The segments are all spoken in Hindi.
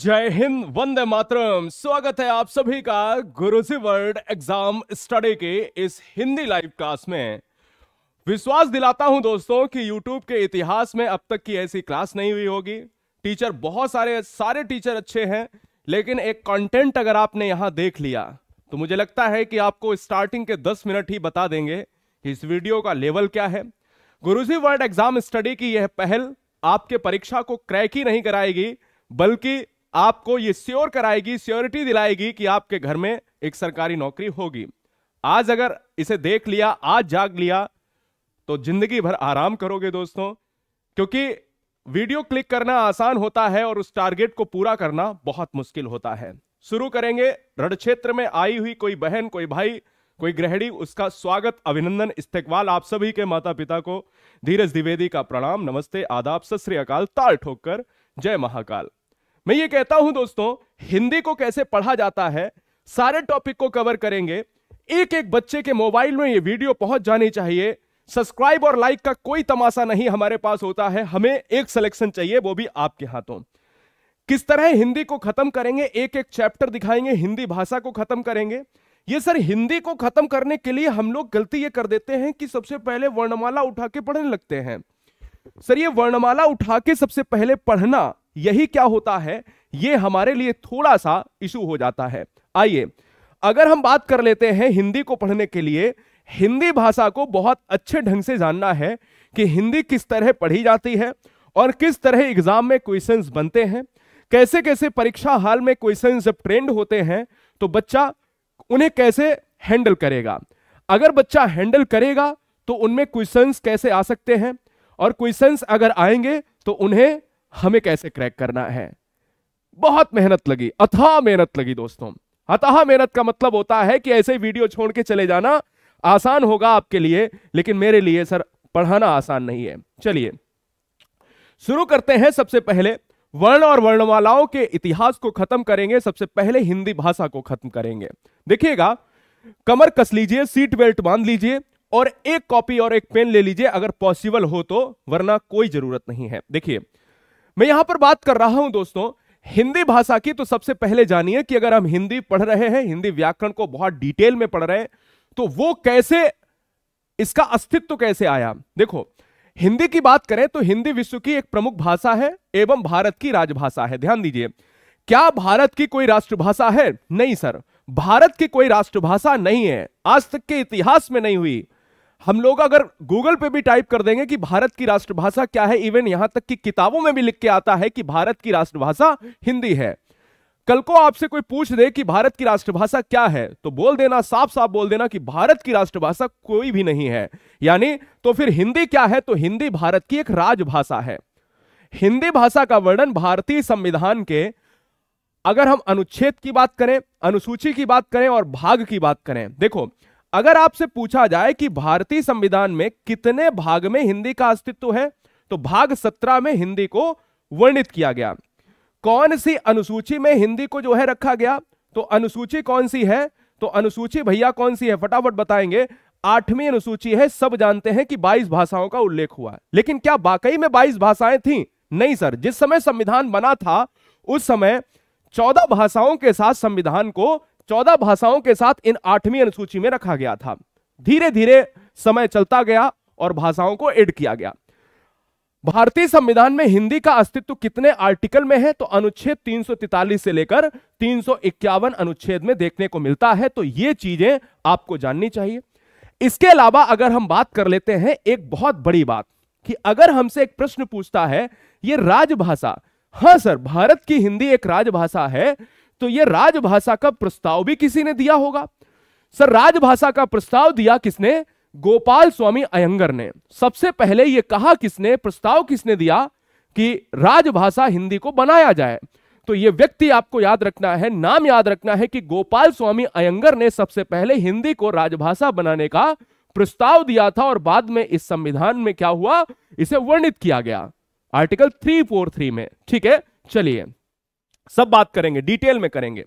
जय हिंद वंदे मातरम स्वागत है आप सभी का गुरुजी वर्ल्ड एग्जाम स्टडी के इस हिंदी लाइव क्लास में विश्वास दिलाता हूं दोस्तों कि यूट्यूब के इतिहास में अब तक की ऐसी क्लास नहीं हुई होगी टीचर बहुत सारे सारे टीचर अच्छे हैं लेकिन एक कंटेंट अगर आपने यहां देख लिया तो मुझे लगता है कि आपको स्टार्टिंग के दस मिनट ही बता देंगे कि इस वीडियो का लेवल क्या है गुरुजी वर्ल्ड एग्जाम स्टडी की यह पहल आपके परीक्षा को क्रैक ही नहीं कराएगी बल्कि आपको ये श्योर कराएगी श्योरिटी दिलाएगी कि आपके घर में एक सरकारी नौकरी होगी आज अगर इसे देख लिया आज जाग लिया तो जिंदगी भर आराम करोगे दोस्तों क्योंकि वीडियो क्लिक करना आसान होता है और उस टारगेट को पूरा करना बहुत मुश्किल होता है शुरू करेंगे रण क्षेत्र में आई हुई कोई बहन कोई भाई कोई ग्रहणी उसका स्वागत अभिनंदन इस्तेकवाल आप सभी के माता पिता को धीरज द्विवेदी का प्रणाम नमस्ते आदाब सत श्री अकाल ताल ठोकर जय महाकाल मैं ये कहता हूं दोस्तों हिंदी को कैसे पढ़ा जाता है सारे टॉपिक को कवर करेंगे एक एक बच्चे के मोबाइल में ये वीडियो पहुंच जानी चाहिए सब्सक्राइब और लाइक का कोई तमाशा नहीं हमारे पास होता है हमें एक सिलेक्शन चाहिए वो भी आपके हाथों किस तरह हिंदी को खत्म करेंगे एक एक चैप्टर दिखाएंगे हिंदी भाषा को खत्म करेंगे ये सर हिंदी को खत्म करने के लिए हम लोग गलती ये कर देते हैं कि सबसे पहले वर्णमाला उठा के पढ़ने लगते हैं सर ये वर्णमाला उठा के सबसे पहले पढ़ना यही क्या होता है ये हमारे लिए थोड़ा सा इशू हो जाता है आइए अगर हम बात कर लेते हैं हिंदी को पढ़ने के लिए हिंदी भाषा को बहुत अच्छे ढंग से जानना है कि हिंदी किस तरह पढ़ी जाती है और किस तरह एग्जाम में क्वेश्चंस बनते हैं कैसे कैसे परीक्षा हाल में क्वेश्चंस जब ट्रेंड होते हैं तो बच्चा उन्हें कैसे हैंडल करेगा अगर बच्चा हैंडल करेगा तो उनमें क्वेश्चंस कैसे आ सकते हैं और क्वेश्चंस अगर आएंगे तो उन्हें हमें कैसे क्रैक करना है बहुत मेहनत लगी अथाह मेहनत लगी दोस्तों अतः मेहनत का मतलब होता है कि ऐसे वीडियो छोड़ के चले जाना आसान होगा आपके लिए लेकिन मेरे लिए सर पढ़ाना आसान नहीं है चलिए शुरू करते हैं सबसे पहले वर्ण और वर्णमालाओं के इतिहास को खत्म करेंगे सबसे पहले हिंदी भाषा को खत्म करेंगे देखिएगा कमर कस लीजिए सीट बेल्ट बांध लीजिए और एक कॉपी और एक पेन ले लीजिए अगर पॉसिबल हो तो वरना कोई जरूरत नहीं है देखिए मैं यहां पर बात कर रहा हूं दोस्तों हिंदी भाषा की तो सबसे पहले जानिए कि अगर हम हिंदी पढ़ रहे हैं हिंदी व्याकरण को बहुत डिटेल में पढ़ रहे हैं तो वो कैसे इसका अस्तित्व कैसे आया देखो हिंदी की बात करें तो हिंदी विश्व की एक प्रमुख भाषा है एवं भारत की राजभाषा है ध्यान दीजिए क्या भारत की कोई राष्ट्रभाषा है नहीं सर भारत की कोई राष्ट्रभाषा नहीं है आज तक के इतिहास में नहीं हुई हम लोग अगर गूगल पे भी टाइप कर देंगे कि भारत की राष्ट्रभाषा क्या है इवन यहां तक कि किताबों में भी लिख के आता है कि भारत की राष्ट्रभाषा हिंदी है कल को आपसे कोई पूछ दे कि भारत की राष्ट्रभाषा क्या है तो बोल देना साफ साफ बोल देना कि भारत की राष्ट्रभाषा कोई भी नहीं है यानी तो फिर हिंदी क्या है तो हिंदी भारत की एक राजभाषा है हिंदी भाषा का वर्णन भारतीय संविधान के अगर हम अनुच्छेद की बात करें अनुसूची की बात करें और भाग की बात करें देखो अगर आपसे पूछा जाए कि भारतीय संविधान में कितने भाग में हिंदी का अस्तित्व है तो भाग सत्रह में हिंदी को वर्णित किया गया कौन सी अनुसूची में हिंदी को जो है रखा गया तो अनुसूची कौन सी है तो अनुसूची भैया कौन सी है फटाफट बताएंगे आठवीं अनुसूची है सब जानते हैं कि 22 भाषाओं का उल्लेख हुआ है लेकिन क्या वाकई में 22 भाषाएं थी नहीं सर जिस समय संविधान बना था उस समय 14 भाषाओं के साथ संविधान को चौदह भाषाओं के साथ इन आठवीं अनुसूची में रखा गया था धीरे धीरे समय चलता गया और भाषाओं को एड किया गया भारतीय संविधान में हिंदी का अस्तित्व कितने आर्टिकल में है तो अनुच्छेद 343 से लेकर तीन अनुच्छेद में देखने को मिलता है तो ये चीजें आपको जाननी चाहिए इसके अलावा अगर हम बात कर लेते हैं एक बहुत बड़ी बात कि अगर हमसे एक प्रश्न पूछता है ये राजभाषा हाँ सर भारत की हिंदी एक राजभाषा है तो यह राजभाषा का प्रस्ताव भी किसी ने दिया होगा सर राजभाषा का प्रस्ताव दिया किसने गोपाल स्वामी अयंगर ने सबसे पहले यह कहा किसने प्रस्ताव किसने दिया कि राजभाषा हिंदी को बनाया जाए तो यह व्यक्ति आपको याद रखना है नाम याद रखना है कि गोपाल स्वामी अयंगर ने सबसे पहले हिंदी को राजभाषा बनाने का प्रस्ताव दिया था और बाद में इस संविधान में क्या हुआ इसे वर्णित किया गया आर्टिकल 343 में ठीक है चलिए सब बात करेंगे डिटेल में करेंगे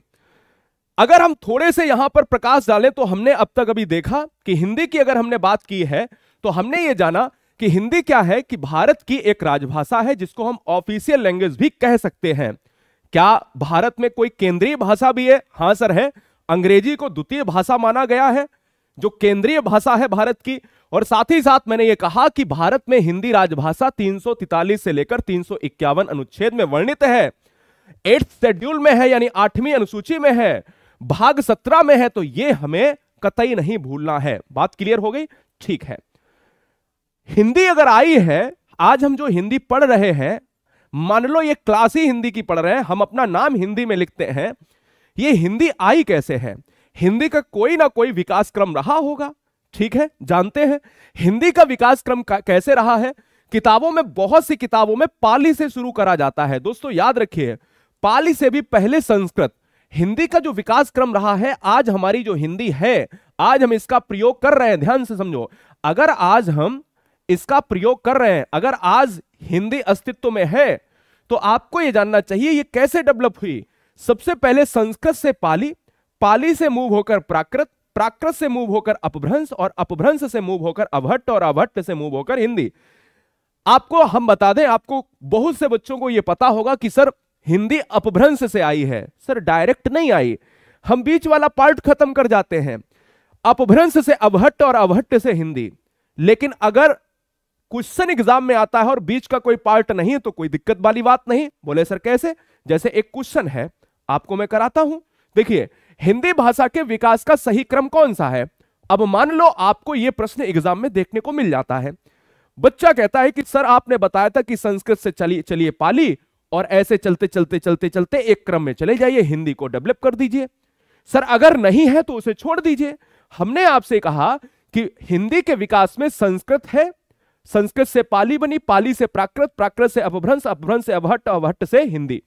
अगर हम थोड़े से यहां पर प्रकाश डालें तो हमने अब तक अभी देखा कि हिंदी की अगर हमने बात की है तो हमने ये जाना कि हिंदी क्या है कि भारत की एक राजभाषा है जिसको हम ऑफिशियल लैंग्वेज भी कह सकते हैं क्या भारत में कोई केंद्रीय भाषा भी है हाँ सर है अंग्रेजी को द्वितीय भाषा माना गया है जो केंद्रीय भाषा है भारत की और साथ ही साथ मैंने ये कहा कि भारत में हिंदी राजभाषा तीन से लेकर तीन अनुच्छेद में वर्णित है एट्थ शेड्यूल में है यानी आठवीं अनुसूची में है भाग सत्रह में है तो ये हमें कतई नहीं भूलना है बात क्लियर हो गई ठीक है हिंदी अगर आई है आज हम जो हिंदी पढ़ रहे हैं मान लो ये क्लास ही हिंदी की पढ़ रहे हैं हम अपना नाम हिंदी में लिखते हैं ये हिंदी आई कैसे है हिंदी का कोई ना कोई विकास क्रम रहा होगा ठीक है जानते हैं हिंदी का विकास क्रम कैसे रहा है किताबों में बहुत सी किताबों में पाली से शुरू करा जाता है दोस्तों याद रखिए पाली से भी पहले संस्कृत हिंदी का जो विकास क्रम रहा है आज हमारी जो हिंदी है आज हम इसका प्रयोग कर रहे हैं ध्यान से समझो अगर आज हम इसका प्रयोग कर रहे हैं अगर आज हिंदी अस्तित्व में है तो आपको यह जानना चाहिए यह कैसे डेवलप हुई सबसे पहले संस्कृत से पाली पाली से मूव होकर प्राकृत प्राकृत से मूव होकर अपभ्रंश और अपभ्रंश से मूव होकर अभट्ट और अभट्ट से मूव होकर हिंदी आपको हम बता दें आपको बहुत से बच्चों को यह पता होगा कि सर हिंदी अपभ्रंश से आई है सर डायरेक्ट नहीं आई हम बीच वाला पार्ट खत्म कर जाते हैं अपभ्रंश से अवहट और अवहट्ट से हिंदी लेकिन अगर क्वेश्चन एग्जाम में आता है और बीच का कोई पार्ट नहीं तो कोई दिक्कत वाली बात नहीं बोले सर कैसे जैसे एक क्वेश्चन है आपको मैं कराता हूं देखिए हिंदी भाषा के विकास का सही क्रम कौन सा है अब मान लो आपको यह प्रश्न एग्जाम में देखने को मिल जाता है बच्चा कहता है कि सर आपने बताया था कि संस्कृत से चली चलिए पाली और ऐसे चलते चलते चलते चलते एक क्रम में चले जाइए हिंदी को डेवलप कर दीजिए सर अगर नहीं है तो उसे छोड़ दीजिए हमने आपसे कहा कि हिंदी के विकास में संस्कृत है संस्कृत से पाली बनी पाली से प्राकृत प्राकृत से अपभ्रंश अपभ्रंश से अभट्ट अभट्ट से हिंदी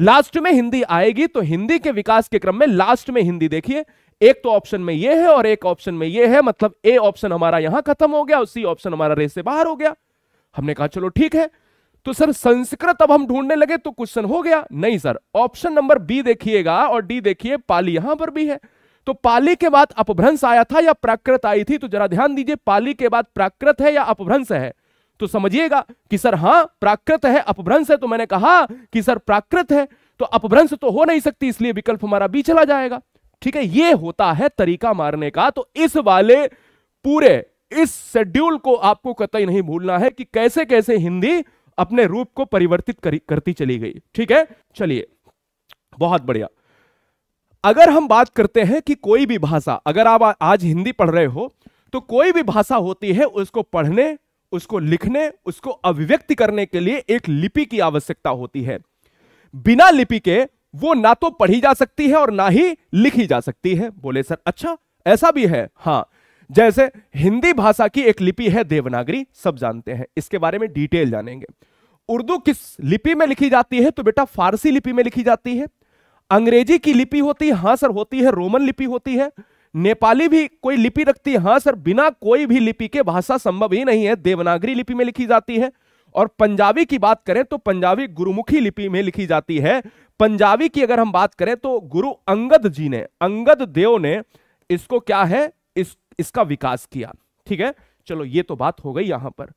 लास्ट में हिंदी आएगी तो हिंदी के विकास के क्रम में लास्ट में हिंदी देखिए एक तो ऑप्शन में यह है और एक ऑप्शन में यह है मतलब ए ऑप्शन हमारा यहां खत्म हो गया और सी ऑप्शन हमारा रेस से बाहर हो गया हमने कहा चलो ठीक है तो सर संस्कृत अब हम ढूंढने लगे तो क्वेश्चन हो गया नहीं सर ऑप्शन नंबर बी देखिएगा और डी देखिए पाली यहां पर भी है तो पाली के बाद अपभ्रंश आया था या प्राकृत आई थी तो जरा ध्यान दीजिए पाली के बाद प्राकृत है या अपभ्रंश है तो समझिएगा कि सर हां प्राकृत है अपभ्रंश है तो मैंने कहा कि सर प्राकृत है तो अपभ्रंश तो हो नहीं सकती इसलिए विकल्प हमारा बी चला जाएगा ठीक है ये होता है तरीका मारने का तो इस वाले पूरे इस शेड्यूल को आपको कतई नहीं भूलना है कि कैसे कैसे हिंदी अपने रूप को परिवर्तित करती चली गई ठीक है चलिए बहुत बढ़िया अगर हम बात करते हैं कि कोई भी भाषा अगर आप आज हिंदी पढ़ रहे हो तो कोई भी भाषा होती है उसको पढ़ने उसको लिखने उसको अभिव्यक्त करने के लिए एक लिपि की आवश्यकता होती है बिना लिपि के वो ना तो पढ़ी जा सकती है और ना ही लिखी जा सकती है बोले सर अच्छा ऐसा भी है हाँ जैसे हिंदी भाषा की एक लिपि है देवनागरी सब जानते हैं इसके बारे में डिटेल जानेंगे उर्दू किस लिपि में लिखी जाती है तो बेटा फारसी लिपि में लिखी जाती है अंग्रेजी की लिपि होती है हाँ सर होती है रोमन लिपि होती है नेपाली भी कोई लिपि रखती है हाँ सर बिना कोई भी लिपि के भाषा संभव ही नहीं है देवनागरी लिपि में लिखी जाती है और पंजाबी की बात करें तो पंजाबी गुरुमुखी लिपि में लिखी जाती है पंजाबी की अगर हम बात करें तो गुरु अंगद जी ने अंगद देव ने इसको क्या है इस इसका विकास किया ठीक है चलो ये तो बात हो गई यहां पर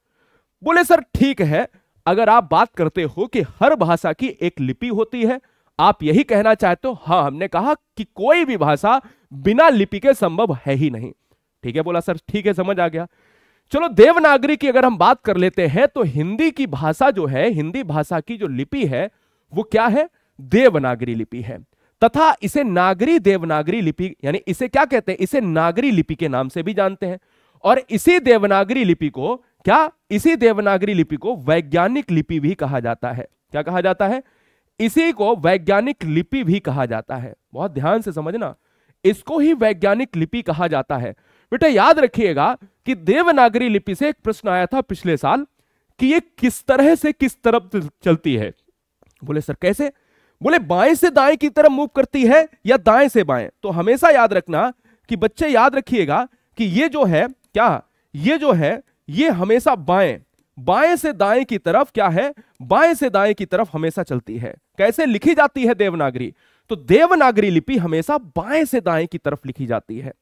बोले सर ठीक है अगर आप बात करते हो कि हर भाषा की एक लिपि होती है आप यही कहना चाहते हो हाँ हमने कहा कि कोई भी भाषा बिना लिपि के संभव है ही नहीं ठीक है बोला सर ठीक है समझ आ गया चलो देवनागरी की अगर हम बात कर लेते हैं तो हिंदी की भाषा जो है हिंदी भाषा की जो लिपि है वो क्या है देवनागरी लिपि है तथा इसे नागरी देवनागरी लिपि यानी इसे क्या कहते हैं इसे नागरी लिपि के नाम से भी जानते हैं और इसी देवनागरी लिपि को क्या इसी देवनागरी लिपि को वैज्ञानिक लिपि भी कहा जाता है क्या कहा जाता है इसी को वैज्ञानिक लिपि भी कहा जाता है बहुत ध्यान से समझना इसको ही वैज्ञानिक लिपि कहा जाता है बेटा याद रखिएगा कि देवनागरी लिपि से एक प्रश्न आया था पिछले साल कि ये किस तरह से किस तरफ चलती है बोले सर कैसे बोले बाएं से दाएं की तरफ मूव करती है या दाएं से बाएं तो हमेशा याद रखना कि बच्चे याद रखिएगा कि ये जो है क्या ये जो है ये हमेशा बाएं बाएं से दाएं की तरफ क्या है बाएं से दाएं की तरफ हमेशा चलती है कैसे लिखी जाती है देवनागरी तो देवनागरी लिपि हमेशा बाएं से दाएं की तरफ लिखी जाती है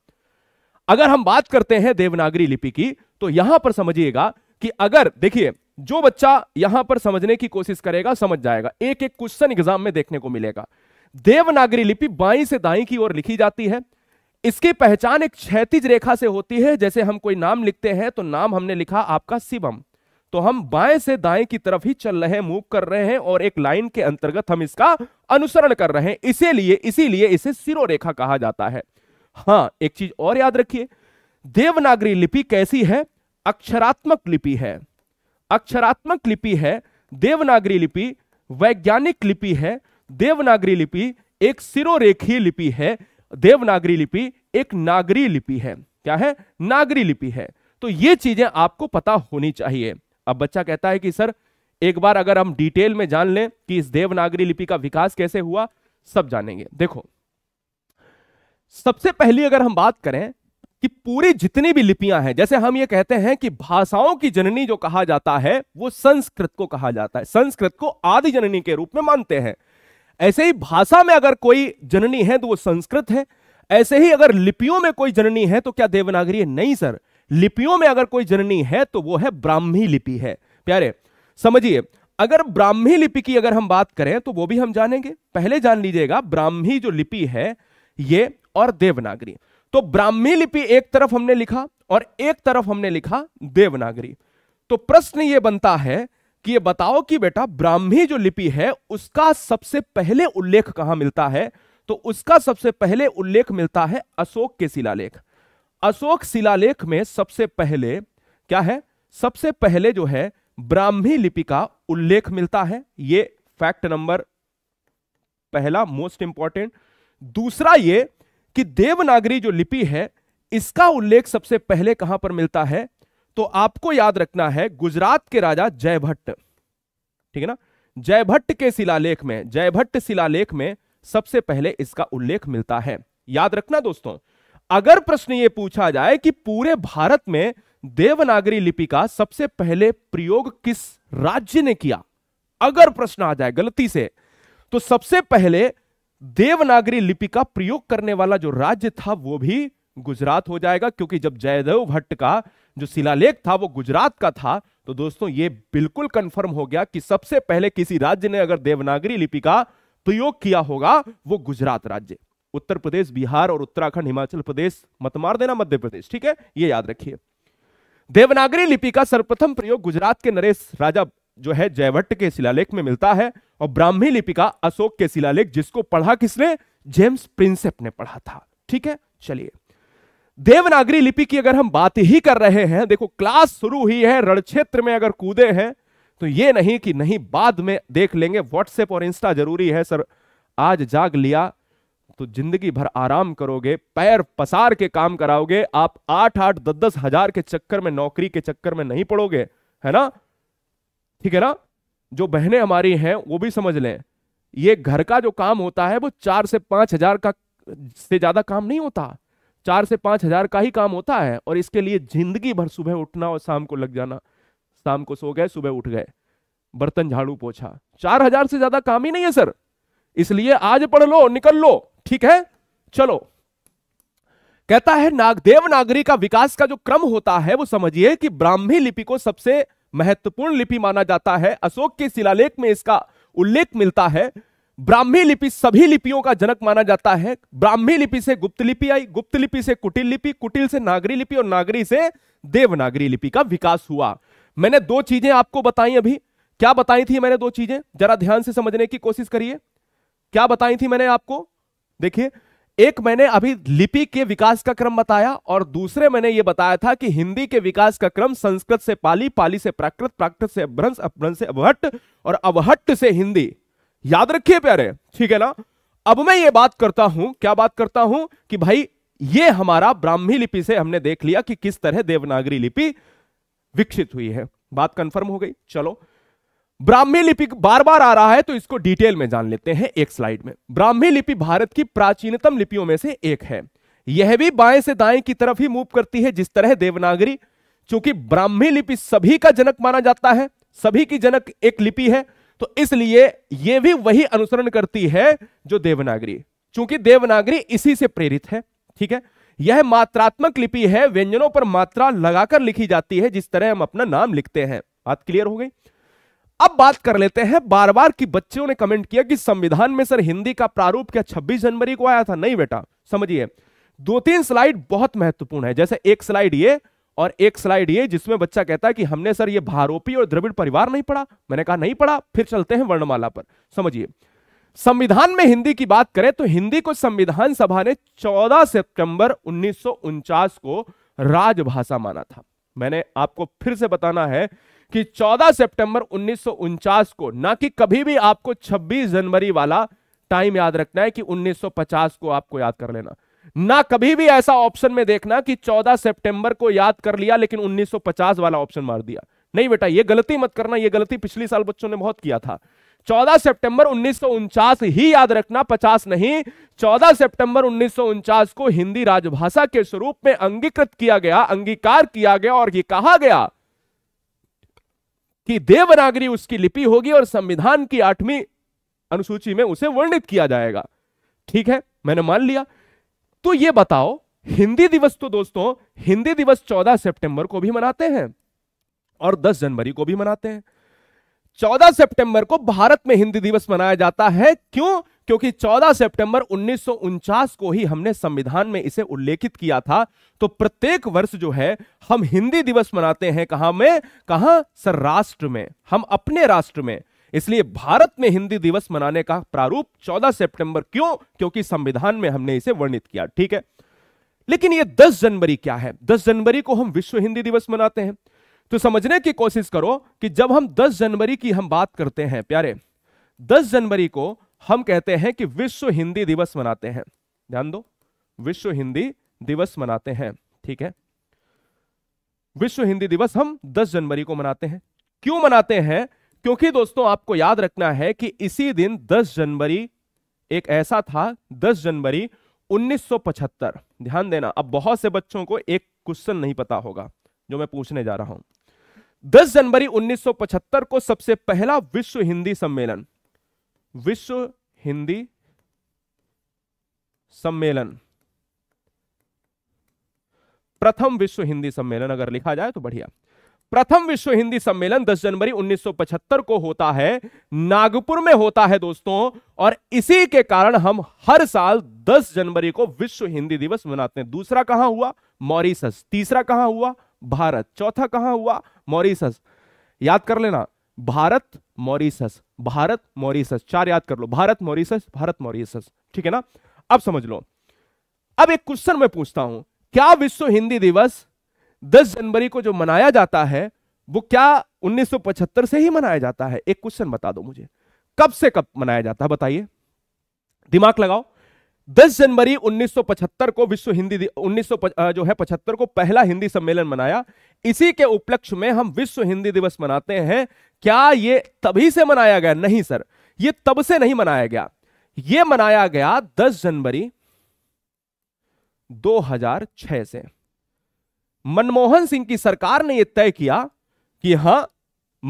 अगर हम बात करते हैं देवनागरी लिपि की तो यहां पर समझिएगा कि अगर देखिए जो बच्चा यहां पर समझने की कोशिश करेगा समझ जाएगा एक एक क्वेश्चन एग्जाम में देखने को मिलेगा देवनागरी लिपि बाई से दाई की ओर लिखी जाती है इसकी पहचान एक क्षैतिज रेखा से होती है जैसे हम कोई नाम लिखते हैं तो नाम हमने लिखा आपका शिवम तो हम बाएं से दाएं की तरफ ही चल रहे हैं मूव कर रहे हैं और एक लाइन के अंतर्गत हम इसका अनुसरण कर रहे हैं इसीलिए इसीलिए इसे सिरो रेखा कहा जाता है हाँ एक चीज और याद रखिए देवनागरी लिपि कैसी है अक्षरात्मक लिपि है अक्षरात्मक लिपि है देवनागरी लिपि वैज्ञानिक लिपि है देवनागरी लिपि एक सिरोखी लिपि है देवनागरी लिपि एक नागरी लिपि है क्या है नागरी लिपि है तो ये चीजें आपको पता होनी चाहिए अब बच्चा कहता है कि सर एक बार अगर हम डिटेल में जान लें कि इस देवनागरी लिपि का विकास कैसे हुआ सब जानेंगे देखो सबसे पहली अगर हम बात करें कि पूरी जितनी भी लिपियां हैं जैसे हम ये कहते हैं कि भाषाओं की जननी जो कहा जाता है वो संस्कृत को कहा जाता है संस्कृत को आदि जननी के रूप में मानते हैं ऐसे ही भाषा में अगर कोई जननी है तो वो संस्कृत है ऐसे ही अगर लिपियों में कोई जननी है तो क्या देवनागरी है नहीं सर लिपियों में अगर कोई जननी है तो वो है ब्राह्मी लिपि है प्यारे समझिए अगर ब्राह्मी लिपि की अगर हम बात करें तो वो भी हम जानेंगे पहले जान लीजिएगा ब्राह्मी जो लिपि है ये और देवनागरी तो ब्राह्मी लिपि एक तरफ हमने लिखा और एक तरफ हमने लिखा देवनागरी तो प्रश्न यह बनता है कि ये बताओ कि बेटा ब्राह्मी जो लिपि है उसका सबसे पहले उल्लेख कहां मिलता है तो उसका सबसे पहले उल्लेख मिलता है अशोक के शिलालेख अशोक शिलालेख में सबसे पहले क्या है सबसे पहले जो है ब्राह्मी लिपि का उल्लेख मिलता है ये फैक्ट नंबर पहला मोस्ट इंपॉर्टेंट दूसरा ये कि देवनागरी जो लिपि है इसका उल्लेख सबसे पहले कहां पर मिलता है तो आपको याद रखना है गुजरात के राजा जयभट्ट ठीक है ना जयभट्ट के शिलालेख में जयभट्ट शिलालेख में सबसे पहले इसका उल्लेख मिलता है याद रखना दोस्तों अगर प्रश्न यह पूछा जाए कि पूरे भारत में देवनागरी लिपि का सबसे पहले प्रयोग किस राज्य ने किया अगर प्रश्न आ जाए गलती से तो सबसे पहले देवनागरी लिपि का प्रयोग करने वाला जो राज्य था वो भी गुजरात हो जाएगा क्योंकि जब जयदेव भट्ट का जो शिलालेख था वो गुजरात का था तो दोस्तों ये बिल्कुल कंफर्म हो गया कि सबसे पहले किसी राज्य ने अगर देवनागरी लिपि का प्रयोग किया होगा वो गुजरात राज्य उत्तर प्रदेश बिहार और उत्तराखंड हिमाचल प्रदेश मत मार देना मध्य प्रदेश ठीक है ये याद रखिए देवनागरी लिपि का सर्वप्रथम प्रयोग गुजरात के नरेश राजा जो है जयभट्ट के शिलालेख में मिलता है और ब्राह्मी लिपि का अशोक के शिलालेख जिसको पढ़ा किसने जेम्स प्रिंसेप ने पढ़ा था ठीक है चलिए देवनागरी लिपि की अगर हम बात ही कर रहे हैं देखो क्लास शुरू हुई है रण क्षेत्र में अगर कूदे हैं तो ये नहीं कि नहीं बाद में देख लेंगे व्हाट्सएप और इंस्टा जरूरी है सर आज जाग लिया तो जिंदगी भर आराम करोगे पैर पसार के काम कराओगे आप आठ आठ दस दस हजार के चक्कर में नौकरी के चक्कर में नहीं पड़ोगे है ना ठीक है ना जो बहनें हमारी हैं वो भी समझ लें ये घर का जो काम होता है वो चार से पांच हजार का से ज्यादा काम नहीं होता चार से पांच हजार का ही काम होता है और इसके लिए जिंदगी भर सुबह उठना और शाम को लग जाना शाम को सो गए सुबह उठ गए बर्तन झाड़ू पोछा चार हजार से ज्यादा काम ही नहीं है सर इसलिए आज पढ़ लो निकल लो ठीक है चलो कहता है नागदेव नागरी का विकास का जो क्रम होता है वो समझिए कि ब्राह्मी लिपि को सबसे महत्वपूर्ण लिपि माना जाता है अशोक के शिलालेख में इसका उल्लेख मिलता है ब्राह्मी लिपि सभी लिपियों का जनक माना जाता है ब्राह्मी लिपि से गुप्त लिपि आई गुप्त लिपि से कुटिल लिपि कुटिल से नागरी लिपि और नागरी से देवनागरी लिपि का विकास हुआ मैंने दो चीजें आपको बताई अभी क्या बताई थी मैंने दो चीजें जरा ध्यान से समझने की कोशिश करिए क्या बताई थी मैंने आपको देखिए एक मैंने अभी लिपि के विकास का क्रम बताया और दूसरे मैंने ये बताया था कि हिंदी के विकास का क्रम संस्कृत से पाली पाली से प्राकृत प्राकृत से अभ्रंश अभ्रंश से अवहट और अवहट्ट से हिंदी याद रखिए प्यारे ठीक है ना अब मैं ये बात करता हूं क्या बात करता हूं कि भाई ये हमारा ब्राह्मी लिपि से हमने देख लिया कि किस तरह देवनागरी लिपि विकसित हुई है बात कंफर्म हो गई चलो ब्राह्मी लिपि बार बार आ रहा है तो इसको डिटेल में जान लेते हैं एक स्लाइड में ब्राह्मी लिपि भारत की प्राचीनतम लिपियों में से एक है यह भी बाएं से दाएं की तरफ ही मूव करती है जिस तरह देवनागरी चूंकि ब्राह्मी लिपि सभी का जनक माना जाता है सभी की जनक एक लिपि है तो इसलिए यह भी वही अनुसरण करती है जो देवनागरी चूंकि देवनागरी इसी से प्रेरित है ठीक है यह मात्रात्मक लिपि है व्यंजनों पर मात्रा लगाकर लिखी जाती है जिस तरह हम अपना नाम लिखते हैं बात क्लियर हो गई अब बात कर लेते हैं बार बार की बच्चों ने कमेंट किया कि संविधान में सर हिंदी का प्रारूप क्या 26 जनवरी को आया था नहीं बेटा समझिए दो तीन स्लाइड बहुत महत्वपूर्ण है जैसे एक स्लाइड ये और एक स्लाइड ये जिसमें बच्चा कहता है कि हमने सर ये भारोपी और द्रविड़ परिवार नहीं पढ़ा मैंने कहा नहीं पढ़ा फिर चलते हैं वर्णमाला पर समझिए संविधान में हिंदी की बात करें तो हिंदी को संविधान सभा ने 14 सितंबर उन्नीस को राजभाषा माना था मैंने आपको फिर से बताना है कि 14 सितंबर उन्नीस को ना कि कभी भी आपको 26 जनवरी वाला टाइम याद रखना है कि 1950 को आपको याद कर लेना ना कभी भी ऐसा ऑप्शन में देखना कि 14 सितंबर को याद कर लिया लेकिन 1950 वाला ऑप्शन मार दिया नहीं बेटा ये गलती मत करना ये गलती पिछले साल बच्चों ने बहुत किया था 14 सितंबर उन्नीस ही याद रखना 50 नहीं 14 सितंबर उन्नीस को हिंदी राजभाषा के स्वरूप में अंगीकृत किया गया अंगीकार किया गया और ये कहा गया कि देवनागरी उसकी लिपि होगी और संविधान की आठवीं अनुसूची में उसे वर्णित किया जाएगा ठीक है मैंने मान लिया तो ये बताओ हिंदी दिवस तो दोस्तों हिंदी दिवस 14 सितंबर को भी मनाते हैं और 10 जनवरी को भी मनाते हैं 14 सितंबर को भारत में हिंदी दिवस मनाया जाता है क्यों क्योंकि 14 सितंबर उन्नीस को ही हमने संविधान में इसे उल्लेखित किया था तो प्रत्येक वर्ष जो है हम हिंदी दिवस मनाते हैं कहां में कहां सर राष्ट्र में हम अपने राष्ट्र में इसलिए भारत में हिंदी दिवस मनाने का प्रारूप 14 सितंबर क्यों क्योंकि संविधान में हमने इसे वर्णित किया ठीक है लेकिन ये 10 जनवरी क्या है 10 जनवरी को हम विश्व हिंदी दिवस मनाते हैं तो समझने की कोशिश करो कि जब हम 10 जनवरी की हम बात करते हैं प्यारे 10 जनवरी को हम कहते हैं कि विश्व हिंदी दिवस मनाते हैं ध्यान दो विश्व हिंदी दिवस मनाते हैं ठीक है विश्व हिंदी दिवस हम 10 जनवरी को मनाते हैं क्यों मनाते हैं क्योंकि दोस्तों आपको याद रखना है कि इसी दिन 10 जनवरी एक ऐसा था 10 जनवरी 1975 ध्यान देना अब बहुत से बच्चों को एक क्वेश्चन नहीं पता होगा जो मैं पूछने जा रहा हूं 10 जनवरी 1975 को सबसे पहला विश्व हिंदी सम्मेलन विश्व हिंदी सम्मेलन प्रथम विश्व हिंदी सम्मेलन अगर लिखा जाए तो बढ़िया प्रथम विश्व हिंदी सम्मेलन 10 जनवरी 1975 को होता है नागपुर में होता है दोस्तों और इसी के कारण हम हर साल 10 जनवरी को विश्व हिंदी दिवस मनाते हैं दूसरा कहां हुआ मॉरिसस तीसरा कहां हुआ भारत चौथा कहां हुआ मॉरिसस याद कर लेना भारत मॉरिसस भारत मॉरिसस चार याद कर लो भारत मॉरिसस भारत मॉरिसस ठीक है ना अब समझ लो अब एक क्वेश्चन मैं पूछता हूं क्या विश्व हिंदी दिवस 10 जनवरी को जो मनाया जाता है वो क्या 1975 से ही मनाया जाता है एक क्वेश्चन बता दो मुझे कब से कब मनाया जाता है बताइए दिमाग लगाओ 10 जनवरी 1975 को विश्व हिंदी उन्नीस जो है 75 को पहला हिंदी सम्मेलन मनाया इसी के उपलक्ष्य में हम विश्व हिंदी दिवस मनाते हैं क्या ये तभी से मनाया गया नहीं सर ये तब से नहीं मनाया गया ये मनाया गया 10 जनवरी 2006 से मनमोहन सिंह की सरकार ने यह तय किया कि हां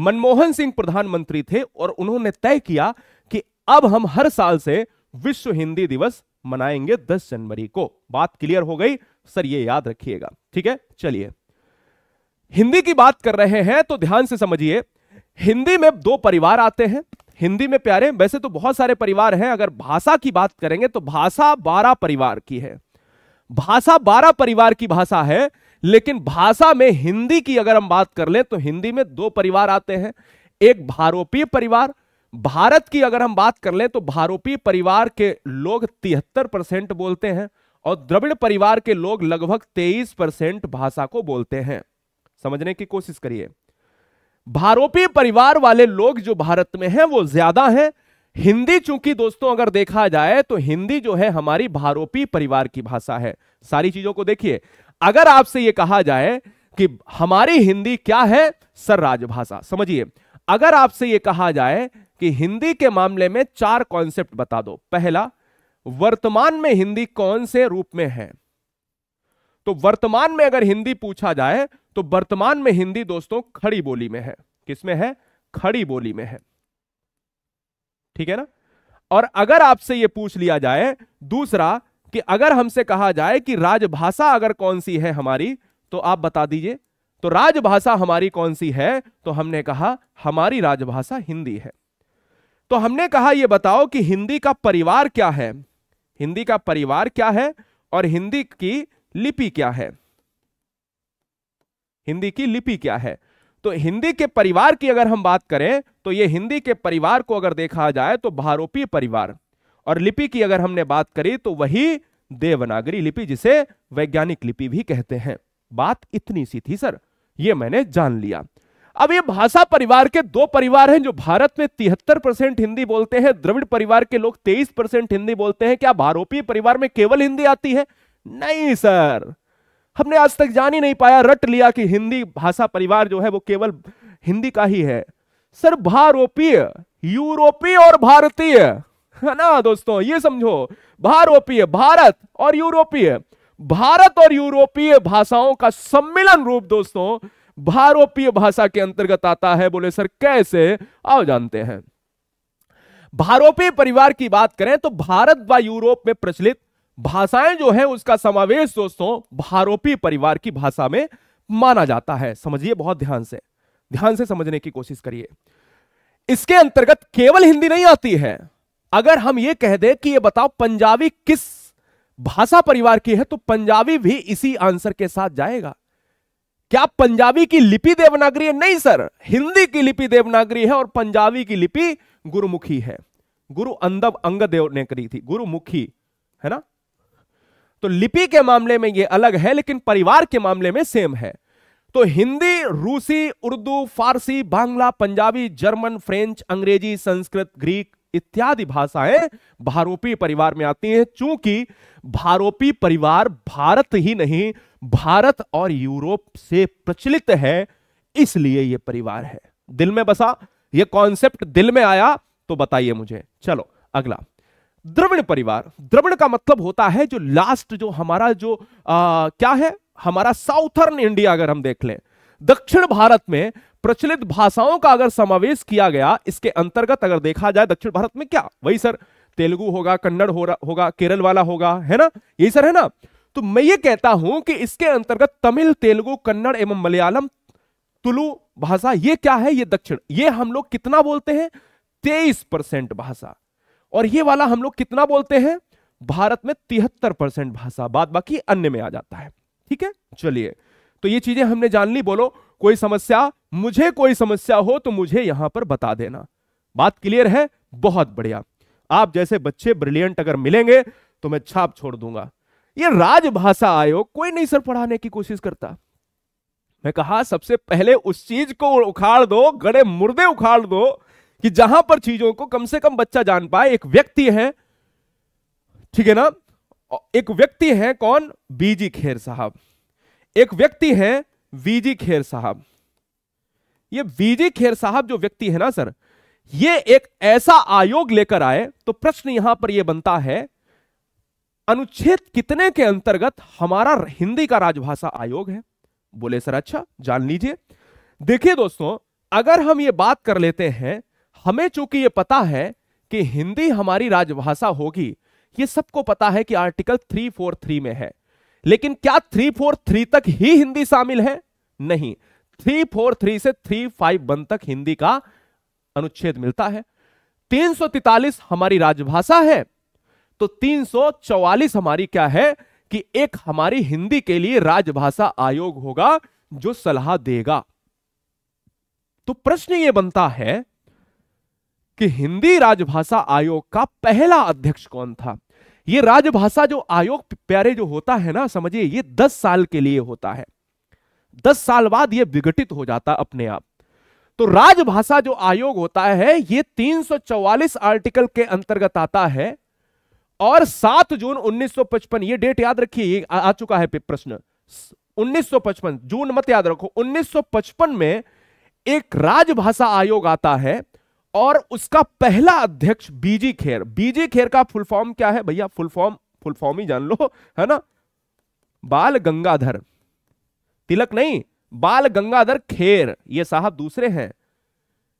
मनमोहन सिंह प्रधानमंत्री थे और उन्होंने तय किया कि अब हम हर साल से विश्व हिंदी दिवस मनाएंगे 10 जनवरी को बात क्लियर हो गई सर ये याद रखिएगा ठीक है चलिए हिंदी की बात कर रहे हैं तो ध्यान से समझिए हिंदी में दो परिवार आते हैं हिंदी में प्यारे वैसे तो बहुत सारे परिवार हैं अगर भाषा की बात करेंगे तो भाषा बारह परिवार की है भाषा बारह परिवार की भाषा है लेकिन भाषा में हिंदी की अगर हम बात कर लें तो हिंदी में दो परिवार आते हैं एक भारोपीय परिवार भारत की अगर हम बात कर लें तो भारोपीय परिवार के लोग तिहत्तर परसेंट बोलते हैं और द्रविड़ परिवार के लोग लगभग तेईस परसेंट भाषा को बोलते हैं समझने की कोशिश करिए भारोपीय परिवार वाले लोग जो भारत में हैं वो ज्यादा हैं हिंदी चूंकि दोस्तों अगर देखा जाए तो हिंदी जो है हमारी भारोपी परिवार की भाषा है सारी चीजों को देखिए अगर आपसे यह कहा जाए कि हमारी हिंदी क्या है सर राजभाषा समझिए अगर आपसे यह कहा जाए कि हिंदी के मामले में चार कॉन्सेप्ट बता दो पहला वर्तमान में हिंदी कौन से रूप में है तो वर्तमान में अगर हिंदी पूछा जाए तो वर्तमान में हिंदी दोस्तों खड़ी बोली में है किसमें है खड़ी बोली में है ठीक है ना और अगर आपसे यह पूछ लिया जाए दूसरा कि अगर हमसे कहा जाए कि राजभाषा अगर कौन सी है हमारी तो आप बता दीजिए तो राजभाषा हमारी कौन सी है तो हमने कहा हमारी राजभाषा हिंदी है तो हमने कहा यह बताओ कि हिंदी का परिवार क्या है हिंदी का परिवार क्या है और हिंदी की लिपि क्या है हिंदी की लिपि क्या है तो हिंदी के परिवार की अगर हम बात करें तो ये हिंदी के परिवार को अगर देखा जाए तो भारोपी परिवार और लिपि की अगर हमने बात करी तो वही देवनागरी लिपि जिसे वैज्ञानिक लिपि भी कहते हैं बात इतनी सी थी सर ये मैंने जान लिया अब ये भाषा परिवार के दो परिवार हैं जो भारत में तिहत्तर परसेंट हिंदी बोलते हैं द्रविड़ परिवार के लोग तेईस परसेंट हिंदी बोलते हैं क्या भारोपीय परिवार में केवल हिंदी आती है नहीं सर हमने आज तक जान ही नहीं पाया रट लिया कि हिंदी भाषा परिवार जो है वो केवल हिंदी का ही है सर भारोपीय यूरोपीय और भारतीय है ना दोस्तों ये समझो भारोपीय भारत और यूरोपीय भारत और यूरोपीय भाषाओं का सम्मिलन रूप दोस्तों भारोपीय भाषा के अंतर्गत आता है बोले सर कैसे आओ जानते हैं भारोपीय परिवार की बात करें तो भारत व यूरोप में प्रचलित भाषाएं जो है उसका समावेश दोस्तों भारोपीय परिवार की भाषा में माना जाता है समझिए बहुत ध्यान से ध्यान से समझने की कोशिश करिए इसके अंतर्गत केवल हिंदी नहीं आती है अगर हम ये कह दें कि ये बताओ पंजाबी किस भाषा परिवार की है तो पंजाबी भी इसी आंसर के साथ जाएगा क्या पंजाबी की लिपि देवनागरी है नहीं सर हिंदी की लिपि देवनागरी है और पंजाबी की लिपि गुरुमुखी है गुरु अंदब अंग देव ने करी थी गुरुमुखी है ना तो लिपि के मामले में यह अलग है लेकिन परिवार के मामले में सेम है तो हिंदी रूसी उर्दू फारसी बांग्ला पंजाबी जर्मन फ्रेंच अंग्रेजी संस्कृत ग्रीक इत्यादि भाषाएं भारोपी परिवार में आती हैं चूंकि भारोपी परिवार भारत ही नहीं भारत और यूरोप से प्रचलित है इसलिए यह परिवार है दिल में बसा यह कॉन्सेप्ट दिल में आया तो बताइए मुझे चलो अगला द्रविण परिवार द्रविण का मतलब होता है जो लास्ट जो हमारा जो आ, क्या है हमारा साउथर्न इंडिया अगर हम देख लें दक्षिण भारत में प्रचलित भाषाओं का अगर समावेश किया गया इसके अंतर्गत अगर देखा जाए दक्षिण भारत में क्या वही सर तेलुगु होगा कन्नड़ हो होगा केरल वाला होगा है ना यही सर है ना तो मैं ये कहता हूं कि इसके अंतर्गत तमिल तेलुगु कन्नड़ एवं मलयालम तुलु भाषा ये क्या है ये दक्षिण ये हम लोग कितना बोलते हैं तेईस परसेंट भाषा और ये वाला हम लोग कितना बोलते हैं भारत में तिहत्तर परसेंट भाषा बाद बाकी अन्य में आ जाता है ठीक है चलिए तो ये चीजें हमने जान ली बोलो कोई समस्या मुझे कोई समस्या हो तो मुझे यहां पर बता देना बात क्लियर है बहुत बढ़िया आप जैसे बच्चे ब्रिलियंट अगर मिलेंगे तो मैं छाप छोड़ दूंगा ये राजभाषा आयोग कोई नहीं सर पढ़ाने की कोशिश करता मैं कहा सबसे पहले उस चीज को उखाड़ दो गड़े मुर्दे उखाड़ दो कि जहां पर चीजों को कम से कम बच्चा जान पाए एक व्यक्ति है ठीक है ना एक व्यक्ति है कौन बीजी खेर साहब एक व्यक्ति है वीजी खेर साहब ये वीजी खेर साहब जो व्यक्ति है ना सर ये एक ऐसा आयोग लेकर आए तो प्रश्न यहां पर ये बनता है अनुच्छेद कितने के अंतर्गत हमारा हिंदी का राजभाषा आयोग है बोले सर अच्छा जान लीजिए देखिए दोस्तों अगर हम ये बात कर लेते हैं हमें चूंकि ये पता है कि हिंदी हमारी राजभाषा होगी ये सबको पता है कि आर्टिकल 343 में है लेकिन क्या 343 तक ही हिंदी शामिल है नहीं 343 से 351 तक हिंदी का अनुच्छेद मिलता है 343 हमारी राजभाषा है तो 344 हमारी क्या है कि एक हमारी हिंदी के लिए राजभाषा आयोग होगा जो सलाह देगा तो प्रश्न यह बनता है कि हिंदी राजभाषा आयोग का पहला अध्यक्ष कौन था ये राजभाषा जो आयोग प्यारे जो होता है ना समझिए ये दस साल के लिए होता है दस साल बाद ये विघटित हो जाता अपने आप तो राजभाषा जो आयोग होता है ये 344 आर्टिकल के अंतर्गत आता है और 7 जून 1955 ये डेट याद रखिए आ, आ चुका है प्रश्न 1955 जून मत याद रखो 1955 में एक राजभाषा आयोग आता है और उसका पहला अध्यक्ष बीजी खेर बीजी खेर का फुल फॉर्म क्या है भैया फुल फॉर्म फुल फॉर्म ही जान लो है ना बाल गंगाधर तिलक नहीं बाल गंगाधर खेर ये साहब दूसरे हैं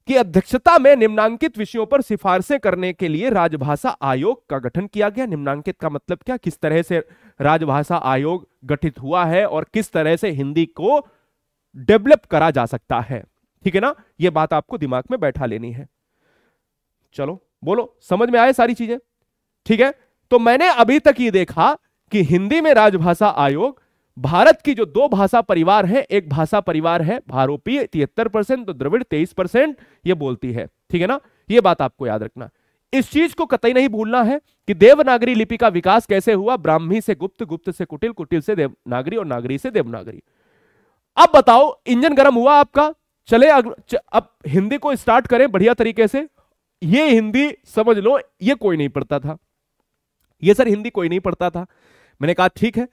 की अध्यक्षता में निम्नांकित विषयों पर सिफारिशें करने के लिए राजभाषा आयोग का गठन किया गया निम्नांकित का मतलब क्या किस तरह से राजभाषा आयोग गठित हुआ है और किस तरह से हिंदी को डेवलप करा जा सकता है ठीक है ना यह बात आपको दिमाग में बैठा लेनी है चलो बोलो समझ में आए सारी चीजें ठीक है तो मैंने अभी तक ये देखा कि हिंदी में राजभाषा आयोग भारत की जो दो भाषा परिवार है एक भाषा परिवार है भारोपीय तिहत्तर परसेंट तो द्रविड़ तेईस परसेंट यह बोलती है ठीक है ना यह बात आपको याद रखना इस चीज को कतई नहीं भूलना है कि देवनागरी लिपि का विकास कैसे हुआ ब्राह्मी से गुप्त गुप्त से कुटिल कुटिल से देवनागरी और नागरी से देवनागरी अब बताओ इंजन गर्म हुआ आपका चले अब हिंदी को स्टार्ट करें बढ़िया तरीके से ये हिंदी समझ लो ये कोई नहीं पढ़ता था ये सर हिंदी कोई नहीं पढ़ता था मैंने कहा ठीक है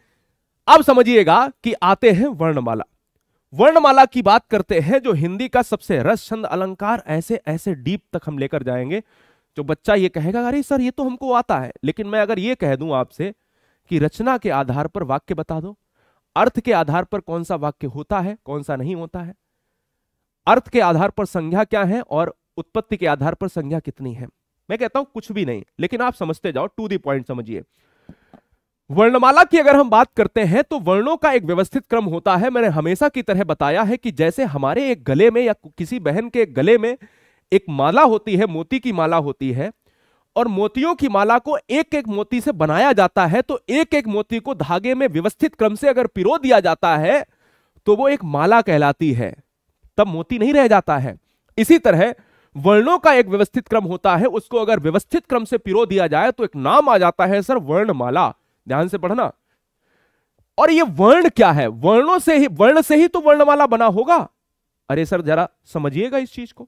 अब समझिएगा कि आते हैं वर्णमाला वर्णमाला की बात करते हैं जो हिंदी का सबसे रस छंद अलंकार ऐसे ऐसे डीप तक हम लेकर जाएंगे जो बच्चा ये कहेगा अरे सर ये तो हमको आता है लेकिन मैं अगर ये कह दूं आपसे कि रचना के आधार पर वाक्य बता दो अर्थ के आधार पर कौन सा वाक्य होता है कौन सा नहीं होता है अर्थ के आधार पर संज्ञा क्या है और उत्पत्ति के आधार पर संज्ञा कितनी है मैं कहता हूं कुछ भी नहीं लेकिन आप समझते जाओ टू दी पॉइंट समझिए वर्णमाला की अगर हम बात करते हैं तो वर्णों का एक व्यवस्थित क्रम होता है मैंने हमेशा की तरह बताया है कि जैसे हमारे एक गले में या किसी बहन के गले में एक माला होती है मोती की माला होती है और मोतियों की माला को एक एक मोती से बनाया जाता है तो एक एक मोती को धागे में व्यवस्थित क्रम से अगर पिरो दिया जाता है तो वो एक माला कहलाती है तब मोती नहीं रह जाता है इसी तरह वर्णों का एक व्यवस्थित क्रम होता है उसको अगर व्यवस्थित क्रम से पिरो दिया जाए तो एक नाम आ जाता है सर वर्णमाला ध्यान से पढ़ना और ये वर्ण क्या है वर्णों से ही वर्ण से ही तो वर्णमाला बना होगा अरे सर जरा समझिएगा इस चीज को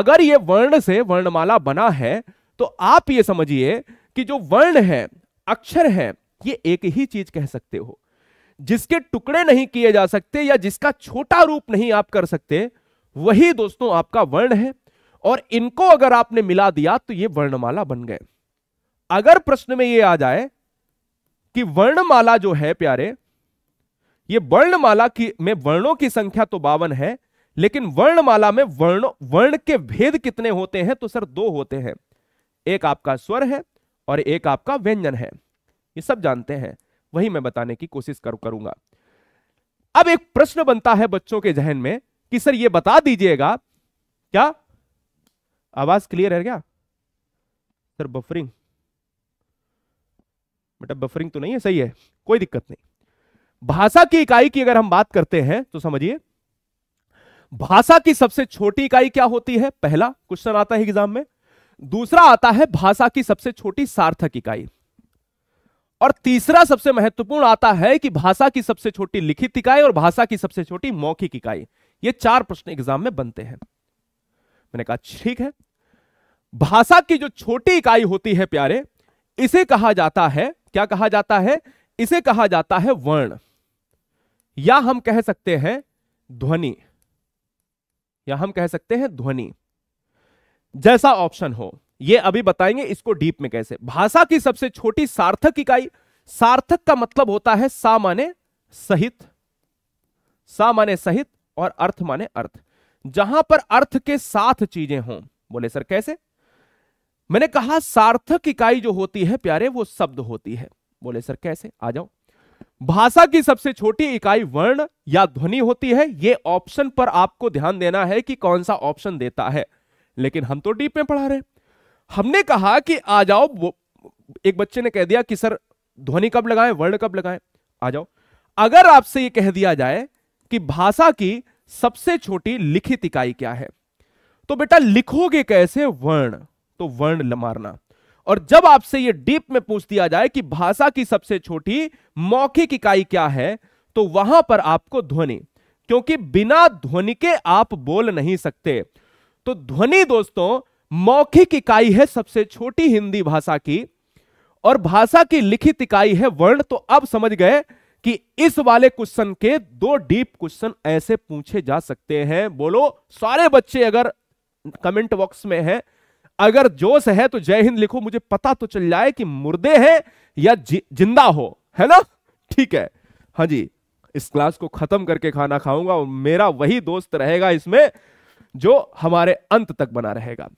अगर ये वर्ण से वर्णमाला बना है तो आप ये समझिए कि जो वर्ण है अक्षर है ये एक ही चीज कह सकते हो जिसके टुकड़े नहीं किए जा सकते या जिसका छोटा रूप नहीं आप कर सकते वही दोस्तों आपका वर्ण है और इनको अगर आपने मिला दिया तो ये वर्णमाला बन गए अगर प्रश्न में ये आ जाए कि वर्णमाला जो है प्यारे ये वर्णमाला की में वर्णों की संख्या तो बावन है लेकिन वर्णमाला में वर्ण वर्ण के भेद कितने होते हैं तो सर दो होते हैं एक आपका स्वर है और एक आपका व्यंजन है ये सब जानते हैं वही मैं बताने की कोशिश कर करूंगा अब एक प्रश्न बनता है बच्चों के जहन में कि सर ये बता दीजिएगा क्या आवाज क्लियर है क्या सर बफरिंग बेटा बफरिंग तो नहीं है सही है कोई दिक्कत नहीं भाषा की इकाई की अगर हम बात करते हैं तो समझिए भाषा की सबसे छोटी इकाई क्या होती है पहला क्वेश्चन आता है एग्जाम में दूसरा आता है भाषा की सबसे छोटी सार्थक इकाई और तीसरा सबसे महत्वपूर्ण आता है कि भाषा की सबसे छोटी लिखित इकाई और भाषा की सबसे छोटी मौखिक इकाई ये चार प्रश्न एग्जाम में बनते हैं मैंने कहा ठीक है भाषा की जो छोटी इकाई होती है प्यारे इसे कहा जाता है क्या कहा जाता है इसे कहा जाता है वर्ण या हम कह सकते हैं ध्वनि या हम कह सकते हैं ध्वनि जैसा ऑप्शन हो ये अभी बताएंगे इसको डीप में कैसे भाषा की सबसे छोटी सार्थक इकाई सार्थक का मतलब होता है सा माने सहित सा माने सहित और अर्थ माने अर्थ जहां पर अर्थ के साथ चीजें हों बोले सर कैसे मैंने कहा सार्थक इकाई जो होती है प्यारे वो शब्द होती है बोले सर कैसे आ जाओ भाषा की सबसे छोटी इकाई वर्ण या ध्वनि होती है ये ऑप्शन पर आपको ध्यान देना है कि कौन सा ऑप्शन देता है लेकिन हम तो डीप में पढ़ा रहे हमने कहा कि आ जाओ एक बच्चे ने कह दिया कि सर ध्वनि कब लगाएं वर्ण कब लगाएं आ जाओ अगर आपसे ये कह दिया जाए कि भाषा की सबसे छोटी लिखित इकाई क्या है तो बेटा लिखोगे कैसे वर्ण तो वर्ण मारना और जब आपसे ये डीप में पूछ दिया जाए कि भाषा की सबसे छोटी मौखिक इकाई क्या है तो वहां पर आपको ध्वनि क्योंकि बिना ध्वनि के आप बोल नहीं सकते तो ध्वनि दोस्तों मौखिक इकाई है सबसे छोटी हिंदी भाषा की और भाषा की लिखित इकाई है वर्ण तो अब समझ गए कि इस वाले क्वेश्चन के दो डीप क्वेश्चन ऐसे पूछे जा सकते हैं बोलो सारे बच्चे अगर कमेंट बॉक्स में हैं अगर जोश है तो जय हिंद लिखो मुझे पता तो चल जाए कि मुर्दे हैं या जिंदा हो है ना ठीक है हाँ जी इस क्लास को खत्म करके खाना खाऊंगा और मेरा वही दोस्त रहेगा इसमें जो हमारे अंत तक बना रहेगा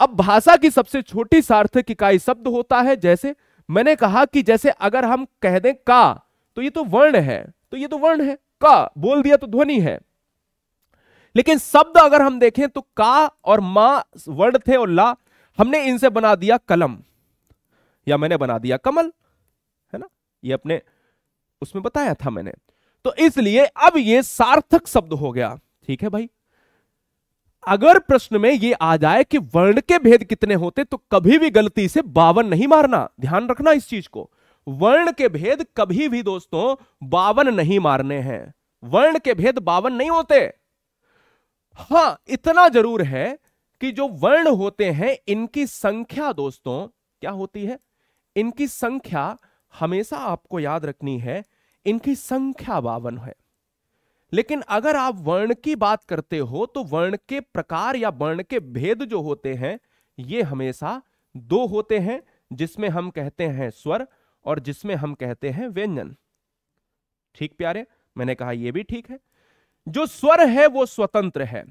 अब भाषा की सबसे छोटी सार्थक इकाई शब्द होता है जैसे मैंने कहा कि जैसे अगर हम कह दें का तो ये तो वर्ण है तो ये तो वर्ण है का बोल दिया तो ध्वनि है लेकिन शब्द अगर हम देखें तो का और मा वर्ड थे और ला हमने इनसे बना दिया कलम या मैंने बना दिया कमल है ना ये अपने उसमें बताया था मैंने तो इसलिए अब ये सार्थक शब्द हो गया ठीक है भाई अगर प्रश्न में ये आ जाए कि वर्ण के भेद कितने होते तो कभी भी गलती से बावन नहीं मारना ध्यान रखना इस चीज को वर्ण के भेद कभी भी दोस्तों बावन नहीं मारने हैं वर्ण के भेद बावन नहीं होते हां इतना जरूर है कि जो वर्ण होते हैं इनकी संख्या दोस्तों क्या होती है इनकी संख्या हमेशा आपको याद रखनी है इनकी संख्या बावन है लेकिन अगर आप वर्ण की बात करते हो तो वर्ण के प्रकार या वर्ण के भेद जो होते हैं ये हमेशा दो होते हैं जिसमें हम कहते हैं स्वर और जिसमें हम कहते हैं व्यंजन ठीक प्यारे मैंने कहा यह भी ठीक है जो स्वर है वो स्वतंत्र है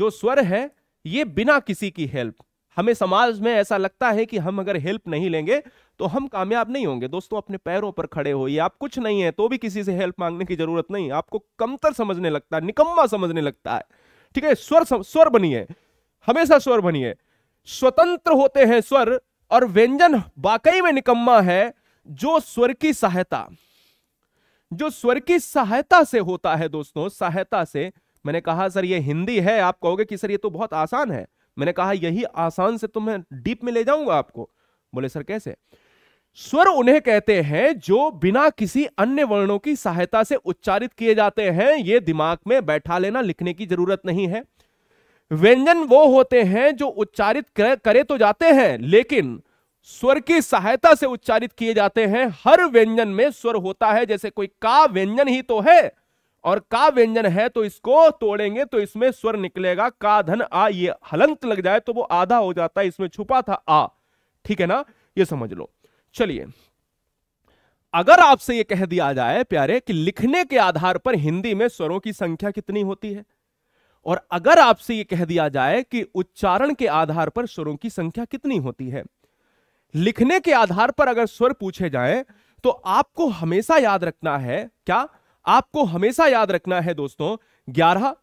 जो स्वर है ये बिना किसी की हेल्प हमें समाज में ऐसा लगता है कि हम अगर हेल्प नहीं लेंगे तो हम कामयाब नहीं होंगे दोस्तों अपने पैरों पर खड़े होइए आप कुछ नहीं है तो भी किसी से हेल्प मांगने की जरूरत नहीं आपको कमतर समझने लगता है निकम्मा समझने लगता है ठीक है स्वर स्वर बनिए हमेशा स्वर बनिए स्वतंत्र होते हैं स्वर और व्यंजन वाकई में निकम्मा है जो स्वर की सहायता जो स्वर की सहायता से होता है दोस्तों सहायता से मैंने कहा सर ये हिंदी है आप कहोगे कि सर ये तो बहुत आसान है मैंने कहा यही आसान से तुम्हें तो डीप में ले जाऊंगा आपको बोले सर कैसे स्वर उन्हें कहते हैं जो बिना किसी अन्य वर्णों की सहायता से उच्चारित किए जाते हैं ये दिमाग में बैठा लेना लिखने की जरूरत नहीं है व्यंजन वो होते हैं जो उच्चारित करे तो जाते हैं लेकिन स्वर की सहायता से उच्चारित किए जाते हैं हर व्यंजन में स्वर होता है जैसे कोई का व्यंजन ही तो है और का व्यंजन है तो इसको तोड़ेंगे तो इसमें स्वर निकलेगा का धन आ ये हलंत लग जाए तो वो आधा हो जाता है इसमें छुपा था आ ठीक है ना ये समझ लो चलिए अगर आपसे ये कह दिया जाए प्यारे कि लिखने के आधार पर हिंदी में स्वरों की संख्या कितनी होती है और अगर आपसे ये कह दिया जाए कि उच्चारण के आधार पर स्वरों की संख्या कितनी होती है लिखने के आधार पर अगर स्वर पूछे जाए तो आपको हमेशा याद रखना है क्या आपको हमेशा याद रखना है दोस्तों ग्यारह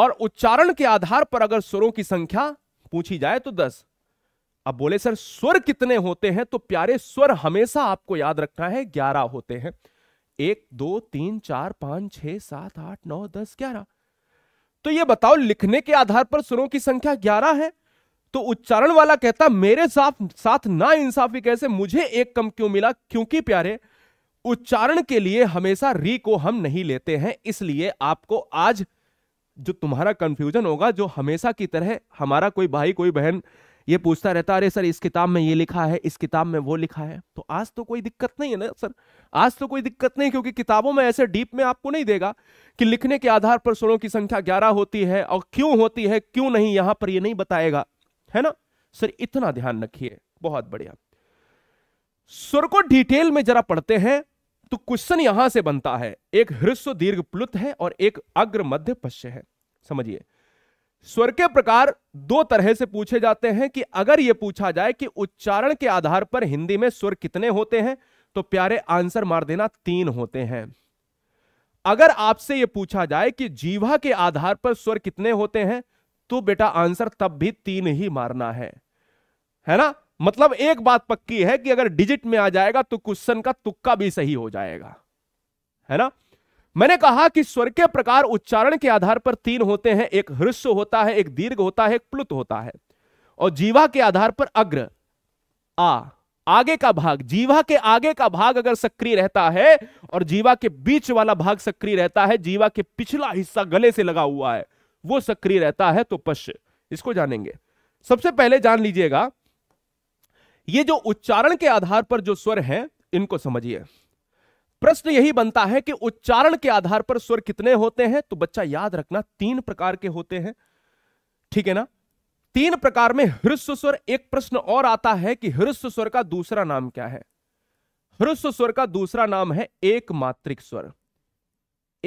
और उच्चारण के आधार पर अगर स्वरों की संख्या पूछी जाए तो दस अब बोले सर स्वर कितने होते हैं तो प्यारे स्वर हमेशा आपको याद रखना है ग्यारह होते हैं एक दो तीन चार पांच छह सात आठ नौ दस ग्यारह तो ये बताओ लिखने के आधार पर स्वरों की संख्या ग्यारह है तो उच्चारण वाला कहता मेरे साथ साथ ना इंसाफी कैसे मुझे एक कम क्यों मिला क्योंकि प्यारे उच्चारण के लिए हमेशा री को हम नहीं लेते हैं इसलिए आपको आज जो तुम्हारा कंफ्यूजन होगा जो हमेशा की तरह हमारा कोई भाई कोई बहन ये पूछता रहता अरे सर इस किताब में ये लिखा है इस किताब में वो लिखा है तो आज तो कोई दिक्कत नहीं है ना सर आज तो कोई दिक्कत नहीं क्योंकि किताबों में ऐसे डीप में आपको नहीं देगा कि लिखने के आधार पर सोलों की संख्या ग्यारह होती है और क्यों होती है क्यों नहीं यहां पर ये नहीं बताएगा है ना सर इतना ध्यान रखिए बहुत बढ़िया स्वर को डिटेल में जरा पढ़ते हैं तो क्वेश्चन यहां से बनता है एक हृस्व दीर्घ प्लुत है और एक अग्र मध्य पश्य है समझिए स्वर के प्रकार दो तरह से पूछे जाते हैं कि अगर यह पूछा जाए कि उच्चारण के आधार पर हिंदी में स्वर कितने होते हैं तो प्यारे आंसर मार देना तीन होते हैं अगर आपसे यह पूछा जाए कि जीवा के आधार पर स्वर कितने होते हैं तो बेटा आंसर तब भी तीन ही मारना है है ना मतलब एक बात पक्की है कि अगर डिजिट में आ जाएगा तो क्वेश्चन का तुक्का भी सही हो जाएगा है ना मैंने कहा कि स्वर के प्रकार उच्चारण के आधार पर तीन होते हैं एक हृस्व होता है एक दीर्घ होता है एक प्लुत होता है और जीवा के आधार पर अग्र आ आगे का भाग जीवा के आगे का भाग अगर सक्रिय रहता है और जीवा के बीच वाला भाग सक्रिय रहता है जीवा के पिछला हिस्सा गले से लगा हुआ है वो सक्रिय रहता है तो पश्य इसको जानेंगे सबसे पहले जान लीजिएगा ये जो उच्चारण के आधार पर जो स्वर हैं इनको समझिए प्रश्न यही बनता है कि उच्चारण के आधार पर स्वर कितने होते हैं तो बच्चा याद रखना तीन प्रकार के होते हैं ठीक है ना तीन प्रकार में हृस्व स्वर एक प्रश्न और आता है कि हृस्व स्वर का दूसरा नाम क्या है हृस्व स्वर का दूसरा नाम है एक मात्रिक स्वर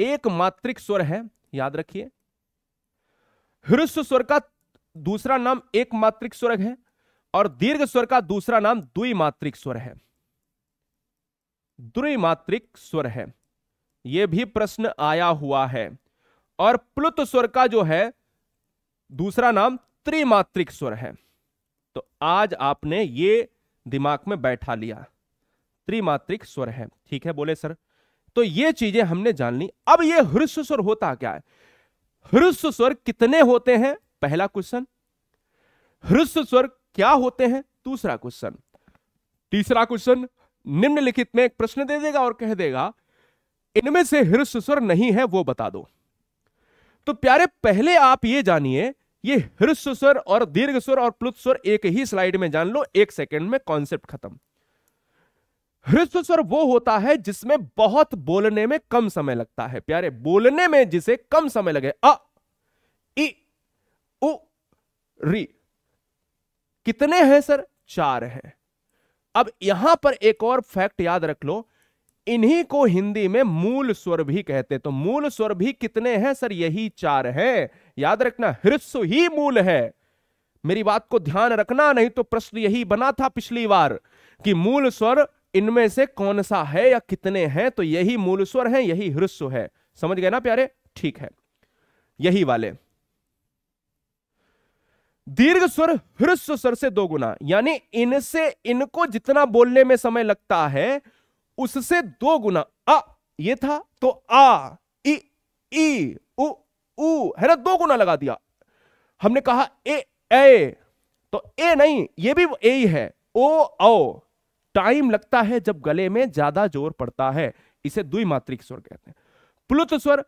एक मात्रिक स्वर है याद रखिए हृस्व स्वर का दूसरा नाम एक मात्रिक स्वर है और दीर्घ स्वर का दूसरा नाम द्विमात्रिक स्वर है द्विमात्रिक स्वर है यह भी प्रश्न आया हुआ है और प्लुत स्वर का जो है दूसरा नाम त्रिमात्रिक स्वर है तो आज आपने ये दिमाग में बैठा लिया त्रिमात्रिक स्वर है ठीक है बोले सर तो ये चीजें हमने जान ली अब ये हृस्व स्वर होता क्या है ह्रस्व स्वर कितने होते हैं पहला क्वेश्चन ह्रस्व स्वर क्या होते हैं दूसरा क्वेश्चन तीसरा क्वेश्चन निम्नलिखित में एक प्रश्न दे देगा और कह देगा इनमें से हृस्व स्वर नहीं है वो बता दो तो प्यारे पहले आप ये जानिए ये हृस्व स्वर और दीर्घ स्वर और प्लुत स्वर एक ही स्लाइड में जान लो एक सेकंड में कॉन्सेप्ट खत्म हृस्व स्वर वो होता है जिसमें बहुत बोलने में कम समय लगता है प्यारे बोलने में जिसे कम समय लगे अ इ उ री कितने हैं सर चार हैं अब यहां पर एक और फैक्ट याद रख लो इन्हीं को हिंदी में मूल स्वर भी कहते तो मूल स्वर भी कितने हैं सर यही चार हैं याद रखना हृस्व ही मूल है मेरी बात को ध्यान रखना नहीं तो प्रश्न यही बना था पिछली बार कि मूल स्वर इनमें से कौन सा है या कितने हैं तो यही मूल स्वर है यही हृस्व है समझ गए ना प्यारे ठीक है यही वाले दीर्घ स्वर हृस्व स्वर से दो गुना यानी इनसे इनको जितना बोलने में समय लगता है उससे दो गुना अ ये था तो आ इ ई उ उ है ना दो गुना लगा दिया हमने कहा ए ए तो ए नहीं ये भी ए ही है ओ औ टाइम लगता है जब गले में ज्यादा जोर पड़ता है इसे द्विमात्रिक स्वर कहते हैं प्लुत स्वर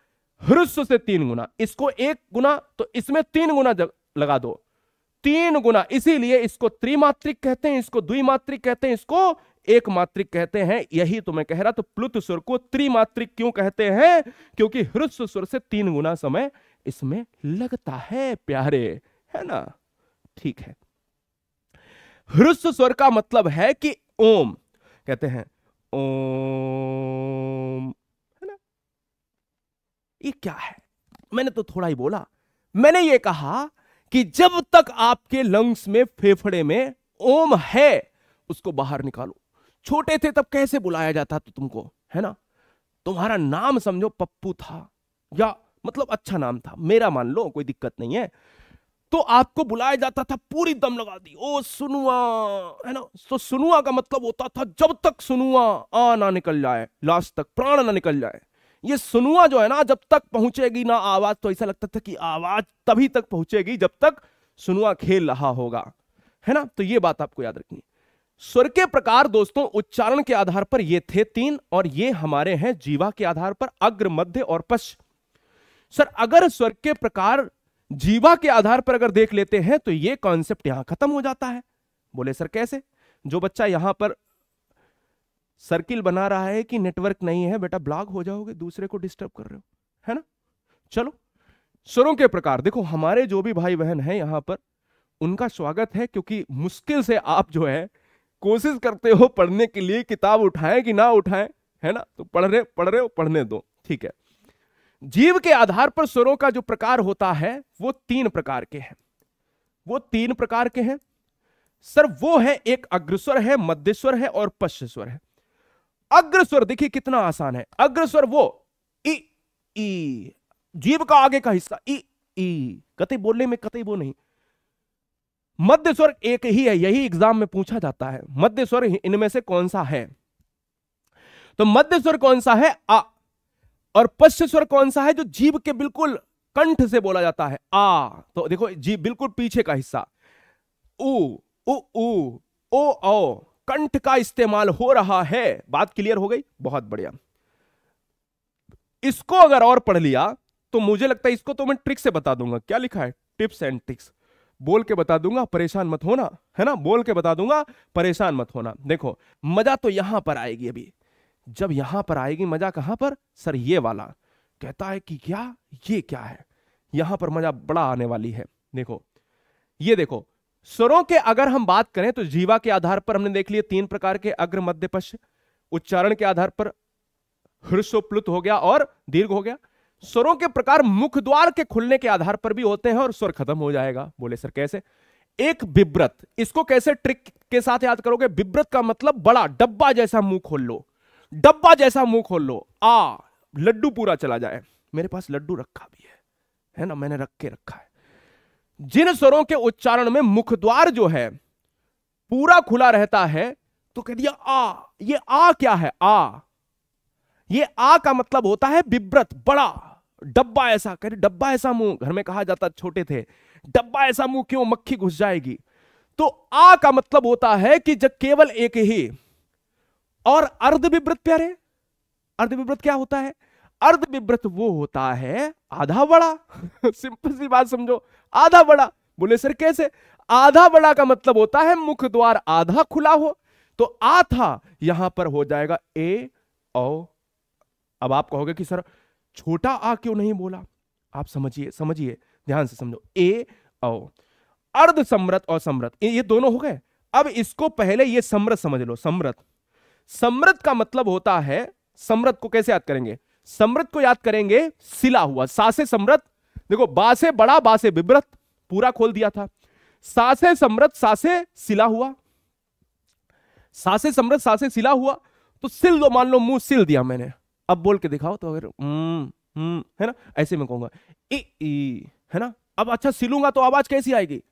हृस्व से तीन गुना इसको एक गुना तो इसमें तीन गुना लगा दो तीन गुना इसीलिए इसको त्रिमात्रिक कहते हैं इसको द्विमात्रिक कहते हैं इसको एक मात्रिक कहते हैं यही तो मैं कह रहा तो प्लुत स्वर को त्रिमात्रिक क्यों कहते हैं क्योंकि हृस्व स्वर से तीन गुना समय इसमें लगता है प्यारे है ना ठीक है हृस्व स्वर का मतलब है कि ओम कहते हैं ओम है ना ये क्या है मैंने तो थोड़ा ही बोला मैंने ये कहा कि जब तक आपके लंग्स में फेफड़े में ओम है उसको बाहर निकालो छोटे थे तब कैसे बुलाया जाता तो तुमको है ना तुम्हारा नाम समझो पप्पू था या मतलब अच्छा नाम था मेरा मान लो कोई दिक्कत नहीं है तो आपको बुलाया जाता था पूरी दम लगा दी ओ सुनुआ है ना तो सुनुआ का मतलब होता था जब तक सुनुआ आ ना निकल जाए लास्ट तक प्राण ना निकल जाए ये सुनुआ जो है ना जब तक पहुंचेगी ना आवाज तो ऐसा लगता था कि आवाज तभी तक पहुंचेगी जब तक सुनुआ खेल रहा होगा है ना तो ये बात आपको याद रखनी स्वर के प्रकार दोस्तों उच्चारण के आधार पर ये थे तीन और ये हमारे हैं जीवा के आधार पर अग्र मध्य और पश्च सर अगर स्वर के प्रकार जीवा के आधार पर अगर देख लेते हैं तो यह कॉन्सेप्ट यहां खत्म हो जाता है बोले सर कैसे जो बच्चा यहां पर सर्किल बना रहा है कि नेटवर्क नहीं है बेटा ब्लॉक हो जाओगे दूसरे को डिस्टर्ब कर रहे हो है ना चलो स्वरों के प्रकार देखो हमारे जो भी भाई बहन हैं यहां पर उनका स्वागत है क्योंकि मुश्किल से आप जो है कोशिश करते हो पढ़ने के लिए किताब उठाएं कि ना उठाएं है ना तो पढ़ रहे पढ़ रहे हो पढ़ने दो ठीक है जीव के आधार पर स्वरों का जो प्रकार होता है वो तीन प्रकार के हैं वो तीन प्रकार के हैं सर वो है एक अग्रस्वर है मध्यस्वर है और पश्च स्वर है अग्रस्वर देखिए कितना आसान है अग्रस्वर वो ई इ जीव का आगे का हिस्सा इ, इ कतई बोलने में कतई वो नहीं मध्य स्वर एक ही है यही एग्जाम में पूछा जाता है मध्य स्वर इनमें से कौन सा है तो मध्य स्वर कौन सा है आ और पश्च स्वर कौन सा है जो जीव के बिल्कुल कंठ से बोला जाता है आ तो देखो जीव बिल्कुल पीछे का हिस्सा उ उ उ ओ ओ कंठ का इस्तेमाल हो रहा है बात क्लियर हो गई बहुत बढ़िया इसको अगर और पढ़ लिया तो मुझे लगता है इसको तो मैं ट्रिक से बता दूंगा क्या लिखा है टिप्स एंड ट्रिक्स बोल के बता दूंगा परेशान मत होना है ना बोल के बता दूंगा परेशान मत होना देखो मजा तो यहां पर आएगी अभी जब यहां पर आएगी मजा कहां पर सर ये वाला कहता है कि क्या ये क्या है यहां पर मजा बड़ा आने वाली है देखो ये देखो स्वरों के अगर हम बात करें तो जीवा के आधार पर हमने देख लिया तीन प्रकार के अग्र मध्य पश्च उच्चारण के आधार पर हृष्योप्लुत हो गया और दीर्घ हो गया स्वरों के प्रकार मुख द्वार के खुलने के आधार पर भी होते हैं और स्वर खत्म हो जाएगा बोले सर कैसे एक विव्रत इसको कैसे ट्रिक के साथ याद करोगे विव्रत का मतलब बड़ा डब्बा जैसा मुंह खोल लो डब्बा जैसा मुंह खोल लो आ लड्डू पूरा चला जाए मेरे पास लड्डू रखा भी है है ना मैंने रख के रखा है जिन स्वरों के उच्चारण में मुख द्वार जो है पूरा खुला रहता है तो कह दिया आ ये आ क्या है आ ये आ का मतलब होता है विव्रत बड़ा डब्बा ऐसा कह डब्बा ऐसा मुंह घर में कहा जाता छोटे थे डब्बा ऐसा मुंह क्यों मक्खी घुस जाएगी तो आ का मतलब होता है कि जब केवल एक ही और अर्ध विवृत प्यारे अर्ध विवृत क्या होता है अर्ध विवृत वो होता है आधा बड़ा सिंपल सी बात समझो आधा बड़ा बोले सर कैसे आधा बड़ा का मतलब होता है मुख द्वार आधा खुला हो तो आधा यहां पर हो जाएगा ए ओ अब आप कहोगे कि सर छोटा आ क्यों नहीं बोला आप समझिए समझिए ध्यान से समझो ए ओ अर्ध समृत और समृत ये दोनों हो गए अब इसको पहले ये समृत समझ लो समृत समृद्ध का मतलब होता है समृद्ध को कैसे याद करेंगे समृद्ध को याद करेंगे सिला हुआ सासे समृद्ध देखो बासे बड़ा बासे विव्रत पूरा खोल दिया था सासे समृद्ध सासे सिला हुआ सासे समृद्ध सासे सिला हुआ तो सिल दो मान लो मुंह सिल दिया मैंने अब बोल के दिखाओ तो अगर हम्म, हम्म है ना ऐसे में कहूंगा ई है ना अब अच्छा सिलूंगा तो आवाज कैसी आएगी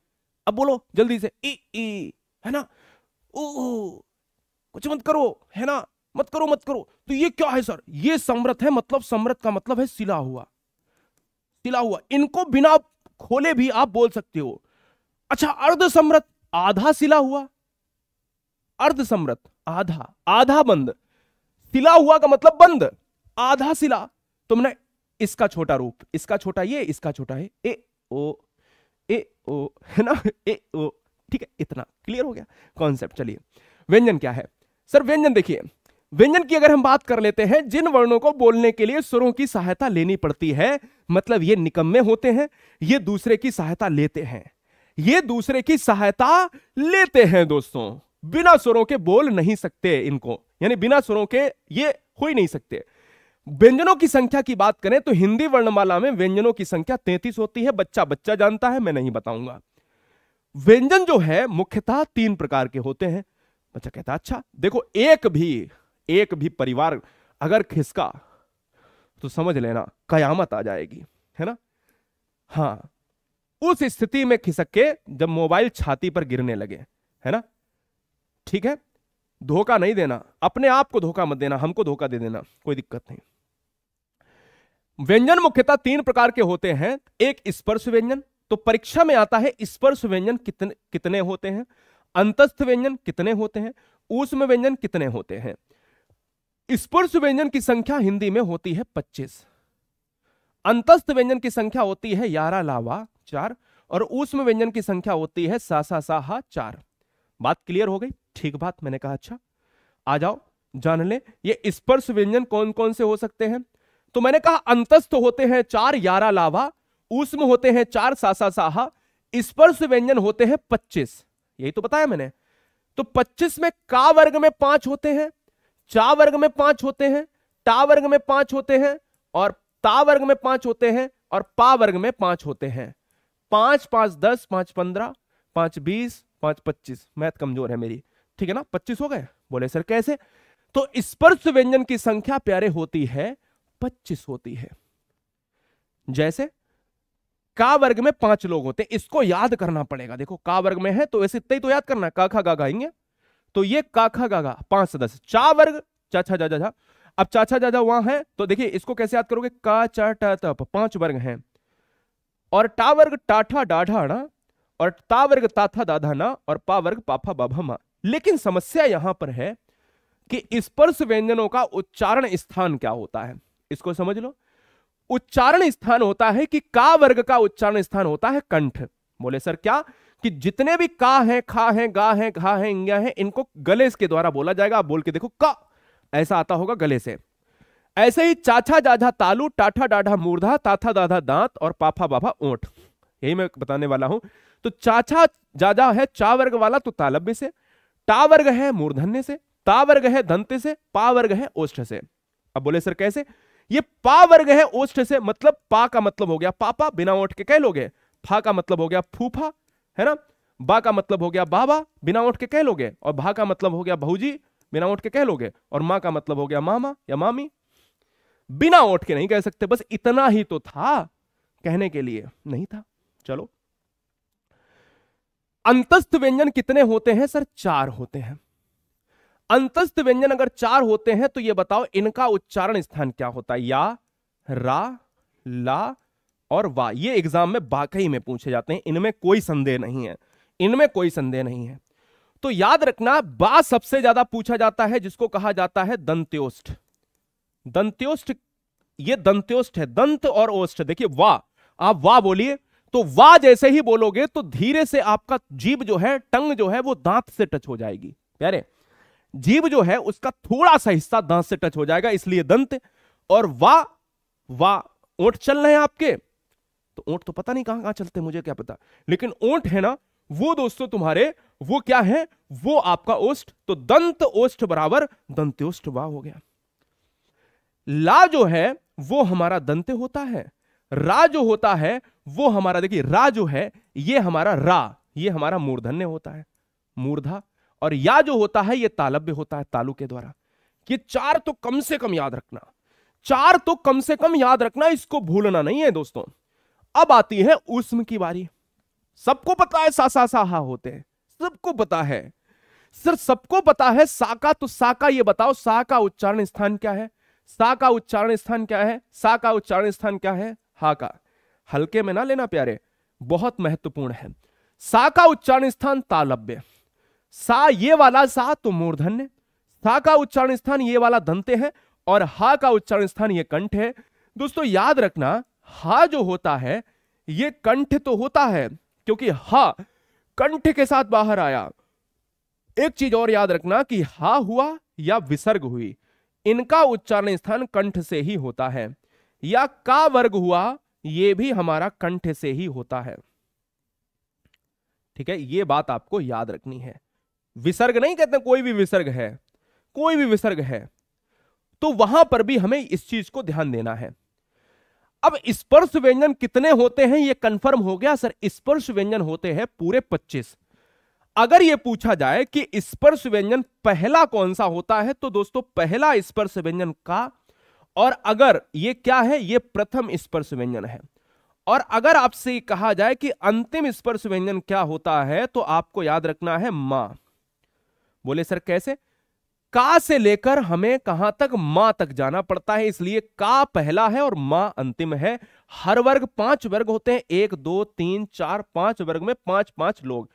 अब बोलो जल्दी से ई है ना ओ कुछ मत करो है ना मत करो मत करो तो ये क्या है सर ये समृत है मतलब समृत का मतलब है सिला हुआ सिला हुआ इनको बिना खोले भी आप बोल सकते हो अच्छा अर्ध समृत आधा सिला हुआ अर्ध समृत आधा आधा बंद सिला हुआ का मतलब बंद आधा सिला तुमने तो इसका छोटा रूप इसका छोटा ये इसका छोटा है ए ओ ए ओ है ना ए ओ ठीक है इतना क्लियर हो गया कॉन्सेप्ट चलिए व्यंजन क्या है सर व्यंजन देखिए व्यंजन की अगर हम बात कर लेते हैं जिन वर्णों को बोलने के लिए स्वरों की सहायता लेनी पड़ती है मतलब ये निकम्मे होते हैं ये दूसरे की सहायता लेते हैं ये दूसरे की सहायता लेते हैं दोस्तों बिना स्वरों के बोल नहीं सकते इनको यानी बिना स्वरों के ये हो ही नहीं सकते व्यंजनों की संख्या की बात करें तो हिंदी वर्णमाला में व्यंजनों की संख्या तैतीस होती है बच्चा बच्चा जानता है मैं नहीं बताऊंगा व्यंजन जो है मुख्यतः तीन प्रकार के होते हैं बच्चा कहता अच्छा देखो एक भी एक भी परिवार अगर खिसका तो समझ लेना कयामत आ जाएगी है ना हाँ उस स्थिति में खिसक के जब मोबाइल छाती पर गिरने लगे है ना ठीक है धोखा नहीं देना अपने आप को धोखा मत देना हमको धोखा दे देना कोई दिक्कत नहीं व्यंजन मुख्यतः तीन प्रकार के होते हैं एक स्पर्श व्यंजन तो परीक्षा में आता है स्पर्श व्यंजन कितने कितने होते हैं अंतस्थ व्यंजन कितने होते हैं ऊष्म व्यंजन कितने होते हैं स्पर्श व्यंजन की संख्या हिंदी में होती है पच्चीस अंतस्थ व्यंजन की संख्या होती है यारा लावा चार और ऊष्म व्यंजन की संख्या होती है सासा साहा चार बात क्लियर हो गई ठीक बात मैंने कहा अच्छा आ जाओ जान ले ये स्पर्श व्यंजन कौन कौन से हो सकते हैं तो मैंने कहा अंतस्थ होते हैं चार यारा लावा ऊष्म होते हैं चार सासा साहा स्पर्श व्यंजन होते हैं पच्चीस यही तो बताया मैंने तो 25 में का वर्ग में पांच होते हैं चा वर्ग में पांच होते हैं टा वर्ग में पांच होते हैं और ता वर्ग में पांच होते हैं और पा वर्ग में पांच होते हैं पांच पांच दस पांच पंद्रह पांच बीस पांच पच्चीस मैथ कमजोर है मेरी ठीक है ना पच्चीस हो गए बोले सर कैसे तो स्पर्श व्यंजन की संख्या प्यारे होती है पच्चीस होती है जैसे का वर्ग में पांच लोग होते हैं इसको याद करना पड़ेगा देखो का वर्ग में है तो ऐसे इतना ही तो याद करना का खा गा गाएंगे तो ये का खा गा पांच सदस्य चा वर्ग चाचा जा जा अब चाचा जाजा वहां है तो देखिए इसको कैसे याद करोगे का चा टा तप पांच वर्ग हैं और टा वर्ग टाठा डाढ़ा ना और ता वर्ग ताथा दाधा ना और पा वर्ग पाफा बाभा मा लेकिन समस्या यहां पर है कि स्पर्श व्यंजनों का उच्चारण स्थान क्या होता है इसको समझ लो उच्चारण स्थान होता है कि का वर्ग का उच्चारण स्थान होता है कंठ बोले सर क्या कि जितने भी का है खा है गा है घा है इंग्या है इनको गले के द्वारा बोला जाएगा आप बोल के देखो का ऐसा आता होगा गले से ऐसे ही चाचा जाझा तालू टाठा डाढ़ा मूर्धा ताथा दाधा दांत और पाफा बाफा ओठ यही मैं बताने वाला हूं तो चाचा जाजा है चा वर्ग वाला तो तालब्य से टा वर्ग है मूर्धन्य से ता वर्ग है दंते से पा वर्ग है ओष्ठ से अब बोले सर कैसे ये पा वर्ग है ओष्ठ से मतलब पा का मतलब हो गया पापा बिना ओठ के कह लोगे फा का मतलब हो गया फूफा है ना बा का मतलब हो गया बाबा बिना ओठ के कह लोगे और भा का मतलब हो गया भाजी बिना ओठ के कह लोगे और माँ का मतलब हो गया मामा या मामी बिना ओठ के नहीं कह सकते बस इतना ही तो था कहने के लिए नहीं था चलो अंतस्थ व्यंजन कितने होते हैं सर चार होते हैं अंतस्थ व्यंजन अगर चार होते हैं तो यह बताओ इनका उच्चारण स्थान क्या होता है या रा ला और वा ये एग्जाम में वाकई में पूछे जाते हैं इनमें कोई संदेह नहीं है इनमें कोई संदेह नहीं है तो याद रखना बा सबसे ज्यादा पूछा जाता है जिसको कहा जाता है दंत्योष्ठ दंत्योष्ठ ये दंत्योष्ठ है दंत और ओष्ठ देखिए वा आप वा बोलिए तो वा जैसे ही बोलोगे तो धीरे से आपका जीभ जो है टंग जो है वो दांत से टच हो जाएगी प्यारे जीव जो है उसका थोड़ा सा हिस्सा दांत से टच हो जाएगा इसलिए दंत और वा वा ओंठ चल रहे हैं आपके तो ओट तो पता नहीं कहां कहां चलते मुझे क्या पता लेकिन ओट है ना वो दोस्तों तुम्हारे वो क्या है वो आपका ओष्ठ तो दंत ओष्ठ बराबर दंत्योष्ठ वाह हो गया ला जो है वो हमारा दंत होता है रा जो होता है वो हमारा देखिए रा जो है ये हमारा रा ये हमारा मूर्धन्य होता है मूर्धा और या जो होता है ये तालब्य होता है तालु के द्वारा ये चार तो कम से कम याद रखना चार तो कम से कम याद रखना इसको भूलना नहीं है दोस्तों अब आती है उष्म की बारी सबको पता है सा सा सा हा होते हैं सबको पता है सर सबको पता है सा का तो सा का ये बताओ सा का उच्चारण स्थान क्या है सा का उच्चारण स्थान क्या है सा का उच्चारण स्थान क्या है हा का हल्के में ना लेना प्यारे बहुत महत्वपूर्ण है सा का उच्चारण स्थान तालब्य सा ये वाला सा तो मूर्धन्य सा का उच्चारण स्थान ये वाला दंते है और हा का उच्चारण स्थान ये कंठ है दोस्तों याद रखना हा जो होता है ये कंठ तो होता है क्योंकि हा कंठ के साथ बाहर आया एक चीज और याद रखना कि हा हुआ या विसर्ग हुई इनका उच्चारण स्थान कंठ से ही होता है या का वर्ग हुआ यह भी हमारा कंठ से ही होता है ठीक है ये बात आपको याद रखनी है विसर्ग नहीं कहते कोई भी विसर्ग है कोई भी विसर्ग है तो वहां पर भी हमें इस चीज को ध्यान देना है अब स्पर्श व्यंजन कितने होते हैं यह कंफर्म हो गया सर स्पर्श व्यंजन होते हैं पूरे 25 अगर यह पूछा जाए कि स्पर्श व्यंजन पहला कौन सा होता है तो दोस्तों पहला स्पर्श व्यंजन का और अगर यह क्या है यह प्रथम स्पर्श व्यंजन है और अगर आपसे कहा जाए कि अंतिम स्पर्श व्यंजन क्या होता है तो आपको याद रखना है मां बोले सर कैसे का से लेकर हमें कहां तक मां तक जाना पड़ता है इसलिए का पहला है और मां अंतिम है हर वर्ग पांच वर्ग होते हैं एक दो तीन चार पांच वर्ग में पांच पांच लोग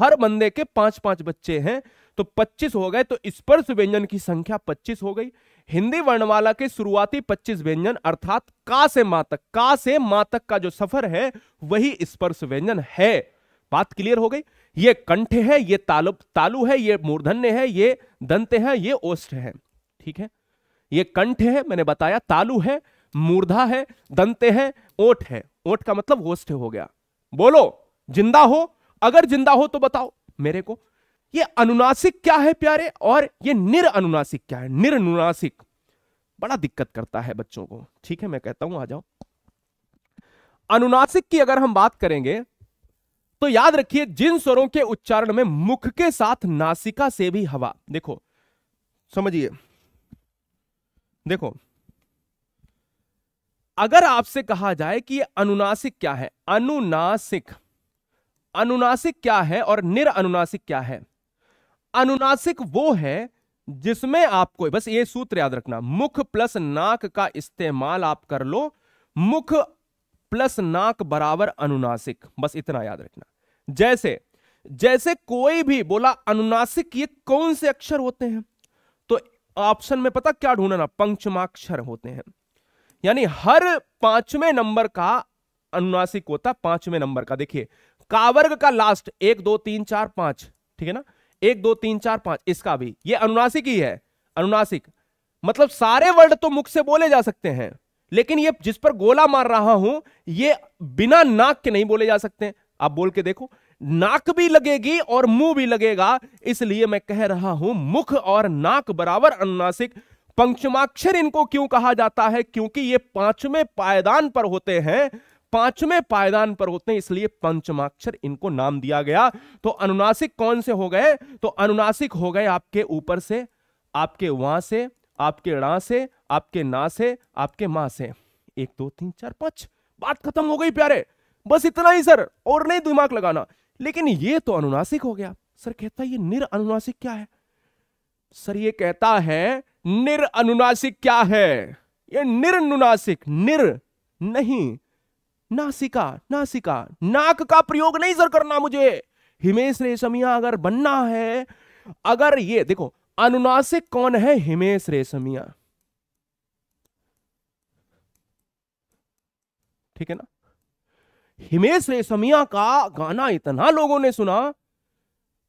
हर बंदे के पांच पांच बच्चे हैं तो 25 हो गए तो स्पर्श व्यंजन की संख्या 25 हो गई हिंदी वर्णमाला के शुरुआती 25 व्यंजन अर्थात का से मा तक का से मा तक का जो सफर है वही स्पर्श व्यंजन है बात क्लियर हो गई ये कंठ है ये तालु तालु है ये मूर्धन्य है ये दंते हैं ये ओष्ठ है ठीक है ये कंठ है मैंने बताया तालु है मूर्धा है दंते हैं ओठ है ओठ का मतलब ओष्ठ हो गया बोलो जिंदा हो अगर जिंदा हो तो बताओ मेरे को ये अनुनासिक क्या है प्यारे और ये निरअनुनासिक क्या है निरनुनासिक बड़ा दिक्कत करता है बच्चों को ठीक है मैं कहता हूं आ जाओ अनुनासिक की अगर हम बात करेंगे तो याद रखिए जिन स्वरों के उच्चारण में मुख के साथ नासिका से भी हवा देखो समझिए देखो अगर आपसे कहा जाए कि अनुनासिक क्या है अनुनासिक अनुनासिक क्या है और निरअनुनासिक क्या है अनुनासिक वो है जिसमें आपको बस ये सूत्र याद रखना मुख प्लस नाक का इस्तेमाल आप कर लो मुख प्लस नाक बराबर अनुनासिक बस इतना याद रखना जैसे जैसे कोई भी बोला अनुनासिक ये कौन से अक्षर होते हैं तो ऑप्शन में पता क्या ढूंढना पंचमाक्षर होते हैं यानी हर पांचवें नंबर का अनुनासिक होता पांचवें नंबर का देखिए कावर्ग का लास्ट एक दो तीन चार पांच ठीक है ना एक दो तीन चार पांच इसका भी ये अनुनासिक ही है अनुनासिक मतलब सारे वर्ड तो मुख से बोले जा सकते हैं लेकिन ये जिस पर गोला मार रहा हूं ये बिना नाक के नहीं बोले जा सकते आप बोल के देखो नाक भी लगेगी और मुंह भी लगेगा इसलिए मैं कह रहा हूं मुख और नाक बराबर अनुनासिक पंचमाक्षर इनको क्यों कहा जाता है क्योंकि ये पांचवें पायदान पर होते हैं पांचवें पायदान पर होते हैं इसलिए पंचमाक्षर इनको नाम दिया गया तो अनुनासिक कौन से हो गए तो अनुनासिक हो गए आपके ऊपर से आपके वहां से आपके रा से आपके ना से आपके मां से एक दो तीन चार पांच बात खत्म हो गई प्यारे बस इतना ही सर और नहीं दिमाग लगाना लेकिन ये तो अनुनासिक हो गया सर कहता ये निर अनुनासिक क्या है सर ये कहता है निर अनुनासिक क्या है ये अनुनासिक निर नहीं नासिका नासिका नाक का प्रयोग नहीं सर करना मुझे हिमेश रेशमिया अगर बनना है अगर ये देखो अनुनासिक कौन है हिमेश रेशमिया ठीक है ना हिमेश रेशमिया का गाना इतना लोगों ने सुना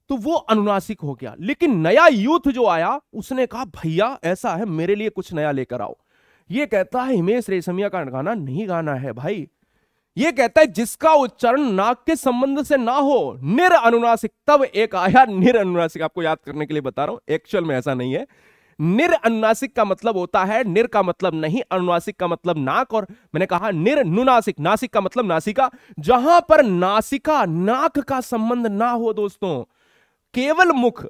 तो वो अनुनासिक हो गया लेकिन नया यूथ जो आया उसने कहा भैया ऐसा है मेरे लिए कुछ नया लेकर आओ ये कहता है हिमेश रेशमिया का गाना नहीं गाना है भाई ये कहता है जिसका उच्चारण नाक के संबंध से ना हो निर अनुनासिक तब एक आया निर अनुनासिक आपको याद करने के लिए बता रहा हूं एक्चुअल में ऐसा नहीं है निर अनुनासिक का मतलब होता है निर का मतलब नहीं अनुनासिक का मतलब नाक और मैंने कहा नुनासिक नासिक का मतलब नासिका जहां पर नासिका नाक का संबंध ना हो दोस्तों केवल मुख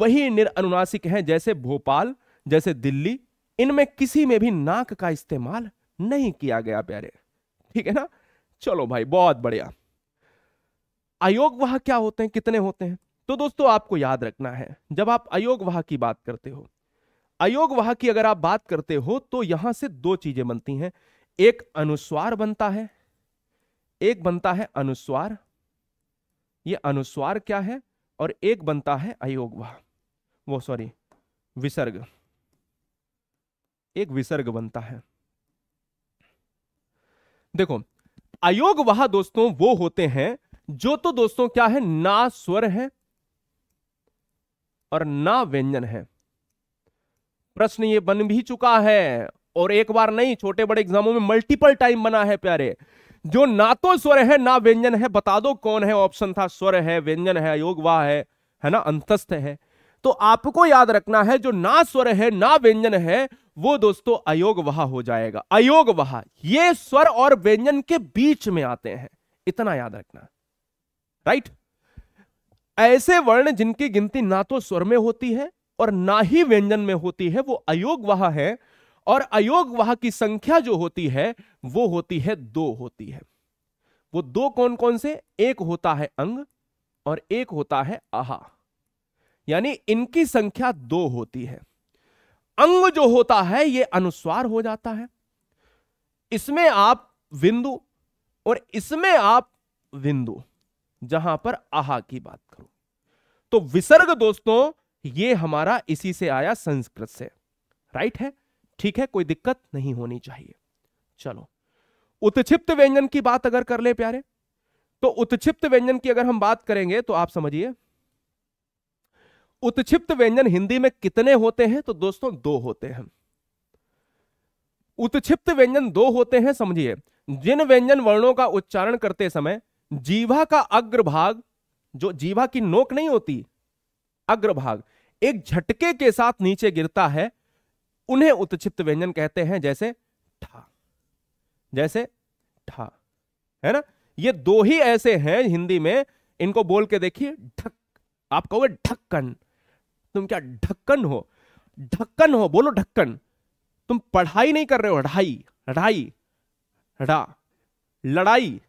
वही निरअनुनासिक है जैसे भोपाल जैसे दिल्ली इनमें किसी में भी नाक का इस्तेमाल नहीं किया गया प्यारे ठीक है ना चलो भाई बहुत बढ़िया अयोग वह क्या होते हैं कितने होते हैं तो दोस्तों आपको याद रखना है जब आप अयोग वह की बात करते हो अयोग वहा की अगर आप बात करते हो तो यहां से दो चीजें बनती हैं एक अनुस्वार बनता है एक बनता है अनुस्वार ये अनुस्वार क्या है और एक बनता है अयोग वह वो सॉरी विसर्ग एक विसर्ग बनता है देखो अयोग वहा दोस्तों वो होते हैं जो तो दोस्तों क्या है ना स्वर है और ना व्यंजन है प्रश्न ये बन भी चुका है और एक बार नहीं छोटे बड़े एग्जामों में मल्टीपल टाइम बना है प्यारे जो ना तो स्वर है ना व्यंजन है बता दो कौन है ऑप्शन था स्वर है व्यंजन है अयोग वाह है है ना अंतस्थ है तो आपको याद रखना है जो ना स्वर है ना व्यंजन है वो दोस्तों अयोग वहा हो जाएगा अयोग वहा ये स्वर और व्यंजन के बीच में आते हैं इतना याद रखना राइट ऐसे वर्ण जिनकी गिनती ना तो स्वर में होती है और ना ही व्यंजन में होती है वो वह है और अयोग वह की संख्या जो होती है वो होती है दो होती है वो दो कौन कौन से एक होता है अंग और एक होता है आहा यानी इनकी संख्या दो होती है अंग जो होता है ये अनुस्वार हो जाता है इसमें आप बिंदु और इसमें आप बिंदु जहां पर आहा की बात करो तो विसर्ग दोस्तों ये हमारा इसी से आया संस्कृत से राइट है ठीक है कोई दिक्कत नहीं होनी चाहिए चलो उत्क्षिप्त व्यंजन की बात अगर कर ले प्यारे तो उत्क्षिप्त व्यंजन की अगर हम बात करेंगे तो आप समझिए उत्क्षिप्त व्यंजन हिंदी में कितने होते हैं तो दोस्तों दो होते हैं उत्क्षिप्त व्यंजन दो होते हैं समझिए जिन व्यंजन वर्णों का उच्चारण करते समय जीवा का अग्रभाग जो जीवा की नोक नहीं होती अग्रभाग एक झटके के साथ नीचे गिरता है उन्हें उत्क्षिप्त व्यंजन कहते हैं जैसे ठा जैसे ठा है ना ये दो ही ऐसे हैं हिंदी में इनको बोल के देखिए ढक आप कहोगे ढक्कन तुम क्या ढक्कन हो ढक्कन हो बोलो ढक्कन तुम पढ़ाई नहीं कर रहे हो ढाई ढाई ढा लड़ाई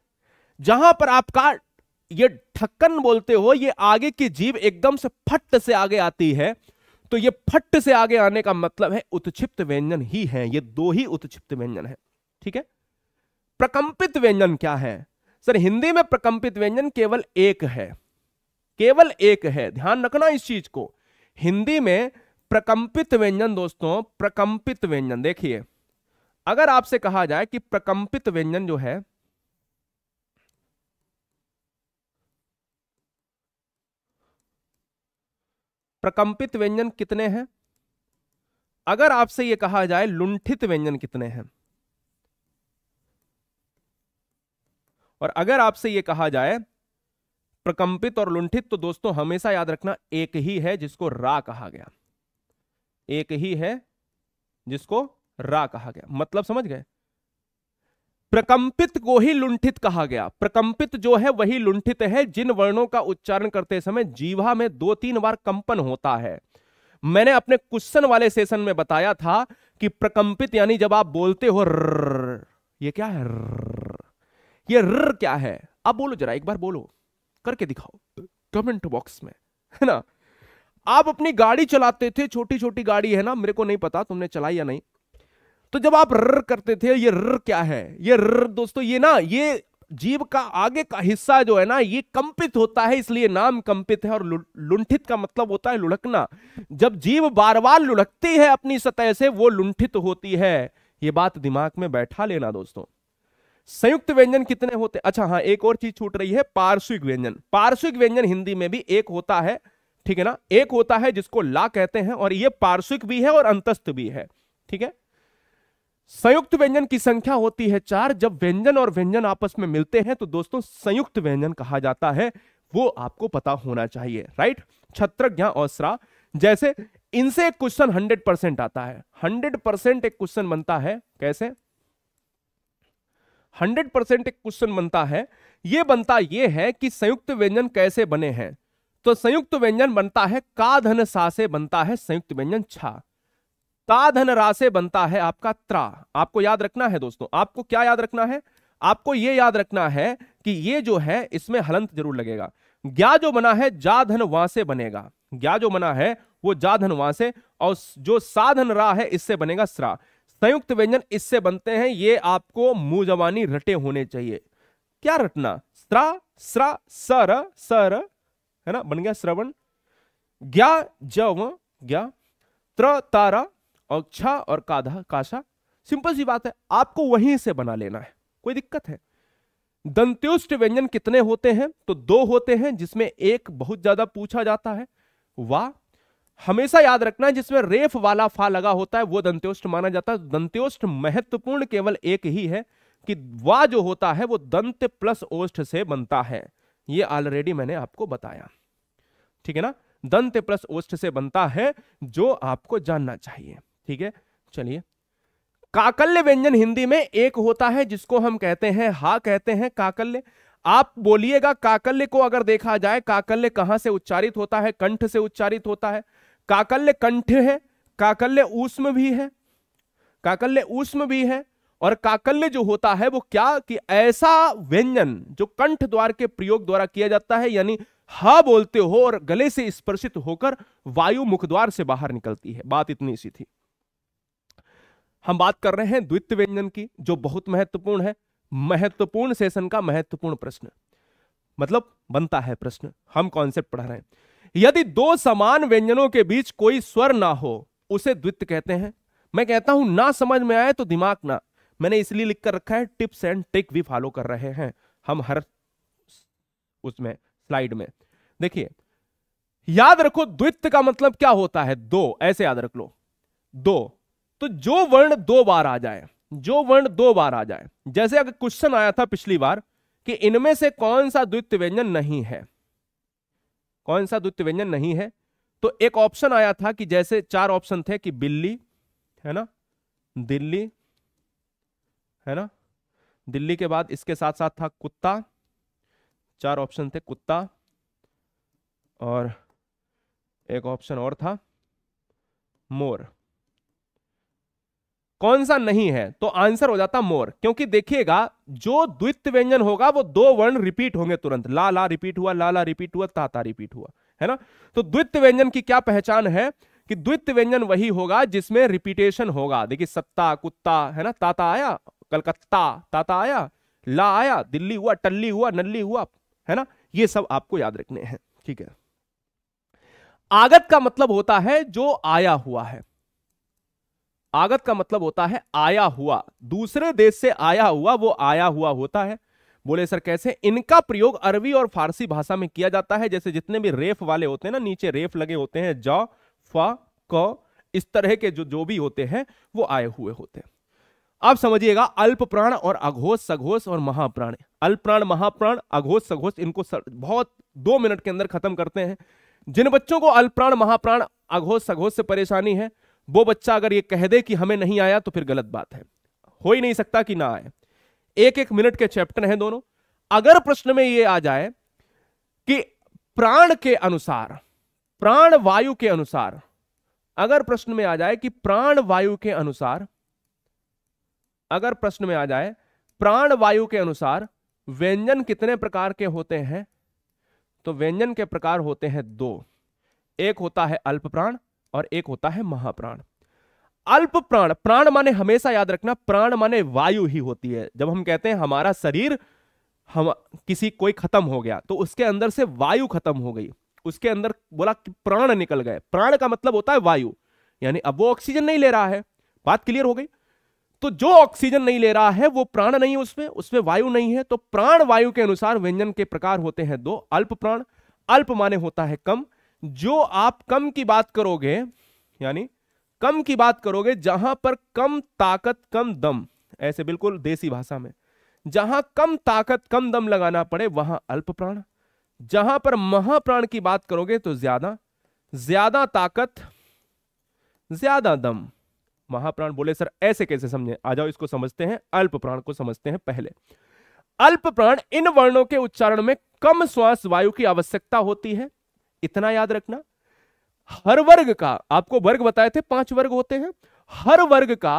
जहां पर आपका ये ठक्कन बोलते हो ये आगे की जीव एकदम से फट से आगे आती है तो ये फट से आगे आने का मतलब है उत्क्षिप्त व्यंजन ही है ये दो ही उत्क्षिप्त व्यंजन है ठीक है प्रकंपित व्यंजन क्या है सर हिंदी में प्रकंपित व्यंजन केवल एक है केवल एक है ध्यान रखना इस चीज को हिंदी में प्रकंपित व्यंजन दोस्तों प्रकंपित व्यंजन देखिए अगर आपसे कहा जाए कि प्रकंपित व्यंजन जो है प्रकंपित व्यंजन कितने हैं अगर आपसे यह कहा जाए लुंठित व्यंजन कितने हैं और अगर आपसे यह कहा जाए प्रकंपित और लुंठित तो दोस्तों हमेशा याद रखना एक ही है जिसको रा कहा गया एक ही है जिसको रा कहा गया मतलब समझ गए प्रकंपित को ही लुंठित कहा गया प्रकंपित जो है वही लुंठित है जिन वर्णों का उच्चारण करते समय जीवा में दो तीन बार कंपन होता है मैंने अपने क्वेश्चन वाले सेशन में बताया था कि प्रकंपित यानी जब आप बोलते हो रर, ये क्या है रर, ये रर क्या है आप बोलो जरा एक बार बोलो करके दिखाओ कमेंट बॉक्स में है ना आप अपनी गाड़ी चलाते थे छोटी छोटी गाड़ी है ना मेरे को नहीं पता तुमने चलाई या नहीं तो जब आप रर करते थे ये रर क्या है ये रर दोस्तों ये ना ये जीव का आगे का हिस्सा जो है ना ये कंपित होता है इसलिए नाम कंपित है और लुंठित का मतलब होता है लुढ़कना जब जीव बार बार लुढ़कती है अपनी सतह से वो लुंठित होती है ये बात दिमाग में बैठा लेना दोस्तों संयुक्त व्यंजन कितने होते अच्छा हाँ एक और चीज छूट रही है पार्श्विक व्यंजन पार्श्विक व्यंजन हिंदी में भी एक होता है ठीक है ना एक होता है जिसको ला कहते हैं और ये पार्श्विक भी है और अंतस्थ भी है ठीक है संयुक्त व्यंजन की संख्या होती है चार जब व्यंजन और व्यंजन आपस में मिलते हैं तो दोस्तों संयुक्त व्यंजन कहा जाता है वो आपको पता होना चाहिए राइट छत्र औसरा जैसे इनसे एक क्वेश्चन हंड्रेड परसेंट आता है हंड्रेड परसेंट एक क्वेश्चन बनता है कैसे हंड्रेड परसेंट एक क्वेश्चन बनता है यह बनता यह है कि संयुक्त व्यंजन कैसे बने हैं तो संयुक्त व्यंजन बनता है का धन सा से बनता है संयुक्त व्यंजन छा ताधन रा से बनता है आपका त्रा आपको याद रखना है दोस्तों आपको क्या याद रखना है आपको यह याद रखना है कि ये जो है इसमें हलंत जरूर लगेगा ज्ञा जो बना है जा धन वहां से बनेगा ज्ञा जो बना है वो जा धन वहां से और जो साधन रा है इससे बनेगा स्रा संयुक्त व्यंजन इससे बनते हैं ये आपको मुंह जवानी रटे होने चाहिए क्या रटना स्रा स्रा सर सर है ना बन गया श्रवण ज्ञा जव ज्ञा त्र तारा और छ और काधा काशा सिंपल सी बात है आपको वहीं से बना लेना है कोई दिक्कत है दंत्योष्ट व्यंजन कितने होते हैं तो दो होते हैं जिसमें एक बहुत ज्यादा पूछा जाता है वाह हमेशा याद रखना है जिसमें रेफ वाला फा लगा होता है वो दंत्योष्ट माना जाता है दंत्योष्ट महत्वपूर्ण केवल एक ही है कि वा जो होता है वो दंत प्लस ओष्ठ से बनता है ये ऑलरेडी मैंने आपको बताया ठीक है ना दंत प्लस ओष्ठ से बनता है जो आपको जानना चाहिए ठीक है चलिए काकल्य व्यंजन हिंदी में एक होता है जिसको हम कहते हैं हा कहते हैं काकल्य आप बोलिएगा काकल्य को अगर देखा जाए काकल्य कहां से उच्चारित होता है कंठ से उच्चारित होता है काकल्य कंठ है काकल्य ऊष्म भी है काकल्य ऊष्म भी है और काकल्य जो होता है वो क्या कि ऐसा व्यंजन जो कंठ द्वार के प्रयोग द्वारा किया जाता है यानी हा बोलते हो और गले से स्पर्शित होकर वायु मुख द्वार से बाहर निकलती है बात इतनी सी थी हम बात कर रहे हैं द्वित व्यंजन की जो बहुत महत्वपूर्ण है महत्वपूर्ण सेशन का महत्वपूर्ण प्रश्न मतलब बनता है प्रश्न हम कॉन्सेप्ट पढ़ रहे हैं यदि दो समान व्यंजनों के बीच कोई स्वर ना हो उसे द्वित कहते हैं मैं कहता हूं ना समझ में आए तो दिमाग ना मैंने इसलिए लिख कर रखा है टिप्स एंड टिक भी फॉलो कर रहे हैं हम हर उसमें स्लाइड में देखिए याद रखो द्वित का मतलब क्या होता है दो ऐसे याद रख लो दो तो जो वर्ण दो बार आ जाए जो वर्ण दो बार आ जाए जैसे अगर क्वेश्चन आया था पिछली बार कि इनमें से कौन सा द्वितीय व्यंजन नहीं है कौन सा द्वितीय व्यंजन नहीं है तो एक ऑप्शन आया था कि जैसे चार ऑप्शन थे कि बिल्ली है ना दिल्ली है ना दिल्ली के बाद इसके साथ साथ था कुत्ता चार ऑप्शन थे कुत्ता और एक ऑप्शन और था मोर कौन सा नहीं है तो आंसर हो जाता मोर क्योंकि देखिएगा जो द्वित व्यंजन होगा वो दो वर्ण रिपीट होंगे तुरंत ला ला रिपीट हुआ ला ला रिपीट हुआ ताता रिपीट हुआ है ना तो द्वित व्यंजन की क्या पहचान है कि द्वित व्यंजन वही होगा जिसमें रिपीटेशन होगा देखिए सत्ता कुत्ता है ना ताता आया कलकत्ता ताता आया ला आया दिल्ली हुआ टल्ली हुआ नल्ली हुआ है ना ये सब आपको याद रखने हैं ठीक है आगत का मतलब होता है जो आया हुआ है आगत का मतलब होता है आया हुआ दूसरे देश से आया हुआ वो आया हुआ होता है बोले सर कैसे इनका प्रयोग अरबी और फारसी भाषा में किया जाता है जैसे जितने भी रेफ वाले होते हैं ना नीचे रेफ लगे होते हैं ज फ इस तरह के जो जो भी होते हैं वो आए हुए होते हैं आप समझिएगा अल्प प्राण और अघोष सघोष और महाप्राण अल्प प्राण महाप्राण अघोष सघोष इनको सर, बहुत दो मिनट के अंदर खत्म करते हैं जिन बच्चों को अल्प प्राण महाप्राण अघोष सघोष से परेशानी है वो बच्चा अगर ये कह दे कि हमें नहीं आया तो फिर गलत बात है हो ही नहीं सकता कि ना आए एक एक मिनट के चैप्टर हैं दोनों अगर प्रश्न में ये आ जाए कि प्राण के अनुसार प्राण वायु के अनुसार अगर प्रश्न में आ जाए कि प्राण वायु के अनुसार अगर प्रश्न में आ जाए प्राण वायु के अनुसार व्यंजन कितने प्रकार के होते हैं तो व्यंजन के प्रकार होते हैं दो एक होता है अल्प प्राण और एक होता है महाप्राण अल्प प्राण प्राण माने हमेशा याद रखना प्राण माने वायु ही होती है जब हम कहते हैं हमारा शरीर हम किसी कोई खत्म हो गया तो उसके अंदर से वायु खत्म हो गई उसके अंदर बोला कि प्राण निकल गए प्राण का मतलब होता है वायु यानी अब वो ऑक्सीजन नहीं ले रहा है बात क्लियर हो गई तो जो ऑक्सीजन नहीं ले रहा है वो प्राण नहीं है उसमें उसमें वायु नहीं है तो प्राण वायु के अनुसार व्यंजन के प्रकार होते हैं दो अल्प प्राण अल्प माने होता है कम जो आप कम की बात करोगे यानी कम की बात करोगे जहां पर कम ताकत कम दम ऐसे बिल्कुल देसी भाषा में जहां कम ताकत कम दम लगाना पड़े वहां अल्प प्राण जहां पर महाप्राण की बात करोगे तो ज्यादा ज्यादा ताकत ज्यादा दम महाप्राण बोले सर ऐसे कैसे समझे आ जाओ इसको समझते हैं अल्प प्राण को समझते हैं पहले अल्प प्राण इन वर्णों के उच्चारण में कम श्वास वायु की आवश्यकता होती है इतना याद रखना हर वर्ग का आपको वर्ग बताए थे पांच वर्ग होते हैं हर वर्ग का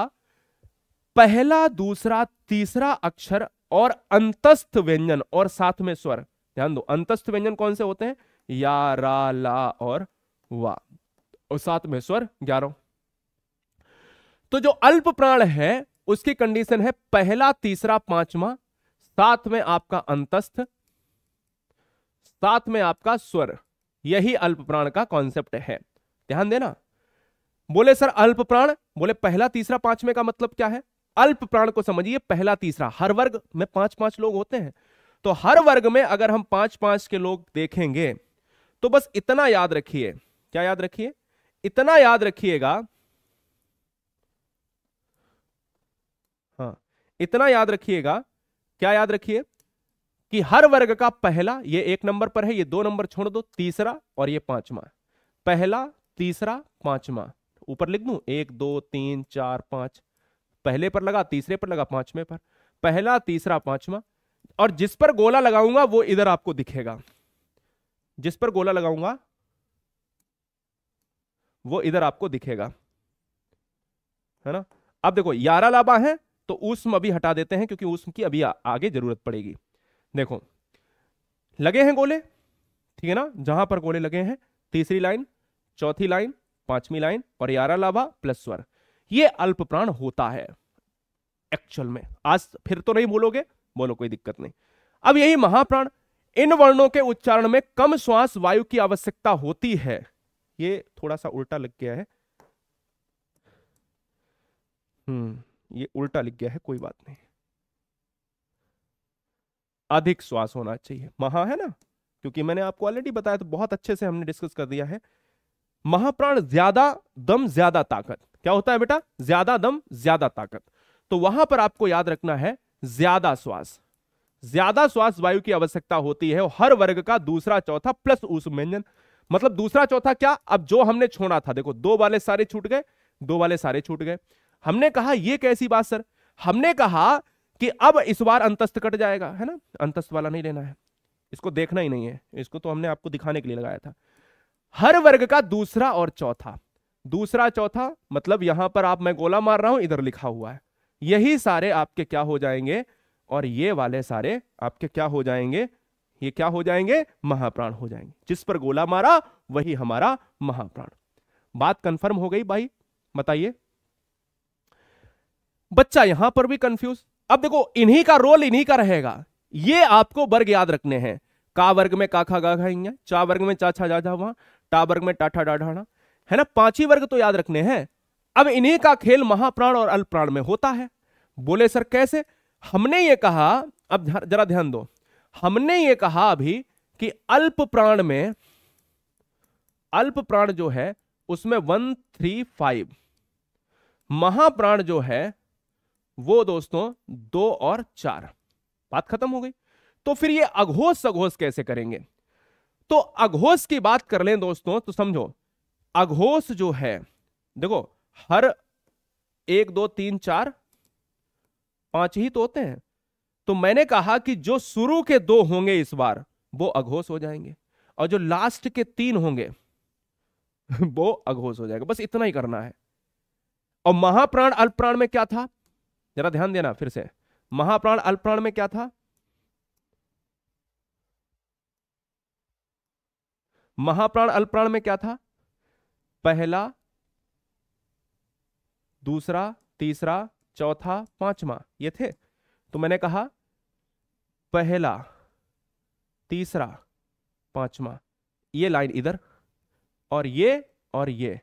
पहला दूसरा तीसरा अक्षर और अंतस्थ व्यंजन और साथ में स्वर ध्यान दो अंतस्थ व्यंजन कौन से होते हैं या रा ला और वा और साथ में स्वर ग्यारह तो जो अल्प प्राण है उसकी कंडीशन है पहला तीसरा पांचवा साथ में आपका अंतस्थ साथ में आपका स्वर यही अल्प प्राण का कॉन्सेप्ट है ध्यान देना बोले सर अल्प प्राण बोले पहला तीसरा पांचवें का मतलब क्या है अल्प प्राण को समझिए पहला तीसरा हर वर्ग में पांच पांच लोग होते हैं तो हर वर्ग में अगर हम पांच पांच के लोग देखेंगे तो बस इतना याद रखिए क्या याद रखिए इतना याद रखिएगा हाँ इतना याद रखिएगा क्या याद रखिए कि हर वर्ग का पहला ये एक नंबर पर है ये दो नंबर छोड़ दो तीसरा और ये पांचवा पहला तीसरा पांचवा ऊपर लिख दू एक दो तीन चार पांच पहले पर लगा तीसरे पर लगा पांचवे पर पहला तीसरा पांचवा और जिस पर गोला लगाऊंगा वो इधर आपको दिखेगा जिस पर गोला लगाऊंगा वो इधर आपको दिखेगा है ना अब देखो यारह लाभा है तो उसमें अभी हटा देते हैं क्योंकि उसमें की अभी आ, आगे जरूरत पड़ेगी देखो लगे हैं गोले ठीक है ना जहां पर गोले लगे हैं तीसरी लाइन चौथी लाइन पांचवी लाइन और यारह लाभा प्लस स्वर ये अल्प प्राण होता है एक्चुअल में आज फिर तो नहीं बोलोगे बोलो कोई दिक्कत नहीं अब यही महाप्राण इन वर्णों के उच्चारण में कम श्वास वायु की आवश्यकता होती है ये थोड़ा सा उल्टा लग गया है हम्म ये उल्टा लिख गया है कोई बात नहीं अधिक श्वास होना चाहिए महा है ना क्योंकि मैंने आपको ऑलरेडी बताया तो बहुत अच्छे से हमने डिस्कस कर दिया है महाप्राण ज्यादा दम ज्यादा ताकत क्या होता है बेटा ज्यादा दम ज्यादा ताकत तो वहां पर आपको याद रखना है ज्यादा श्वास ज्यादा श्वास वायु की आवश्यकता होती है और हर वर्ग का दूसरा चौथा प्लस ऊष्म व्यंजन मतलब दूसरा चौथा क्या अब जो हमने छोड़ा था देखो दो वाले सारे छूट गए दो वाले सारे छूट गए हमने कहा यह कैसी बात सर हमने कहा कि अब इस बार अंतस्त कट जाएगा है ना अंतस्त वाला नहीं लेना है इसको देखना ही नहीं है इसको तो हमने आपको दिखाने के लिए लगाया था हर वर्ग का दूसरा और चौथा दूसरा चौथा मतलब यहां पर आप मैं गोला मार रहा हूं इधर लिखा हुआ है यही सारे आपके क्या हो जाएंगे और ये वाले सारे आपके क्या हो जाएंगे ये क्या हो जाएंगे महाप्राण हो जाएंगे जिस पर गोला मारा वही हमारा महाप्राण बात कंफर्म हो गई भाई बताइए बच्चा यहां पर भी कंफ्यूज अब देखो इन्हीं का रोल इन्हीं का रहेगा ये आपको वर्ग याद रखने हैं का वर्ग में काखा गाघाइया चा वर्ग में चाचा जाझा वहां टा वर्ग में टाठा डाढ़ाना है ना पांचवी वर्ग तो याद रखने हैं अब इन्हीं का खेल महाप्राण और अल्पप्राण में होता है बोले सर कैसे हमने ये कहा अब जरा ध्यान दो हमने ये कहा अभी कि अल्प प्राण में अल्प प्राण जो है उसमें वन थ्री फाइव महाप्राण जो है वो दोस्तों दो और चार बात खत्म हो गई तो फिर ये अघोष सघोष कैसे करेंगे तो अघोष की बात कर लें दोस्तों तो समझो अघोष जो है देखो हर एक दो तीन चार पांच ही तो होते हैं तो मैंने कहा कि जो शुरू के दो होंगे इस बार वो अघोष हो जाएंगे और जो लास्ट के तीन होंगे वो अघोष हो जाएगा बस इतना ही करना है और महाप्राण अल्प प्राण में क्या था जरा ध्यान देना फिर से महाप्राण अल्पप्राण में क्या था महाप्राण अल्पप्राण में क्या था पहला दूसरा तीसरा चौथा पांचवा ये थे तो मैंने कहा पहला तीसरा पांचवा ये लाइन इधर और ये और ये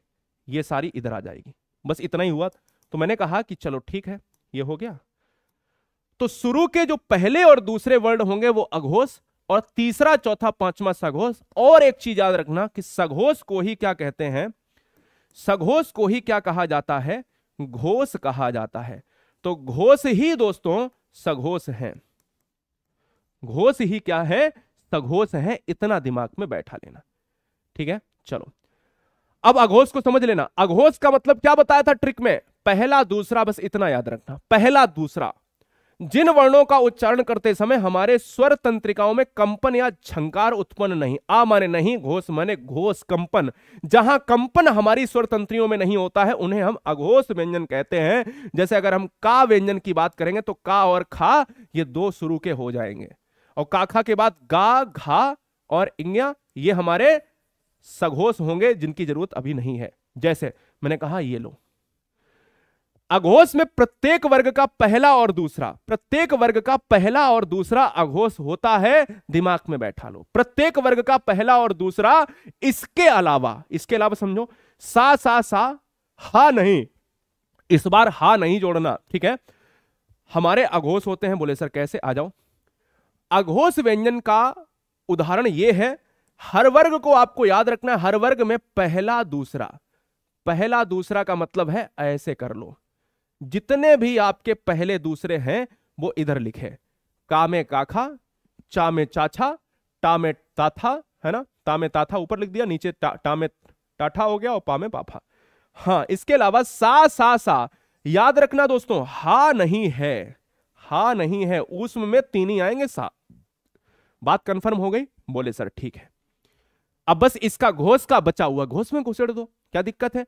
ये सारी इधर आ जाएगी बस इतना ही हुआ तो मैंने कहा कि चलो ठीक है ये हो गया तो शुरू के जो पहले और दूसरे वर्ड होंगे वो अघोष और तीसरा चौथा पांचवा सघोष और एक चीज याद रखना कि सघोष को ही क्या कहते हैं सघोष को ही क्या कहा जाता है घोष कहा जाता है तो घोष ही दोस्तों सघोष है घोष ही क्या है सघोष है इतना दिमाग में बैठा लेना ठीक है चलो अब अघोष को समझ लेना अघोष का मतलब क्या बताया था ट्रिक में पहला दूसरा बस इतना याद रखना पहला दूसरा जिन वर्णों का उच्चारण करते समय हमारे स्वर तंत्रिकाओं में कंपन या झंकार उत्पन्न नहीं आ माने नहीं घोष माने घोष कंपन जहां कंपन हमारी स्वर तंत्रियों में नहीं होता है उन्हें हम अघोष व्यंजन कहते हैं जैसे अगर हम का व्यंजन की बात करेंगे तो का और खा ये दो शुरू के हो जाएंगे और काखा के बाद गा घा और इंग्या ये हमारे सघोष होंगे जिनकी जरूरत अभी नहीं है जैसे मैंने कहा ये लो अघोष में प्रत्येक वर्ग का पहला और दूसरा प्रत्येक वर्ग का पहला और दूसरा अघोष होता है दिमाग में बैठा लो प्रत्येक वर्ग का पहला और दूसरा इसके अलावा इसके अलावा समझो सा सा सा हा नहीं इस बार हा नहीं जोड़ना ठीक है हमारे अघोष होते हैं बोले सर कैसे आ जाओ अघोष व्यंजन का उदाहरण यह है हर वर्ग को आपको याद रखना है हर वर्ग में पहला दूसरा पहला दूसरा का मतलब है ऐसे कर लो जितने भी आपके पहले दूसरे हैं वो इधर लिखे कामे काखा चामे चाचा टामे ताथा है ना तामे ताथा ऊपर लिख दिया नीचे टा, टामे टाठा हो गया और पामे पाफा हाँ इसके अलावा सा सा सा याद रखना दोस्तों हा नहीं है हा नहीं है उसमें तीन ही आएंगे सा बात कंफर्म हो गई बोले सर ठीक है अब बस इसका घोष का बचा हुआ घोष में घुसेड़ दो क्या दिक्कत है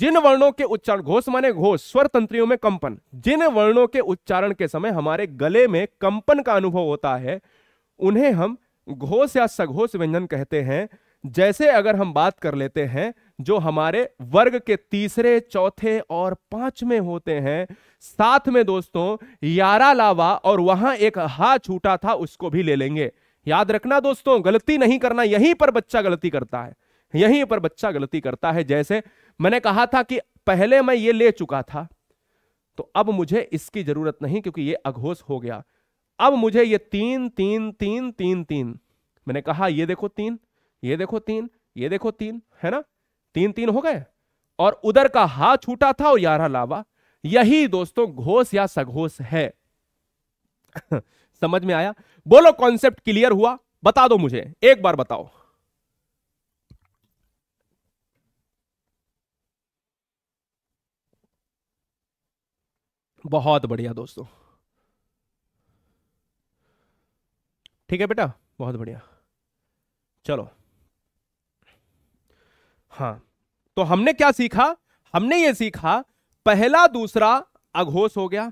जिन वर्णों के उच्चारण घोष माने घोष स्वर तंत्रियों में कंपन जिन वर्णों के उच्चारण के समय हमारे गले में कंपन का अनुभव होता है उन्हें हम घोष या सघोष व्यंजन कहते हैं जैसे अगर हम बात कर लेते हैं जो हमारे वर्ग के तीसरे चौथे और पांच में होते हैं साथ में दोस्तों यारा लावा और वहां एक हा छूटा था उसको भी ले लेंगे याद रखना दोस्तों गलती नहीं करना यहीं पर बच्चा गलती करता है यहीं पर बच्चा गलती करता है जैसे मैंने कहा था कि पहले मैं ये ले चुका था तो अब मुझे इसकी जरूरत नहीं क्योंकि ये अघोष हो गया अब मुझे ये तीन तीन तीन तीन तीन मैंने कहा ये देखो तीन ये देखो तीन ये देखो तीन है ना तीन तीन हो गए और उधर का हा छूटा था और यारह लावा यही दोस्तों घोष या सघोष है समझ में आया बोलो कॉन्सेप्ट क्लियर हुआ बता दो मुझे एक बार बताओ बहुत बढ़िया दोस्तों ठीक है बेटा बहुत बढ़िया चलो हाँ तो हमने क्या सीखा हमने ये सीखा पहला दूसरा अघोष हो गया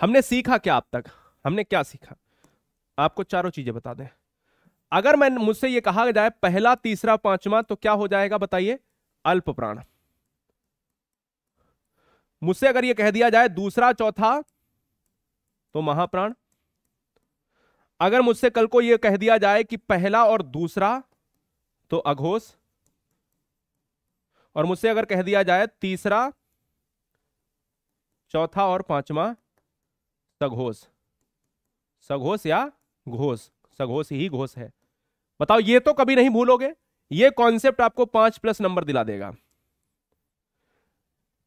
हमने सीखा क्या आप तक हमने क्या सीखा आपको चारों चीजें बता दें अगर मैं मुझसे यह कहा जाए पहला तीसरा पांचवा तो क्या हो जाएगा बताइए अल्प प्राण मुझसे अगर यह कह दिया जाए दूसरा चौथा तो महाप्राण अगर मुझसे कल को यह कह दिया जाए कि पहला और दूसरा तो अघोष और मुझसे अगर कह दिया जाए तीसरा चौथा और पांचवा सघोष सघोष या घोष सघोष ही घोष है बताओ ये तो कभी नहीं भूलोगे ये कॉन्सेप्ट आपको पांच प्लस नंबर दिला देगा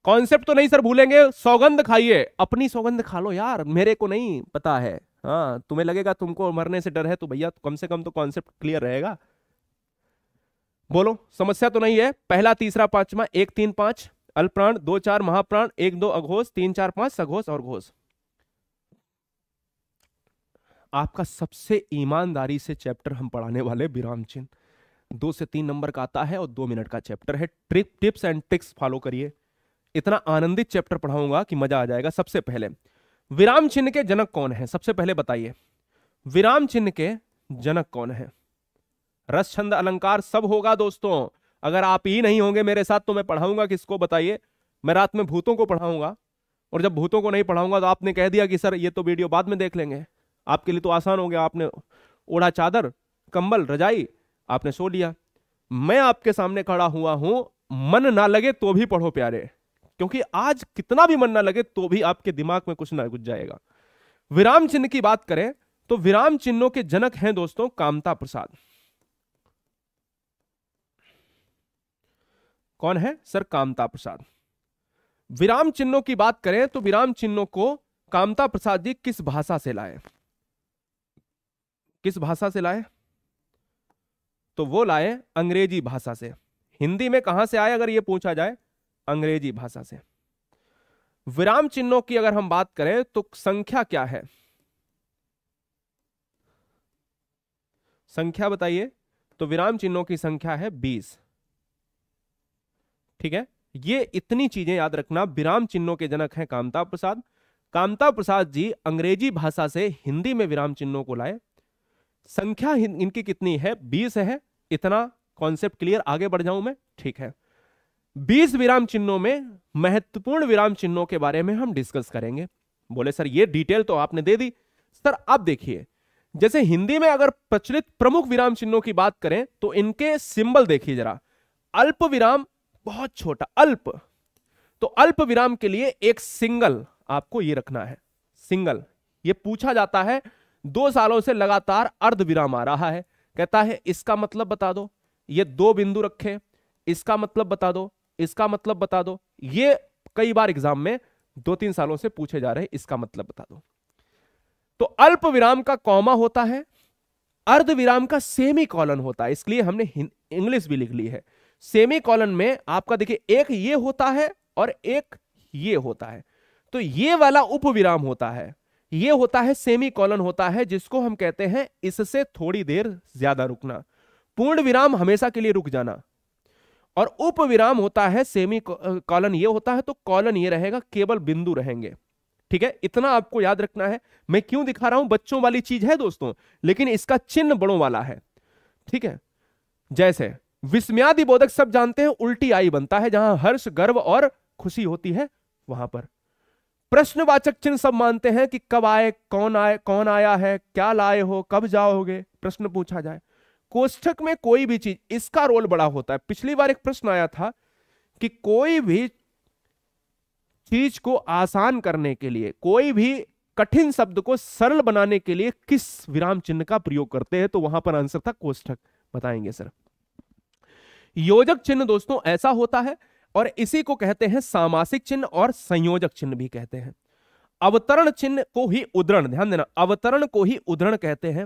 कॉन्सेप्ट तो नहीं सर भूलेंगे सौगंध खाइए अपनी सौगंध खा लो यार मेरे को नहीं पता है हाँ तुम्हें लगेगा तुमको मरने से डर है तो भैया कम से कम तो कॉन्सेप्ट क्लियर रहेगा बोलो समस्या तो नहीं है पहला तीसरा पांचवा एक तीन पांच अल्प्राण दो चार महाप्राण एक दो अघोष तीन चार पांच सघोष और घोष आपका सबसे ईमानदारी से चैप्टर हम पढ़ाने वाले विराम चिन्ह दो से तीन नंबर का आता है और दो मिनट का चैप्टर है trip tips and tricks follow करिए इतना आनंदित चैप्टर पढ़ाऊंगा कि मजा आ जाएगा सबसे पहले विराम चिन्ह के जनक कौन है सबसे पहले बताइए विराम चिन्ह के जनक कौन है रस छंद अलंकार सब होगा दोस्तों अगर आप ही नहीं होंगे मेरे साथ तो मैं पढ़ाऊंगा किसको बताइए मैं रात में भूतों को पढ़ाऊंगा और जब भूतों को नहीं पढ़ाऊंगा तो आपने कह दिया कि सर ये तो वीडियो बाद में देख लेंगे आपके लिए तो आसान हो गया आपने ओढ़ा चादर कंबल रजाई आपने सो लिया मैं आपके सामने खड़ा हुआ हूं मन ना लगे तो भी पढ़ो प्यारे क्योंकि आज कितना भी मन ना लगे तो भी आपके दिमाग में कुछ ना कुछ जाएगा विराम चिन्ह की बात करें तो विराम चिन्हों के जनक हैं दोस्तों कामता प्रसाद कौन है सर कामता प्रसाद विराम चिन्हों की बात करें तो विराम चिन्हों को कामता प्रसाद जी किस भाषा से लाए किस भाषा से लाए तो वो लाए अंग्रेजी भाषा से हिंदी में कहां से आए अगर ये पूछा जाए अंग्रेजी भाषा से विराम चिन्हों की अगर हम बात करें तो संख्या क्या है संख्या बताइए तो विराम चिन्हों की संख्या है बीस ठीक है ये इतनी चीजें याद रखना विराम चिन्हों के जनक हैं कामता प्रसाद कामता प्रसाद जी अंग्रेजी भाषा से हिंदी में विराम चिन्हों को लाए संख्या इनकी कितनी है बीस है इतना कॉन्सेप्ट क्लियर आगे बढ़ जाऊं मैं ठीक है बीस विराम चिन्हों में महत्वपूर्ण विराम चिन्हों के बारे में हम डिस्कस करेंगे बोले सर ये डिटेल तो आपने दे दी सर अब देखिए जैसे हिंदी में अगर प्रचलित प्रमुख विराम चिन्हों की बात करें तो इनके सिंबल देखिए जरा अल्प विराम बहुत छोटा अल्प तो अल्प विराम के लिए एक सिंगल आपको ये रखना है सिंगल ये पूछा जाता है दो सालों से लगातार अर्धविराम आ रहा है कहता है इसका मतलब बता दो ये दो बिंदु रखे इसका मतलब बता दो इसका मतलब बता दो ये कई बार एग्जाम में दो तीन सालों से पूछे जा रहे हैं इसका मतलब बता दो तो अल्प विराम का कौमा होता है अर्ध विराम का सेमी कॉलन होता है इसलिए हमने इंग्लिश भी लिख ली है सेमी कॉलन में आपका देखिए एक ये होता है और एक ये होता है तो ये वाला उपविराम होता है ये होता है सेमी कॉलन होता है जिसको हम कहते हैं इससे थोड़ी देर ज्यादा रुकना पूर्ण विराम हमेशा के लिए रुक जाना और उपविराम होता है सेमी कॉलन ये होता है तो कॉलन ये रहेगा केवल बिंदु रहेंगे ठीक है इतना आपको याद रखना है मैं क्यों दिखा रहा हूं बच्चों वाली चीज है दोस्तों लेकिन इसका चिन्ह बड़ों वाला है ठीक है जैसे विस्म्यादि बोधक सब जानते हैं उल्टी आई बनता है जहां हर्ष गर्व और खुशी होती है वहां पर प्रश्नवाचक चिन्ह सब मानते हैं कि कब आए कौन आए कौन आया है क्या लाए हो कब जाओगे प्रश्न पूछा जाए कोष्ठक में कोई भी चीज इसका रोल बड़ा होता है पिछली बार एक प्रश्न आया था कि कोई भी चीज को आसान करने के लिए कोई भी कठिन शब्द को सरल बनाने के लिए किस विराम चिन्ह का प्रयोग करते हैं तो वहां पर आंसर था कोष्ठक बताएंगे सर योजक चिन्ह दोस्तों ऐसा होता है और इसी को कहते हैं सामासिक चिन्ह और संयोजक चिन्ह भी कहते हैं अवतरण चिन्ह को ही उदरण ध्यान देना अवतरण को ही उदरण कहते हैं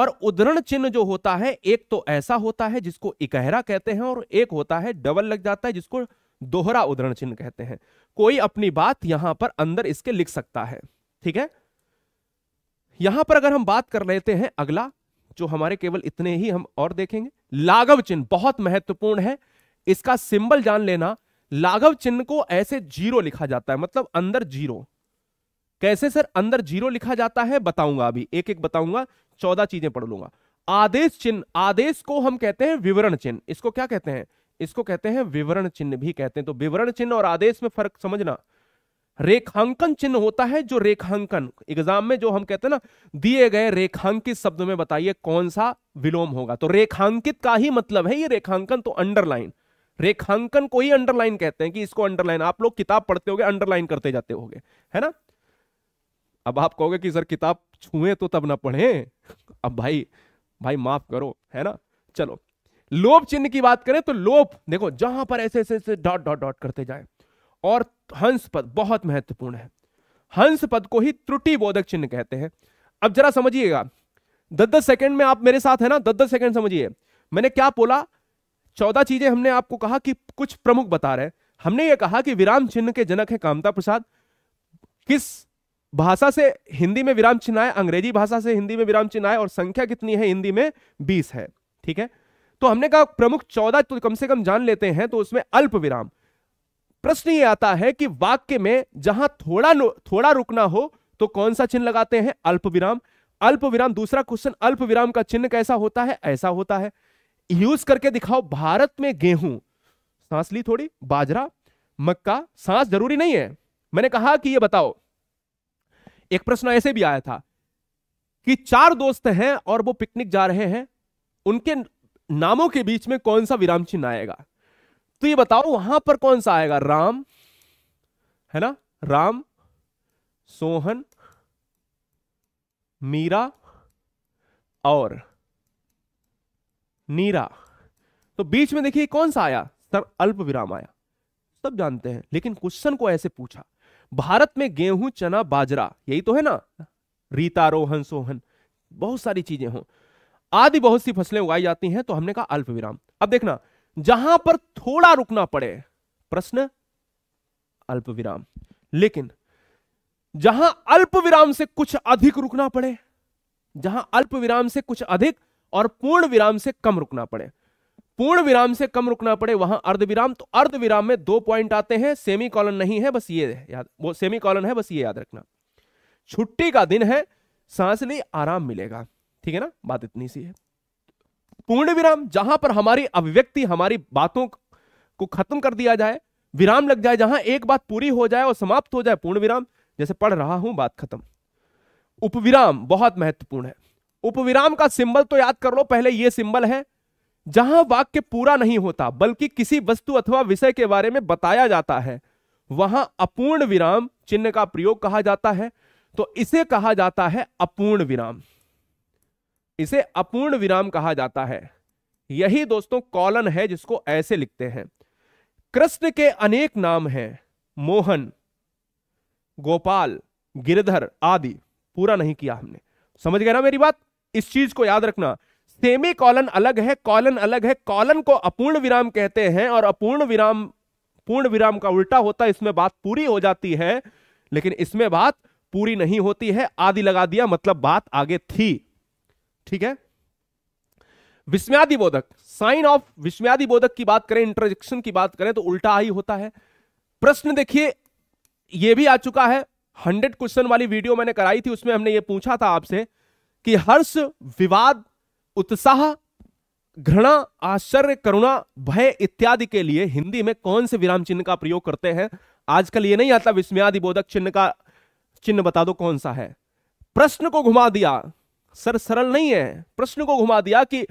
और उदरण चिन्ह जो होता है एक तो ऐसा होता है जिसको इकहरा कहते हैं और एक होता है डबल लग जाता है जिसको दोहरा उदरण चिन्ह कहते हैं कोई अपनी बात यहां पर अंदर इसके लिख सकता है ठीक है यहां पर अगर हम बात कर लेते हैं अगला जो हमारे केवल इतने ही हम और देखेंगे लाघव चिन्ह बहुत महत्वपूर्ण है इसका सिंबल जान लेना लाघव चिन्ह को ऐसे जीरो लिखा जाता है मतलब अंदर जीरो कैसे सर अंदर जीरो लिखा जाता है बताऊंगा अभी एक एक बताऊंगा चौदह चीजें पढ़ लूंगा आदेश चिन्ह आदेश को हम कहते हैं विवरण चिन्ह इसको क्या कहते हैं इसको कहते हैं विवरण चिन्ह भी कहते हैं तो विवरण चिन्ह और आदेश में फर्क समझना रेखांकन चिन्ह होता है जो रेखांकन एग्जाम में जो हम कहते हैं ना दिए गए रेखांकित शब्द में बताइए कौन सा विलोम होगा तो रेखांकित का ही मतलब है ये रेखांकन तो अंडरलाइन रेखांकन को ही अंडरलाइन कहते हैं कि इसको अंडरलाइन आप लोग किताब पढ़ते हो अंडरलाइन करते जाते हो है ना अब आप कहोगे कि सर किताब छुए तो तब ना पढ़े अब भाई भाई माफ करो है ना चलो लोप चिन्ह की बात करें तो लोप देखो जहां पर ऐसे ऐसे ऐसे डॉट डॉट डॉट करते जाए और हंस पद बहुत महत्वपूर्ण है हंस पद को ही त्रुटि बोधक चिन्ह कहते हैं अब जरा समझिएगा दस दस सेकंड में आप मेरे साथ है ना दस दस सेकंड समझिए मैंने क्या बोला चौदह चीजें हमने आपको कहा कि कुछ प्रमुख बता रहे हैं हमने ये कहा कि विराम चिन्ह के जनक है कामता प्रसाद किस भाषा से हिंदी में विराम चिन्ह आए अंग्रेजी भाषा से हिंदी में विराम चिन्ह आए और संख्या कितनी है हिंदी में बीस है ठीक है तो हमने कहा प्रमुख चौदह तो कम से कम जान लेते हैं तो उसमें अल्प विराम प्रश्न ये आता है कि वाक्य में जहां थोड़ा थोड़ा रुकना हो तो कौन सा चिन्ह लगाते हैं अल्प विराम अल्प विराम दूसरा क्वेश्चन अल्प विराम का चिन्ह कैसा होता है ऐसा होता है यूज करके दिखाओ भारत में गेहूं सांस ली थोड़ी बाजरा मक्का सांस जरूरी नहीं है मैंने कहा कि ये बताओ एक प्रश्न ऐसे भी आया था कि चार दोस्त हैं और वो पिकनिक जा रहे हैं उनके नामों के बीच में कौन सा विराम चिन्ह आएगा तो ये बताओ वहां पर कौन सा आएगा राम है ना राम सोहन मीरा और नीरा तो बीच में देखिए कौन सा आया सर अल्प विराम आया सब जानते हैं लेकिन क्वेश्चन को ऐसे पूछा भारत में गेहूं चना बाजरा यही तो है ना रीता रोहन सोहन बहुत सारी चीजें हो आदि बहुत सी फसलें उगाई जाती हैं तो हमने कहा अल्प विराम अब देखना जहां पर थोड़ा रुकना पड़े प्रश्न अल्प विराम लेकिन जहां अल्प विराम से कुछ अधिक रुकना पड़े जहां अल्प विराम से कुछ अधिक और पूर्ण विराम से कम रुकना पड़े पूर्ण विराम से कम रुकना पड़े वहां अर्ध विराम तो अर्ध विराम में दो पॉइंट आते हैं सेमी कॉलन नहीं है बस ये याद वो सेमी कॉलन है बस ये याद रखना छुट्टी का दिन है सांस ली आराम मिलेगा ठीक है ना बात इतनी सी है पूर्ण विराम जहां पर हमारी अभिव्यक्ति हमारी बातों को खत्म कर दिया जाए विराम लग जाए जहां एक बात पूरी हो जाए और समाप्त हो जाए पूर्ण विराम जैसे पढ़ रहा हूं बात खत्म उपविराम बहुत महत्वपूर्ण है उपविराम का सिंबल तो याद कर लो पहले यह सिंबल है जहां वाक्य पूरा नहीं होता बल्कि किसी वस्तु अथवा विषय के बारे में बताया जाता है वहां अपूर्ण विराम चिन्ह का प्रयोग कहा जाता है तो इसे कहा जाता है अपूर्ण विराम इसे अपूर्ण विराम कहा जाता है यही दोस्तों कॉलन है जिसको ऐसे लिखते हैं कृष्ण के अनेक नाम हैं मोहन गोपाल गिरधर आदि पूरा नहीं किया हमने समझ गया ना मेरी बात इस चीज को याद रखना सेमी कॉलन अलग है कॉलन अलग है कॉलन को अपूर्ण विराम कहते हैं और अपूर्ण विराम पूर्ण विराम का उल्टा होता है इसमें बात पूरी हो जाती है लेकिन इसमें बात पूरी नहीं होती है आदि लगा दिया मतलब बात आगे थी ठीक है विस्म्यादि बोधक साइन ऑफ विस्म्यादि बोधक की बात करें इंट्रोजेक्शन की बात करें तो उल्टा आई होता है प्रश्न देखिए यह भी आ चुका है हंड्रेड क्वेश्चन वाली वीडियो मैंने कराई थी उसमें हमने यह पूछा था आपसे कि हर्ष विवाद उत्साह घृणा आश्चर्य करुणा भय इत्यादि के लिए हिंदी में कौन से विराम चिन्ह का प्रयोग करते हैं आजकल ये नहीं आता विस्मयादि बोधक चिन्ह का चिन्ह बता दो कौन सा है प्रश्न को घुमा दिया सर सरल नहीं है प्रश्न को घुमा दिया कि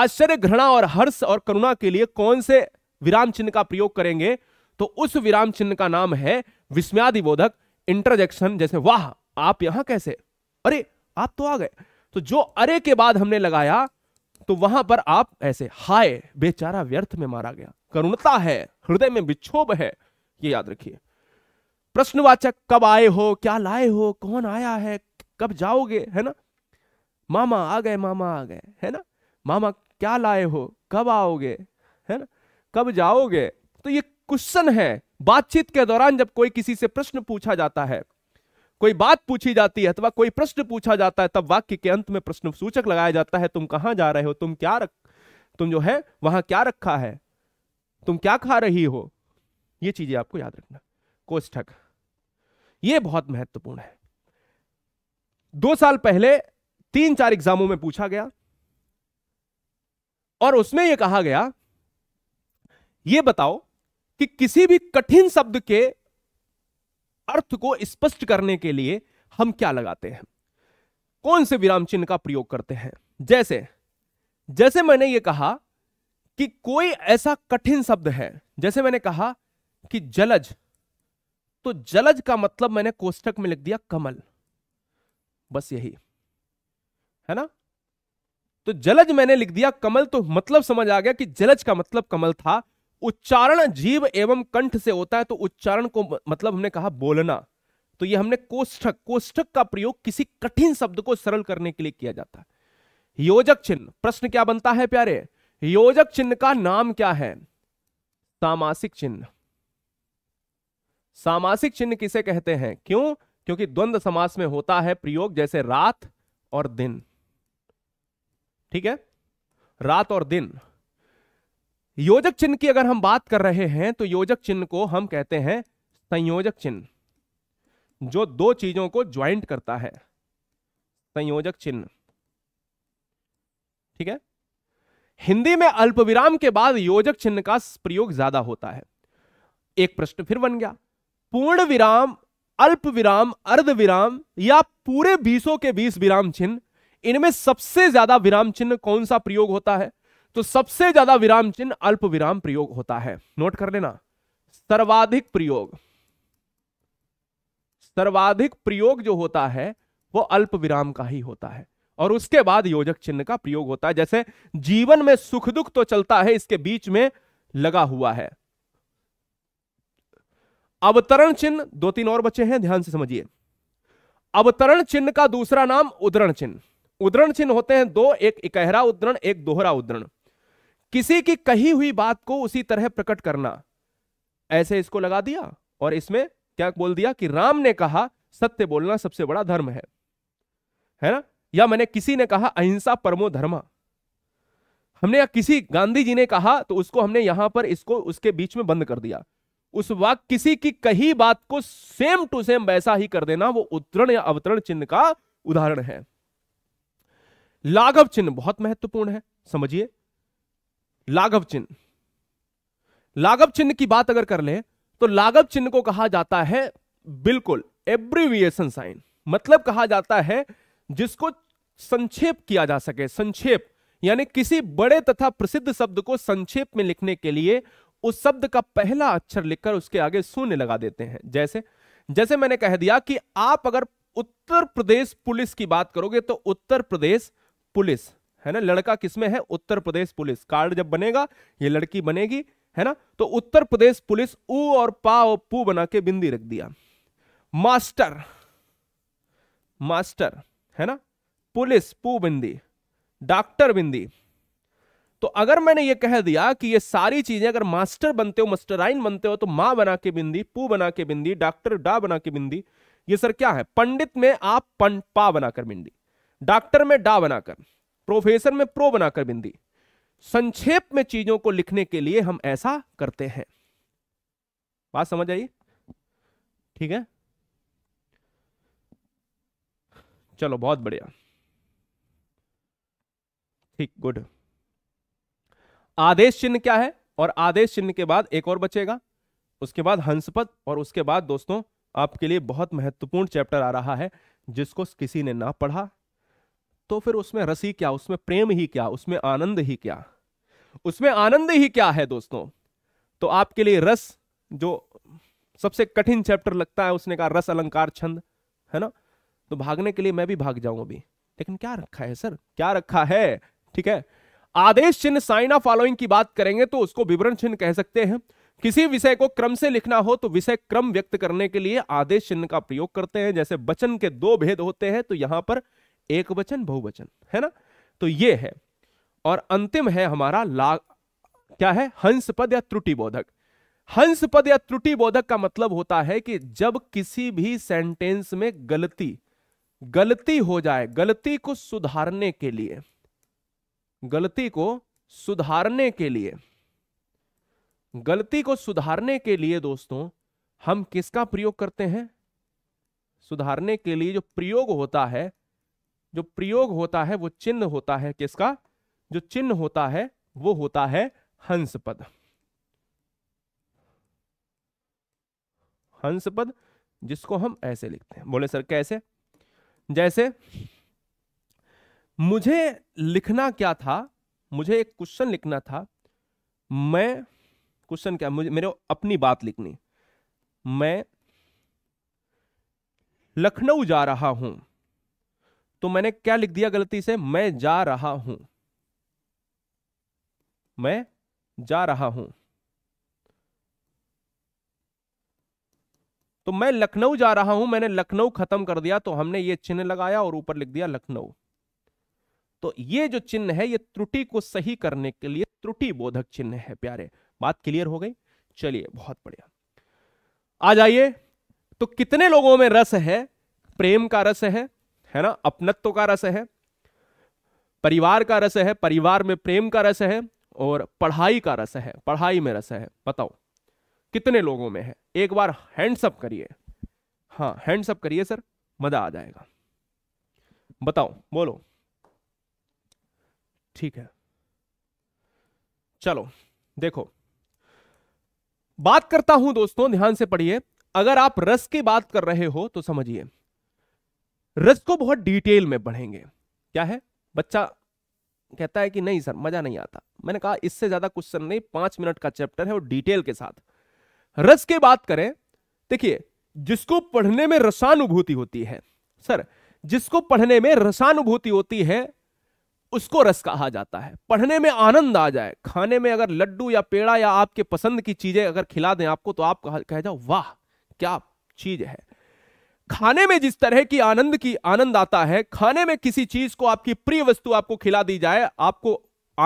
आश्चर्य घृणा और हर्ष और करुणा के लिए कौन से विराम चिन्ह का प्रयोग करेंगे तो उस विराम चिन्ह का नाम है विस्मयादि बोधक इंटरजेक्शन जैसे वाह आप यहां कैसे अरे आप तो आ गए तो जो अरे के बाद हमने लगाया तो वहां पर आप ऐसे हाय बेचारा व्यर्थ में मारा गया करुणता है हृदय में विक्षोभ है ये याद रखिए प्रश्नवाचक कब आए हो क्या लाए हो कौन आया है कब जाओगे है ना मामा आ गए मामा आ गए है ना मामा क्या लाए हो कब आओगे है ना कब जाओगे तो ये क्वेश्चन है बातचीत के दौरान जब कोई किसी से प्रश्न पूछा जाता है कोई बात पूछी जाती है अथवा कोई प्रश्न पूछा जाता है तब वाक्य के अंत में प्रश्न सूचक लगाया जाता है तुम कहां जा रहे हो तुम क्या रख तुम जो है वहां क्या रखा है तुम क्या खा रही हो ये चीजें आपको याद रखना कोष्ठक ये बहुत महत्वपूर्ण है दो साल पहले तीन चार एग्जामों में पूछा गया और उसमें यह कहा गया यह बताओ कि किसी भी कठिन शब्द के अर्थ को स्पष्ट करने के लिए हम क्या लगाते हैं कौन से विराम चिन्ह का प्रयोग करते हैं जैसे जैसे मैंने यह कहा कि कोई ऐसा कठिन शब्द है जैसे मैंने कहा कि जलज तो जलज का मतलब मैंने कोष्टक में लिख दिया कमल बस यही है ना तो जलज मैंने लिख दिया कमल तो मतलब समझ आ गया कि जलज का मतलब कमल था उच्चारण जीव एवं कंठ से होता है तो उच्चारण को मतलब हमने कहा बोलना तो ये हमने कोष्ठक कोष्ठक का प्रयोग किसी कठिन शब्द को सरल करने के लिए किया जाता है योजक चिन्ह प्रश्न क्या बनता है प्यारे योजक चिन्ह का नाम क्या है सामासिक चिन्ह सामासिक चिन्ह किसे कहते हैं क्यों क्योंकि द्वंद्व समास में होता है प्रयोग जैसे रात और दिन ठीक है रात और दिन योजक चिन्ह की अगर हम बात कर रहे हैं तो योजक चिन्ह को हम कहते हैं संयोजक चिन्ह जो दो चीजों को ज्वाइंट करता है संयोजक चिन्ह ठीक है हिंदी में अल्पविराम के बाद योजक चिन्ह का प्रयोग ज्यादा होता है एक प्रश्न फिर बन गया पूर्ण विराम अल्प विराम अर्ध विराम या पूरे बीसों के बीस विराम चिन्ह इनमें सबसे ज्यादा विराम चिन्ह कौन सा प्रयोग होता है तो सबसे ज्यादा विराम चिन्ह अल्प विराम प्रयोग होता है नोट कर लेना सर्वाधिक प्रयोग सर्वाधिक प्रयोग जो होता है वो अल्प विराम का ही होता है और उसके बाद योजक चिन्ह का प्रयोग होता है जैसे जीवन में सुख दुख तो चलता है इसके बीच में लगा हुआ है अवतरण चिन्ह दो तीन और बचे हैं ध्यान से समझिए अवतरण चिन्ह का दूसरा नाम उदरण चिन्ह उदरण चिन्ह होते हैं दो एक इकहरा उदरण एक दोहरा उदरण किसी की कही हुई बात को उसी तरह प्रकट करना ऐसे इसको लगा दिया और इसमें क्या बोल दिया कि राम ने कहा सत्य बोलना सबसे बड़ा धर्म है है ना या मैंने किसी ने कहा अहिंसा परमो धर्मा हमने या किसी गांधी जी ने कहा तो उसको हमने यहां पर इसको उसके बीच में बंद कर दिया उस वाक्य किसी की कही बात को सेम टू सेम वैसा ही कर देना वो उत्तरण या अवतरण चिन्ह का उदाहरण है लाघव चिन्ह बहुत महत्वपूर्ण है समझिए लाघव चिन्ह लाघव चिन्ह की बात अगर कर ले तो लाघव चिन्ह को कहा जाता है बिल्कुल एब्रीविएशन साइन मतलब कहा जाता है जिसको संक्षेप किया जा सके संक्षेप यानी किसी बड़े तथा प्रसिद्ध शब्द को संक्षेप में लिखने के लिए उस शब्द का पहला अक्षर लिखकर उसके आगे शून्य लगा देते हैं जैसे जैसे मैंने कह दिया कि आप अगर उत्तर प्रदेश पुलिस की बात करोगे तो उत्तर प्रदेश पुलिस है ना लड़का किसमें है उत्तर प्रदेश पुलिस कार्ड जब बनेगा ये लड़की बनेगी है ना तो उत्तर प्रदेश पुलिस उ और पा और पू बना के बिंदी रख दिया मास्टर मास्टर है ना पुलिस पू बिंदी डॉक्टर बिंदी तो अगर मैंने ये कह दिया कि ये सारी चीजें अगर मास्टर बनते हो मास्टराइन बनते हो तो मां बना के बिंदी पू बना के बिंदी डॉक्टर डा बना के बिंदी ये सर क्या है पंडित में आप पन पा बनाकर बिंदी डॉक्टर में डा बनाकर प्रोफेसर में प्रो बनाकर बिंदी संक्षेप में चीजों को लिखने के लिए हम ऐसा करते हैं बात समझ आई ठीक है चलो बहुत बढ़िया ठीक गुड आदेश चिन्ह क्या है और आदेश चिन्ह के बाद एक और बचेगा उसके बाद हंसपद और उसके बाद दोस्तों आपके लिए बहुत महत्वपूर्ण चैप्टर आ रहा है जिसको किसी ने ना पढ़ा तो फिर उसमें रस ही क्या उसमें प्रेम ही क्या उसमें आनंद ही क्या उसमें आनंद ही क्या है दोस्तों तो आपके लिए रस जो सबसे कठिन चैप्टर लगता है उसने कहा रस अलंकार छंद है ना तो भागने के लिए मैं भी भाग जाऊं अभी लेकिन क्या रखा है सर क्या रखा है ठीक है आदेश चिन्ह साइन ऑफ फॉलोइंग की बात करेंगे तो उसको विवरण चिन्ह कह सकते हैं किसी विषय को क्रम से लिखना हो तो विषय क्रम व्यक्त करने के लिए आदेश चिन्ह का प्रयोग करते हैं जैसे बचन के दो भेद होते हैं तो यहां पर एक वचन बहुवचन है ना तो ये है और अंतिम है हमारा ला क्या है हंस पद या त्रुटि बोधक हंस पद या त्रुटि बोधक का मतलब होता है कि जब किसी भी सेंटेंस में गलती गलती हो जाए गलती को सुधारने के लिए गलती को सुधारने के लिए गलती को सुधारने के लिए दोस्तों हम किसका प्रयोग करते हैं सुधारने के लिए जो प्रयोग होता है जो प्रयोग होता है वो चिन्ह होता है किसका जो चिन्ह होता है वो होता है हंसपद हंसपद जिसको हम ऐसे लिखते हैं बोले सर कैसे जैसे मुझे लिखना क्या था मुझे एक क्वेश्चन लिखना था मैं क्वेश्चन क्या मुझे मेरे अपनी बात लिखनी मैं लखनऊ जा रहा हूं तो मैंने क्या लिख दिया गलती से मैं जा रहा हूं मैं जा रहा हूं तो मैं लखनऊ जा रहा हूं मैंने लखनऊ खत्म कर दिया तो हमने ये चिन्ह लगाया और ऊपर लिख दिया लखनऊ तो ये जो चिन्ह है ये त्रुटि को सही करने के लिए त्रुटि बोधक चिन्ह है प्यारे बात क्लियर हो गई चलिए बहुत बढ़िया आ जाइए तो कितने लोगों में रस है प्रेम का रस है है ना अपनत्व का रस है परिवार का रस है परिवार में प्रेम का रस है और पढ़ाई का रस है पढ़ाई में रस है बताओ कितने लोगों में है एक बार हैंडसअप करिए हाँ हैंडसअप करिए सर मजा आ जाएगा बताओ बोलो ठीक है चलो देखो बात करता हूं दोस्तों ध्यान से पढ़िए अगर आप रस की बात कर रहे हो तो समझिए रिस्क को बहुत डिटेल में पढ़ेंगे क्या है बच्चा कहता है कि नहीं सर मजा नहीं आता मैंने कहा इससे ज्यादा क्वेश्चन नहीं पांच मिनट का चैप्टर है वो डिटेल के साथ रस के बात करें देखिए जिसको पढ़ने में रसानुभूति होती है सर जिसको पढ़ने में रसानुभूति होती है उसको रस कहा जाता है पढ़ने में आनंद आ जाए खाने में अगर लड्डू या पेड़ा या आपके पसंद की चीजें अगर खिला दें आपको तो आप कह जाओ वाह क्या चीज है खाने में जिस तरह की आनंद की आनंद आता है खाने में किसी चीज को आपकी प्रिय वस्तु आपको खिला दी जाए आपको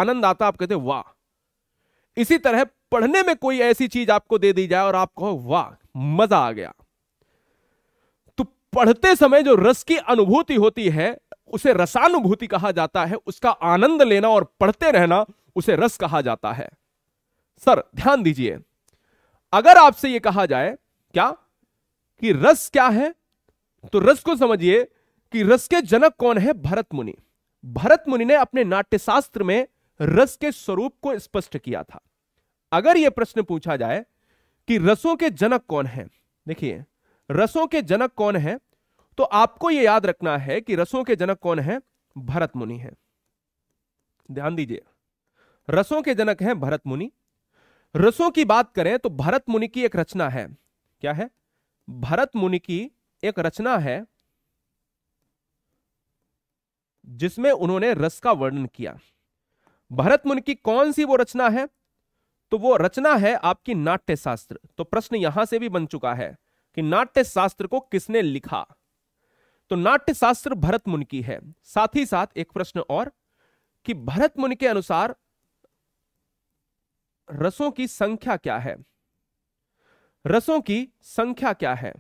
आनंद आता आप कहते वाह इसी तरह पढ़ने में कोई ऐसी चीज आपको दे दी जाए और आप कहो वाह मजा आ गया तो पढ़ते समय जो रस की अनुभूति होती है उसे रसानुभूति कहा जाता है उसका आनंद लेना और पढ़ते रहना उसे रस कहा जाता है सर ध्यान दीजिए अगर आपसे यह कहा जाए क्या कि रस क्या है तो रस को समझिए कि रस के जनक कौन है भरत मुनि भरत मुनि ने अपने नाट्यशास्त्र में रस के स्वरूप को स्पष्ट किया था अगर यह प्रश्न पूछा जाए कि रसों के जनक कौन है देखिए रसों के जनक कौन है तो आपको यह याद रखना है कि रसों के जनक कौन है भरत मुनि है ध्यान दीजिए रसों के जनक हैं भरत मुनि रसों की बात करें तो भरत मुनि की एक रचना है क्या है भरत मुनि की एक रचना है जिसमें उन्होंने रस का वर्णन किया भरत मुनि की कौन सी वो रचना है तो वो रचना है आपकी नाट्य शास्त्र तो प्रश्न यहां से भी बन चुका है कि नाट्य शास्त्र को किसने लिखा तो नाट्य शास्त्र भरत मुनि की है साथ ही साथ एक प्रश्न और कि भरत मुनि के अनुसार रसों की संख्या क्या है रसों की संख्या क्या है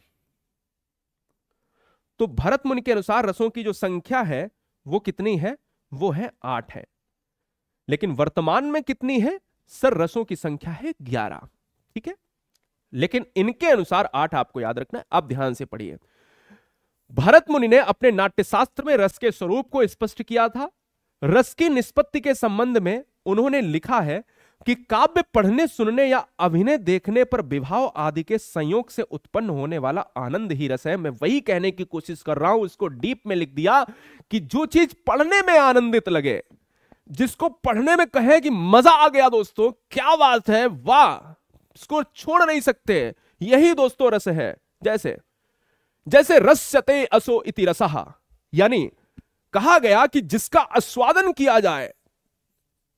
तो भरत मुनि के अनुसार रसों की जो संख्या है वो कितनी है वो है आठ है लेकिन वर्तमान में कितनी है सर रसों की संख्या है ग्यारह ठीक है लेकिन इनके अनुसार आठ आपको याद रखना है आप ध्यान से पढ़िए भरत मुनि ने अपने नाट्यशास्त्र में रस के स्वरूप को स्पष्ट किया था रस की निष्पत्ति के संबंध में उन्होंने लिखा है कि काव्य पढ़ने सुनने या अभिनय देखने पर विभाव आदि के संयोग से उत्पन्न होने वाला आनंद ही रस है मैं वही कहने की कोशिश कर रहा हूं इसको डीप में लिख दिया कि जो चीज पढ़ने में आनंदित लगे जिसको पढ़ने में कहे कि मजा आ गया दोस्तों क्या बात है वाह इसको छोड़ नहीं सकते यही दोस्तों रस है जैसे जैसे रस्यते असो इति रसहा यानी कहा गया कि जिसका आस्वादन किया जाए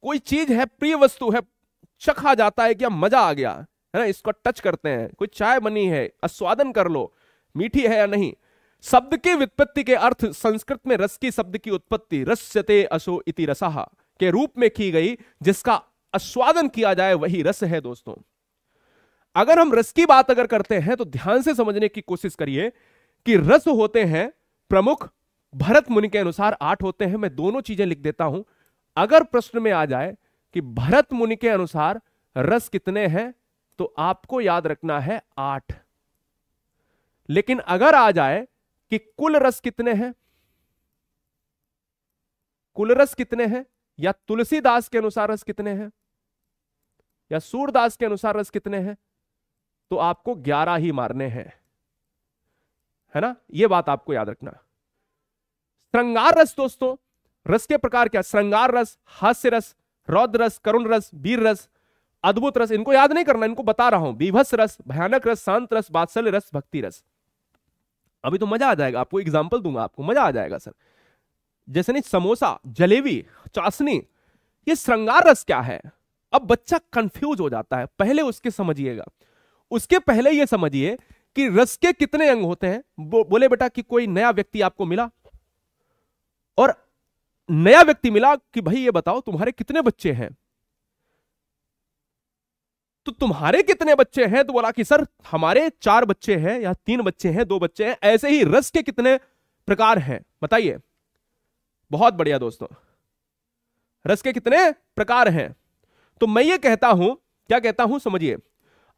कोई चीज है प्रिय वस्तु है चखा जाता है कि मजा आ गया है ना इसको टच करते हैं कोई चाय बनी है आस्वादन कर लो मीठी है या नहीं शब्द के वित्पत्ति के अर्थ संस्कृत में रस की शब्द की उत्पत्ति रस्यते अशो इति रसाहा के रूप में की गई जिसका आस्वादन किया जाए वही रस है दोस्तों अगर हम रस की बात अगर करते हैं तो ध्यान से समझने की कोशिश करिए कि रस होते हैं प्रमुख भरत मुनि के अनुसार आठ होते हैं मैं दोनों चीजें लिख देता हूं अगर प्रश्न में आ जाए कि भरत मुनि के अनुसार रस कितने हैं तो आपको याद रखना है आठ लेकिन अगर आ जाए कि कुल रस कितने हैं कुल रस कितने हैं या तुलसीदास के अनुसार रस कितने हैं या सूरदास के अनुसार रस कितने हैं तो आपको ग्यारह ही मारने हैं है ना यह बात आपको याद रखना श्रृंगार रस दोस्तों रस के प्रकार क्या श्रृंगार रस हास्य रस रौद्र रस करुण रस वीर रस अद्भुत रस इनको याद नहीं करना इनको बता रहा हूं विभस रस भयानक रस शांत रस बात्सल्य रस भक्ति रस अभी तो मजा आ जाएगा आपको एग्जाम्पल दूंगा आपको मजा आ जाएगा सर जैसे नहीं समोसा जलेबी चाशनी ये श्रृंगार रस क्या है अब बच्चा कंफ्यूज हो जाता है पहले उसके समझिएगा उसके पहले ये समझिए कि रस के कितने अंग होते हैं बो, बोले बेटा कि कोई नया व्यक्ति आपको मिला और नया व्यक्ति मिला कि भाई ये बताओ तुम्हारे कितने बच्चे हैं तो तुम्हारे कितने बच्चे हैं तो बोला कि सर हमारे चार बच्चे हैं या तीन बच्चे हैं दो बच्चे हैं ऐसे ही रस के कितने प्रकार हैं बताइए बहुत बढ़िया दोस्तों रस के कितने प्रकार हैं तो मैं ये कहता हूं क्या कहता हूं समझिए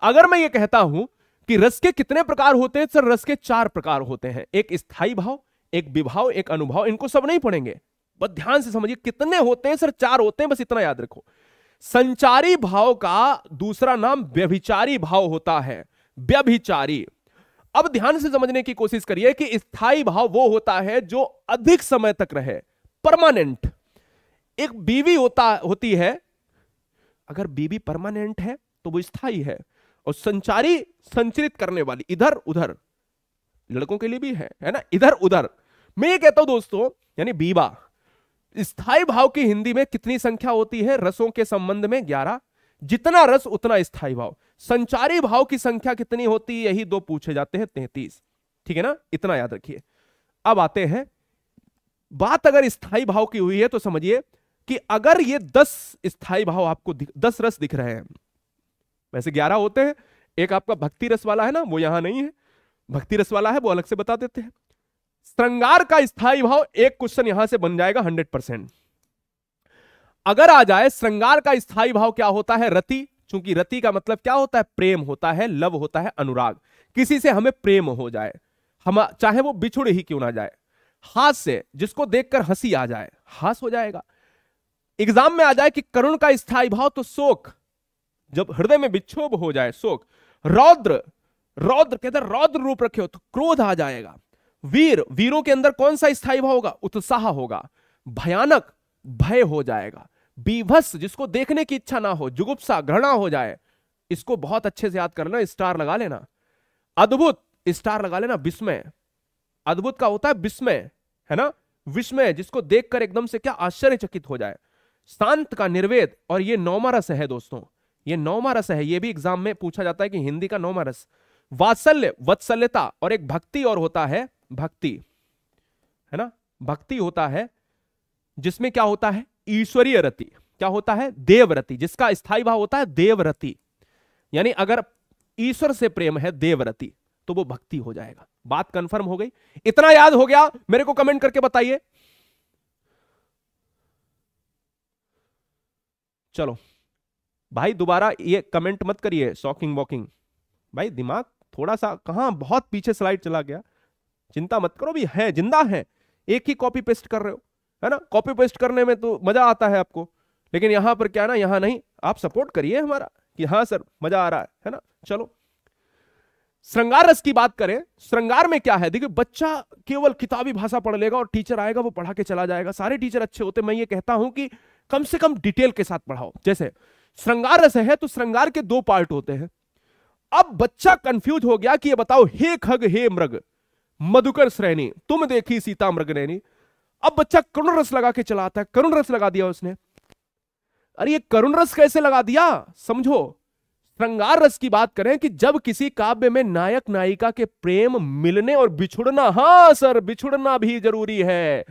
अगर मैं ये कहता हूं कि रस के कितने प्रकार होते हैं सर रस के चार प्रकार होते हैं एक स्थायी भाव एक विभाव एक अनुभाव इनको सब नहीं पढ़ेंगे बहुत ध्यान से समझिए कितने होते हैं सर चार होते हैं बस इतना याद रखो संचारी भाव का दूसरा नाम व्यभिचारी भाव होता है व्यभिचारी अब ध्यान से समझने की कोशिश करिए कि स्थाई भाव वो होता है जो अधिक समय तक रहे परमानेंट एक बीवी होता होती है अगर बीवी परमानेंट है तो वो स्थाई है और संचारी संचरित करने वाली इधर उधर लड़कों के लिए भी है है ना इधर उधर मैं ये कहता हूं दोस्तों यानी बीवा स्थाई भाव की हिंदी में कितनी संख्या होती है रसों के संबंध में ग्यारह जितना रस उतना स्थाई भाव संचारी भाव की संख्या कितनी होती है यही दो पूछे जाते हैं तैतीस ठीक है ना इतना याद रखिए अब आते हैं बात अगर स्थाई भाव की हुई है तो समझिए कि अगर ये दस स्थाई भाव आपको दस रस दिख रहे हैं वैसे ग्यारह होते हैं एक आपका भक्ति रस वाला है ना वो यहां नहीं है भक्ति रस वाला है वो अलग से बता देते हैं श्रृंगार का स्थायी भाव एक क्वेश्चन यहां से बन जाएगा हंड्रेड परसेंट अगर आ जाए श्रृंगार का स्थायी भाव क्या होता है रति क्योंकि रति का मतलब क्या होता है प्रेम होता है लव होता है अनुराग किसी से हमें प्रेम हो जाए हम चाहे वो बिछुड़ ही क्यों ना जाए हास से जिसको देखकर हंसी आ जाए हास हो जाएगा एग्जाम में आ जाए कि करुण का स्थायी भाव तो शोक जब हृदय में विक्षोभ हो जाए शोक रौद्र रौद्र कहते रौद्र रूप रखे हो तो क्रोध आ जाएगा वीर वीरों के अंदर कौन सा स्थायी भाव होगा उत्साह होगा भयानक भय हो जाएगा बीभस जिसको देखने की इच्छा ना हो जुगुप्सा घृणा हो जाए इसको बहुत अच्छे से याद करना स्टार लगा लेना अद्भुत स्टार लगा लेना विस्मय अद्भुत का होता है विस्मय है ना विस्मय जिसको देखकर एकदम से क्या आश्चर्यचकित हो जाए शांत का निर्वेद और ये नौमा रस है दोस्तों ये नौमा रस है ये भी एग्जाम में पूछा जाता है कि हिंदी का नौमा रस वात्सल्य वत्सल्यता और एक भक्ति और होता है भक्ति है ना भक्ति होता है जिसमें क्या होता है ईश्वरीय रति क्या होता है देवरति जिसका स्थायी भाव होता है देवरति यानी अगर ईश्वर से प्रेम है देवरति तो वो भक्ति हो जाएगा बात कंफर्म हो गई इतना याद हो गया मेरे को कमेंट करके बताइए चलो भाई दोबारा ये कमेंट मत करिए शॉकिंग वॉकिंग भाई दिमाग थोड़ा सा कहां बहुत पीछे स्लाइड चला गया चिंता मत करो भी है जिंदा है एक ही कॉपी पेस्ट कर रहे हो है ना कॉपी पेस्ट करने में तो मजा आता है आपको लेकिन यहां पर क्या ना यहाँ नहीं आप सपोर्ट करिए हमारा कि हाँ सर मजा आ रहा है है ना चलो श्रृंगार रस की बात करें श्रृंगार में क्या है देखिए बच्चा केवल किताबी भाषा पढ़ लेगा और टीचर आएगा वो पढ़ा के चला जाएगा सारे टीचर अच्छे होते मैं ये कहता हूं कि कम से कम डिटेल के साथ पढ़ाओ जैसे श्रृंगार रस है तो श्रृंगार के दो पार्ट होते हैं अब बच्चा कंफ्यूज हो गया कि ये बताओ हे खग हे मृग मधुकर श्रेणी तुम देखी सीता मृगनैनी अब बच्चा करुण रस लगा के चलाता है करुण रस लगा दिया उसने अरे ये करुण रस कैसे लगा दिया समझो श्रृंगार रस की बात करें कि जब किसी काव्य में नायक नायिका के प्रेम मिलने और बिछुड़ना हाँ सर बिछुड़ना भी जरूरी है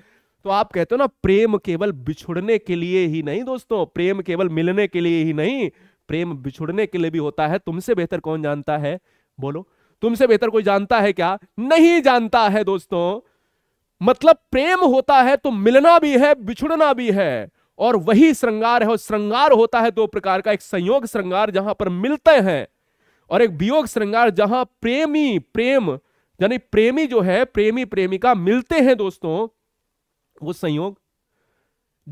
तो आप कहते हो ना प्रेम केवल बिछुड़ने के लिए ही नहीं दोस्तों प्रेम केवल मिलने के लिए ही नहीं प्रेम बिछुड़ने के लिए भी होता है तुमसे बेहतर कौन जानता है बोलो तुमसे बेहतर कोई जानता है क्या नहीं जानता है दोस्तों मतलब प्रेम होता है तो मिलना भी है बिछुड़ना भी है और वही श्रृंगार है और श्रृंगार होता है दो प्रकार का एक संयोग श्रृंगार जहां पर मिलते हैं और एक वियोग श्रृंगार जहां प्रेमी प्रेम यानी प्रेमी जो है प्रेमी प्रेमिका मिलते हैं दोस्तों वो संयोग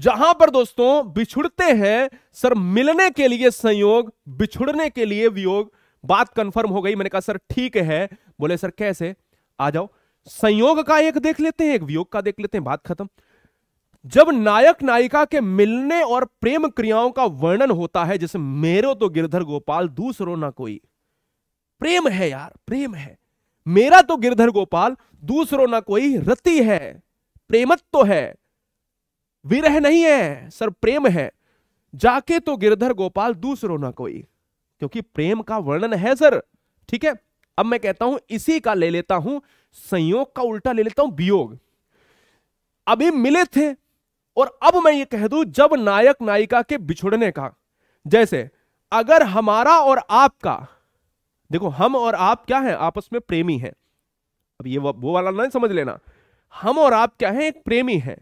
जहां पर दोस्तों बिछुड़ते हैं सर मिलने के लिए संयोग बिछुड़ने के लिए वियोग बात कंफर्म हो गई मैंने कहा सर ठीक है बोले सर कैसे आ जाओ संयोग का एक देख लेते हैं एक वियोग का देख लेते हैं बात खत्म जब नायक नायिका के मिलने और प्रेम क्रियाओं का वर्णन होता है जैसे मेरो तो गिरधर गोपाल दूसरो ना कोई प्रेम है यार प्रेम है मेरा तो गिरधर गोपाल दूसरो ना कोई रति है प्रेमत तो है विरह नहीं है सर प्रेम है जाके तो गिरधर गोपाल दूसरो ना कोई क्योंकि प्रेम का वर्णन है सर ठीक है अब मैं कहता हूं इसी का ले लेता हूं संयोग का उल्टा ले लेता हूं वियोग अभी मिले थे और अब मैं ये कह दू जब नायक नायिका के बिछुड़ने का जैसे अगर हमारा और आपका देखो हम और आप क्या है आपस में प्रेमी हैं अब ये वो वाला नहीं समझ लेना हम और आप क्या हैं एक प्रेमी हैं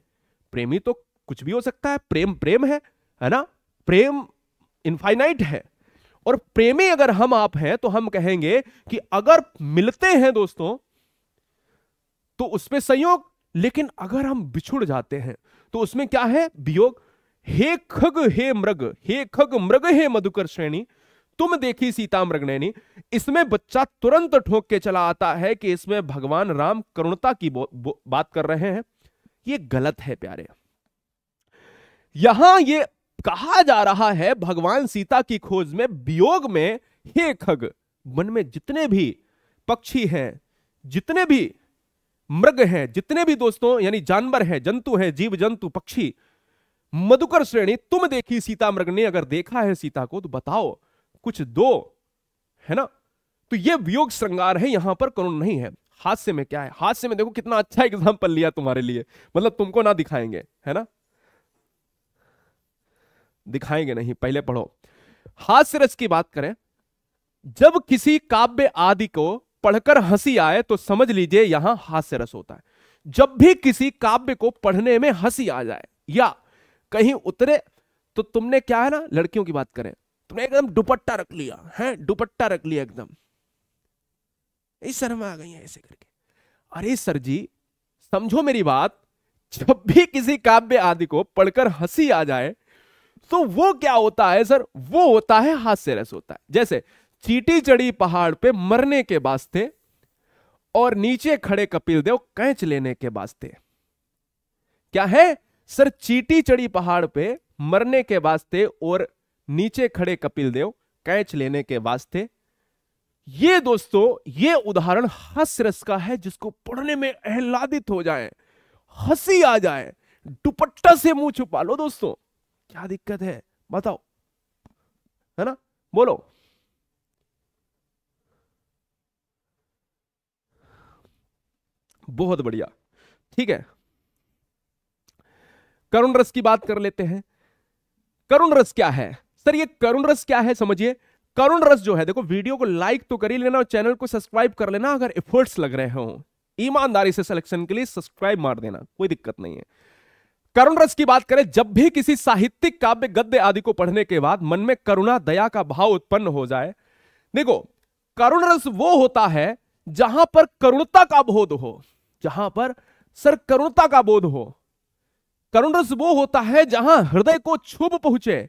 प्रेमी तो कुछ भी हो सकता है प्रेम प्रेम है है ना प्रेम इनफाइनाइट है और प्रेमी अगर हम आप हैं तो हम कहेंगे कि अगर मिलते हैं दोस्तों तो उसमें संयोग लेकिन अगर हम बिछुड़ जाते हैं तो उसमें क्या है वियोग हे खग हे मृग हे खग मृग हे मधुकर श्रेणी तुम देखी सीता मृगनैनी इसमें बच्चा तुरंत ठोक के चला आता है कि इसमें भगवान राम करुणता की बात कर रहे हैं ये गलत है प्यारे यहां ये कहा जा रहा है भगवान सीता की खोज में वियोग में हे खग मन में जितने भी पक्षी हैं जितने भी मृग हैं जितने भी दोस्तों यानी जानवर हैं जंतु हैं जीव जंतु पक्षी मधुकर श्रेणी तुम देखी सीता मृग ने अगर देखा है सीता को तो बताओ कुछ दो है ना तो ये वियोग श्रृंगार है यहां पर करुण नहीं है हास्य में क्या है हास्य में देखो कितना अच्छा एग्जाम्पल लिया तुम्हारे लिए मतलब तुमको ना दिखाएंगे है ना दिखाएंगे नहीं पहले पढ़ो हास्य रस की बात करें जब किसी काव्य आदि को पढ़कर हंसी आए तो समझ लीजिए यहां हास्य रस होता है जब भी किसी काव्य को पढ़ने में हंसी आ जाए या कहीं उतरे तो तुमने क्या है ना लड़कियों की बात करें तुमने एकदम दुपट्टा रख लिया है दुपट्टा रख लिया एकदम शर्मा आ गई है ऐसे करके अरे सर जी समझो मेरी बात जब भी किसी काव्य आदि को पढ़कर हंसी आ जाए तो वो क्या होता है सर वो होता है हास्य रस होता है जैसे चीटी चढ़ी पहाड़ पे मरने के वास्ते और नीचे खड़े कपिल देव कैच लेने के वास्ते क्या है सर चीटी चढ़ी पहाड़ पे मरने के वास्ते और नीचे खड़े कपिल देव कैच लेने के वास्ते ये दोस्तों ये उदाहरण हास्य रस का है जिसको पढ़ने में आह्लादित हो जाए हंसी आ जाए दुपट्टा से मुंह छुपा लो दोस्तों क्या दिक्कत है बताओ है ना बोलो बहुत बढ़िया ठीक है करुण रस की बात कर लेते हैं करुण रस क्या है सर ये करुण रस क्या है समझिए करुण रस जो है देखो वीडियो को लाइक तो कर ही लेना और चैनल को सब्सक्राइब कर लेना अगर एफर्ट्स लग रहे हो ईमानदारी से सिलेक्शन के लिए सब्सक्राइब मार देना कोई दिक्कत नहीं है करुण रस की बात करें जब भी किसी साहित्यिक काव्य गद्य आदि को पढ़ने के बाद मन में करुणा दया का भाव उत्पन्न हो जाए देखो करुण रस वो होता है जहां पर करुणता का बोध हो जहां पर सर करुणता का बोध हो करुण रस वो होता है जहां हृदय को छुप पहुंचे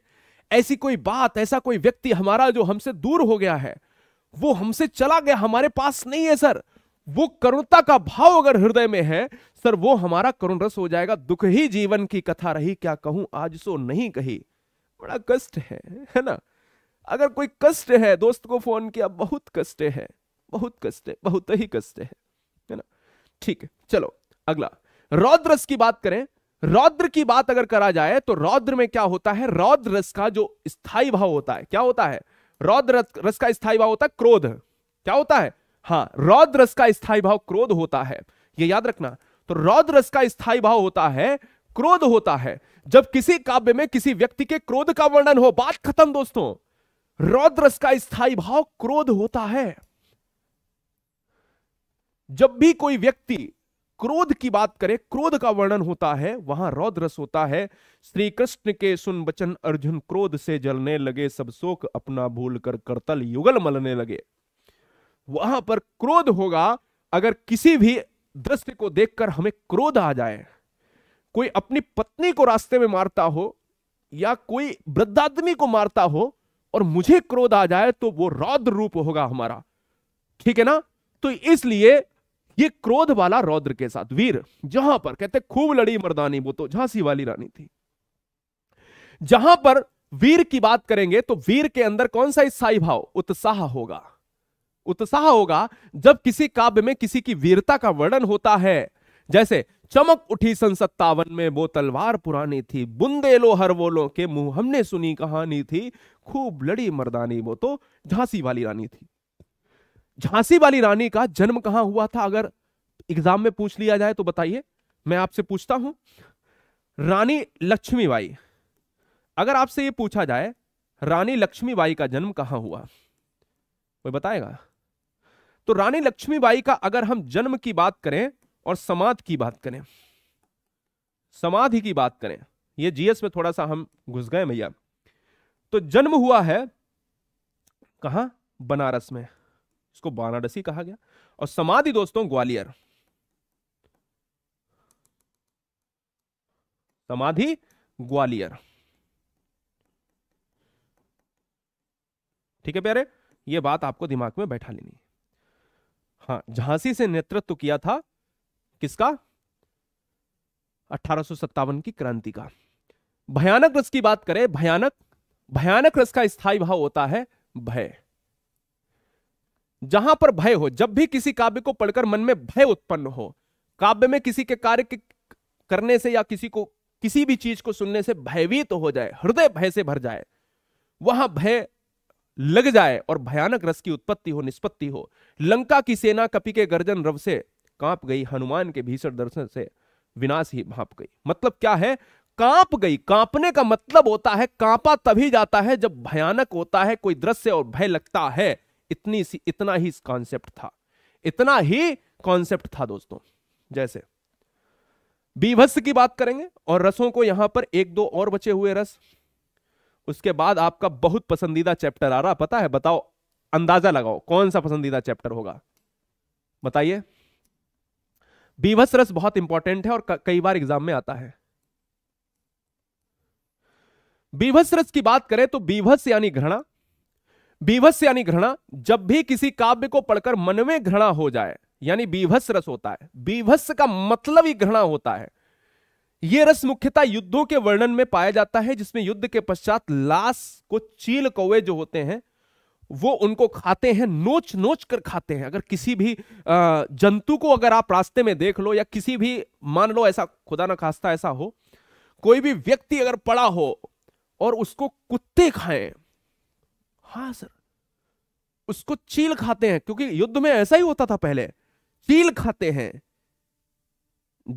ऐसी कोई बात ऐसा कोई व्यक्ति हमारा जो हमसे दूर हो गया है वो हमसे चला गया हमारे पास नहीं है सर वो करुणता का भाव अगर हृदय में है सर वो हमारा करुण रस हो जाएगा दुख ही जीवन की कथा रही क्या कहूं आज सो नहीं कही बड़ा कष्ट है है ना अगर कोई कष्ट है दोस्त को फोन किया बहुत कष्ट है बहुत कष्ट है बहुत ही कष्ट है है ना ठीक है चलो अगला रौद्रस की बात करें रौद्र की बात अगर करा जाए तो रौद्र में क्या होता है रौद्र रस का जो स्थायी भाव होता है क्या होता है रौद्र रस का स्थायी भाव होता है क्रोध क्या होता है हाँ रौद्र रस का स्थायी भाव क्रोध होता है यह याद रखना तो रौद्रस रस का स्थायी भाव होता है क्रोध होता है जब किसी काव्य में किसी व्यक्ति के क्रोध का वर्णन हो बात खत्म दोस्तों रौद्रस रस का स्थायी भाव क्रोध होता है जब भी कोई व्यक्ति क्रोध की बात करे क्रोध का वर्णन होता है वहां रौद्रस रस होता है श्री कृष्ण के सुन वचन अर्जुन क्रोध से जलने लगे सब शोक अपना भूल कर करतल युगल मलने लगे वहां पर क्रोध होगा अगर किसी भी दृश्य को देखकर हमें क्रोध आ जाए कोई अपनी पत्नी को रास्ते में मारता हो या कोई वृद्ध आदमी को मारता हो और मुझे क्रोध आ जाए तो वो रौद्र रूप होगा हमारा ठीक है ना तो इसलिए ये क्रोध वाला रौद्र के साथ वीर जहां पर कहते खूब लड़ी मर्दानी वो तो झांसी वाली रानी थी जहां पर वीर की बात करेंगे तो वीर के अंदर कौन सा स्थाई भाव उत्साह होगा उत्साह होगा जब किसी काव्य में किसी की वीरता का वर्णन होता है जैसे चमक उठी सन सत्तावन में वो तलवार पुरानी थी बुंदे लो हर वोलो के मुंह हमने सुनी कहानी थी खूब लड़ी मर्दानी वो तो झांसी वाली रानी थी झांसी वाली रानी का जन्म कहां हुआ था अगर एग्जाम में पूछ लिया जाए तो बताइए मैं आपसे पूछता हूं रानी लक्ष्मीबाई अगर आपसे ये पूछा जाए रानी लक्ष्मीबाई का जन्म कहां हुआ कोई बताएगा तो रानी लक्ष्मीबाई का अगर हम जन्म की बात करें और समाधि की बात करें समाधि की बात करें ये जीएस में थोड़ा सा हम घुस गए भैया तो जन्म हुआ है कहा बनारस में इसको बनारसी कहा गया और समाधि दोस्तों ग्वालियर समाधि ग्वालियर ठीक है प्यारे ये बात आपको दिमाग में बैठा लेनी हाँ झांसी से नेतृत्व किया था किसका अठारह की क्रांति का भयानक रस की बात करें भयानक भयानक रस का स्थायी भाव होता है भय जहां पर भय हो जब भी किसी काव्य को पढ़कर मन में भय उत्पन्न हो काव्य में किसी के कार्य करने से या किसी को किसी भी चीज को सुनने से भयभीत तो हो जाए हृदय भय से भर जाए वहां भय लग जाए और भयानक रस की उत्पत्ति हो निष्पत्ति हो लंका की सेना कपि के गर्जन रव से कांप गई हनुमान के भीषण दर्शन से विनाश ही भाप गई मतलब क्या है कांप गई कांपने का मतलब होता है कांपा तभी जाता है जब भयानक होता है कोई दृश्य और भय लगता है इतनी सी इतना ही कॉन्सेप्ट था इतना ही कॉन्सेप्ट था दोस्तों जैसे बीभत्स की बात करेंगे और रसों को यहां पर एक दो और बचे हुए रस उसके बाद आपका बहुत पसंदीदा चैप्टर आ रहा पता है बताओ अंदाजा लगाओ कौन सा पसंदीदा चैप्टर होगा बताइए बीभस रस बहुत इंपॉर्टेंट है और कई बार एग्जाम में आता है बीभस रस की बात करें तो बीभस यानी घृणा बीभस यानी घृणा जब भी किसी काव्य को पढ़कर मन में घृणा हो जाए यानी बीभस रस होता है बीभस का मतलब ही घृणा होता है यह रस मुख्यतः युद्धों के वर्णन में पाया जाता है जिसमें युद्ध के पश्चात लाश को चील कौवे जो होते हैं वो उनको खाते हैं नोच नोच कर खाते हैं अगर किसी भी जंतु को अगर आप रास्ते में देख लो या किसी भी मान लो ऐसा खुदा ना खास्ता ऐसा हो कोई भी व्यक्ति अगर पड़ा हो और उसको कुत्ते खाएं हाँ सर उसको चील खाते हैं क्योंकि युद्ध में ऐसा ही होता था पहले चील खाते हैं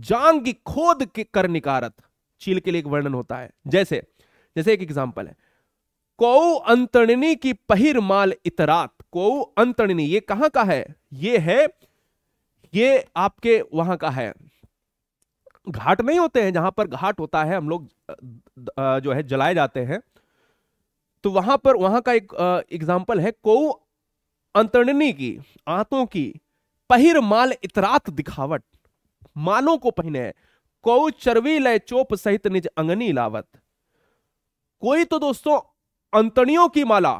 जांग खोद कर निकारत चील के लिए एक वर्णन होता है जैसे जैसे एक एग्जाम्पल है कौ अंतरणनी की पहिर माल इतरात कौ अंतरणनी ये कहां का है ये है ये आपके वहां का है घाट नहीं होते हैं जहां पर घाट होता है हम लोग जो है जलाए जाते हैं तो वहां पर वहां का एक एग्जाम्पल है कौ अंतरणनी की आंतों की पहिर माल इतरात दिखावट मानो को पहने कौ चरवी लय चोप सहित निज अंगनी लावत कोई तो दोस्तों अंतड़ियों की माला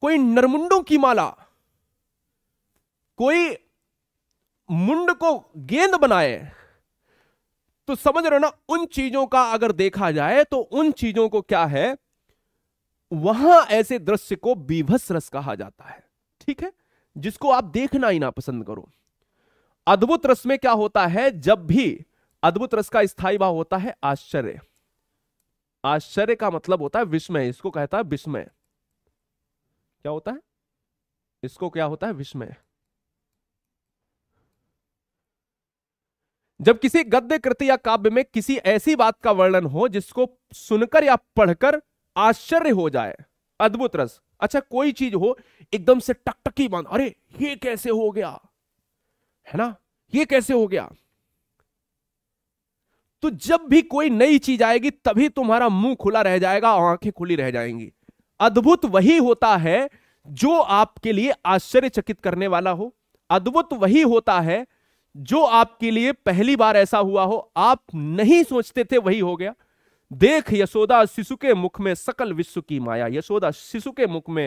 कोई नरमुंडों की माला कोई मुंड को गेंद बनाए तो समझ रहे हो ना उन चीजों का अगर देखा जाए तो उन चीजों को क्या है वहां ऐसे दृश्य को बीभस रस कहा जाता है ठीक है जिसको आप देखना ही ना पसंद करो अद्भुत रस में क्या होता है जब भी अद्भुत रस का स्थायी भाव होता है आश्चर्य आश्चर्य का मतलब होता है विस्मय इसको कहता है विस्मय क्या होता है इसको क्या होता है विस्मय जब किसी गद्य कृति या काव्य में किसी ऐसी बात का वर्णन हो जिसको सुनकर या पढ़कर आश्चर्य हो जाए अद्भुत रस अच्छा कोई चीज हो एकदम से टकटकी बांध अरे ये कैसे हो गया है ना ये कैसे हो गया तो जब भी कोई नई चीज आएगी तभी तुम्हारा मुंह खुला रह जाएगा और आंखें खुली रह जाएंगी अद्भुत वही होता है जो आपके लिए आश्चर्यचकित करने वाला हो अद्भुत वही होता है जो आपके लिए पहली बार ऐसा हुआ हो आप नहीं सोचते थे वही हो गया देख यशोदा शिशु के मुख में सकल विश्व की माया यशोदा शिशु के मुख में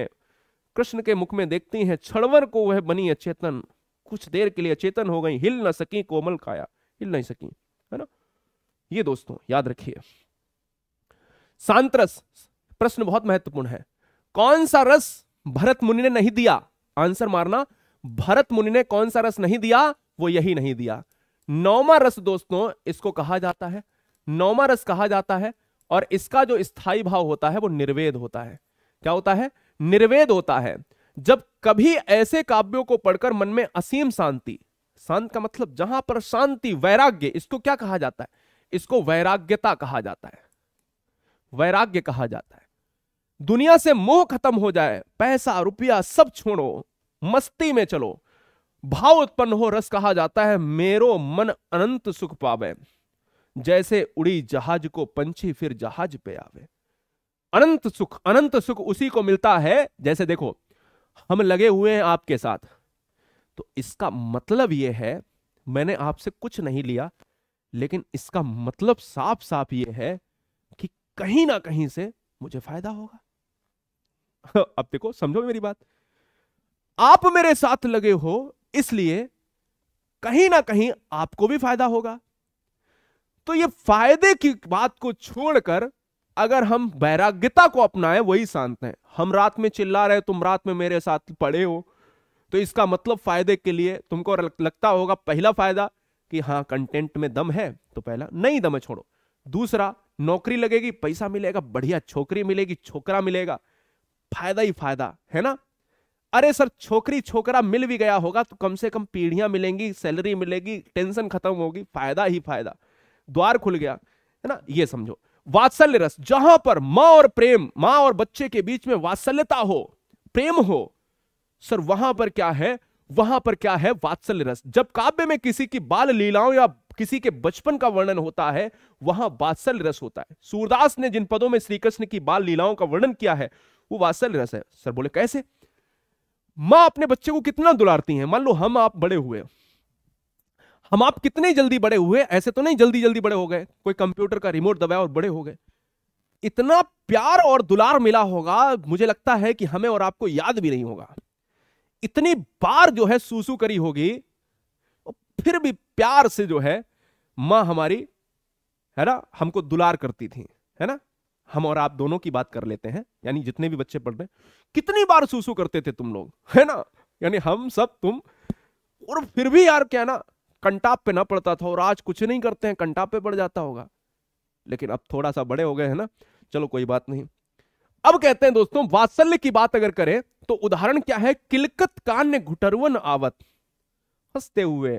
कृष्ण के मुख में देखती हैं छड़वर को वह बनी अचेतन कुछ देर के लिए चेतन हो गई हिल ना सकी कोमल काया हिल नहीं सकी है ना ये दोस्तों याद रखिए सांतरस प्रश्न बहुत महत्वपूर्ण है कौन सा रस भरत मुनि ने नहीं दिया आंसर मारना भरत मुनि ने कौन सा रस नहीं दिया वो यही नहीं दिया नौमा रस दोस्तों इसको कहा जाता है नौमा रस कहा जाता है और इसका जो स्थाई भाव होता है वो निर्वेद होता है क्या होता है निर्वेद होता है जब कभी ऐसे काव्यों को पढ़कर मन में असीम शांति शांत का मतलब जहां पर शांति वैराग्य इसको क्या कहा जाता है इसको वैराग्यता कहा जाता है वैराग्य कहा जाता है दुनिया से मोह खत्म हो जाए पैसा रुपया सब छोड़ो मस्ती में चलो भाव उत्पन्न हो रस कहा जाता है मेरो मन अनंत सुख पावे जैसे उड़ी जहाज को पंछी फिर जहाज पे आवे अनंत सुख अनंत सुख उसी को मिलता है जैसे देखो हम लगे हुए हैं आपके साथ तो इसका मतलब यह है मैंने आपसे कुछ नहीं लिया लेकिन इसका मतलब साफ साफ यह है कि कहीं ना कहीं से मुझे फायदा होगा अब देखो समझो मेरी बात आप मेरे साथ लगे हो इसलिए कहीं ना कहीं आपको भी फायदा होगा तो ये फायदे की बात को छोड़कर अगर हम वैराग्यता को अपनाएं वही शांत है हम रात में चिल्ला रहे तुम रात में मेरे साथ पड़े हो तो इसका मतलब फायदे के लिए तुमको लगता होगा पहला फायदा कि हाँ कंटेंट में दम है तो पहला नहीं दम छोड़ो दूसरा नौकरी लगेगी पैसा मिलेगा बढ़िया छोकरी मिलेगी छोकरा मिलेगा फायदा ही फायदा है ना अरे सर छोकरी छोकरा मिल भी गया होगा तो कम से कम पीढ़ियां मिलेंगी सैलरी मिलेगी टेंशन खत्म होगी फायदा ही फायदा द्वार खुल गया है ना ये समझो वात्सल्य रस जहां पर मां और प्रेम मां और बच्चे के बीच में वात्सल्यता हो प्रेम हो सर वहां पर क्या है वहां पर क्या है वात्सल्य रस जब काव्य में किसी की बाल लीलाओं या किसी के बचपन का वर्णन होता है वहां वात्सल्य रस होता है सूरदास ने जिन पदों में श्रीकृष्ण की बाल लीलाओं का वर्णन किया है वो वात्सल्य रस है सर बोले कैसे मां अपने बच्चे को कितना दुलारती है मान लो हम आप बड़े हुए हम आप कितने जल्दी बड़े हुए ऐसे तो नहीं जल्दी जल्दी बड़े हो गए कोई कंप्यूटर का रिमोट दबाया और बड़े हो गए इतना प्यार और दुलार मिला होगा मुझे लगता है कि हमें और आपको याद भी नहीं होगा इतनी बार जो है सूसू करी होगी फिर भी प्यार से जो है मां हमारी है ना हमको दुलार करती थी है ना हम और आप दोनों की बात कर लेते हैं यानी जितने भी बच्चे पढ़ रहे कितनी बार सूसू करते थे तुम लोग है ना यानी हम सब तुम और फिर भी यार क्या ना कंटाप पे ना पड़ता था और आज कुछ नहीं करते हैं कंटाप पे पड़ जाता होगा लेकिन अब थोड़ा सा बड़े हो गए हैं ना चलो कोई बात नहीं अब कहते हैं दोस्तों वात्सल्य की बात अगर करें तो उदाहरण क्या है किलकत कान्य घुटरवन आवत हंसते हुए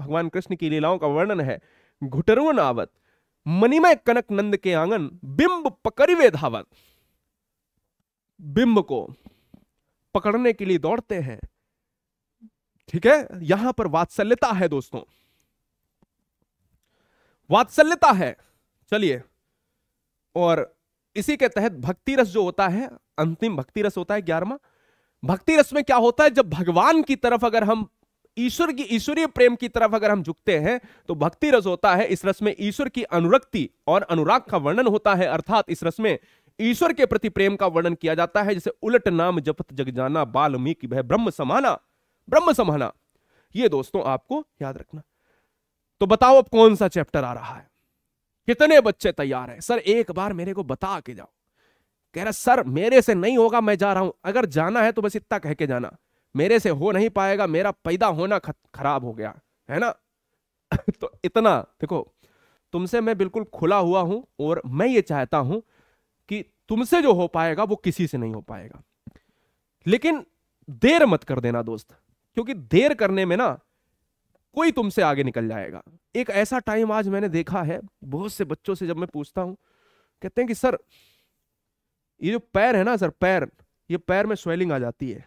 भगवान कृष्ण की लीलाओं का वर्णन है घुटरवन आवत मणिमय कनक नंद के आंगन बिंब पकड़ वे धावत बिंब को पकड़ने के लिए दौड़ते हैं ठीक है यहां पर वात्सल्यता है दोस्तों वात्सल्यता है चलिए और इसी के तहत भक्ति रस जो होता है अंतिम भक्ति रस होता है ग्यारहवा भक्ति रस में क्या होता है जब भगवान की तरफ अगर हम ईश्वर की ईश्वरीय प्रेम की तरफ अगर हम झुकते हैं तो भक्ति रस होता है इस रस में ईश्वर की अनुरक्ति और अनुराग का वर्णन होता है अर्थात इस रस में ईश्वर के प्रति प्रेम का वर्णन किया जाता है जैसे उलट नाम जपत जग जाना बाल्मीकि भय ब्रह्म समाना ब्रह्म समाना ये दोस्तों आपको याद रखना तो बताओ अब कौन सा चैप्टर आ रहा है कितने बच्चे तैयार हैं सर एक बार मेरे को बता के जाओ कह रहा सर मेरे से नहीं होगा मैं जा रहा हूं अगर जाना है तो बस इतना कह के जाना मेरे से हो नहीं पाएगा मेरा पैदा होना खराब हो गया है ना तो इतना देखो तुमसे मैं बिल्कुल खुला हुआ हूं और मैं ये चाहता हूं कि तुमसे जो हो पाएगा वो किसी से नहीं हो पाएगा लेकिन देर मत कर देना दोस्त क्योंकि देर करने में ना कोई तुमसे आगे निकल जाएगा एक ऐसा टाइम आज मैंने देखा है बहुत से बच्चों से जब मैं पूछता हूं कहते हैं कि सर ये जो पैर है ना सर पैर ये पैर में स्वेलिंग आ जाती है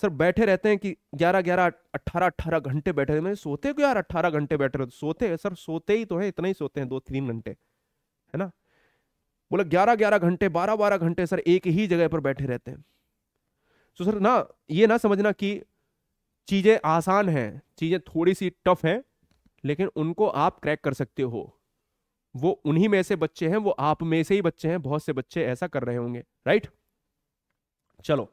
सर बैठे रहते हैं कि ग्यारह ग्यारह अट्ठारह अट्ठारह घंटे बैठे रहते हैं सोते क्यों यार 18 घंटे बैठे रहते सोते हैं सर सोते ही तो है इतना ही सोते हैं दो तीन घंटे है ना बोला ग्यारह ग्यारह घंटे बारह बारह घंटे सर एक ही जगह पर बैठे रहते हैं तो सर ना ये ना समझना कि चीज़ें आसान हैं चीज़ें थोड़ी सी टफ हैं लेकिन उनको आप क्रैक कर सकते हो वो उन्हीं में से बच्चे हैं वो आप में से ही बच्चे हैं बहुत से बच्चे ऐसा कर रहे होंगे राइट चलो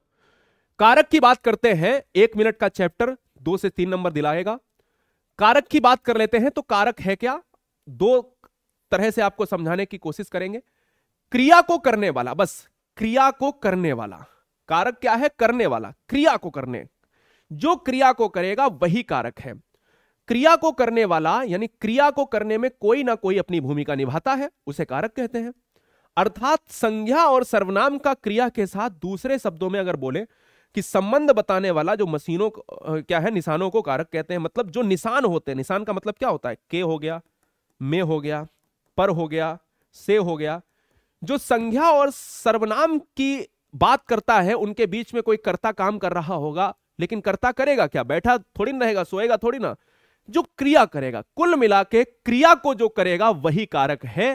कारक की बात करते हैं एक मिनट का चैप्टर दो से तीन नंबर दिलाएगा कारक की बात कर लेते हैं तो कारक है क्या दो तरह से आपको समझाने की कोशिश करेंगे क्रिया को करने वाला बस क्रिया को करने वाला कारक क्या है करने वाला क्रिया को करने जो क्रिया को करेगा वही कारक है क्रिया को करने वाला यानी क्रिया को करने में कोई ना कोई अपनी भूमिका निभाता है उसे कारक कहते हैं अर्थात संज्ञा और सर्वनाम का क्रिया के साथ दूसरे शब्दों में अगर बोले कि संबंध बताने वाला जो मशीनों क्या है निशानों को कारक कहते हैं मतलब जो निशान होते हैं निशान का मतलब क्या होता है के हो गया में हो गया पर हो गया से हो गया जो संज्ञा और सर्वनाम की बात करता है उनके बीच में कोई कर्ता काम कर रहा होगा लेकिन कर्ता करेगा क्या बैठा थोड़ी ना रहेगा सोएगा थोड़ी ना जो क्रिया करेगा कुल मिला के क्रिया को जो करेगा वही कारक है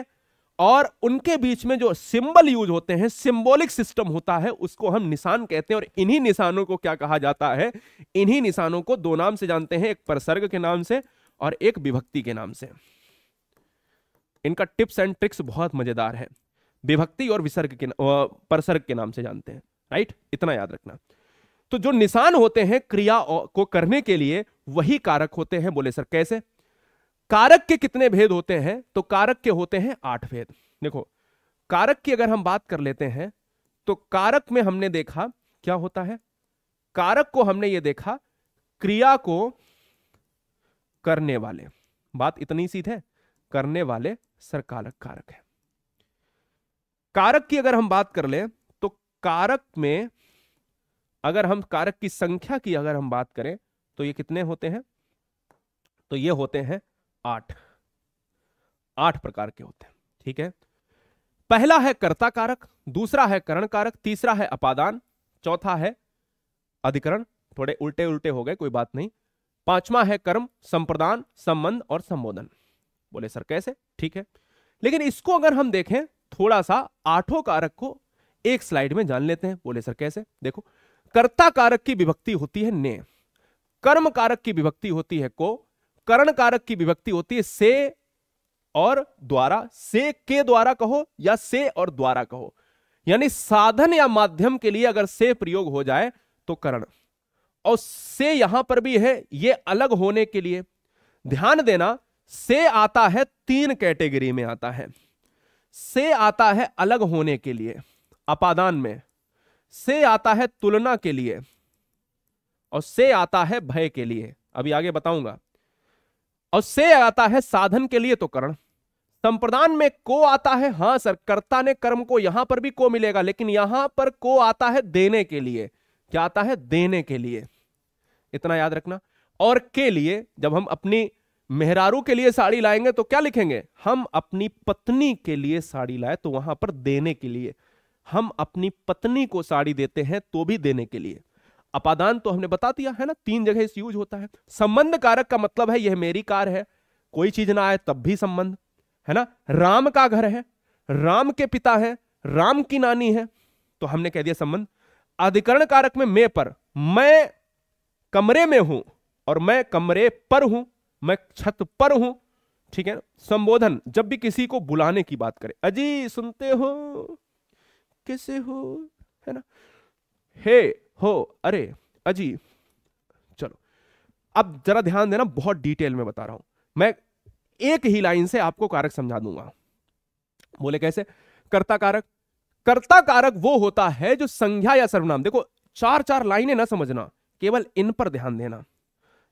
और उनके बीच में जो सिंबल यूज होते हैं सिंबॉलिक सिस्टम होता है उसको हम निशान कहते हैं और इन्हीं निशानों को क्या कहा जाता है इन्हीं निशानों को दो नाम से जानते हैं एक प्रसर्ग के नाम से और एक विभक्ति के नाम से इनका टिप्स एंड ट्रिक्स बहुत मजेदार है विभक्ति और विसर्ग के परसर्ग के नाम से जानते हैं राइट इतना याद रखना तो जो निशान होते हैं क्रिया को करने के लिए वही कारक होते हैं बोले सर कैसे कारक के कितने भेद होते हैं तो कारक के होते हैं आठ भेद देखो कारक की अगर हम बात कर लेते हैं तो कारक में हमने देखा क्या होता है कारक को हमने ये देखा क्रिया को करने वाले बात इतनी सी है करने वाले सरकारक कारक है कारक की अगर हम बात कर ले तो कारक में अगर हम कारक की संख्या की अगर हम बात करें तो ये कितने होते हैं तो ये होते हैं आठ आठ प्रकार के होते हैं ठीक है पहला है कर्ता कारक दूसरा है करण कारक तीसरा है अपादान चौथा है अधिकरण थोड़े उल्टे उल्टे हो गए कोई बात नहीं पांचवा है कर्म संप्रदान संबंध और संबोधन बोले सर कैसे ठीक है लेकिन इसको अगर हम देखें थोड़ा सा आठों कारक को एक स्लाइड में जान लेते हैं बोले सर कैसे देखो कर्ता कारक की विभक्ति होती है ने कर्म कारक की विभक्ति होती है को करण कारक की विभक्ति होती है से और द्वारा से के द्वारा कहो या से और द्वारा कहो यानी साधन या माध्यम के लिए अगर से प्रयोग हो जाए तो करण और से यहां पर भी है ये अलग होने के लिए ध्यान देना से आता है तीन कैटेगरी में आता है से आता है अलग होने के लिए अपादान में से आता है तुलना के लिए और से आता है भय के लिए अभी आगे बताऊंगा और से आता है साधन के लिए तो करण संप्रदान में को आता है हाँ सर कर्ता ने कर्म को यहां पर भी को मिलेगा लेकिन यहां पर को आता है देने के लिए क्या आता है देने के लिए इतना याद रखना और के लिए जब हम अपनी मेहरारू के लिए साड़ी लाएंगे तो क्या लिखेंगे हम अपनी पत्नी के लिए साड़ी लाए तो वहां पर देने के लिए हम अपनी पत्नी को साड़ी देते हैं तो भी देने के लिए अपादान तो हमने बता दिया है ना तीन जगह इस यूज होता है संबंध कारक का मतलब है यह मेरी कार है कोई चीज ना आए तब भी संबंध है ना राम का घर है राम के पिता है राम की नानी है तो हमने कह दिया संबंध अधिकरण कारक में मैं पर मैं कमरे में हूं और मैं कमरे पर हूं मैं छत पर हूं ठीक है संबोधन जब भी किसी को बुलाने की बात करें अजी सुनते हो कैसे हो है ना हे हो अरे अजी चलो अब जरा ध्यान देना बहुत डिटेल में बता रहा हूं मैं एक ही लाइन से आपको कारक समझा दूंगा बोले कैसे कर्ता कारक कर्ता कारक वो होता है जो संज्ञा या सर्वनाम देखो चार चार लाइनें ना समझना केवल इन पर ध्यान देना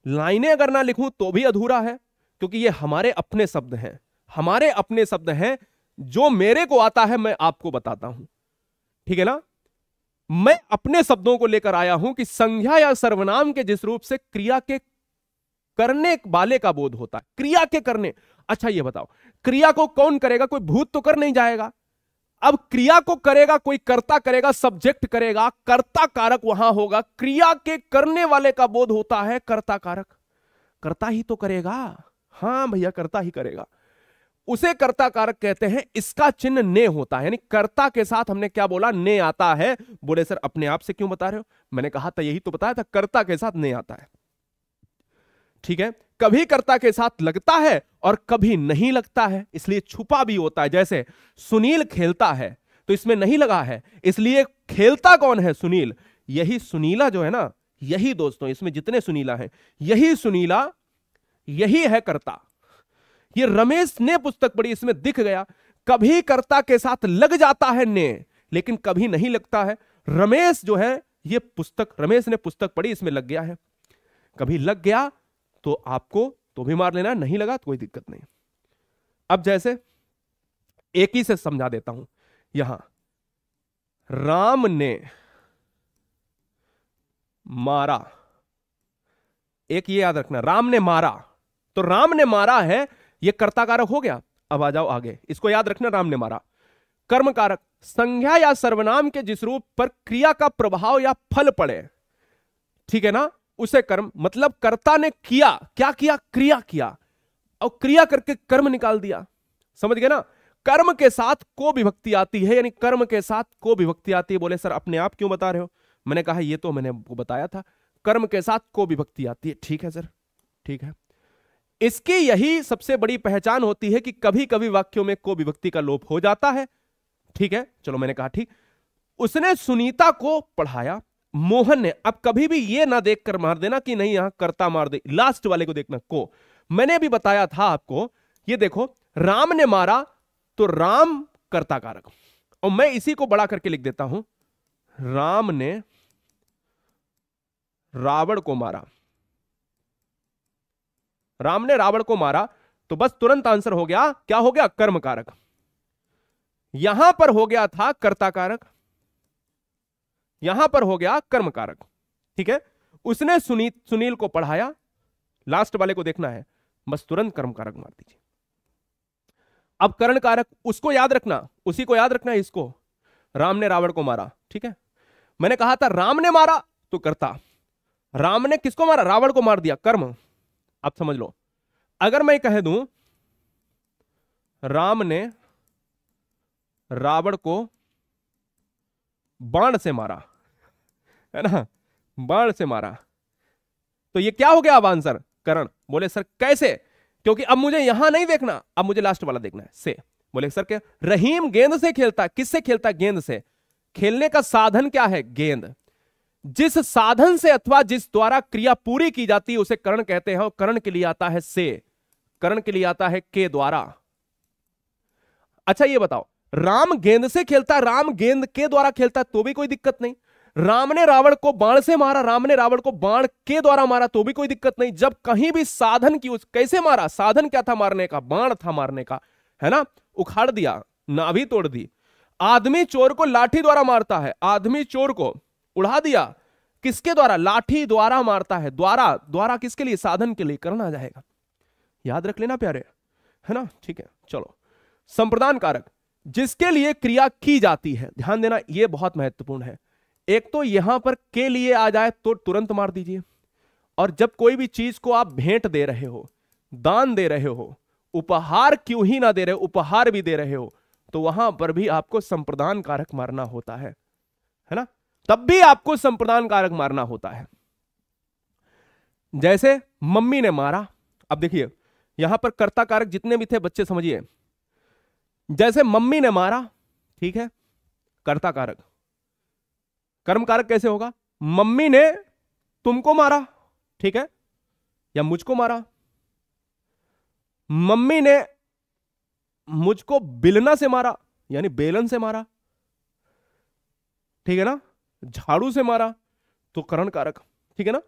लाइनें अगर ना लिखूं तो भी अधूरा है क्योंकि ये हमारे अपने शब्द हैं हमारे अपने शब्द हैं जो मेरे को आता है मैं आपको बताता हूं ठीक है ना मैं अपने शब्दों को लेकर आया हूं कि संज्ञा या सर्वनाम के जिस रूप से क्रिया के करने वाले का बोध होता है क्रिया के करने अच्छा ये बताओ क्रिया को कौन करेगा कोई भूत तो कर नहीं जाएगा अब क्रिया को करेगा कोई कर्ता करेगा सब्जेक्ट करेगा कर्ता कारक वहां होगा क्रिया के करने वाले का बोध होता है कर्ता कारक कर्ता ही तो करेगा हाँ भैया कर्ता ही करेगा उसे कर्ता कारक कहते हैं इसका चिन्ह ने होता है यानी कर्ता के साथ हमने क्या बोला ने आता है बोले सर अपने आप से क्यों बता रहे हो मैंने कहा था यही तो बताया था कर्ता के साथ ने आता है ठीक है कभी कर्ता के साथ लगता है और कभी नहीं लगता है इसलिए छुपा भी होता है जैसे सुनील खेलता है तो इसमें नहीं लगा है इसलिए खेलता कौन है सुनील यही सुनीला जो है ना यही दोस्तों इसमें जितने सुनीला हैं यही सुनीला यही है कर्ता ये रमेश ने पुस्तक पढ़ी इसमें दिख गया कभी कर्ता के साथ लग जाता है ने लेकिन कभी नहीं लगता है रमेश जो है ये पुस्तक रमेश ने पुस्तक पढ़ी इसमें लग गया है कभी लग गया तो आपको तो भी मार लेना नहीं लगा तो कोई दिक्कत नहीं अब जैसे एक ही से समझा देता हूं यहां राम ने मारा एक ये याद रखना राम ने मारा तो राम ने मारा है ये कर्ता कारक हो गया अब आ जाओ आगे इसको याद रखना राम ने मारा कर्म कारक संज्ञा या सर्वनाम के जिस रूप पर क्रिया का प्रभाव या फल पड़े ठीक है ना उसे कर्म मतलब कर्ता ने किया क्या किया क्रिया किया और क्रिया करके कर्म निकाल दिया समझ गए ना कर्म के साथ को विभक्ति आती है यानी कर्म के साथ को विभक्ति आती है बोले सर अपने आप क्यों बता रहे हो मैंने कहा यह तो मैंने बताया था कर्म के साथ को विभक्ति आती है ठीक है सर ठीक है इसकी यही सबसे बड़ी पहचान होती है कि कभी कभी वाक्यों में को विभक्ति का लोप हो जाता है ठीक है चलो मैंने कहा ठीक उसने सुनीता को पढ़ाया मोहन ने अब कभी भी यह ना देखकर मार देना कि नहीं यहां करता मार दे लास्ट वाले को देखना को मैंने भी बताया था आपको ये देखो राम ने मारा तो राम करता कारक और मैं इसी को बड़ा करके लिख देता हूं राम ने रावण को मारा राम ने रावण को मारा तो बस तुरंत आंसर हो गया क्या हो गया कर्म कारक यहां पर हो गया था कर्ता कारक यहां पर हो गया कर्म कारक ठीक है उसने सुनी सुनील को पढ़ाया लास्ट वाले को देखना है बस तुरंत कर्म कारक मार दीजिए अब करण कारक उसको याद रखना उसी को याद रखना है इसको राम ने रावण को मारा ठीक है मैंने कहा था राम ने मारा तो करता राम ने किसको मारा रावण को मार दिया कर्म आप समझ लो अगर मैं कह दूं राम ने रावण को बाण से मारा है ना बाण से मारा तो ये क्या हो गया अब आंसर करण बोले सर कैसे क्योंकि अब मुझे यहां नहीं देखना अब मुझे लास्ट वाला देखना है से बोले सर के रहीम गेंद से खेलता किससे खेलता गेंद से खेलने का साधन क्या है गेंद जिस साधन से अथवा जिस द्वारा क्रिया पूरी की जाती है उसे करण कहते हैं और करण के लिए आता है से करण के लिए आता है के द्वारा अच्छा ये बताओ राम गेंद से खेलता राम गेंद के द्वारा खेलता तो भी कोई दिक्कत नहीं राम ने रावण को बाण से मारा राम ने रावण को बाण के द्वारा मारा तो भी कोई दिक्कत नहीं जब कहीं भी साधन की उस कैसे मारा साधन क्या था मारने का बाण था मारने का है ना उखाड़ दिया नाभि तोड़ दी आदमी चोर को लाठी द्वारा मारता है आदमी चोर को उड़ा दिया किसके द्वारा लाठी द्वारा मारता है द्वारा द्वारा किसके लिए साधन के लिए करना जाएगा याद रख लेना प्यारे है ना ठीक है चलो संप्रदान कारक जिसके लिए क्रिया की जाती है ध्यान देना यह बहुत महत्वपूर्ण है एक तो यहां पर के लिए आ जाए तो तुरंत मार दीजिए और जब कोई भी चीज को आप भेंट दे रहे हो दान दे रहे हो उपहार क्यों ही ना दे रहे उपहार भी दे रहे हो तो वहां पर भी आपको संप्रदान कारक मारना होता है है ना तब भी आपको संप्रदान कारक मारना होता है जैसे मम्मी ने मारा अब देखिए यहां पर कर्ता कारक जितने भी थे बच्चे समझिए जैसे मम्मी ने मारा ठीक है कर्ता कारक कर्म कारक कैसे होगा मम्मी ने तुमको मारा ठीक है या मुझको मारा मम्मी ने मुझको बिलना से मारा यानी बेलन से मारा ठीक है ना झाड़ू से मारा तो करण कारक ठीक है ना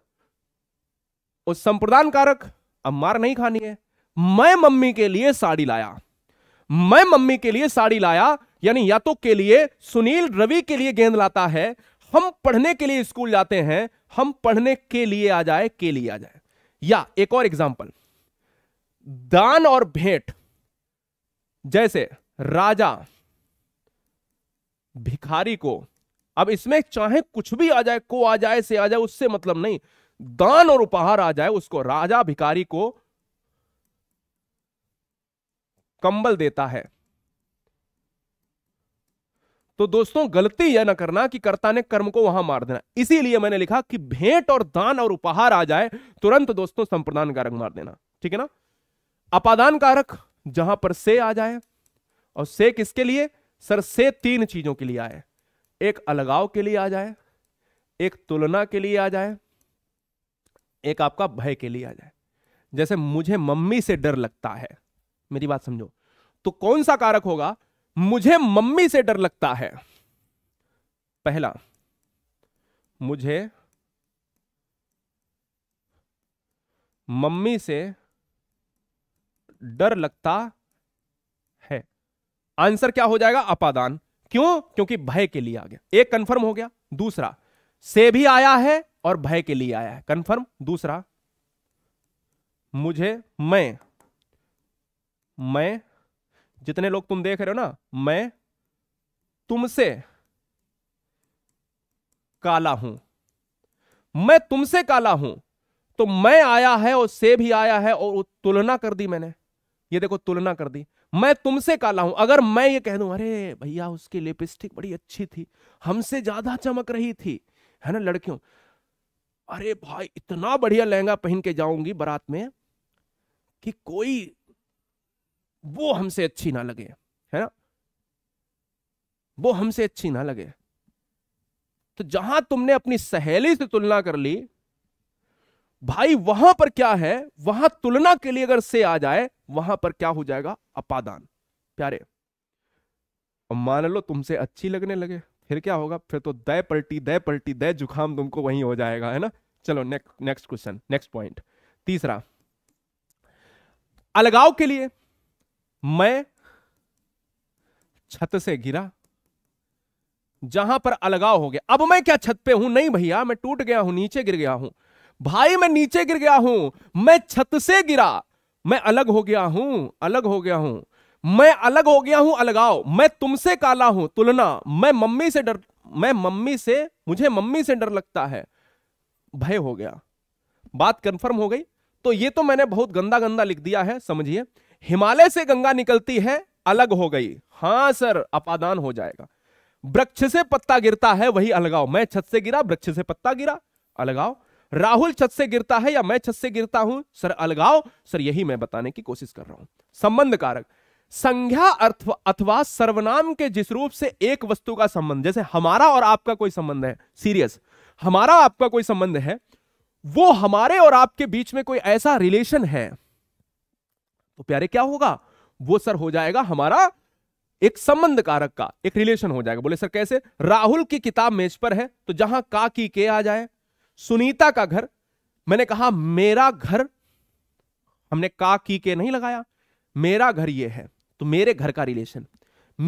और संप्रदान कारक अब मार नहीं खानी है मैं मम्मी के लिए साड़ी लाया मैं मम्मी के लिए साड़ी लाया यानी या तो के लिए सुनील रवि के लिए गेंद लाता है हम पढ़ने के लिए स्कूल जाते हैं हम पढ़ने के लिए आ जाए के लिए आ जाए या एक और एग्जाम्पल दान और भेंट जैसे राजा भिखारी को अब इसमें चाहे कुछ भी आ जाए को आ जाए से आ जाए उससे मतलब नहीं दान और उपहार आ जाए उसको राजा भिकारी को कंबल देता है तो दोस्तों गलती यह ना करना कि कर्ता ने कर्म को वहां मार देना इसीलिए मैंने लिखा कि भेंट और दान और उपहार आ जाए तुरंत दोस्तों संप्रदान कारक मार देना ठीक है ना अपादान कारक जहां पर से आ जाए और से किसके लिए सर से तीन चीजों के लिए आए एक अलगाव के लिए आ जाए एक तुलना के लिए आ जाए एक आपका भय के लिए आ जाए जैसे मुझे मम्मी से डर लगता है मेरी बात समझो तो कौन सा कारक होगा मुझे मम्मी से डर लगता है पहला मुझे मम्मी से डर लगता है आंसर क्या हो जाएगा अपादान क्यों क्योंकि भय के लिए आ गया एक कंफर्म हो गया दूसरा से भी आया है और भय के लिए आया है कंफर्म दूसरा मुझे मैं मैं जितने लोग तुम देख रहे हो ना मैं तुमसे काला हूं मैं तुमसे काला हूं तो मैं आया है और से भी आया है और तुलना कर दी मैंने ये देखो तुलना कर दी मैं तुमसे काला हूं अगर मैं ये कह दूं अरे भैया उसकी लिपस्टिक बड़ी अच्छी थी हमसे ज्यादा चमक रही थी है ना लड़कियों अरे भाई इतना बढ़िया लहंगा पहन के जाऊंगी बारात में कि कोई वो हमसे अच्छी ना लगे है ना वो हमसे अच्छी ना लगे तो जहां तुमने अपनी सहेली से तुलना कर ली भाई वहां पर क्या है वहां तुलना के लिए अगर से आ जाए वहां पर क्या हो जाएगा अपादान प्यारे मान लो तुमसे अच्छी लगने लगे फिर क्या होगा फिर तो दय पलटी दय पलटी दय जुखाम तुमको वहीं हो जाएगा है ना चलो next next question next point तीसरा अलगाव के लिए मैं छत से गिरा जहां पर अलगाव हो गया अब मैं क्या छत पे हूं नहीं भैया मैं टूट गया हूं नीचे गिर गया हूं भाई मैं नीचे गिर गया हूं मैं छत से गिरा मैं अलग हो गया हूं अलग हो गया हूं मैं अलग हो गया हूं अलगाव मैं तुमसे काला हूं तुलना मैं मम्मी से डर मैं मम्मी से मुझे मम्मी से डर लगता है भय हो गया बात कंफर्म हो गई तो ये तो मैंने बहुत गंदा गंदा लिख दिया है समझिए हिमालय से गंगा निकलती है अलग हो गई हां सर अपादान हो जाएगा वृक्ष से पत्ता गिरता है वही अलगाव मैं छत से गिरा वृक्ष से पत्ता गिरा अलगाव राहुल छत से गिरता है या मैं छत से गिरता हूं सर अलगाव सर यही मैं बताने की कोशिश कर रहा हूं संबंध कारक संज्ञा अर्थ अथवा सर्वनाम के जिस रूप से एक वस्तु का संबंध जैसे हमारा और आपका कोई संबंध है सीरियस हमारा आपका कोई संबंध है वो हमारे और आपके बीच में कोई ऐसा रिलेशन है तो प्यारे क्या होगा वो सर हो जाएगा हमारा एक संबंध कारक का एक रिलेशन हो जाएगा बोले सर कैसे राहुल की किताब मेज पर है तो जहां का की के आ जाए सुनीता का घर मैंने कहा मेरा घर हमने का की के नहीं लगाया मेरा घर ये है तो मेरे घर का रिलेशन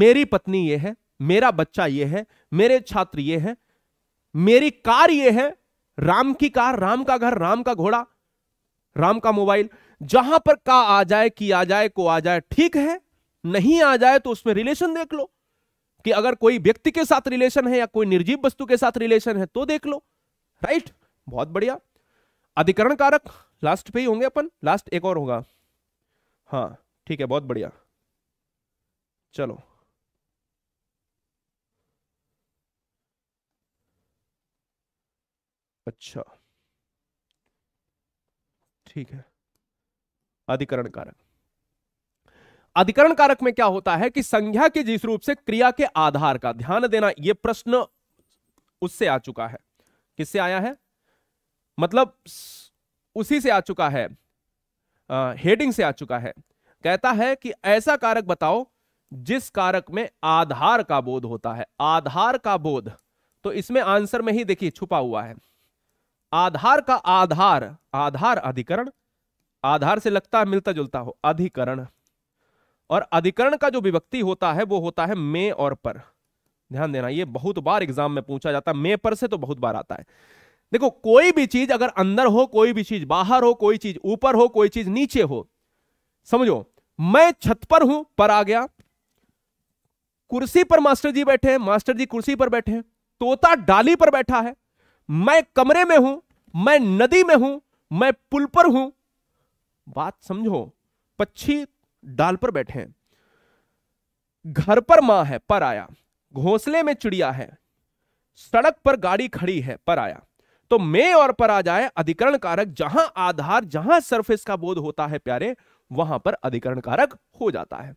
मेरी पत्नी ये है मेरा बच्चा ये है मेरे छात्र ये है मेरी कार ये है राम की कार राम का घर राम का घोड़ा राम का मोबाइल जहां पर का आ जाए की आ जाए को आ जाए ठीक है नहीं आ जाए तो उसमें रिलेशन देख लो कि अगर कोई व्यक्ति के साथ रिलेशन है या कोई निर्जीव वस्तु के साथ रिलेशन है तो देख लो राइट बहुत बढ़िया अधिकरण कारक लास्ट पे ही होंगे अपन लास्ट एक और होगा हाँ ठीक है बहुत बढ़िया चलो अच्छा ठीक है अधिकरण कारक अधिकरण कारक में क्या होता है कि संज्ञा के जिस रूप से क्रिया के आधार का ध्यान देना यह प्रश्न उससे आ चुका है किससे आया है मतलब उसी से आ चुका है हेडिंग से आ चुका है कहता है कि ऐसा कारक बताओ जिस कारक में आधार का बोध होता है आधार का बोध तो इसमें आंसर में ही देखिए छुपा हुआ है आधार का आधार आधार अधिकरण आधार से लगता है मिलता जुलता हो अधिकरण और अधिकरण का जो विभक्ति होता है वो होता है में और पर ध्यान देना ये बहुत बार एग्जाम में पूछा जाता है मे पर से तो बहुत बार आता है देखो कोई भी चीज अगर अंदर हो कोई भी चीज बाहर हो कोई चीज ऊपर हो कोई चीज नीचे हो समझो मैं छत पर हूं पर आ गया कुर्सी पर मास्टर जी बैठे हैं मास्टर जी कुर्सी पर बैठे हैं तोता डाली पर बैठा है मैं कमरे में हूं मैं नदी में हूं मैं पुल पर हूं बात समझो पक्षी डाल पर बैठे हैं घर पर मां है पर आया घोंसले में चिड़िया है सड़क पर गाड़ी खड़ी है पर आया तो मे और पर आ जाए अधिकरण कारक जहां आधार जहां सरफेस का बोध होता है प्यारे वहां पर अधिकरण कारक हो जाता है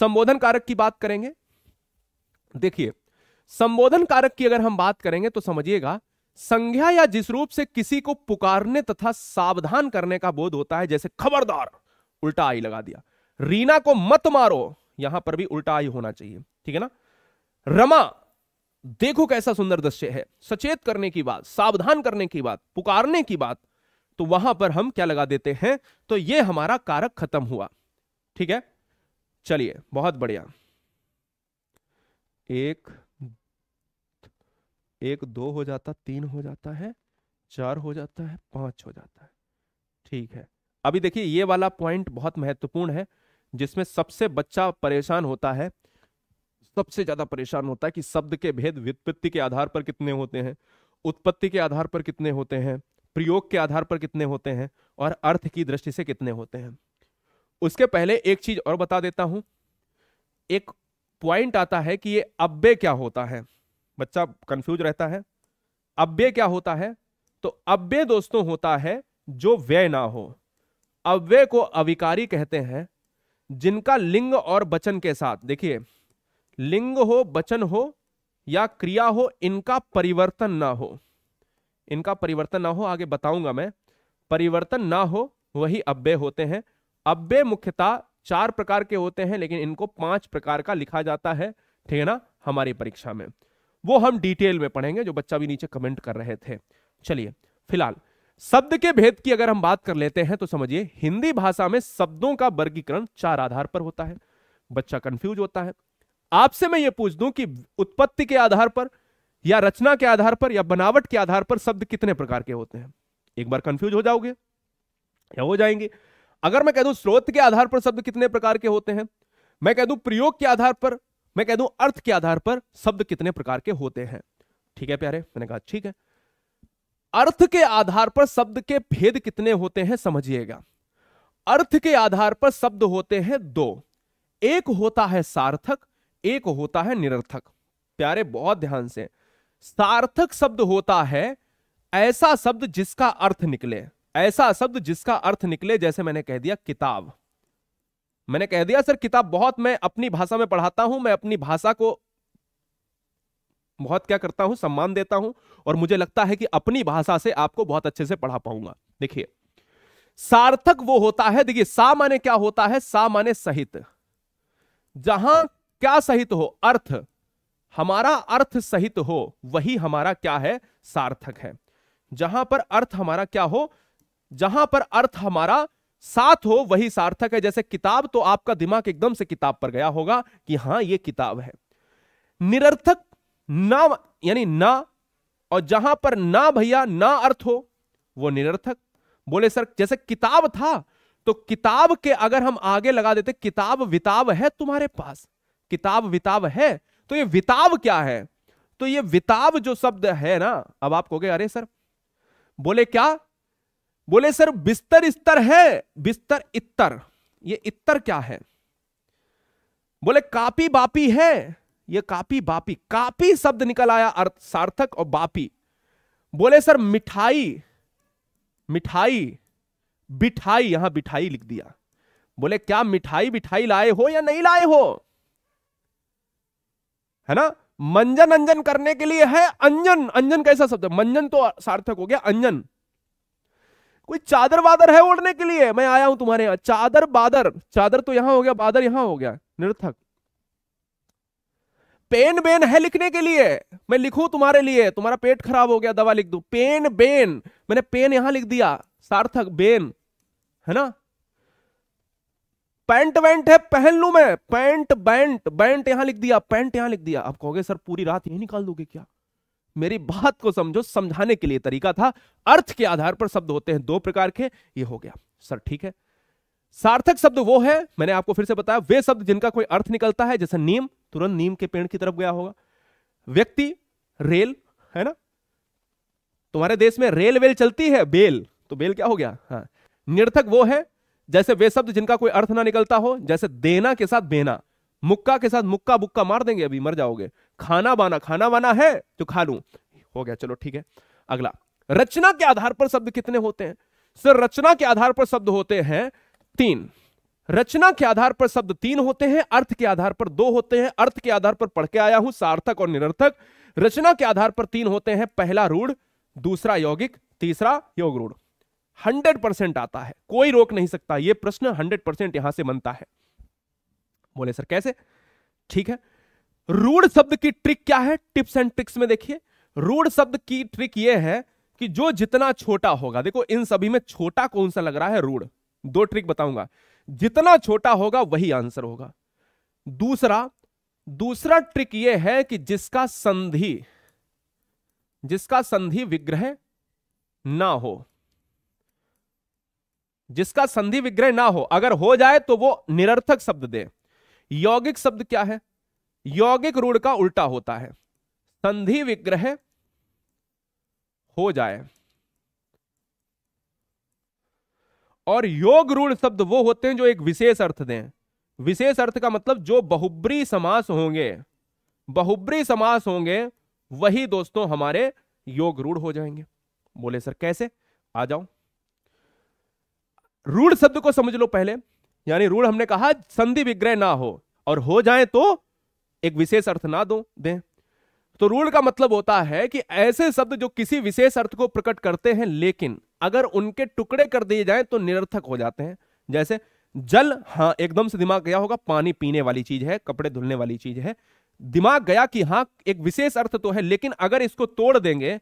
संबोधन कारक की बात करेंगे देखिए संबोधन कारक की अगर हम बात करेंगे तो समझिएगा संज्ञा या जिस रूप से किसी को पुकारने तथा सावधान करने का बोध होता है जैसे खबरदार उल्टा आई लगा दिया रीना को मत मारो यहां पर भी उल्टा आई होना चाहिए ठीक है ना रमा देखो कैसा सुंदर दृश्य है सचेत करने की बात सावधान करने की बात पुकारने की बात तो वहां पर हम क्या लगा देते हैं तो यह हमारा कारक खत्म हुआ ठीक है चलिए बहुत बढ़िया एक एक दो हो जाता तीन हो जाता है चार हो जाता है पांच हो जाता है ठीक है अभी देखिए ये वाला पॉइंट बहुत महत्वपूर्ण है जिसमें सबसे बच्चा परेशान होता है सबसे ज्यादा परेशान होता है कि शब्द के भेद व्युत्पत्ति के आधार पर कितने होते हैं उत्पत्ति के आधार पर कितने होते हैं प्रयोग के आधार पर कितने होते हैं और अर्थ की दृष्टि से कितने होते हैं उसके पहले एक चीज और बता देता हूं एक पॉइंट आता है कि ये अब्बे क्या होता है बच्चा कंफ्यूज रहता है अब्बे क्या होता है तो अब्बे दोस्तों होता है जो व्यय ना हो अव्यय को अविकारी कहते हैं जिनका लिंग और वचन के साथ देखिए लिंग हो वचन हो या क्रिया हो इनका परिवर्तन ना हो इनका परिवर्तन ना हो आगे बताऊंगा मैं परिवर्तन ना हो वही अव्यय होते हैं अव्यय मुख्यतः चार प्रकार के होते हैं लेकिन इनको पांच प्रकार का लिखा जाता है ठीक है ना हमारी परीक्षा में वो हम डिटेल में पढ़ेंगे जो बच्चा भी नीचे कमेंट कर रहे थे चलिए फिलहाल शब्द के भेद की अगर हम बात कर लेते हैं तो समझिए हिंदी भाषा में शब्दों का वर्गीकरण चार आधार पर होता है बच्चा कंफ्यूज होता है आपसे मैं ये पूछ दूं कि उत्पत्ति के आधार पर या रचना के आधार पर या बनावट के आधार पर शब्द कितने प्रकार के होते हैं एक बार कंफ्यूज हो जाओगे या हो जाएंगे अगर मैं कह दूं स्रोत के आधार पर शब्द कितने प्रकार के होते हैं मैं कह दूं प्रयोग के आधार पर मैं कह दूं अर्थ के आधार पर शब्द कितने प्रकार के होते हैं ठीक है प्यारे मैंने कहा ठीक है अर्थ के आधार पर शब्द के भेद कितने होते हैं समझिएगा अर्थ के आधार पर शब्द होते हैं दो एक होता है सार्थक एक होता है निरर्थक प्यारे बहुत ध्यान से सार्थक शब्द होता है ऐसा शब्द जिसका अर्थ निकले ऐसा शब्द जिसका अर्थ निकले जैसे मैंने कह दिया किताब मैंने कह दिया सर किताब बहुत मैं अपनी भाषा में पढ़ाता हूं मैं अपनी भाषा को बहुत क्या करता हूं सम्मान देता हूं और मुझे लगता है कि अपनी भाषा से आपको बहुत अच्छे से पढ़ा पाऊंगा देखिए सार्थक वो होता है देखिए सा माने क्या होता है सा माने सहित जहां क्या सहित हो अर्थ हमारा अर्थ सहित हो वही हमारा क्या है सार्थक है जहां पर अर्थ हमारा क्या हो जहां पर अर्थ हमारा साथ हो वही सार्थक है जैसे किताब तो आपका दिमाग एकदम से किताब पर गया होगा कि हां यह किताब है निरर्थक ना यानी ना और जहां पर ना भैया ना अर्थ हो वो निरर्थक बोले सर जैसे किताब था तो किताब के अगर हम आगे लगा देते किताब विताब है तुम्हारे पास किताब विताब है तो ये विताब क्या है तो ये विताब जो शब्द है ना अब आप कहोगे अरे सर बोले क्या बोले सर बिस्तर स्तर है बिस्तर इतर ये इतर क्या है बोले कापी बापी है ये कापी बापी कापी शब्द निकल आया अर्थ सार्थक और बापी बोले सर मिठाई मिठाई बिठाई यहां बिठाई लिख दिया बोले क्या मिठाई बिठाई लाए हो या नहीं लाए हो है ना मंजन अंजन करने के लिए है अंजन अंजन कैसा शब्द है मंजन तो सार्थक हो गया अंजन कोई चादर वादर है ओढ़ने के लिए मैं आया हूं तुम्हारे यहां चादर बादर चादर तो यहां हो गया बादर यहां हो गया निर्थक पेन बेन है लिखने के लिए मैं लिखू तुम्हारे लिए तुम्हारा पेट खराब हो गया दवा लिख दू पेन बेन मैंने पेन यहां लिख दिया सार्थक बेन है ना पैंट वैंट है पहन लू मैं पैंट बैंट बैंट यहां लिख दिया पैंट यहां लिख दिया आप कहोगे सर पूरी रात यही निकाल दोगे क्या मेरी बात को समझो समझाने के लिए तरीका था अर्थ के आधार पर शब्द होते हैं दो प्रकार के ये हो गया सर ठीक है सार्थक शब्द वो है मैंने आपको फिर से बताया वे शब्द जिनका कोई अर्थ निकलता है जैसे नीम तुरंत नीम के पेड़ की तरफ गया होगा व्यक्ति रेल है ना तुम्हारे देश में रेल वेल चलती है बेल तो बेल क्या हो गया हाँ निर्थक वो है जैसे वे शब्द जिनका कोई अर्थ ना निकलता हो जैसे देना के साथ बेना मुक्का के साथ मुक्का बुक्का मार देंगे अभी मर जाओगे खाना बाना खाना बाना है तो खा लू हो गया चलो ठीक है अगला रचना के आधार पर शब्द कितने होते हैं सर रचना के आधार पर शब्द होते हैं तीन रचना के आधार पर शब्द तीन होते हैं अर्थ के आधार पर दो होते हैं अर्थ के आधार पर पढ़ के आया हूं सार्थक और निरर्थक रचना के आधार पर तीन होते हैं पहला रूढ़ दूसरा यौगिक तीसरा योग रूढ़ हंड्रेड परसेंट आता है कोई रोक नहीं सकता यह प्रश्न हंड्रेड परसेंट यहां से बनता है बोले सर कैसे ठीक है रूढ़ शब्द की ट्रिक क्या है टिप्स एंड ट्रिक्स में देखिए रूढ़ शब्द की ट्रिक यह है कि जो जितना छोटा होगा देखो इन सभी में छोटा कौन सा लग रहा है रूढ़ दो ट्रिक बताऊंगा जितना छोटा होगा वही आंसर होगा दूसरा दूसरा ट्रिक यह है कि जिसका संधि जिसका संधि विग्रह ना हो जिसका संधि विग्रह ना हो अगर हो जाए तो वो निरर्थक शब्द दे यौगिक शब्द क्या है यौगिक रूढ़ का उल्टा होता है संधि विग्रह हो जाए और योग रूढ़ शब्द वो होते हैं जो एक विशेष अर्थ दें विशेष अर्थ का मतलब जो बहुब्री समास होंगे बहुब्री समास होंगे वही दोस्तों हमारे योग रूढ़ हो जाएंगे बोले सर कैसे आ जाओ रूढ़ शब्द को समझ लो पहले यानी रूढ़ हमने कहा संधि विग्रह ना हो और हो जाए तो एक विशेष अर्थ ना दो दें तो रूढ़ का मतलब होता है कि ऐसे शब्द जो किसी विशेष अर्थ को प्रकट करते हैं लेकिन अगर उनके टुकड़े कर दिए जाएं तो निरर्थक हो जाते हैं जैसे जल हाँ एकदम से दिमाग गया होगा पानी पीने वाली चीज है कपड़े धुलने वाली चीज है दिमाग गया कि हाँ एक विशेष अर्थ तो है लेकिन अगर इसको तोड़ देंगे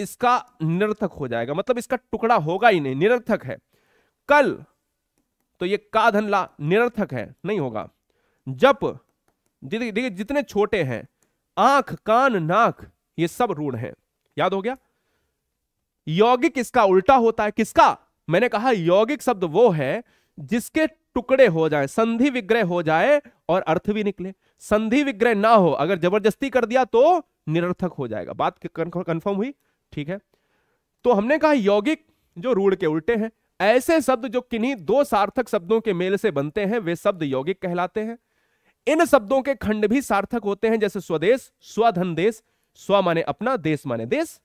इसका निरर्थक हो जाएगा मतलब इसका टुकड़ा होगा ही नहीं निरर्थक है कल तो ये का धन ला निरर्थक है नहीं होगा जप देखिए जितने छोटे हैं आंख कान नाक ये सब रूढ़ हैं याद हो गया यौगिक इसका उल्टा होता है किसका मैंने कहा यौगिक शब्द वो है जिसके टुकड़े हो जाए संधि विग्रह हो जाए और अर्थ भी निकले संधि विग्रह ना हो अगर जबरदस्ती कर दिया तो निरर्थक हो जाएगा बात कंफर्म हुई ठीक है तो हमने कहा यौगिक जो रूढ़ के उल्टे हैं ऐसे शब्द जो किन्हीं दो सार्थक शब्दों के मेल से बनते हैं वे शब्द यौगिक कहलाते हैं इन शब्दों के खंड भी सार्थक होते हैं जैसे स्वदेश स्वधन देश स्व माने अपना देश माने देश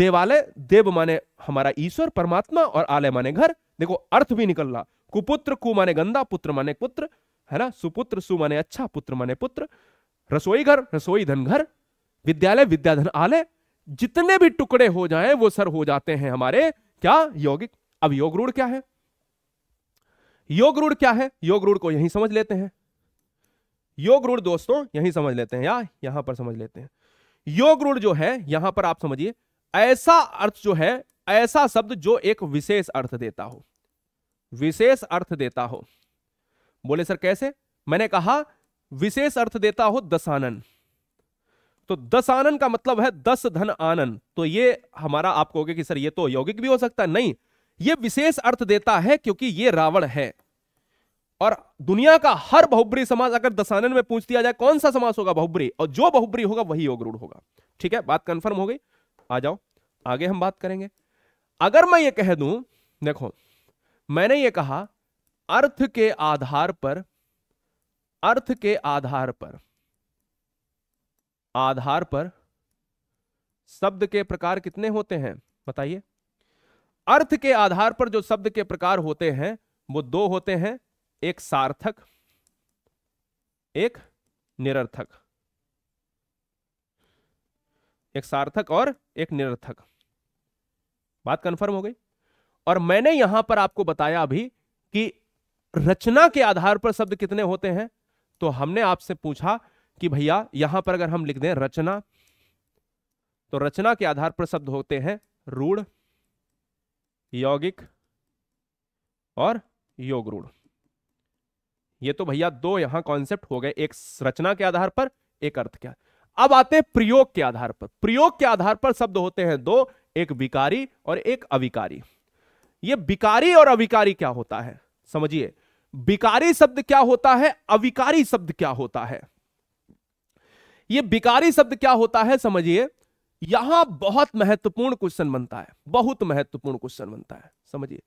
देवालय देव माने हमारा ईश्वर परमात्मा और आलय माने घर देखो अर्थ भी निकल रहा कुपुत्र कु माने गंदा पुत्र माने पुत्र है ना सुपुत्र सु माने अच्छा पुत्र माने पुत्र रसोई घर रसोई धन घर विद्यालय विद्याधन आलय जितने भी टुकड़े हो जाएं वो सर हो जाते हैं हमारे क्या यौगिक अब योग रूढ़ क्या है योग रूढ़ क्या है योग रूढ़ को यही समझ लेते हैं योग रूढ़ दोस्तों यही समझ लेते हैं या यहां पर समझ लेते हैं योग रूढ़ जो है यहां पर आप समझिए ऐसा अर्थ जो है ऐसा शब्द जो एक विशेष अर्थ देता हो विशेष अर्थ देता हो बोले सर कैसे मैंने कहा विशेष अर्थ देता हो दशानन तो दस आनन का मतलब है दस धन आनन तो ये हमारा आप कहोगे कि सर ये तो यौगिक भी हो सकता है नहीं ये विशेष अर्थ देता है क्योंकि ये रावण है और दुनिया का हर बहुब्री समाज अगर दसानन में पूछ दिया जाए कौन सा समाज होगा बहुब्री और जो बहुब्री होगा वही योग रूढ़ होगा ठीक है बात कंफर्म हो गई आ जाओ आगे हम बात करेंगे अगर मैं ये कह दूं देखो मैंने ये कहा अर्थ के आधार पर अर्थ के आधार पर आधार पर शब्द के प्रकार कितने होते हैं बताइए अर्थ के आधार पर जो शब्द के प्रकार होते हैं वो दो होते हैं एक सार्थक एक निरर्थक एक सार्थक और एक निरर्थक बात कंफर्म हो गई और मैंने यहां पर आपको बताया अभी कि रचना के आधार पर शब्द कितने होते हैं तो हमने आपसे पूछा कि भैया यहां पर अगर हम लिख दें रचना तो रचना के आधार पर शब्द होते हैं रूढ़ यौगिक और योग रूढ़ ये तो भैया दो यहां कॉन्सेप्ट हो गए एक रचना के आधार पर एक अर्थ के अब आते हैं प्रयोग के आधार पर प्रयोग के आधार पर शब्द होते हैं दो एक विकारी और एक अविकारी ये विकारी और अविकारी क्या होता है समझिए विकारी शब्द क्या होता है अविकारी शब्द क्या होता है ये बिकारी शब्द क्या होता है समझिए यहां बहुत महत्वपूर्ण क्वेश्चन बनता है बहुत महत्वपूर्ण क्वेश्चन बनता है समझिए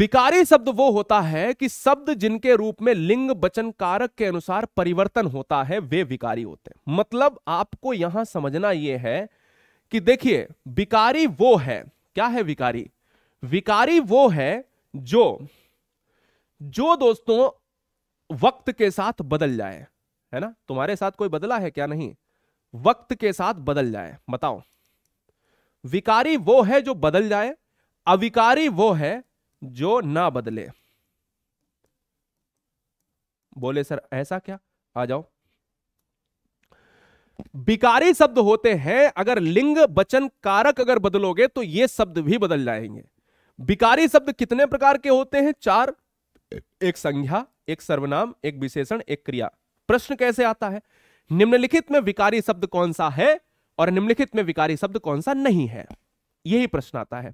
बिकारी शब्द वो होता है कि शब्द जिनके रूप में लिंग वचन कारक के अनुसार परिवर्तन होता है वे विकारी होते हैं मतलब आपको यहां समझना यह है कि देखिए विकारी वो है क्या है विकारी विकारी वो है जो जो दोस्तों वक्त के साथ बदल जाए है ना तुम्हारे साथ कोई बदला है क्या नहीं वक्त के साथ बदल जाए बताओ विकारी वो है जो बदल जाए अविकारी वो है जो ना बदले बोले सर ऐसा क्या आ जाओ विकारी शब्द होते हैं अगर लिंग वचन कारक अगर बदलोगे तो ये शब्द भी बदल जाएंगे विकारी शब्द कितने प्रकार के होते हैं चार एक संज्ञा एक सर्वनाम एक विशेषण एक क्रिया प्रश्न कैसे आता है निम्नलिखित में विकारी शब्द कौन सा है और निम्नलिखित में विकारी शब्द कौन सा नहीं है यही प्रश्न आता है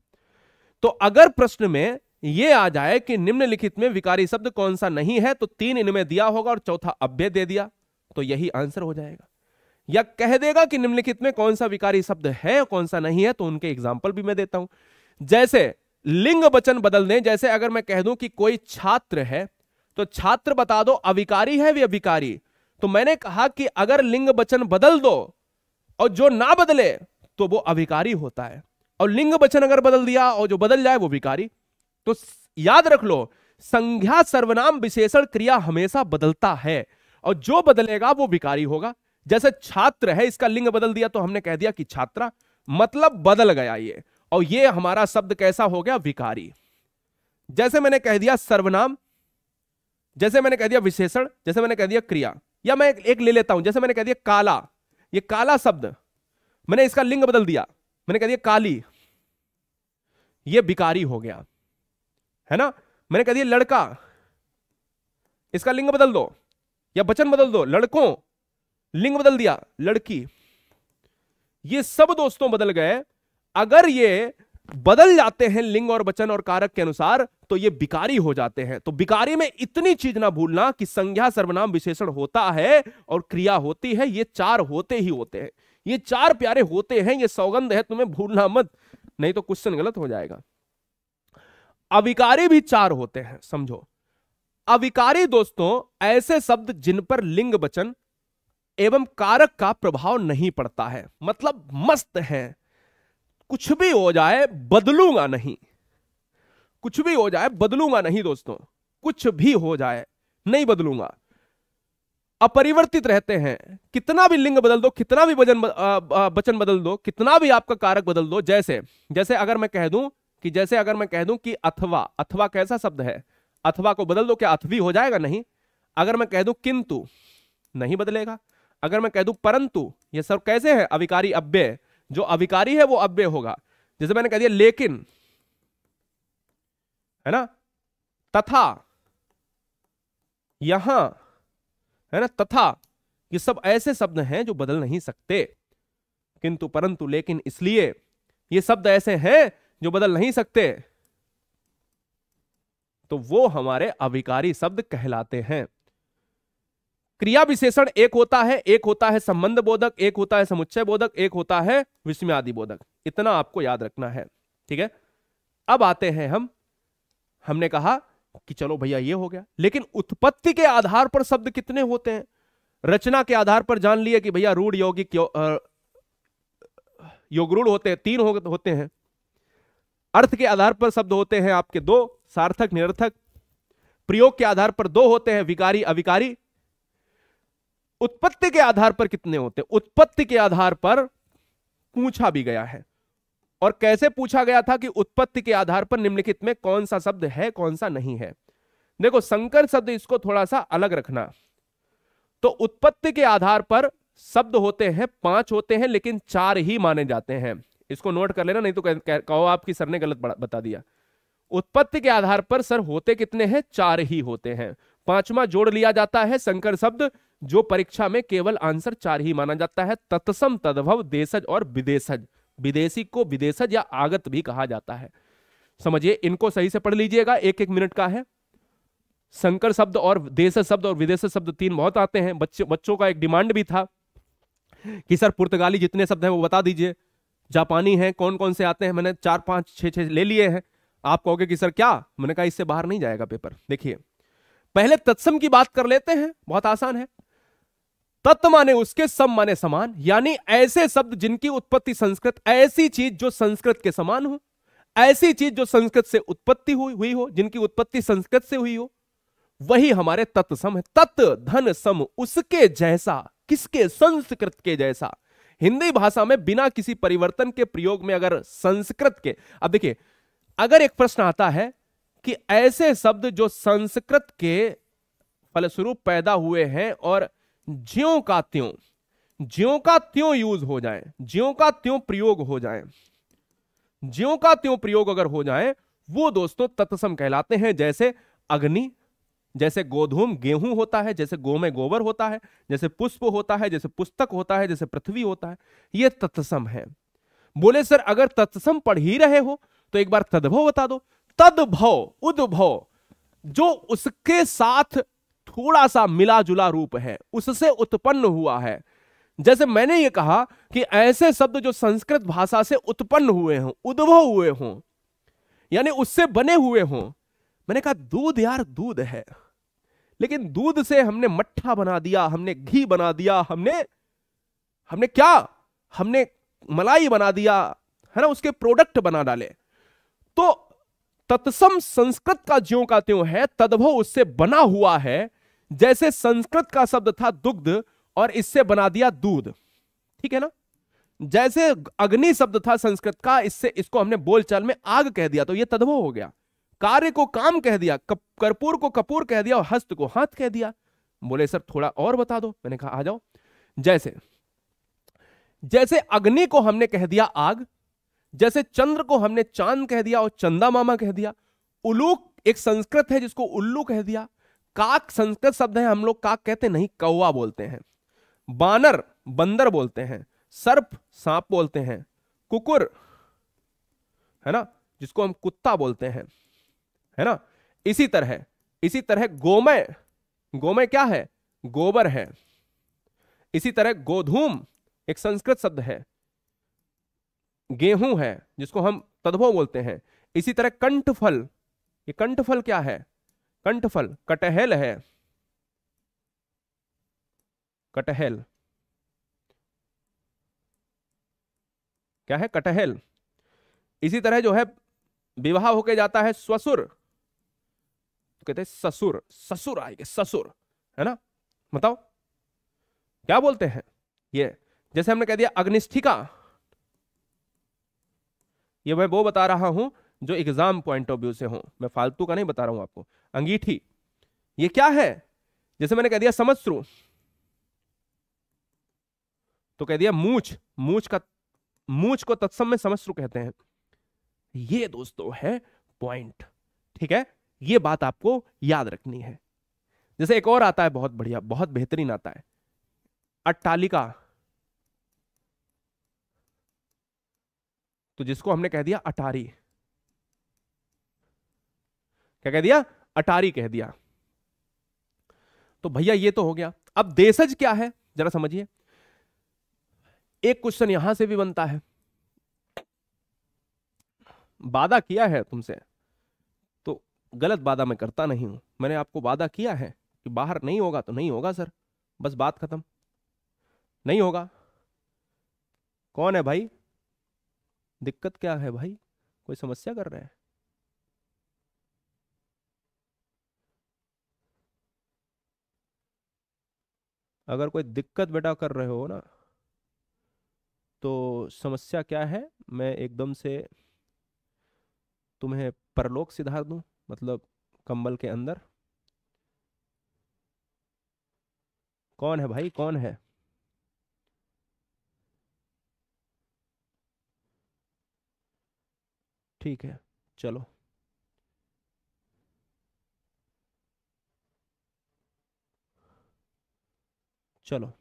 तो अगर प्रश्न में यह आ जाए कि निम्नलिखित में विकारी शब्द कौन सा नहीं है तो तीन इनमें दिया होगा और चौथा अभ्य दे दिया तो यही आंसर हो जाएगा या कह देगा कि निम्नलिखित में कौन सा विकारी शब्द है और कौन सा नहीं है तो उनके एग्जाम्पल भी मैं देता हूं जैसे लिंग वचन बदल दें जैसे अगर मैं कह दूं कि कोई छात्र है तो छात्र बता दो अविकारी है वे अविकारी तो मैंने कहा कि अगर लिंग वचन बदल दो और जो ना बदले तो वो अविकारी होता है और लिंग वचन अगर बदल दिया और जो बदल जाए वो विकारी तो याद रख लो संज्ञा सर्वनाम विशेषण क्रिया हमेशा बदलता है और जो बदलेगा वो विकारी होगा जैसे छात्र है इसका लिंग बदल दिया तो हमने कह दिया कि छात्रा मतलब बदल गया ये और ये हमारा शब्द कैसा हो गया विकारी जैसे मैंने कह दिया सर्वनाम जैसे मैंने कह दिया विशेषण जैसे मैंने कह दिया क्रिया या मैं एक ले लेता हूं जैसे मैंने कह दिया काला ये काला शब्द मैंने इसका लिंग बदल दिया मैंने कह दिया काली ये बिकारी हो गया है ना मैंने कह दिया लड़का इसका लिंग बदल दो या बचन बदल दो लड़कों लिंग बदल दिया लड़की ये सब दोस्तों बदल गए अगर ये बदल जाते हैं लिंग और बचन और कारक के अनुसार तो ये बिकारी हो जाते हैं तो बिकारी में इतनी चीज ना भूलना कि संज्ञा सर्वनाम विशेषण होता है और क्रिया होती है ये चार होते ही होते हैं ये चार प्यारे होते हैं ये सौगंध है तुम्हें भूलना मत नहीं तो क्वेश्चन गलत हो जाएगा अविकारी भी चार होते हैं समझो अविकारी दोस्तों ऐसे शब्द जिन पर लिंग वचन एवं कारक का प्रभाव नहीं पड़ता है मतलब मस्त है कुछ भी हो जाए बदलूंगा नहीं कुछ भी हो जाए बदलूंगा नहीं दोस्तों कुछ भी हो जाए नहीं बदलूंगा अपरिवर्तित रहते हैं कितना भी लिंग बदल दो कितना भी वजन वचन बदल दो कितना भी आपका कारक बदल दो जैसे जैसे अगर मैं कह दूं कि जैसे अगर मैं कह दूं कि अथवा अथवा कैसा शब्द है अथवा को बदल दो क्या अथवी हो जाएगा नहीं अगर मैं कह दूं किंतु नहीं बदलेगा अगर मैं कह दूं परंतु ये सब कैसे है अविकारी अव्यय जो अविकारी है वो अव्यय होगा जैसे मैंने कह दिया लेकिन है ना तथा यहां है ना तथा ये सब ऐसे शब्द हैं जो बदल नहीं सकते किंतु परंतु लेकिन इसलिए ये शब्द ऐसे हैं जो बदल नहीं सकते तो वो हमारे अविकारी शब्द कहलाते हैं क्रिया विशेषण एक होता है एक होता है संबंध बोधक एक होता है समुच्चय बोधक एक होता है विस्मयादि बोधक इतना आपको याद रखना है ठीक है अब आते हैं हम हमने कहा कि चलो भैया ये हो गया लेकिन उत्पत्ति के आधार पर शब्द कितने होते हैं रचना के आधार पर जान लिया कि भैया रूढ़ यौगिक योगरूढ़ होते हैं तीन हो, होते हैं अर्थ के आधार पर शब्द होते हैं आपके दो सार्थक निरर्थक प्रयोग के आधार पर दो होते हैं विकारी अविकारी उत्पत्ति के आधार पर कितने होते हैं उत्पत्ति के आधार पर पूछा भी गया है और कैसे पूछा गया था कि उत्पत्ति के आधार पर निम्नलिखित में कौन सा शब्द है कौन सा नहीं है देखो संकर शब्द इसको थोड़ा सा अलग रखना तो उत्पत्ति के आधार पर शब्द होते हैं पांच होते हैं लेकिन चार ही माने जाते हैं इसको नोट कर लेना नहीं तो कहो आपकी सर ने गलत बता दिया उत्पत्ति के आधार पर सर होते कितने हैं चार ही होते हैं पांचवा जोड़ लिया जाता है संकर शब्द जो परीक्षा में केवल आंसर चार ही माना जाता है तत्सम तद्भव देशज और विदेशज विदेशी को विदेशज या आगत भी कहा जाता है समझिए इनको सही से पढ़ लीजिएगा एक एक मिनट का है संकर शब्द और देश शब्द और विदेश शब्द तीन बहुत आते हैं बच्चे बच्चों का एक डिमांड भी था कि सर पुर्तगाली जितने शब्द हैं वो बता दीजिए जापानी हैं कौन कौन से आते हैं मैंने चार पांच छह छह ले लिए हैं आप कहोगे कि सर क्या मैंने कहा इससे बाहर नहीं जाएगा पेपर देखिए पहले तत्सम की बात कर लेते हैं बहुत आसान है तत्व माने उसके सम माने समान यानी ऐसे शब्द जिनकी उत्पत्ति संस्कृत ऐसी चीज जो संस्कृत के समान हो ऐसी चीज जो संस्कृत से उत्पत्ति हुई हुई हो जिनकी उत्पत्ति संस्कृत से हुई हो वही हमारे तत्व सम है तत्व धन सम उसके जैसा किसके संस्कृत के जैसा हिंदी भाषा में बिना किसी परिवर्तन के प्रयोग में अगर संस्कृत के अब देखिए अगर एक प्रश्न आता है कि ऐसे शब्द जो संस्कृत के फलस्वरूप पैदा हुए हैं और ज्यों का त्यों ज्यों का त्यों यूज हो जाए ज्यों का त्यों प्रयोग हो जाए ज्यों का त्यों प्रयोग अगर हो जाए वो दोस्तों तत्सम कहलाते हैं जैसे अग्नि जैसे गोधूम गेहूं होता है जैसे गो में गोबर होता है जैसे पुष्प होता है जैसे पुस्तक होता है जैसे पृथ्वी होता है ये तत्सम है बोले सर अगर तत्सम पढ़ ही रहे हो तो एक बार तद्भव बता दो तद्भव उद्भव जो उसके साथ थोड़ा सा मिला जुला रूप है उससे उत्पन्न हुआ है जैसे मैंने ये कहा कि ऐसे शब्द जो संस्कृत भाषा से उत्पन्न हुए हों उद्भव हुए हों यानी उससे बने हुए हों मैंने कहा दूध यार दूध है लेकिन दूध से हमने मट्ठा बना दिया हमने घी बना दिया हमने हमने क्या हमने मलाई बना दिया है ना उसके प्रोडक्ट बना डाले तो तत्सम संस्कृत का ज्यो का त्यों है तद्भव उससे बना हुआ है जैसे संस्कृत का शब्द था दुग्ध और इससे बना दिया दूध ठीक है ना जैसे अग्नि शब्द था संस्कृत का इससे इसको हमने बोलचाल में आग कह दिया तो ये तद्भव हो गया कार्य को काम कह दिया कर्पूर को कपूर कह दिया और हस्त को हाथ कह दिया बोले सर थोड़ा और बता दो मैंने कहा आ जाओ जैसे जैसे अग्नि को हमने कह दिया आग जैसे चंद्र को हमने चांद कह दिया और चंदा मामा कह दिया उल्लूक एक संस्कृत है जिसको उल्लू कह दिया काक संस्कृत शब्द है हम लोग काक कहते नहीं कौवा बोलते हैं बानर बंदर बोलते हैं सर्प सांप बोलते हैं कुकुर है ना जिसको हम कुत्ता बोलते हैं है ना इसी तरह इसी तरह गोमय गोमय क्या है गोबर है इसी तरह गोधूम एक संस्कृत शब्द है गेहूं है जिसको हम तद्भव बोलते हैं इसी तरह कंठफल ये कंठफल क्या है कंठफल कटहल है कटहल क्या है कटहल इसी तरह जो है विवाह होके जाता है ससुर तो कहते ससुर ससुर आएंगे ससुर है ना बताओ क्या बोलते हैं ये जैसे हमने कह दिया अग्निष्ठिका ये मैं वो बता रहा हूं जो एग्जाम पॉइंट ऑफ व्यू से हो मैं फालतू का नहीं बता रहा हूं आपको अंगीठी ये क्या है जैसे मैंने कह दिया समस्त्रु तो कह दिया मूछ मूछ का मूछ को तत्सम में समस्त्रु कहते हैं ये दोस्तों है पॉइंट ठीक है ये बात आपको याद रखनी है जैसे एक और आता है बहुत बढ़िया बहुत बेहतरीन आता है अट्टालिका तो जिसको हमने कह दिया अटारी क्या कह दिया अटारी कह दिया तो भैया ये तो हो गया अब देशज क्या है जरा समझिए एक क्वेश्चन यहां से भी बनता है वादा किया है तुमसे तो गलत वादा मैं करता नहीं हूं मैंने आपको वादा किया है कि बाहर नहीं होगा तो नहीं होगा सर बस बात खत्म नहीं होगा कौन है भाई दिक्कत क्या है भाई कोई समस्या कर रहे हैं अगर कोई दिक्कत बेटा कर रहे हो ना तो समस्या क्या है मैं एकदम से तुम्हें परलोक सिधार दूं मतलब कंबल के अंदर कौन है भाई कौन है ठीक है चलो चलो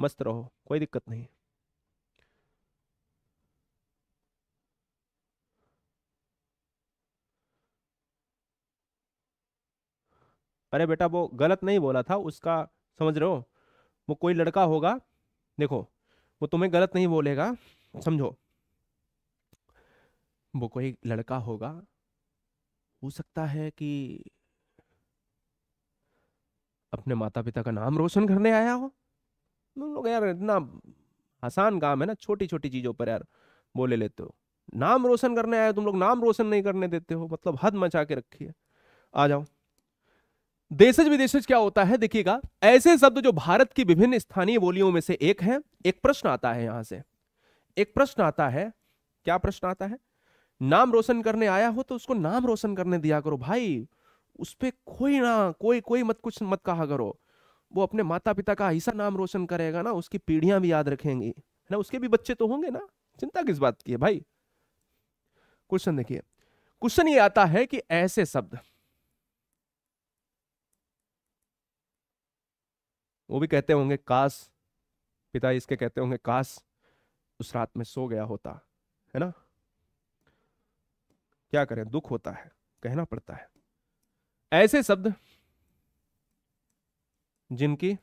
मस्त रहो कोई दिक्कत नहीं अरे बेटा वो गलत नहीं बोला था उसका समझ रहे हो वो कोई लड़का होगा देखो वो तुम्हें गलत नहीं बोलेगा समझो वो कोई लड़का होगा हो सकता है कि अपने माता-पिता का नाम रोशन करने आया हो। तुम लोग यार इतना आसान काम है ना, छोटी-छोटी चीज़ों पर यार बोले लेते हो। नाम रोशन करने आए तुम लोग, नाम रोशन नहीं करने देते हो, मतलब हद मचा के रखी है। आ जाओ। देशज विदेशज क्या होता है देखिएगा, ऐसे शब्द जो भारत की विभिन्न स्थानीय बोलियों में से एक है एक प्रश्न आता है यहां से। एक प्रश्न आता है, क्या प्रश्न आता है? नाम रोशन करने आया हो तो उसको नाम रोशन करने दिया करो भाई। उस पर कोई ना कोई कोई मत कुछ मत कहा करो वो अपने माता पिता का ऐसा नाम रोशन करेगा ना उसकी पीढ़ियां भी याद रखेंगी है ना उसके भी बच्चे तो होंगे ना चिंता किस बात की है भाई क्वेश्चन देखिए क्वेश्चन ये आता है कि ऐसे शब्द वो भी कहते होंगे काश पिता इसके कहते होंगे काश उस रात में सो गया होता है ना क्या करें दुख होता है कहना पड़ता है ऐसे शब्द जिनकी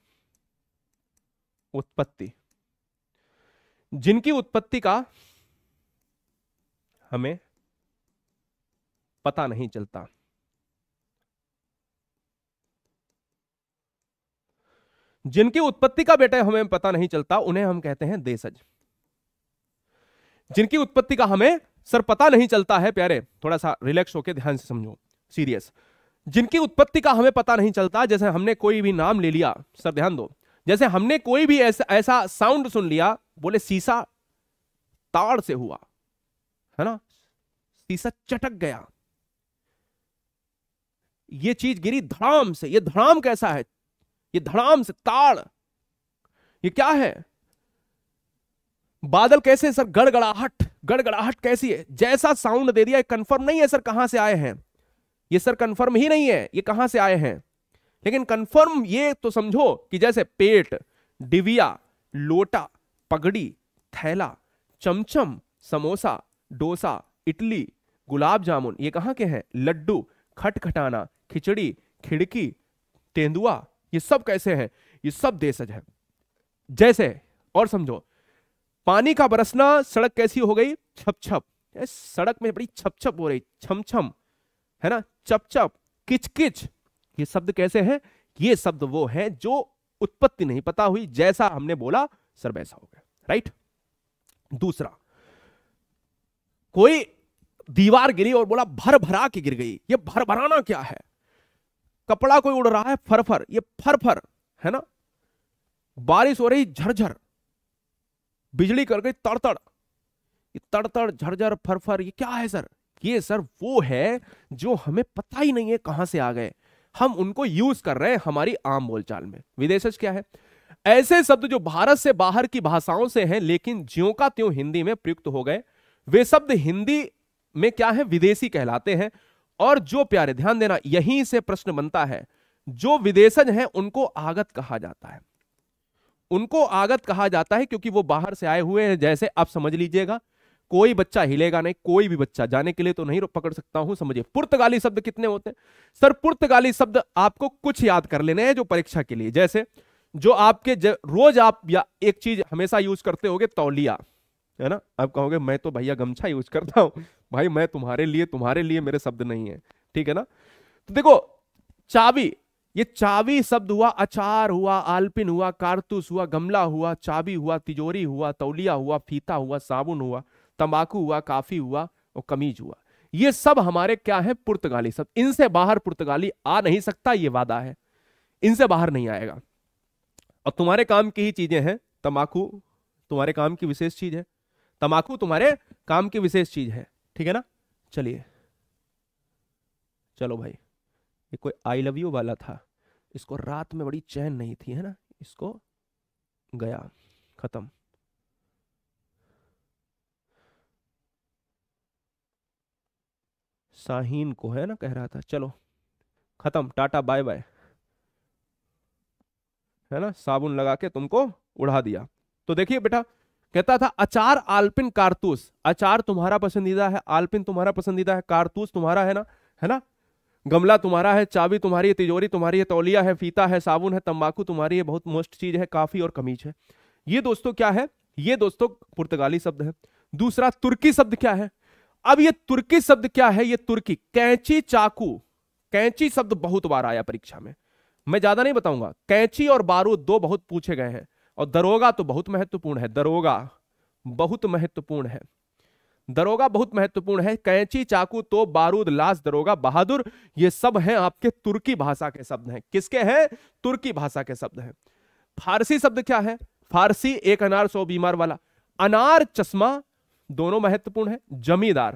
उत्पत्ति जिनकी उत्पत्ति का हमें पता नहीं चलता जिनकी उत्पत्ति का बेटा हमें पता नहीं चलता उन्हें हम कहते हैं देशज जिनकी उत्पत्ति का हमें सर पता नहीं चलता है प्यारे थोड़ा सा रिलैक्स होकर ध्यान से समझो सीरियस जिनकी उत्पत्ति का हमें पता नहीं चलता जैसे हमने कोई भी नाम ले लिया सर ध्यान दो जैसे हमने कोई भी ऐसा ऐसा साउंड सुन लिया बोले सीसा ताड़ से हुआ है ना सीसा चटक गया ये चीज गिरी धड़ाम से ये धड़ाम कैसा है ये धड़ाम से ताड़ ये क्या है बादल कैसे सर गड़गड़ाहट गड़गड़ाहट कैसी है जैसा साउंड दे दिया कंफर्म नहीं है सर कहां से आए हैं ये सर कंफर्म ही नहीं है ये कहां से आए हैं लेकिन कंफर्म ये तो समझो कि जैसे पेट डिविया लोटा पगड़ी थैला चमचम समोसा डोसा इडली गुलाब जामुन ये कहां के हैं लड्डू खटखटाना खिचड़ी खिड़की तेंदुआ ये सब कैसे हैं ये सब देशज है जैसे और समझो पानी का बरसना सड़क कैसी हो गई छप छप सड़क में बड़ी छप छप हो रही छम छम है ना चपचप किचकिच ये शब्द कैसे हैं ये शब्द वो हैं जो उत्पत्ति नहीं पता हुई जैसा हमने बोला सर वैसा हो गया राइट दूसरा कोई दीवार गिरी और बोला भर भरा के गिर गई ये भर भराना क्या है कपड़ा कोई उड़ रहा है फरफर ये फरफर है ना बारिश हो रही झरझर बिजली कर गई तड़तड़ ये तड़तड़ झरझर फरफर ये क्या है सर ये सर वो है जो हमें पता ही नहीं है कहां से आ गए हम उनको यूज कर रहे हैं हमारी आम बोलचाल में विदेशज क्या है ऐसे शब्द जो भारत से बाहर की भाषाओं से हैं लेकिन ज्यो का त्यों हिंदी में प्रयुक्त हो गए वे शब्द हिंदी में क्या है विदेशी कहलाते हैं और जो प्यारे ध्यान देना यहीं से प्रश्न बनता है जो विदेशज हैं उनको आगत कहा जाता है उनको आगत कहा जाता है क्योंकि वो बाहर से आए हुए हैं जैसे आप समझ लीजिएगा कोई बच्चा हिलेगा नहीं कोई भी बच्चा जाने के लिए तो नहीं पकड़ सकता हूं समझिए पुर्तगाली शब्द कितने होते हैं सर पुर्तगाली शब्द आपको कुछ याद कर लेने हैं जो परीक्षा के लिए जैसे जो आपके ज, रोज आप या एक चीज हमेशा यूज करते होगे तौलिया है ना आप कहोगे मैं तो भैया गमछा यूज करता हूं भाई मैं तुम्हारे लिए तुम्हारे लिए मेरे शब्द नहीं है ठीक है ना तो देखो चाबी ये चाबी शब्द हुआ अचार हुआ आलपिन हुआ कारतूस हुआ गमला हुआ चाबी हुआ तिजोरी हुआ तौलिया हुआ फीता हुआ साबुन हुआ तंबाकू हुआ काफी हुआ और कमीज हुआ ये सब हमारे क्या है पुर्तगाली सब इनसे बाहर पुर्तगाली आ नहीं सकता ये वादा है इनसे बाहर नहीं आएगा और तुम्हारे काम की ही चीजें हैं तंबाकू तुम्हारे काम की विशेष चीज है तंबाकू तुम्हारे काम की विशेष चीज है ठीक है ना चलिए चलो भाई ये कोई आई लव यू वाला था इसको रात में बड़ी चैन नहीं थी है ना इसको गया खत्म शाहीन को है ना कह रहा था चलो खत्म टाटा बाय बाय है ना साबुन लगा के तुमको उड़ा दिया तो देखिए बेटा कहता था अचार आलपिन कारतूस अचार तुम्हारा पसंदीदा है आलपिन तुम्हारा पसंदीदा है कारतूस तुम्हारा है ना है ना गमला तुम्हारा है चाबी तुम्हारी है तिजोरी तुम्हारी है तौलिया है फीता है साबुन है तंबाकू तुम्हारी है बहुत मोस्ट चीज है काफी और कमीज है ये दोस्तों क्या है ये दोस्तों पुर्तगाली शब्द है दूसरा तुर्की शब्द क्या है अब ये तुर्की शब्द क्या है ये तुर्की कैंची चाकू कैंची शब्द बहुत बार आया परीक्षा में मैं ज्यादा नहीं बताऊंगा कैंची और बारूद दो बहुत पूछे गए हैं और दरोगा तो बहुत महत्वपूर्ण है दरोगा बहुत महत्वपूर्ण है दरोगा बहुत महत्वपूर्ण है कैंची चाकू तो बारूद लाश दरोगा बहादुर ये सब हैं आपके तुर्की भाषा के शब्द हैं किसके हैं तुर्की भाषा के शब्द हैं फारसी शब्द क्या है फारसी एक अनार सौ बीमार वाला अनार चश्मा दोनों महत्वपूर्ण है जमींदार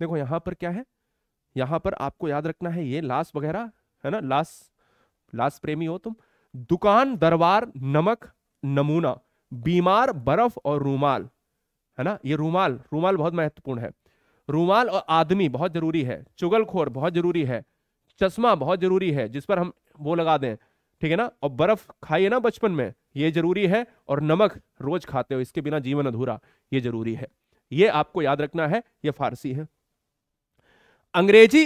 देखो यहां पर क्या है यहां पर आपको याद रखना है ये लाश वगैरह है ना लाश लाश प्रेमी हो तुम दुकान दरबार नमक नमूना बीमार बर्फ और रूमाल है ना ये रूमाल रूमाल बहुत महत्वपूर्ण है रूमाल और आदमी बहुत जरूरी है चुगलखोर बहुत जरूरी है चश्मा बहुत जरूरी है जिस पर हम वो लगा दें ठीक है ना और बर्फ खाइए ना बचपन में ये जरूरी है और नमक रोज खाते हो इसके बिना जीवन अधूरा ये जरूरी है ये आपको याद रखना है ये फारसी है अंग्रेजी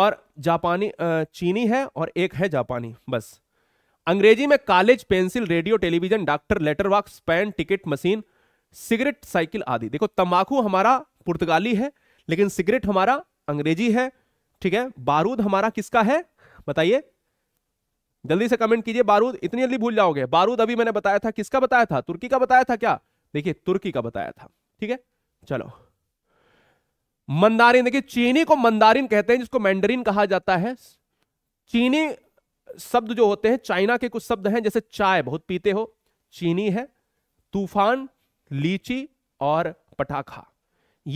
और जापानी चीनी है और एक है जापानी बस अंग्रेजी में college pencil radio television doctor letter box pen ticket machine cigarette cycle आदि देखो तंबाकू हमारा पुर्तगाली है लेकिन सिगरेट हमारा अंग्रेजी है ठीक है बारूद हमारा किसका है बताइए जल्दी से कमेंट कीजिए बारूद इतनी जल्दी भूल जाओगे बारूद अभी मैंने बताया था किसका बताया था तुर्की का बताया था क्या देखिए तुर्की का बताया था ठीक है चलो मंदारिन देखिए चीनी को मंदारिन कहते हैं जिसको मैंडरिन कहा जाता है चीनी शब्द जो होते हैं चाइना के कुछ शब्द हैं जैसे चाय बहुत पीते हो चीनी है तूफान लीची और पटाखा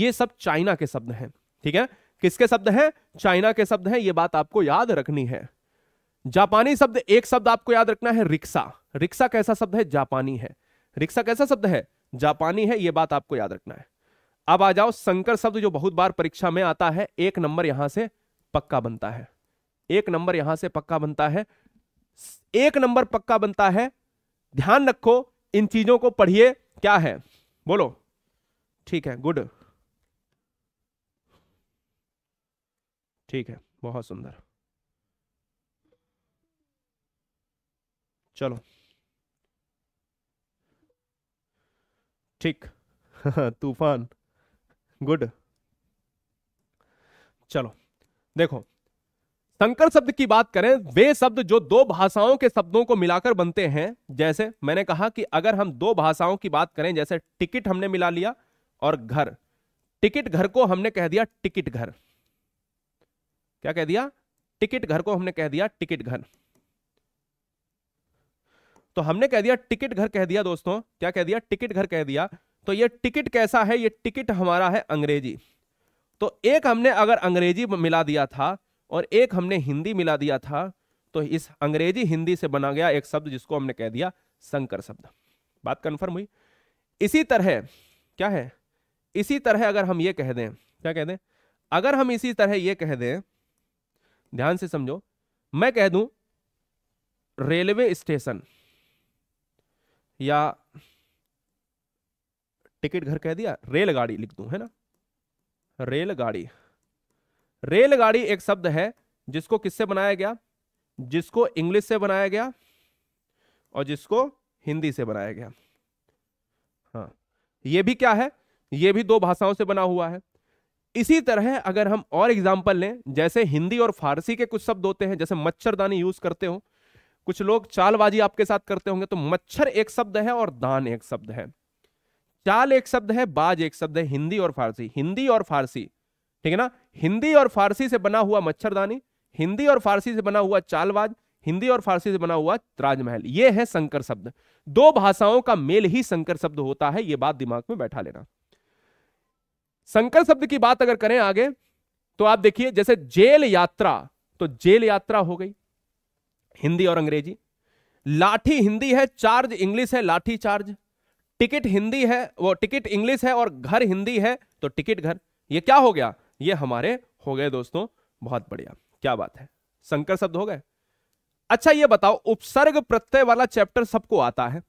ये सब चाइना के शब्द हैं ठीक है किसके शब्द हैं चाइना के शब्द हैं ये बात आपको याद रखनी है जापानी शब्द एक शब्द आपको याद रखना है रिक्शा रिक्शा कैसा शब्द है जापानी है रिक्शा कैसा शब्द है जापानी है यह बात आपको याद रखना है अब आ जाओ संकर शब्द जो बहुत बार परीक्षा में आता है एक नंबर यहां से पक्का बनता है एक नंबर यहां से पक्का बनता है एक नंबर पक्का बनता है ध्यान रखो इन चीजों को पढ़िए क्या है बोलो ठीक है गुड ठीक है बहुत सुंदर चलो ठीक तूफान गुड चलो देखो संकर शब्द की बात करें वे शब्द जो दो भाषाओं के शब्दों को मिलाकर बनते हैं जैसे मैंने कहा कि अगर हम दो भाषाओं की बात करें जैसे टिकट हमने मिला लिया और घर टिकट घर को हमने कह दिया टिकट घर क्या कह दिया टिकट घर को हमने कह दिया टिकट घर तो हमने कह दिया टिकट घर कह दिया दोस्तों क्या कह दिया टिकट घर कह दिया तो ये टिकट कैसा है ये टिकट हमारा है अंग्रेजी तो एक हमने अगर अंग्रेजी मिला दिया था और एक हमने हिंदी मिला दिया था तो इस अंग्रेजी हिंदी से बना गया एक शब्द जिसको हमने कह दिया संकर शब्द बात कन्फर्म हुई इसी तरह क्या है इसी तरह अगर हम ये कह दें क्या कह दें अगर हम इसी तरह ये कह दें ध्यान से समझो मैं कह दूं रेलवे स्टेशन या टिकट घर कह दिया रेलगाड़ी लिख दू है ना रेलगाड़ी रेलगाड़ी एक शब्द है जिसको किससे बनाया गया जिसको इंग्लिश से बनाया गया और जिसको हिंदी से बनाया गया हाँ यह भी क्या है यह भी दो भाषाओं से बना हुआ है इसी तरह अगर हम और एग्जाम्पल लें जैसे हिंदी और फारसी के कुछ शब्द होते हैं जैसे मच्छरदानी यूज करते हो कुछ लोग चालबाजी आपके साथ करते होंगे तो मच्छर एक शब्द है और दान एक शब्द है चाल एक शब्द है बाज एक शब्द है हिंदी और फारसी हिंदी और फारसी ठीक है ना हिंदी और फारसी से बना हुआ मच्छरदानी हिंदी और फारसी से बना हुआ चालबाज हिंदी और फारसी से बना हुआ राजमहल ये है संकर शब्द दो भाषाओं का मेल ही संकर शब्द होता है ये बात दिमाग में बैठा लेना संकर शब्द की बात अगर करें आगे तो आप देखिए जैसे जेल यात्रा तो जेल यात्रा हो गई हिंदी और अंग्रेजी लाठी हिंदी है चार्ज इंग्लिश है लाठी चार्ज टिकट हिंदी है वो टिकट इंग्लिश है और घर हिंदी है तो टिकट घर ये क्या हो गया ये हमारे हो गए दोस्तों बहुत बढ़िया क्या बात है संकर शब्द हो गए अच्छा ये बताओ उपसर्ग प्रत्यय वाला चैप्टर सबको आता है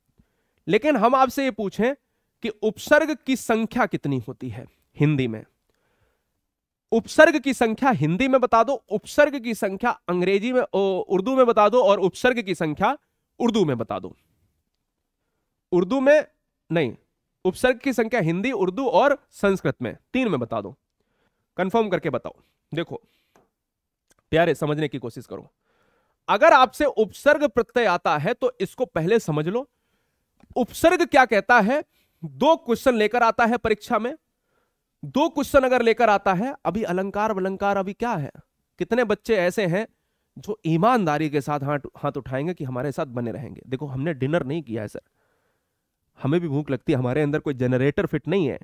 लेकिन हम आपसे ये पूछें कि उपसर्ग की संख्या कितनी होती है हिंदी में उपसर्ग की संख्या हिंदी में बता दो उपसर्ग की संख्या अंग्रेजी में उर्दू में बता दो और उपसर्ग की संख्या उर्दू में बता दो उर्दू में नहीं उपसर्ग की संख्या हिंदी उर्दू और संस्कृत में तीन में बता दो कंफर्म करके बताओ देखो प्यारे समझने की कोशिश करो अगर आपसे उपसर्ग प्रत्यय आता है तो इसको पहले समझ लो उपसर्ग क्या कहता है दो क्वेश्चन लेकर आता है परीक्षा में दो क्वेश्चन अगर लेकर आता है अभी अलंकार वलंकार अभी क्या है कितने बच्चे ऐसे हैं जो ईमानदारी के साथ हाथ हाथ उठाएंगे कि हमारे साथ बने रहेंगे देखो हमने डिनर नहीं किया है सर हमें भी भूख लगती है हमारे अंदर कोई जनरेटर फिट नहीं है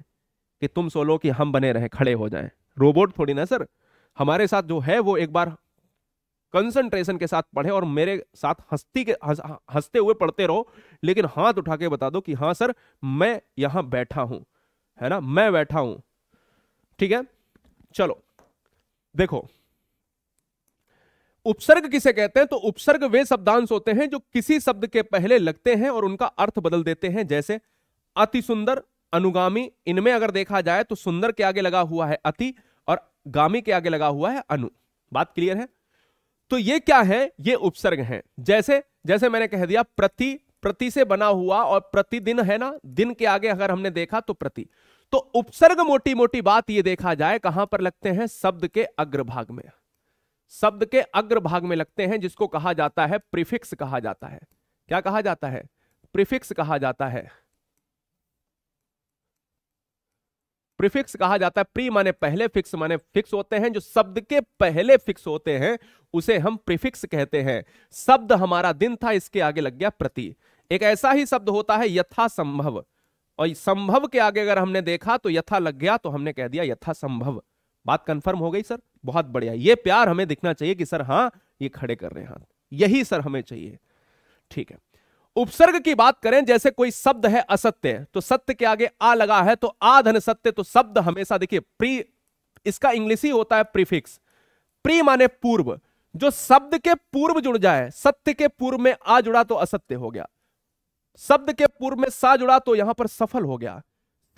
कि तुम सोलो कि हम बने रहें खड़े हो जाएं रोबोट थोड़ी ना सर हमारे साथ जो है वो एक बार कंसंट्रेशन के साथ पढ़े और मेरे साथ हंसती के हंसते हुए पढ़ते रहो लेकिन हाथ उठा के बता दो कि हाँ सर मैं यहाँ बैठा हूँ है ना मैं बैठा हूँ ठीक है चलो देखो उपसर्ग किसे कहते हैं तो उपसर्ग वे शब्दांश होते हैं जो किसी शब्द के पहले लगते हैं और उनका अर्थ बदल देते हैं जैसे अति सुंदर अनुगामी इनमें अगर देखा जाए तो सुंदर के आगे लगा हुआ है अति और गामी के आगे लगा हुआ है अनु बात क्लियर है तो ये क्या है ये उपसर्ग हैं जैसे जैसे मैंने कह दिया प्रति प्रति से बना हुआ और प्रतिदिन है ना दिन के आगे अगर हमने देखा तो प्रति तो उपसर्ग मोटी मोटी बात यह देखा जाए कहां पर लगते हैं शब्द के अग्रभाग में शब्द के अग्रभाग में लगते हैं जिसको कहा जाता है प्रीफिक्स कहा जाता है क्या कहा जाता है प्रीफिक्स कहा जाता है प्रीफिक्स कहा जाता है प्री माने पहले फिक्स माने फिक्स होते हैं जो शब्द के पहले फिक्स होते हैं उसे हम प्रीफिक्स कहते हैं शब्द हमारा दिन था इसके आगे लग गया प्रति एक ऐसा ही शब्द होता है यथासंभव और संभव के आगे अगर हमने देखा तो यथा लग गया तो हमने कह दिया यथा संभव बात कंफर्म हो गई सर बहुत बढ़िया ये प्यार हमें दिखना चाहिए कि सर हाँ ये खड़े कर रहे हैं हाथ यही सर हमें चाहिए ठीक है उपसर्ग की बात करें जैसे कोई शब्द है असत्य तो सत्य के आगे आ लगा है तो आधन सत्य तो शब्द हमेशा देखिए प्री इसका इंग्लिश ही होता है प्रीफिक्स प्री माने पूर्व जो शब्द के पूर्व जुड़ जाए सत्य के पूर्व में आ जुड़ा तो असत्य हो गया शब्द के पूर्व में सा जुड़ा तो यहां पर सफल हो गया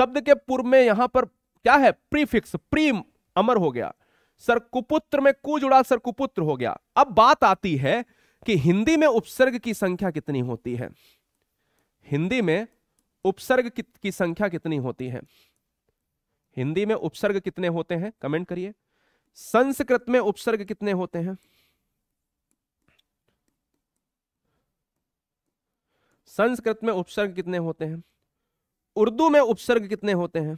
शब्द के पूर्व में यहां पर क्या है प्रीफिक्स प्रीम अमर हो गया सर कुपुत्र में कु जुड़ा कुपुत्र हो गया अब बात आती है कि हिंदी में उपसर्ग की संख्या कितनी होती है हिंदी में उपसर्ग की संख्या कितनी होती है हिंदी में उपसर्ग कितने होते हैं कमेंट करिए संस्कृत में उपसर्ग कितने होते हैं संस्कृत में उपसर्ग कितने होते हैं उर्दू में उपसर्ग कितने होते हैं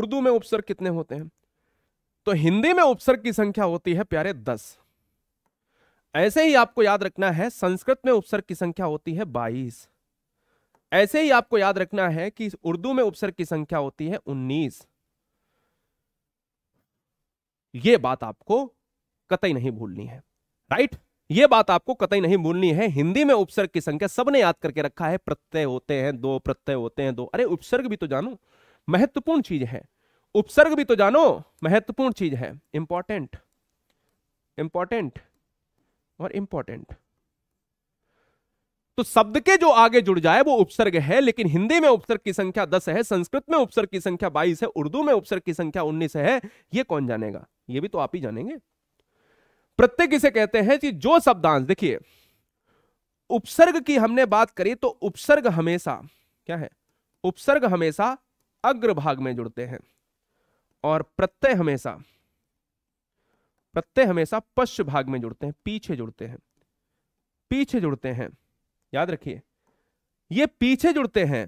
उर्दू में उपसर्ग कितने होते हैं तो हिंदी में उपसर्ग की संख्या होती है प्यारे दस ऐसे ही आपको याद रखना है संस्कृत में उपसर्ग की संख्या होती है बाईस ऐसे ही आपको याद रखना है कि उर्दू में उपसर्ग की संख्या होती है उन्नीस ये बात आपको कतई नहीं भूलनी है राइट ये बात आपको कतई नहीं भूलनी है हिंदी में उपसर्ग की संख्या सबने याद करके रखा है प्रत्यय होते हैं दो प्रत्यय होते हैं दो अरे उपसर्ग भी तो जानो महत्वपूर्ण चीज है उपसर्ग भी तो जानो महत्वपूर्ण चीज है इंपॉर्टेंट इंपॉर्टेंट और इंपॉर्टेंट तो शब्द के जो आगे जुड़ जाए वो उपसर्ग है लेकिन हिंदी में उपसर्ग की संख्या दस है संस्कृत में उपसर्ग की संख्या बाईस है उर्दू में उपसर्ग की संख्या उन्नीस है ये कौन जानेगा ये भी तो आप ही जानेंगे प्रत्यय किसे कहते हैं कि जो शब्दांश देखिए उपसर्ग की हमने बात करी तो उपसर्ग हमेशा क्या है उपसर्ग हमेशा अग्रभाग में जुड़ते हैं और प्रत्यय हमेशा प्रत्यय हमेशा पश्च भाग में जुड़ते हैं पीछे जुड़ते हैं पीछे जुड़ते हैं याद रखिए ये पीछे जुड़ते हैं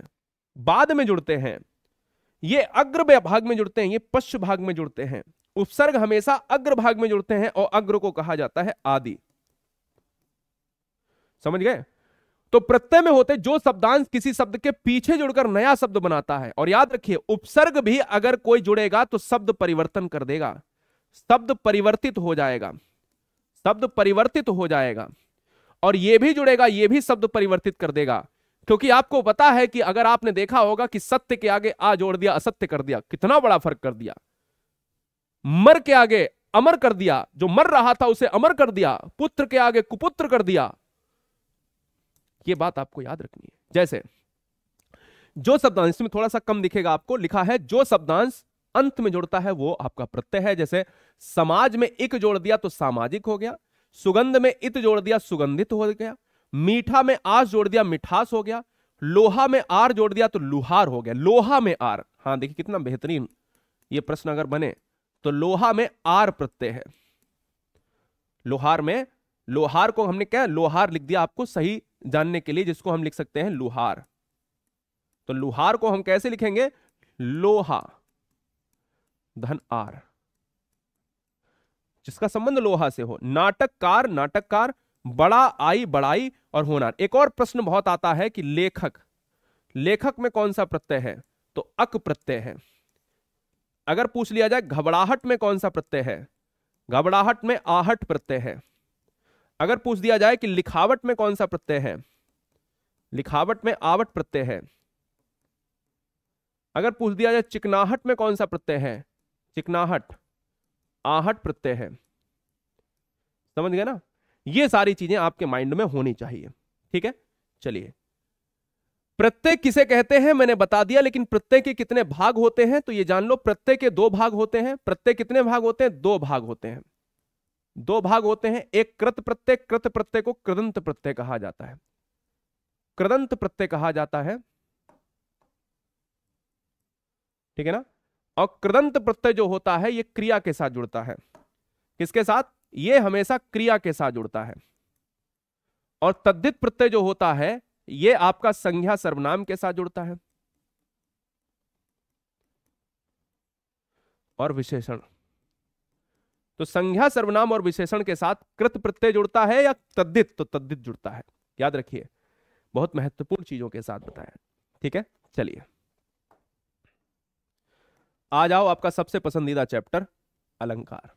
बाद में जुड़ते हैं ये अग्र भाग में जुड़ते हैं ये पश्च भाग में जुड़ते हैं उपसर्ग हमेशा अग्र भाग में जुड़ते हैं और अग्र को कहा जाता है आदि समझ गए तो प्रत्यय में होते जो शब्दांश किसी शब्द के पीछे जुड़कर नया शब्द बनाता है और याद रखिए उपसर्ग भी अगर कोई जुड़ेगा तो शब्द परिवर्तन कर देगा शब्द परिवर्तित हो जाएगा शब्द परिवर्तित हो जाएगा और यह भी जुड़ेगा यह भी शब्द परिवर्तित कर देगा क्योंकि आपको पता है कि अगर आपने देखा होगा कि सत्य के आगे आ जोड़ दिया असत्य कर दिया कितना बड़ा फर्क कर दिया मर के आगे अमर कर दिया जो मर रहा था उसे अमर कर दिया पुत्र के आगे कुपुत्र कर दिया यह बात आपको याद रखनी है जैसे जो शब्दांश इसमें थोड़ा सा कम दिखेगा आपको लिखा है जो शब्दांश अंत में जोड़ता है वो आपका प्रत्यय है जैसे समाज में एक जोड़ दिया तो सामाजिक हो गया सुगंध में इत जोड़ दिया सुगंधित हो गया मीठा में आस जोड़ दिया मिठास हो गया लोहा में आर जोड़ दिया तो लुहार हो गया लोहा में आर हाँ देखिए कितना बेहतरीन ये प्रश्न अगर बने तो लोहा में आर प्रत्यय है लोहार में लोहार को हमने क्या लोहार लिख दिया आपको सही जानने के लिए जिसको हम लिख सकते हैं लोहार तो लोहार को हम कैसे लिखेंगे लोहा धन आर जिसका संबंध लोहा से हो नाटककार नाटककार बड़ा आई बड़ाई और होनार एक और प्रश्न बहुत आता है कि लेखक लेखक में कौन सा प्रत्यय है तो अक प्रत्यय है अगर पूछ लिया जाए घबराहट में कौन सा प्रत्यय है घबराहट में आहट प्रत्यय है अगर पूछ दिया जाए कि लिखावट में कौन सा प्रत्यय है लिखावट में आवट प्रत्यय है अगर पूछ दिया जाए चिकनाहट में कौन सा प्रत्यय है चिकनाहट आहट प्रत्यय है समझ गए ना ये सारी चीजें आपके माइंड में होनी चाहिए ठीक है चलिए प्रत्यय किसे कहते हैं मैंने बता दिया लेकिन प्रत्यय के कितने भाग होते हैं तो ये जान लो प्रत्यय के दो भाग होते हैं प्रत्यय कितने भाग होते हैं दो भाग होते हैं दो भाग होते हैं एक कृत प्रत्यय कृत प्रत्यय को कृदंत प्रत्यय कहा जाता है कृदंत प्रत्यय कहा जाता है ठीक है ना और कृदंत प्रत्यय जो होता है ये क्रिया के साथ जुड़ता है किसके साथ ये हमेशा क्रिया के साथ जुड़ता है और तद्धित प्रत्यय जो होता है ये आपका संज्ञा सर्वनाम के साथ जुड़ता है और विशेषण तो संज्ञा सर्वनाम और विशेषण के साथ कृत प्रत्यय जुड़ता है या तद्दित तो तद्दित जुड़ता है याद रखिए बहुत महत्वपूर्ण चीजों के साथ बताया ठीक है चलिए आ जाओ आपका सबसे पसंदीदा चैप्टर अलंकार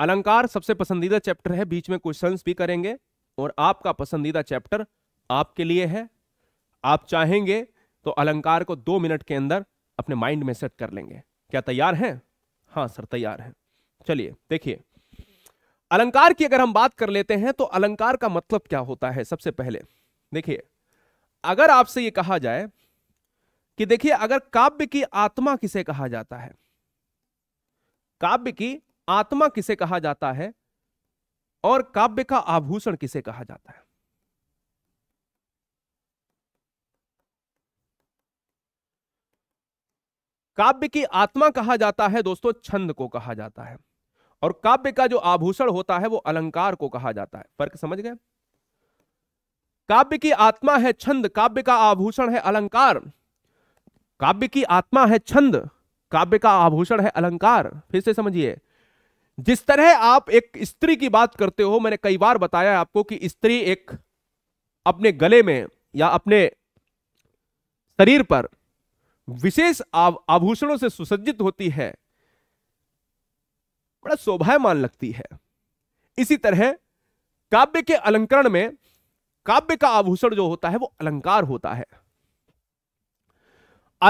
अलंकार सबसे पसंदीदा चैप्टर है बीच में क्वेश्चंस भी करेंगे और आपका पसंदीदा चैप्टर आपके लिए है आप चाहेंगे तो अलंकार को दो मिनट के अंदर अपने माइंड में सेट कर लेंगे क्या तैयार हैं हाँ सर तैयार हैं चलिए देखिए अलंकार की अगर हम बात कर लेते हैं तो अलंकार का मतलब क्या होता है सबसे पहले देखिए अगर आपसे यह कहा जाए कि देखिए अगर काव्य की आत्मा किसे कहा जाता है काव्य की आत्मा किसे कहा जाता है और काव्य का आभूषण किसे कहा जाता है काव्य की आत्मा कहा जाता है दोस्तों छंद को कहा जाता है और काव्य का जो आभूषण होता है वो अलंकार को कहा जाता है फर्क समझ गए काव्य की आत्मा है छंद काव्य का आभूषण है अलंकार काव्य की आत्मा है छंद काव्य का आभूषण है अलंकार फिर से समझिए जिस तरह आप एक स्त्री की बात करते हो मैंने कई बार बताया आपको कि स्त्री एक अपने गले में या अपने शरीर पर विशेष आभूषणों से सुसज्जित होती है बड़ा शोभायमान लगती है इसी तरह काव्य के अलंकरण में काव्य का आभूषण जो होता है वो अलंकार होता है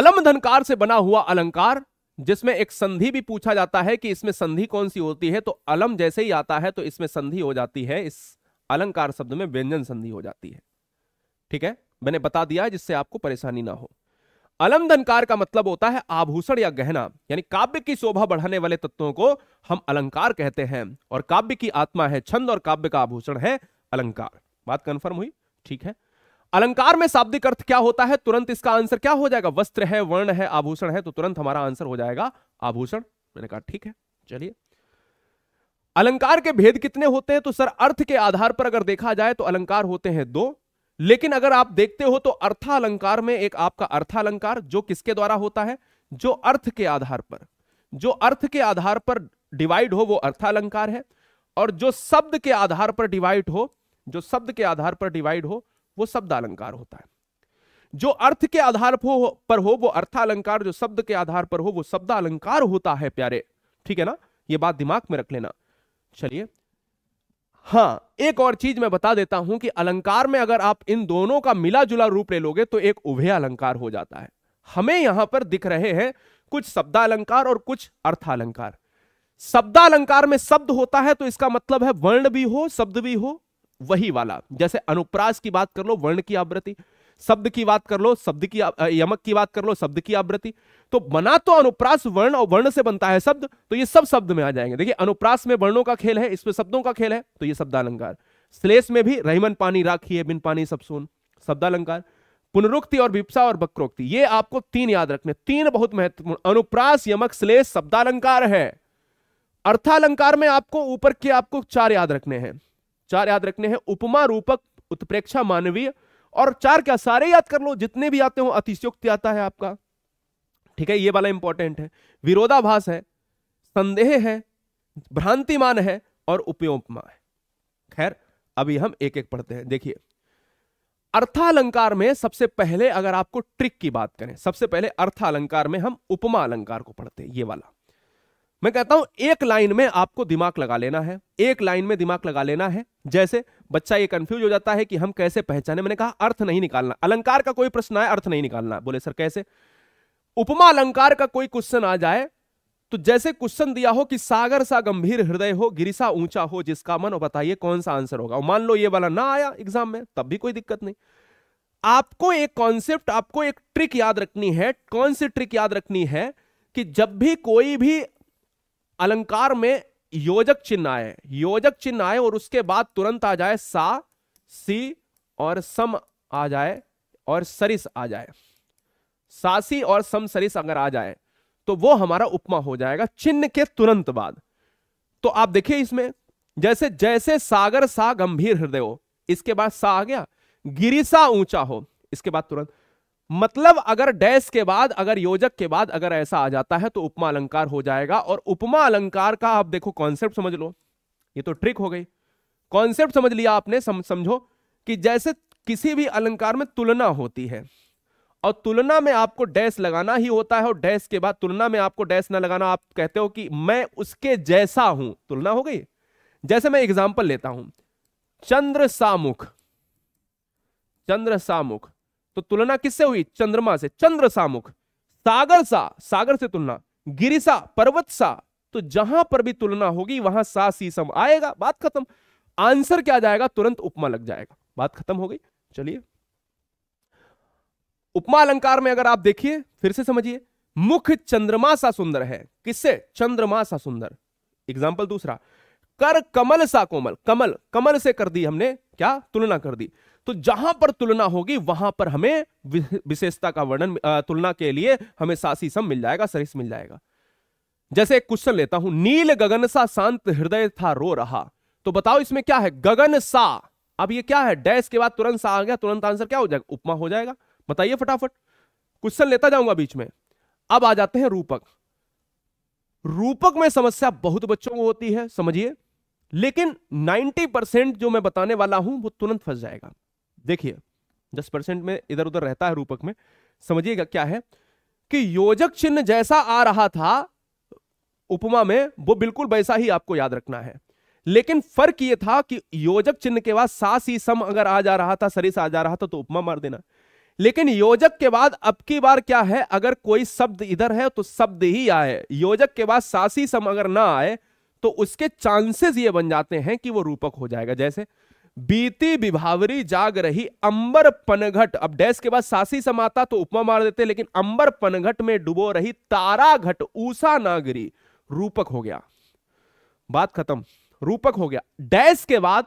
अलम धनकार से बना हुआ अलंकार जिसमें एक संधि भी पूछा जाता है कि इसमें संधि कौन सी होती है तो अलम जैसे ही आता है तो इसमें संधि हो जाती है इस अलंकार शब्द में व्यंजन संधि हो जाती है ठीक है मैंने बता दिया जिससे आपको परेशानी ना हो अलंदनकार का मतलब होता है आभूषण या गहना यानी काव्य की शोभा बढ़ाने वाले तत्वों को हम अलंकार कहते हैं और काव्य की आत्मा है छंद और काव्य का आभूषण है अलंकार बात कंफर्म हुई ठीक है अलंकार में शाब्दिक अर्थ क्या होता है तुरंत इसका आंसर क्या हो जाएगा वस्त्र है वर्ण है आभूषण है तो तुरंत हमारा आंसर हो जाएगा आभूषण मैंने कहा ठीक है चलिए अलंकार के भेद कितने होते हैं तो सर अर्थ के आधार पर अगर देखा जाए तो अलंकार होते हैं दो लेकिन अगर आप देखते हो तो अर्थालंकार में एक आपका अर्थालंकार जो किसके द्वारा होता है जो अर्थ के आधार पर जो अर्थ के आधार पर डिवाइड हो वो अर्थालंकार है और जो शब्द के आधार पर डिवाइड हो जो शब्द के आधार पर डिवाइड हो वो शब्द अलंकार होता है जो अर्थ के आधार पर हो वो अर्थालंकार जो शब्द के आधार पर हो वो शब्द अलंकार होता है प्यारे ठीक है ना ये बात दिमाग में रख लेना चलिए हाँ एक और चीज मैं बता देता हूं कि अलंकार में अगर आप इन दोनों का मिला जुला रूप ले लोगे तो एक उभय अलंकार हो जाता है हमें यहां पर दिख रहे हैं कुछ शब्दालंकार और कुछ अर्थालंकार शब्दालंकार में शब्द होता है तो इसका मतलब है वर्ण भी हो शब्द भी हो वही वाला जैसे अनुप्रास की बात कर लो वर्ण की आवृत्ति शब्द की बात कर लो शब्द की यमक की बात कर लो शब्द की आवृत्ति तो बना तो अनुप्रास वर्ण और वर्ण से बनता है शब्द तो ये सब शब्द में आ जाएंगे देखिए अनुप्रास में वर्णों का खेल है इसमें शब्दों का खेल है तो ये शब्दालंकार श्लेष में भी रहीमन पानी राखी है बिन पानी सब सुन शब्दालंकार पुनरुक्ति और विपसा और बक्रोक्ति ये आपको तीन याद रखने तीन बहुत महत्वपूर्ण अनुप्रास यमक श्लेष शब्दालंकार है अर्थालंकार में आपको ऊपर के आपको चार याद रखने हैं चार याद रखने हैं उपमा रूपक उत्प्रेक्षा मानवीय और चार क्या सारे याद कर लो जितने भी आते हो अतिशयोक्ति आता है आपका ठीक है ये वाला इंपॉर्टेंट है विरोधाभास है संदेह है भ्रांतिमान है और उपयोपमा है खैर अभी हम एक एक पढ़ते हैं देखिए अर्थालंकार में सबसे पहले अगर आपको ट्रिक की बात करें सबसे पहले अर्थालंकार में हम उपमा अलंकार को पढ़ते हैं ये वाला मैं कहता हूं एक लाइन में आपको दिमाग लगा लेना है एक लाइन में दिमाग लगा लेना है जैसे बच्चा ये कंफ्यूज हो जाता है कि हम कैसे पहचाने मैंने कहा अर्थ नहीं निकालना अलंकार का कोई प्रश्न आए अर्थ नहीं निकालना बोले सर कैसे उपमा अलंकार का कोई क्वेश्चन आ जाए तो जैसे क्वेश्चन दिया हो कि सागर सा गंभीर हृदय हो गिरिसा ऊंचा हो जिसका मन बताइए कौन सा आंसर होगा मान लो ये वाला ना आया एग्जाम में तब भी कोई दिक्कत नहीं आपको एक कॉन्सेप्ट आपको एक ट्रिक याद रखनी है कौन सी ट्रिक याद रखनी है कि जब भी कोई भी अलंकार में योजक चिन्ह आए योजक चिन्ह आए और उसके बाद तुरंत आ जाए सा सी और सम आ जाए और सरिस आ जाए सासी और सम सरिस अगर आ जाए तो वो हमारा उपमा हो जाएगा चिन्ह के तुरंत बाद तो आप देखिए इसमें जैसे जैसे सागर सा गंभीर हृदय हो इसके बाद सा आ गया गिरिसा ऊंचा हो इसके बाद तुरंत मतलब अगर डैश के बाद अगर योजक के बाद अगर ऐसा आ जाता है तो उपमा अलंकार हो जाएगा और उपमा अलंकार का आप देखो कॉन्सेप्ट समझ लो ये तो ट्रिक हो गई कॉन्सेप्ट समझ लिया आपने सम, समझो कि जैसे किसी भी अलंकार में तुलना होती है और तुलना में आपको डैश लगाना ही होता है और डैश के बाद तुलना में आपको डैश ना लगाना आप कहते हो कि मैं उसके जैसा हूं तुलना हो गई जैसे मैं एग्जाम्पल लेता हूं चंद्र सामुख चंद्र सामुख तो तुलना किससे हुई चंद्रमा से चंद्र सामुख सागर सा सागर से तुलना गिरिसा पर्वत सा तो जहां पर भी तुलना होगी वहां सा सम आएगा बात खत्म आंसर क्या जाएगा तुरंत उपमा लग जाएगा बात खत्म हो गई चलिए उपमा अलंकार में अगर आप देखिए फिर से समझिए मुख चंद्रमा सा सुंदर है किससे चंद्रमा सा सुंदर एग्जाम्पल दूसरा कर कमल सा कोमल कमल कमल से कर दी हमने क्या तुलना कर दी तो जहां पर तुलना होगी वहां पर हमें विशेषता का वर्णन तुलना के लिए हमें सासी सम मिल जाएगा सरिस मिल जाएगा जैसे एक क्वेश्चन लेता हूं नील गगन सा शांत हृदय था रो रहा तो बताओ इसमें क्या है गगन सा अब ये क्या है डैश के बाद तुरंत सा आ गया तुरंत आंसर क्या हो जाएगा उपमा हो जाएगा बताइए फटाफट क्वेश्चन लेता जाऊंगा बीच में अब आ जाते हैं रूपक रूपक में समस्या बहुत बच्चों को होती है समझिए लेकिन 90 परसेंट जो मैं बताने वाला हूं वो तुरंत फंस जाएगा देखिए दस परसेंट में इधर उधर रहता है रूपक में समझिएगा क्या है कि योजक चिन्ह जैसा आ रहा था उपमा में वो बिल्कुल वैसा ही आपको याद रखना है लेकिन फर्क यह था कि योजक चिन्ह के बाद सा सम अगर आ जा रहा था सरिस आ जा रहा था तो उपमा मार देना लेकिन योजक के बाद अब की बार क्या है अगर कोई शब्द इधर है तो शब्द ही आए योजक के बाद सासी सम अगर ना आए तो उसके चांसेस ये बन जाते हैं कि वो रूपक हो जाएगा जैसे बीती विभावरी जाग रही अंबर पनघट अब डैश के बाद सासी समाता तो उपमा मार देते लेकिन अंबर पनघट में डुबो रही तारा घट ऊषा नागरी रूपक हो गया बात खत्म रूपक हो गया डैश के बाद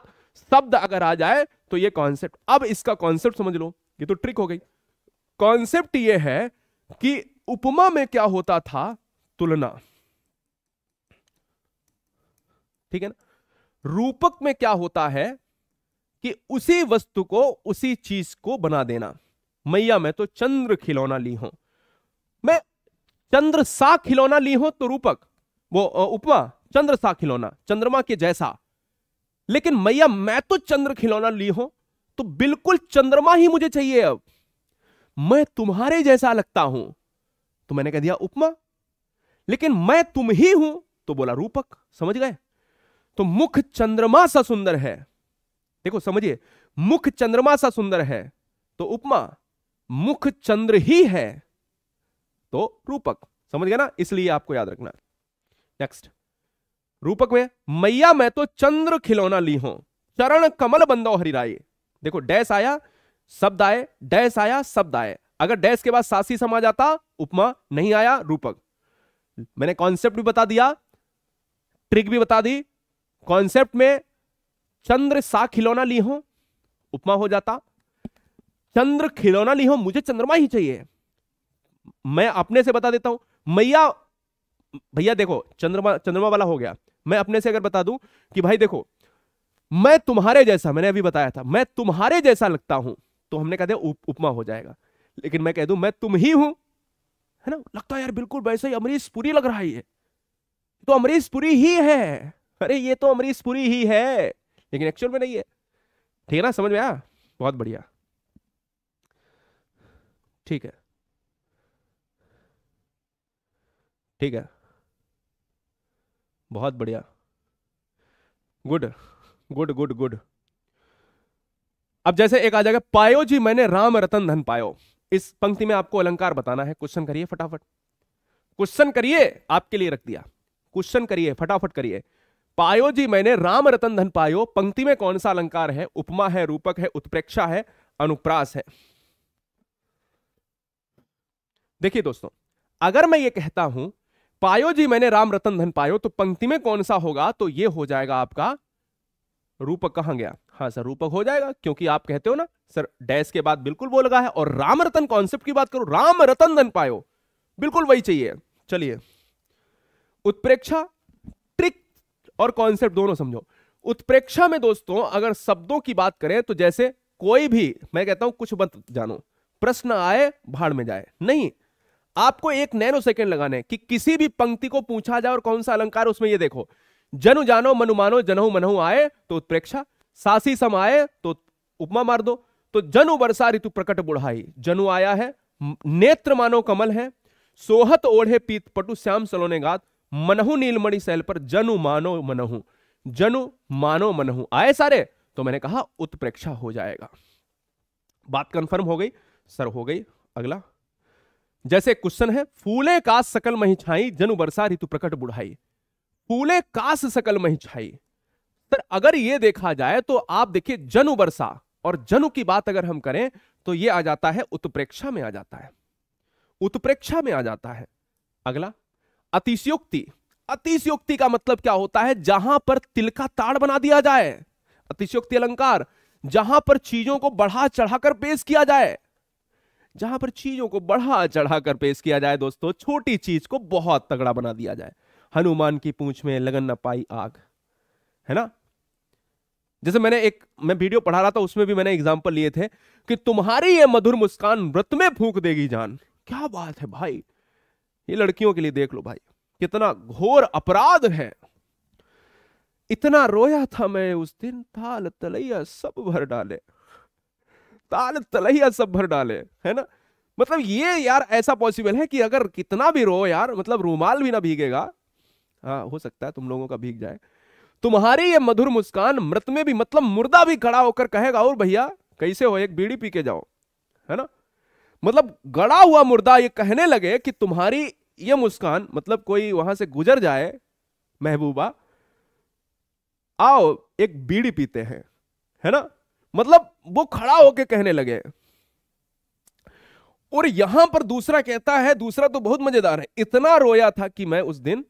शब्द अगर आ जाए तो ये कॉन्सेप्ट अब इसका कॉन्सेप्ट समझ लो ये तो ट्रिक हो गई कॉन्सेप्ट ये है कि उपमा में क्या होता था तुलना ठीक है ना रूपक में क्या होता है कि उसी वस्तु को उसी चीज को बना देना मैया मैं तो चंद्र खिलौना ली हूं मैं चंद्र सा खिलौना ली हूं तो रूपक वो उपमा चंद्र सा खिलौना चंद्रमा के जैसा लेकिन मैया मैं तो चंद्र खिलौना ली हूं तो बिल्कुल चंद्रमा ही मुझे चाहिए अब मैं तुम्हारे जैसा लगता हूं तो मैंने कह दिया उपमा लेकिन मैं तुम ही हूं तो बोला रूपक समझ गए तो मुख चंद्रमा सा सुंदर है देखो समझिए मुख चंद्रमा सा सुंदर है तो उपमा मुख चंद्र ही है तो रूपक समझ गया ना इसलिए आपको याद रखना नेक्स्ट रूपक में मैया मैं तो चंद्र खिलौना ली हूं चरण कमल बंदो हरिराय देखो डैश आया शब्द आए डैश आया शब्द आए अगर डैश के बाद सासी समा जाता उपमा नहीं आया रूपक मैंने कॉन्सेप्ट भी बता दिया ट्रिक भी बता दी कॉन्सेप्ट में चंद्र सा खिलौना ली हो उपमा हो जाता चंद्र खिलौना ली हो मुझे चंद्रमा ही चाहिए मैं अपने से बता देता हूं मैया भैया देखो चंद्रमा चंद्रमा वाला हो गया मैं अपने से अगर बता दूं कि भाई देखो मैं तुम्हारे जैसा मैंने अभी बताया था मैं तुम्हारे जैसा लगता हूं तो हमने कहा उप, उपमा हो जाएगा लेकिन मैं कह दू मैं तुम ही हूं है ना लगता है यार बिल्कुल वैसे ही अमरीश पुरी लग रहा है ये तो अमरीश पुरी ही है अरे ये तो अमरीश पुरी ही है लेकिन एक्चुअल में नहीं है ठीक है ना समझ में आया बहुत बढ़िया ठीक है ठीक है बहुत बढ़िया गुड गुड गुड गुड अब जैसे एक आ जाएगा पायो जी मैंने राम रतन धन पायो इस पंक्ति में आपको अलंकार बताना है क्वेश्चन करिए फटाफट क्वेश्चन करिए आपके लिए रख दिया क्वेश्चन करिए फटाफट करिए पायो जी मैंने राम रतन धन पायो पंक्ति में कौन सा अलंकार है उपमा है रूपक है उत्प्रेक्षा है अनुप्रास है देखिए दोस्तों अगर मैं ये कहता हूं पायो जी मैंने राम रतन धन पायो तो पंक्ति में कौन सा होगा तो ये हो जाएगा आपका रूपक कहां गया हाँ सर रूपक हो जाएगा क्योंकि आप कहते हो ना सर डैश के बाद बिल्कुल वो लगा है और राम रतन कॉन्सेप्ट की बात करो राम रतन धन पायो बिल्कुल वही चाहिए चलिए उत्प्रेक्षा और कॉन्सेप्ट दोनों समझो उत्प्रेक्षा में दोस्तों अगर शब्दों की बात करें तो जैसे कोई भी मैं कहता हूं कुछ मत जानो प्रश्न आए भाड़ में जाए नहीं आपको एक नैनो सेकेंड लगाने कि किसी भी पंक्ति को पूछा जाए और कौन सा अलंकार उसमें ये देखो जनु जानो मनु मानो जनहु मनहु आए तो उत्प्रेक्षा सासी सम आए तो उपमा मार दो तो जनु वर्षा ऋतु प्रकट बुढ़ाई जनु आया है नेत्र मानो कमल है सोहत ओढ़े पीत पटु श्याम सलोने गात मनहु नीलमणि सेल पर जनु मानो मनहु जनु मानो मनहु आए सारे तो मैंने कहा उत्प्रेक्षा हो जाएगा बात कंफर्म हो गई सर हो गई अगला जैसे क्वेश्चन है फूले कास सकल मही छाई जनु वर्षा ऋतु प्रकट बुढ़ाई फूले कास सकल मही छाई सर अगर ये देखा जाए तो आप देखिए जनु वर्षा और जनु की बात अगर हम करें तो ये आ जाता है उत्प्रेक्षा में आ जाता है उत्प्रेक्षा में आ जाता है अगला अतिशयोक्ति अतिशयोक्ति का मतलब क्या होता है जहां पर तिल का ताड़ बना दिया जाए अतिशयोक्ति अलंकार जहां पर चीजों को बढ़ा चढ़ाकर पेश किया जाए जहां पर चीजों को बढ़ा चढ़ाकर पेश किया जाए दोस्तों छोटी चीज को बहुत तगड़ा बना दिया जाए हनुमान की पूंछ में लगन न पाई आग है ना जैसे मैंने एक मैं वीडियो पढ़ा रहा था उसमें भी मैंने एग्जाम्पल लिए थे कि तुम्हारी ये मधुर मुस्कान व्रत में फूक देगी जान क्या बात है भाई ये लड़कियों के लिए देख लो भाई कितना घोर अपराध है इतना रोया था मैं उस दिन ताल तलैया सब भर डाले ताल तलैया सब भर डाले है ना मतलब ये यार ऐसा पॉसिबल है कि अगर कितना भी रो यार मतलब रूमाल भी ना भीगेगा हाँ हो सकता है तुम लोगों का भीग जाए तुम्हारी ये मधुर मुस्कान मृत में भी मतलब मुर्दा भी खड़ा होकर कहेगा और भैया कैसे हो एक बीड़ी पी के जाओ है ना मतलब गड़ा हुआ मुर्दा ये कहने लगे कि तुम्हारी ये मुस्कान मतलब कोई वहां से गुजर जाए महबूबा आओ एक बीड़ी पीते हैं है ना मतलब वो खड़ा होके कहने लगे और यहां पर दूसरा कहता है दूसरा तो बहुत मजेदार है इतना रोया था कि मैं उस दिन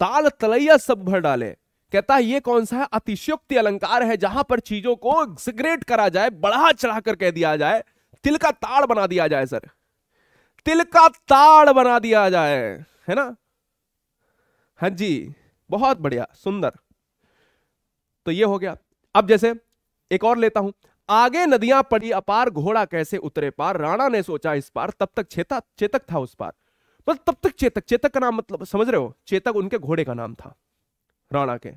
ताल तलैया सब भर डाले कहता है ये कौन सा है अतिशयोक्ति अलंकार है जहां पर चीजों को सिगरेट करा जाए बढ़ा चढ़ा कर कह दिया जाए तिल का ताड़ बना दिया जाए सर तिल का ताड़ बना दिया जाए है ना हाँ जी बहुत बढ़िया सुंदर तो ये हो गया अब जैसे एक और लेता हूं आगे नदियां पड़ी अपार घोड़ा कैसे उतरे पार राणा ने सोचा इस पार तब तक चेता चेतक था उस पार पर मतलब तब तक चेतक चेतक का नाम मतलब समझ रहे हो चेतक उनके घोड़े का नाम था राणा के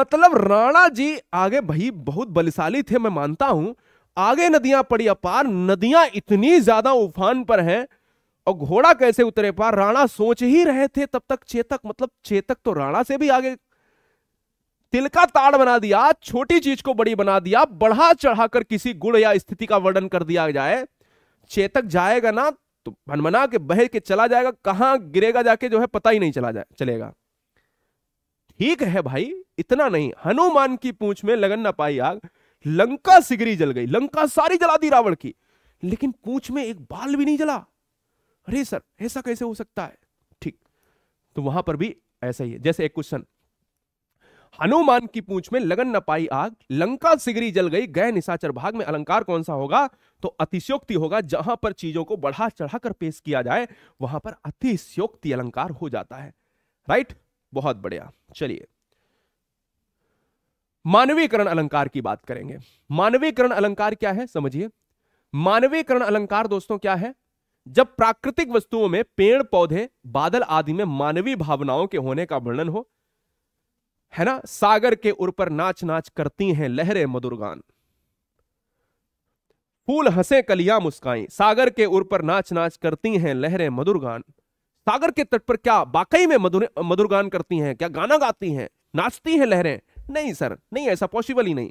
मतलब राणा जी आगे भाई बहुत बलशाली थे मैं मानता हूं आगे नदियां पड़ी अपार नदियां इतनी ज्यादा उफान पर हैं और घोड़ा कैसे उतरे पार राणा सोच ही रहे थे तब तक चेतक मतलब चेतक तो राणा से भी आगे तिल का ताड़ बना दिया छोटी चीज को बड़ी बना दिया बढ़ा चढ़ाकर किसी गुण या स्थिति का वर्णन कर दिया जाए चेतक जाएगा ना तो भनमना के बह के चला जाएगा कहां गिरेगा जाके जो है पता ही नहीं चला जाए चलेगा ठीक है भाई इतना नहीं हनुमान की पूछ में लगन ना पाई आग लंका सिगरी जल गई लंका सारी जला दी रावण की लेकिन पूछ में एक बाल भी नहीं जला अरे सर ऐसा कैसे हो सकता है ठीक तो वहां पर भी ऐसा ही है जैसे एक क्वेश्चन हनुमान की पूछ में लगन न पाई आग लंका सिगरी जल गई गए निशाचर भाग में अलंकार कौन सा होगा तो अतिशयोक्ति होगा जहां पर चीजों को बढ़ा चढ़ाकर पेश किया जाए वहां पर अतिशयोक्ति अलंकार हो जाता है राइट बहुत बढ़िया चलिए मानवीकरण अलंकार की बात करेंगे मानवीकरण अलंकार क्या है समझिए मानवीकरण अलंकार दोस्तों क्या है जब प्राकृतिक वस्तुओं में पेड़ पौधे बादल आदि में मानवीय भावनाओं के होने का वर्णन हो है ना सागर के उर पर नाच नाच करती हैं लहरें मधुरगान फूल हंसे कलिया मुस्काई सागर के उर पर नाच नाच करती हैं लहरें मधुरगान सागर के तट पर क्या वाकई में मधुर मधुरगान करती हैं क्या गाना गाती हैं नाचती हैं लहरें नहीं सर नहीं ऐसा पॉसिबल ही नहीं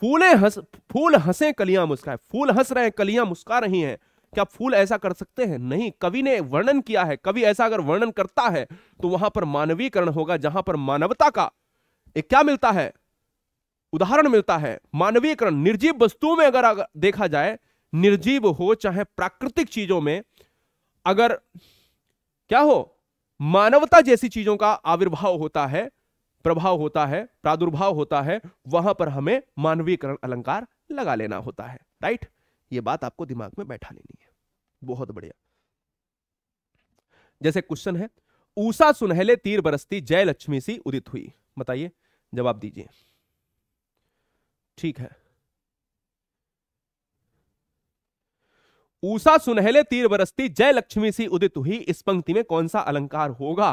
फूले हंस फूल हंसे कलियां मुस्काए फूल हंस रहे हैं कलियां मुस्का रही हैं क्या फूल ऐसा कर सकते हैं नहीं कवि ने वर्णन किया है कवि ऐसा अगर वर्णन करता है तो वहां पर मानवीकरण होगा जहां पर मानवता का एक क्या मिलता है उदाहरण मिलता है मानवीकरण निर्जीव वस्तुओं में अगर, अगर देखा जाए निर्जीव हो चाहे प्राकृतिक चीजों में अगर क्या हो मानवता जैसी चीजों का आविर्भाव होता है प्रभाव होता है प्रादुर्भाव होता है वहां पर हमें मानवीकरण अलंकार लगा लेना होता है राइट ये बात आपको दिमाग में बैठा लेनी है बहुत बढ़िया जैसे क्वेश्चन है ऊषा सुनहले तीर बरसती जय लक्ष्मी सी उदित हुई बताइए जवाब दीजिए ठीक है ऊषा सुनहले तीर बरसती जय लक्ष्मी सी उदित हुई इस पंक्ति में कौन सा अलंकार होगा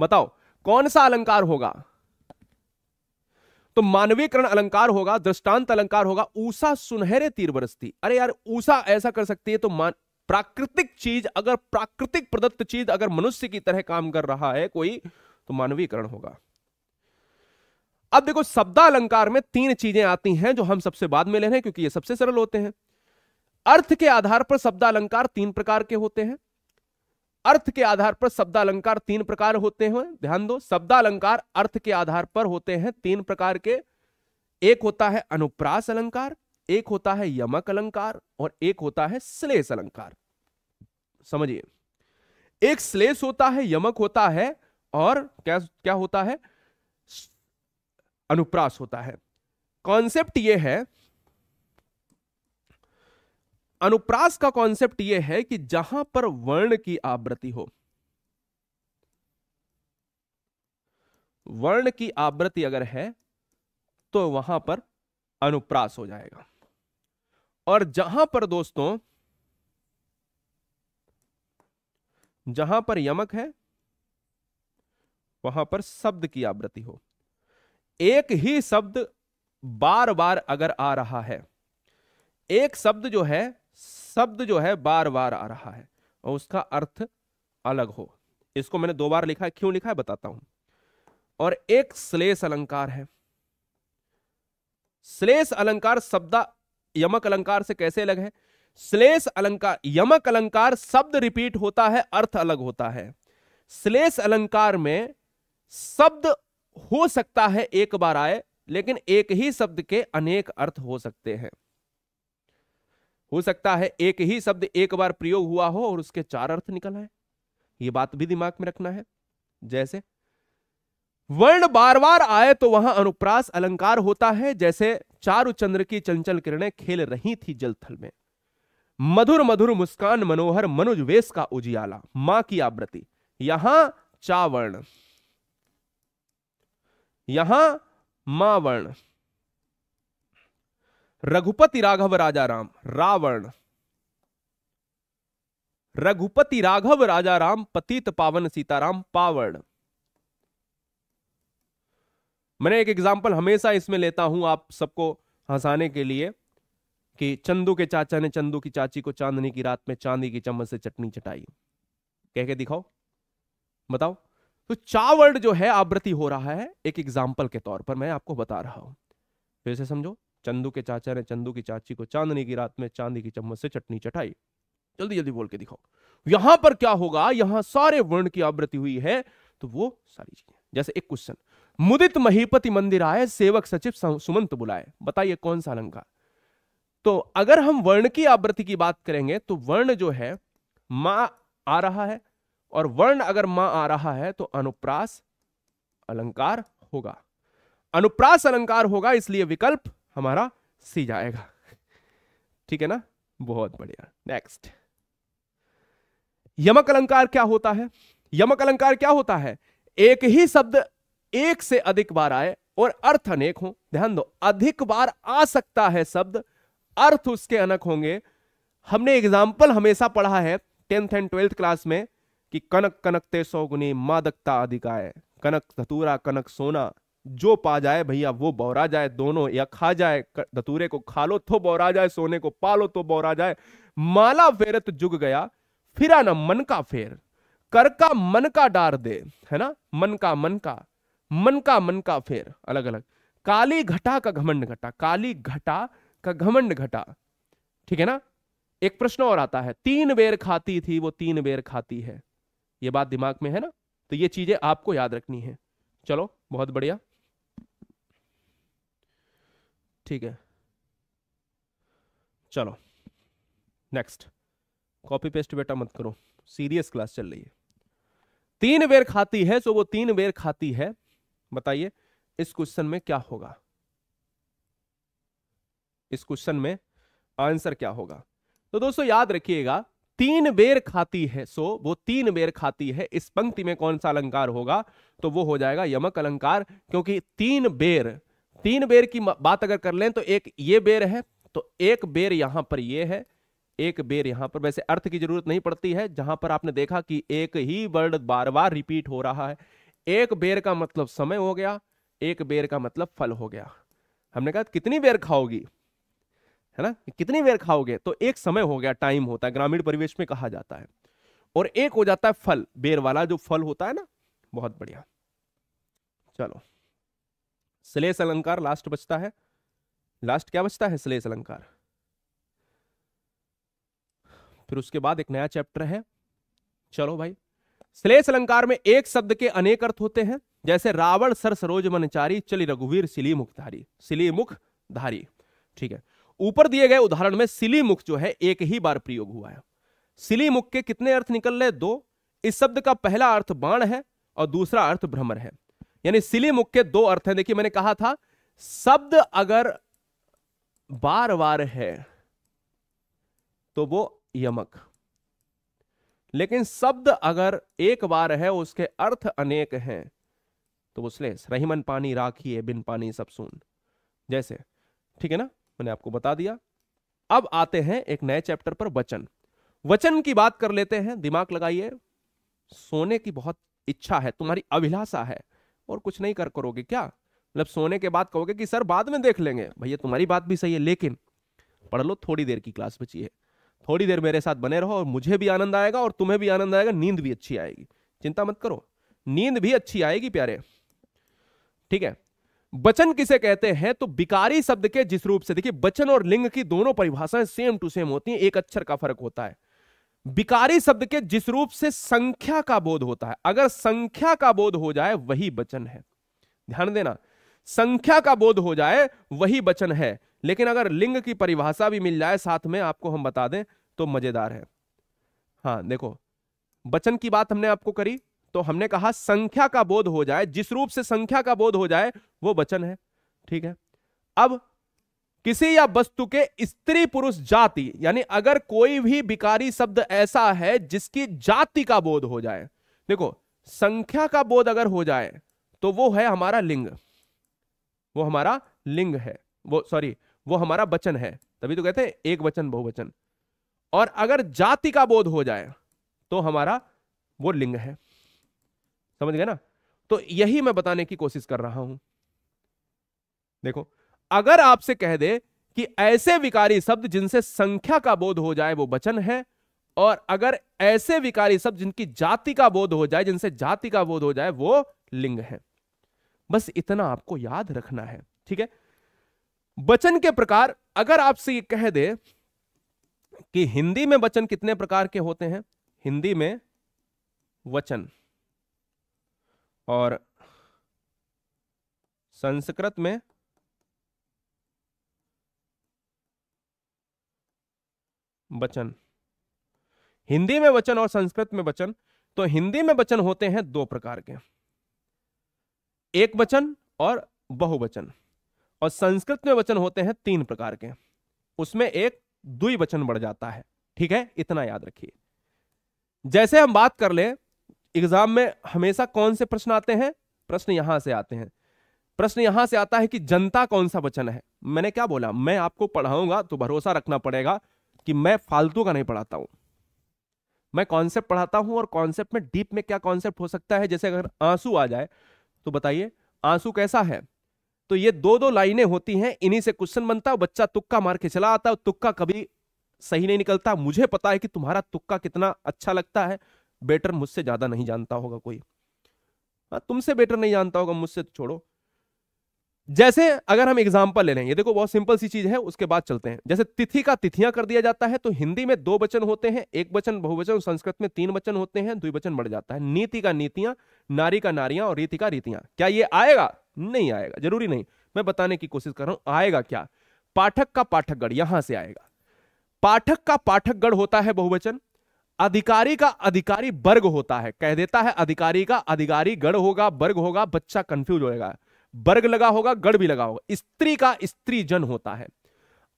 बताओ कौन सा अलंकार होगा तो मानवीकरण अलंकार होगा दृष्टांत अलंकार होगा ऊषा सुनहरे तीर बरसती अरे यार ऊषा ऐसा कर सकती है तो मान प्राकृतिक चीज अगर प्राकृतिक प्रदत्त चीज अगर मनुष्य की तरह काम कर रहा है कोई तो मानवीकरण होगा अब देखो शब्दा अलंकार में तीन चीजें आती हैं जो हम सबसे बाद में ले रहे हैं क्योंकि ये सबसे सरल होते हैं अर्थ के आधार पर शब्दालंकार तीन प्रकार के होते हैं अर्थ के आधार पर शब्दालंकार तीन प्रकार होते हैं ध्यान दो शब्दालंकार अर्थ के आधार पर होते हैं तीन प्रकार के एक होता है अनुप्रास अलंकार एक होता है यमक अलंकार और एक होता है श्लेष अलंकार समझिए एक श्लेष होता है यमक होता है और क्या क्या होता है अनुप्रास होता है कॉन्सेप्ट यह है अनुप्रास का कॉन्सेप्ट यह है कि जहां पर वर्ण की आवृत्ति हो वर्ण की आवृत्ति अगर है तो वहां पर अनुप्रास हो जाएगा और जहां पर दोस्तों जहां पर यमक है वहां पर शब्द की आवृत्ति हो एक ही शब्द बार बार अगर आ रहा है एक शब्द जो है शब्द जो है बार बार आ रहा है और उसका अर्थ अलग हो इसको मैंने दो बार लिखा है क्यों लिखा है बताता हूं और एक श्लेष अलंकार है श्लेष अलंकार शब्द यमक अलंकार से कैसे अलग है श्लेष अलंकार यमक अलंकार शब्द रिपीट होता है अर्थ अलग होता है श्लेष अलंकार में शब्द हो सकता है एक बार आए लेकिन एक ही शब्द के अनेक अर्थ हो सकते हैं हो सकता है एक ही शब्द एक बार प्रयोग हुआ हो और उसके चार अर्थ निकल आए ये बात भी दिमाग में रखना है जैसे वर्ण बार बार आए तो वहां अनुप्रास अलंकार होता है जैसे चारु चंद्र की चंचल किरणें खेल रही थी जलथल में मधुर मधुर मुस्कान मनोहर मनुज वेश का उजियाला मां की आवृत्ति यहां चावर्ण यहां मावर्ण वर्ण रघुपति राघव राजा राम रावण रघुपति राघव राजा राम पतित पावन सीताराम पावण मैंने एक एग्जाम्पल हमेशा इसमें लेता हूं आप सबको हंसाने के लिए कि चंदू के चाचा ने चंदू की चाची को चांदनी की रात में चांदी की चम्मच से चटनी चटाई कह के दिखाओ बताओ तो चा जो है आवृत्ति हो रहा है एक एग्जाम्पल के तौर पर मैं आपको बता रहा हूं फिर से समझो चंदू के चाचा ने चंदू की चाची को चांदनी की रात में चांदी की चम्मच से चटनी चटाई जल्दी जल्दी बोल के दिखाओ यहां पर क्या होगा यहां सारे वर्ण की आवृत्ति हुई है तो वो सारी चीजें जैसे एक क्वेश्चन मुदित महीपति मंदिर आए सेवक सचिव सुमंत बुलाए बताइए कौन सा अलंकार तो अगर हम वर्ण की आवृत्ति की बात करेंगे तो वर्ण जो है मां आ रहा है और वर्ण अगर मां आ रहा है तो अनुप्रास अलंकार होगा अनुप्रास अलंकार होगा इसलिए विकल्प हमारा सी जाएगा ठीक है ना बहुत बढ़िया नेक्स्ट यमक अलंकार क्या होता है यमक अलंकार क्या होता है एक ही शब्द एक से अधिक बार आए और अर्थ अनेक हो ध्यान दो अधिक बार आ सकता है शब्द अर्थ उसके अनक होंगे हमने एग्जाम्पल हमेशा पढ़ा है टेंथ एंड ट्वेल्थ क्लास में कि कनक कनकते सौगुनी मादकता अधिकाय कनक धतूरा कनक सोना जो पा जाए भैया वो बौरा जाए दोनों या खा जाए धतूरे को खा लो तो बौरा जाए सोने को पालो तो बौरा जाए माला फेरत जुग गया फिरा ना मन का फेर कर का मन का डार दे है ना मन का मन का मन का मन का फेर अलग अलग काली घटा का घमंड घटा काली घटा का घमंड घटा ठीक है ना एक प्रश्न और आता है तीन बेर खाती थी वो तीन बेर खाती है ये बात दिमाग में है ना तो ये चीजें आपको याद रखनी है चलो बहुत बढ़िया ठीक है चलो नेक्स्ट कॉपी पेस्ट बेटा मत करो सीरियस क्लास चल रही है तीन बेर खाती है सो वो तीन बेर खाती है बताइए इस क्वेश्चन में क्या होगा इस क्वेश्चन में आंसर क्या होगा तो दोस्तों याद रखिएगा तीन बेर खाती है सो वो तीन बेर खाती है इस पंक्ति में कौन सा अलंकार होगा तो वो हो जाएगा यमक अलंकार क्योंकि तीन बेर तीन बेर की बात अगर कर लें तो एक ये बेर है तो एक बेर यहां पर यह है एक बेर यहां पर वैसे अर्थ की जरूरत नहीं पड़ती है जहां पर आपने देखा कि एक ही वर्ड बार बार रिपीट हो रहा है एक बेर का मतलब समय हो गया एक बेर का मतलब फल हो गया हमने कहा कितनी बेर खाओगी है ना कितनी बेर खाओगे तो एक समय हो गया टाइम होता है ग्रामीण परिवेश में कहा जाता है और एक हो जाता है फल बेर वाला जो फल होता है ना बहुत बढ़िया चलो श्लेष अलंकार लास्ट बचता है लास्ट क्या बचता है श्लेष अलंकार फिर उसके बाद एक नया चैप्टर है चलो भाई श्लेष अलंकार में एक शब्द के अनेक अर्थ होते हैं जैसे रावण सर सरोज मनचारी चली रघुवीर सिली मुखधारी सिली मुख धारी ठीक है ऊपर दिए गए उदाहरण में सिली मुख जो है एक ही बार प्रयोग हुआ है सिली मुख के कितने अर्थ निकल रहे दो इस शब्द का पहला अर्थ बाण है और दूसरा अर्थ भ्रमर है यानी सिली मुख के दो अर्थ हैं देखिए मैंने कहा था शब्द अगर बार बार है तो वो यमक लेकिन शब्द अगर एक बार है उसके अर्थ अनेक हैं तो वो रहीमन पानी है बिन पानी सब सुन जैसे ठीक है ना मैंने आपको बता दिया अब आते हैं एक नए चैप्टर पर वचन वचन की बात कर लेते हैं दिमाग लगाइए सोने की बहुत इच्छा है तुम्हारी अभिलाषा है और कुछ नहीं कर करोगे क्या मतलब सोने के बाद कहोगे कि सर बाद में देख लेंगे भैया तुम्हारी बात भी सही है लेकिन पढ़ लो थोड़ी देर की क्लास बची है थोड़ी देर मेरे साथ बने रहो और मुझे भी आनंद आएगा और तुम्हें भी आनंद आएगा नींद भी अच्छी आएगी चिंता मत करो नींद भी अच्छी आएगी प्यारे ठीक है बचन किसे कहते हैं तो बिकारी शब्द के जिस रूप से देखिए बचन और लिंग की दोनों परिभाषाएं सेम टू सेम होती हैं एक अक्षर का फर्क होता है विकारी शब्द के जिस रूप से संख्या का बोध होता है अगर संख्या का बोध हो जाए वही वचन है ध्यान देना संख्या का बोध हो जाए वही वचन है लेकिन अगर लिंग की परिभाषा भी मिल जाए साथ में आपको हम बता दें तो मजेदार है हाँ देखो वचन की बात हमने आपको करी तो हमने कहा संख्या का बोध हो जाए जिस रूप से संख्या का बोध हो जाए वो वचन है ठीक है अब किसी या वस्तु के स्त्री पुरुष जाति यानी अगर कोई भी विकारी शब्द ऐसा है जिसकी जाति का बोध हो जाए देखो संख्या का बोध अगर हो जाए तो वो है हमारा लिंग वो हमारा लिंग है वो सॉरी वो हमारा वचन है तभी तो कहते हैं एक वचन बहुवचन और अगर जाति का बोध हो जाए तो हमारा वो लिंग है समझ गए ना तो यही मैं बताने की कोशिश कर रहा हूं देखो अगर आपसे कह दे कि ऐसे विकारी शब्द जिनसे संख्या का बोध हो जाए वो वचन है और अगर ऐसे विकारी शब्द जिनकी जाति का बोध हो जाए जिनसे जाति का बोध हो जाए वो लिंग है बस इतना आपको याद रखना है ठीक है वचन के प्रकार अगर आपसे ये कह दे कि हिंदी में वचन कितने प्रकार के होते हैं हिंदी में वचन और संस्कृत में वचन हिंदी में वचन और संस्कृत में वचन तो हिंदी में वचन होते हैं दो प्रकार के एक वचन और बहुवचन और संस्कृत में वचन होते हैं तीन प्रकार के उसमें एक वचन बढ़ जाता है ठीक है इतना याद रखिए जैसे हम बात कर ले एग्जाम में हमेशा कौन से प्रश्न आते हैं प्रश्न यहां से आते हैं प्रश्न यहां से आता है कि जनता कौन सा वचन है मैंने क्या बोला मैं आपको पढ़ाऊंगा तो भरोसा रखना पड़ेगा कि मैं फालतू का नहीं पढ़ाता हूं मैं कॉन्सेप्ट पढ़ाता हूं और कॉन्सेप्ट में डीप में क्या कॉन्सेप्ट हो सकता है जैसे अगर आंसू आ जाए तो बताइए आंसू कैसा है तो ये दो दो लाइनें होती हैं इन्हीं से क्वेश्चन बनता है बच्चा तुक्का मार के चला आता है तुक्का कभी सही नहीं निकलता मुझे पता है कि तुम्हारा तुक्का कितना अच्छा लगता है बेटर मुझसे ज्यादा नहीं जानता होगा कोई हाँ, तुमसे बेटर नहीं जानता होगा मुझसे तो छोड़ो जैसे अगर हम एग्जाम्पल ले लें ये देखो बहुत सिंपल सी चीज है उसके बाद चलते हैं जैसे तिथि का तिथियां कर दिया जाता है तो हिंदी में दो वचन होते हैं एक वचन बहुवचन संस्कृत में तीन वचन होते हैं द्विवचन बढ़ जाता है नीति का नीतियां नारी का नारियां और रीति का रीतियां क्या ये आएगा नहीं आएगा जरूरी नहीं मैं बताने की कोशिश कर रहा हूं आएगा क्या पाठक का पाठकगढ़ यहां से आएगा पाठक का पाठकगढ़ होता है बहुवचन अधिकारी का अधिकारी वर्ग होता है कह देता है अधिकारी का अधिकारी गढ़ होगा वर्ग होगा बच्चा कंफ्यूज होगा वर्ग लगा होगा गढ़ भी लगा होगा स्त्री का स्त्री जन होता है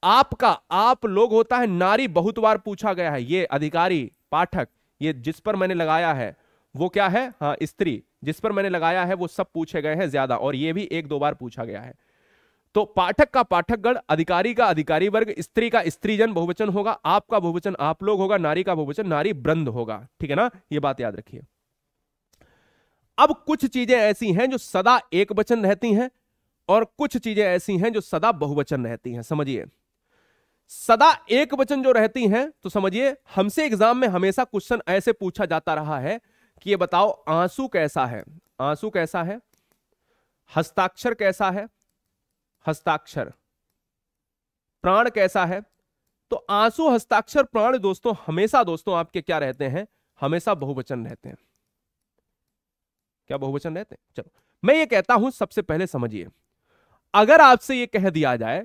आपका आप लोग होता है नारी बहुत बार पूछा गया है ये अधिकारी पाठक ये जिस पर मैंने लगाया है वो क्या है हाँ स्त्री जिस पर मैंने लगाया है वो सब पूछे गए हैं ज्यादा और ये भी एक दो बार पूछा गया है तो पाठक का पाठकगण अधिकारी का अधिकारी वर्ग स्त्री का स्त्रीजन बहुवचन होगा आपका बहुवचन आप लोग होगा नारी का बहुवचन नारी ब्रंद होगा ठीक है ना ये बात याद रखिए अब कुछ चीजें ऐसी हैं जो सदा एक वचन रहती हैं और कुछ चीजें ऐसी हैं जो सदा बहुवचन रहती हैं समझिए सदा एक वचन जो रहती हैं तो समझिए हमसे एग्जाम में हमेशा क्वेश्चन ऐसे पूछा जाता रहा है कि ये बताओ आंसू कैसा है आंसू कैसा है हस्ताक्षर कैसा है हस्ताक्षर प्राण कैसा है तो आंसू हस्ताक्षर प्राण दोस्तों हमेशा दोस्तों आपके क्या रहते हैं हमेशा बहुवचन रहते हैं क्या बहुवचन रहते हैं चलो मैं ये कहता हूं सबसे पहले समझिए अगर आपसे ये कह दिया जाए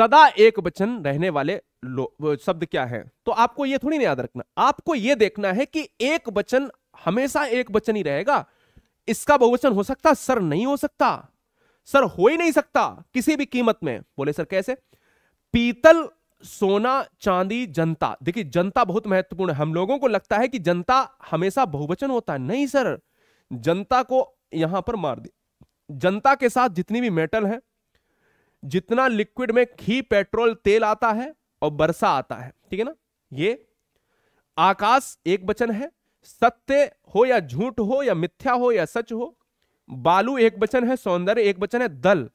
सदा एक वचन रहने वाले शब्द क्या है तो आपको ये थोड़ी नहीं याद रखना आपको ये देखना है कि एक वचन हमेशा एक वचन ही रहेगा इसका बहुवचन हो सकता सर नहीं हो सकता सर हो ही नहीं सकता किसी भी कीमत में बोले सर कैसे पीतल सोना चांदी जनता देखिए जनता बहुत महत्वपूर्ण है हम लोगों को लगता है कि जनता हमेशा बहुवचन होता है नहीं सर जनता को यहां पर मार दिया जनता के साथ जितनी भी मेटल है जितना लिक्विड में घी पेट्रोल तेल आता है और बरसा आता है ठीक है ना ये आकाश एक वचन है सत्य हो या झूठ हो या मिथ्या हो या सच हो बालू एक वचन है सौंदर्य एक वचन है दल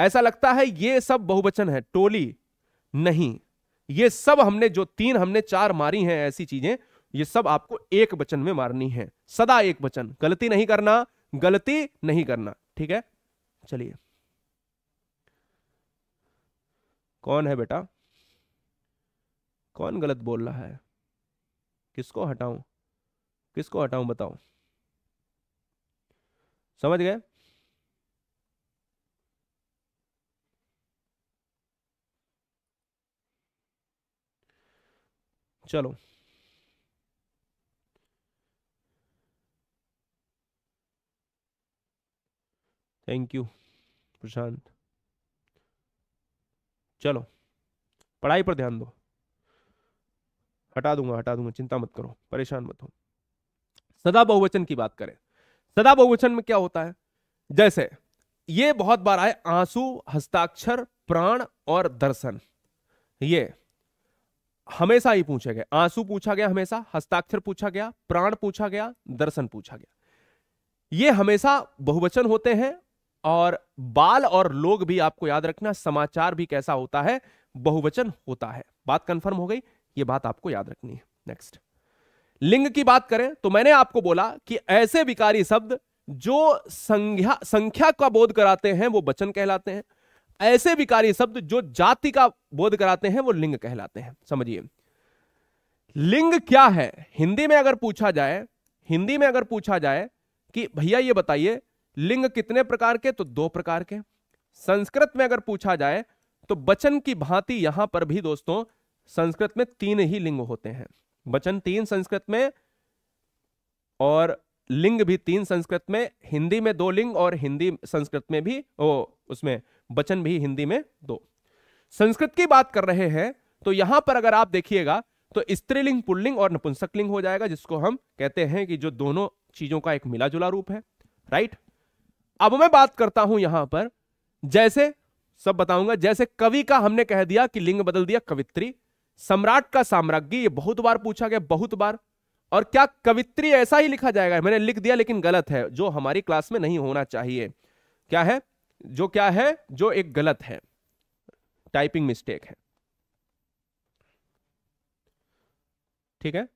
ऐसा लगता है ये सब बहुवचन है टोली नहीं ये सब हमने जो तीन हमने चार मारी हैं ऐसी चीजें ये सब आपको एक वचन में मारनी है सदा एक वचन गलती नहीं करना गलती नहीं करना ठीक है चलिए कौन है बेटा कौन गलत बोल रहा है किसको हटाऊं किसको हटाऊं बताओ समझ गए चलो थैंक यू प्रशांत चलो पढ़ाई पर ध्यान दो हटा दूंगा हटा दूंगा चिंता मत करो परेशान मत हो सदा बहुवचन की बात करें सदा बहुवचन में क्या होता है जैसे ये बहुत बार आए आंसू हस्ताक्षर प्राण और दर्शन ये हमेशा ही पूछे गए आंसू पूछा गया हमेशा हस्ताक्षर पूछा गया प्राण पूछा गया दर्शन पूछा गया ये हमेशा बहुवचन होते हैं और बाल और लोग भी आपको याद रखना समाचार भी कैसा होता है बहुवचन होता है बात कंफर्म हो गई ये बात आपको याद रखनी है नेक्स्ट लिंग की बात करें तो मैंने आपको बोला कि ऐसे विकारी शब्द जो संख्या संख्या का बोध कराते हैं वो वचन कहलाते हैं ऐसे विकारी शब्द जो जाति का बोध कराते हैं वो लिंग कहलाते हैं समझिए लिंग क्या है हिंदी में अगर पूछा जाए हिंदी में अगर पूछा जाए कि भैया ये बताइए लिंग कितने प्रकार के तो दो प्रकार के संस्कृत में अगर पूछा जाए तो बचन की भांति यहां पर भी दोस्तों संस्कृत में तीन ही लिंग होते हैं बचन तीन संस्कृत में और लिंग भी तीन संस्कृत में हिंदी में दो लिंग और हिंदी संस्कृत में भी ओ उसमें बचन भी हिंदी में दो संस्कृत की बात कर रहे हैं तो यहां पर अगर आप देखिएगा तो स्त्रीलिंग पुल्लिंग और नपुंसकलिंग हो जाएगा जिसको हम कहते हैं कि जो दोनों चीजों का एक मिला जुला रूप है राइट अब मैं बात करता हूं यहां पर जैसे सब बताऊंगा जैसे कवि का हमने कह दिया कि लिंग बदल दिया कवित्री सम्राट का साम्राज्ञी ये बहुत बार पूछा गया बहुत बार और क्या कवित्री ऐसा ही लिखा जाएगा मैंने लिख दिया लेकिन गलत है जो हमारी क्लास में नहीं होना चाहिए क्या है जो क्या है जो एक गलत है टाइपिंग मिस्टेक है ठीक है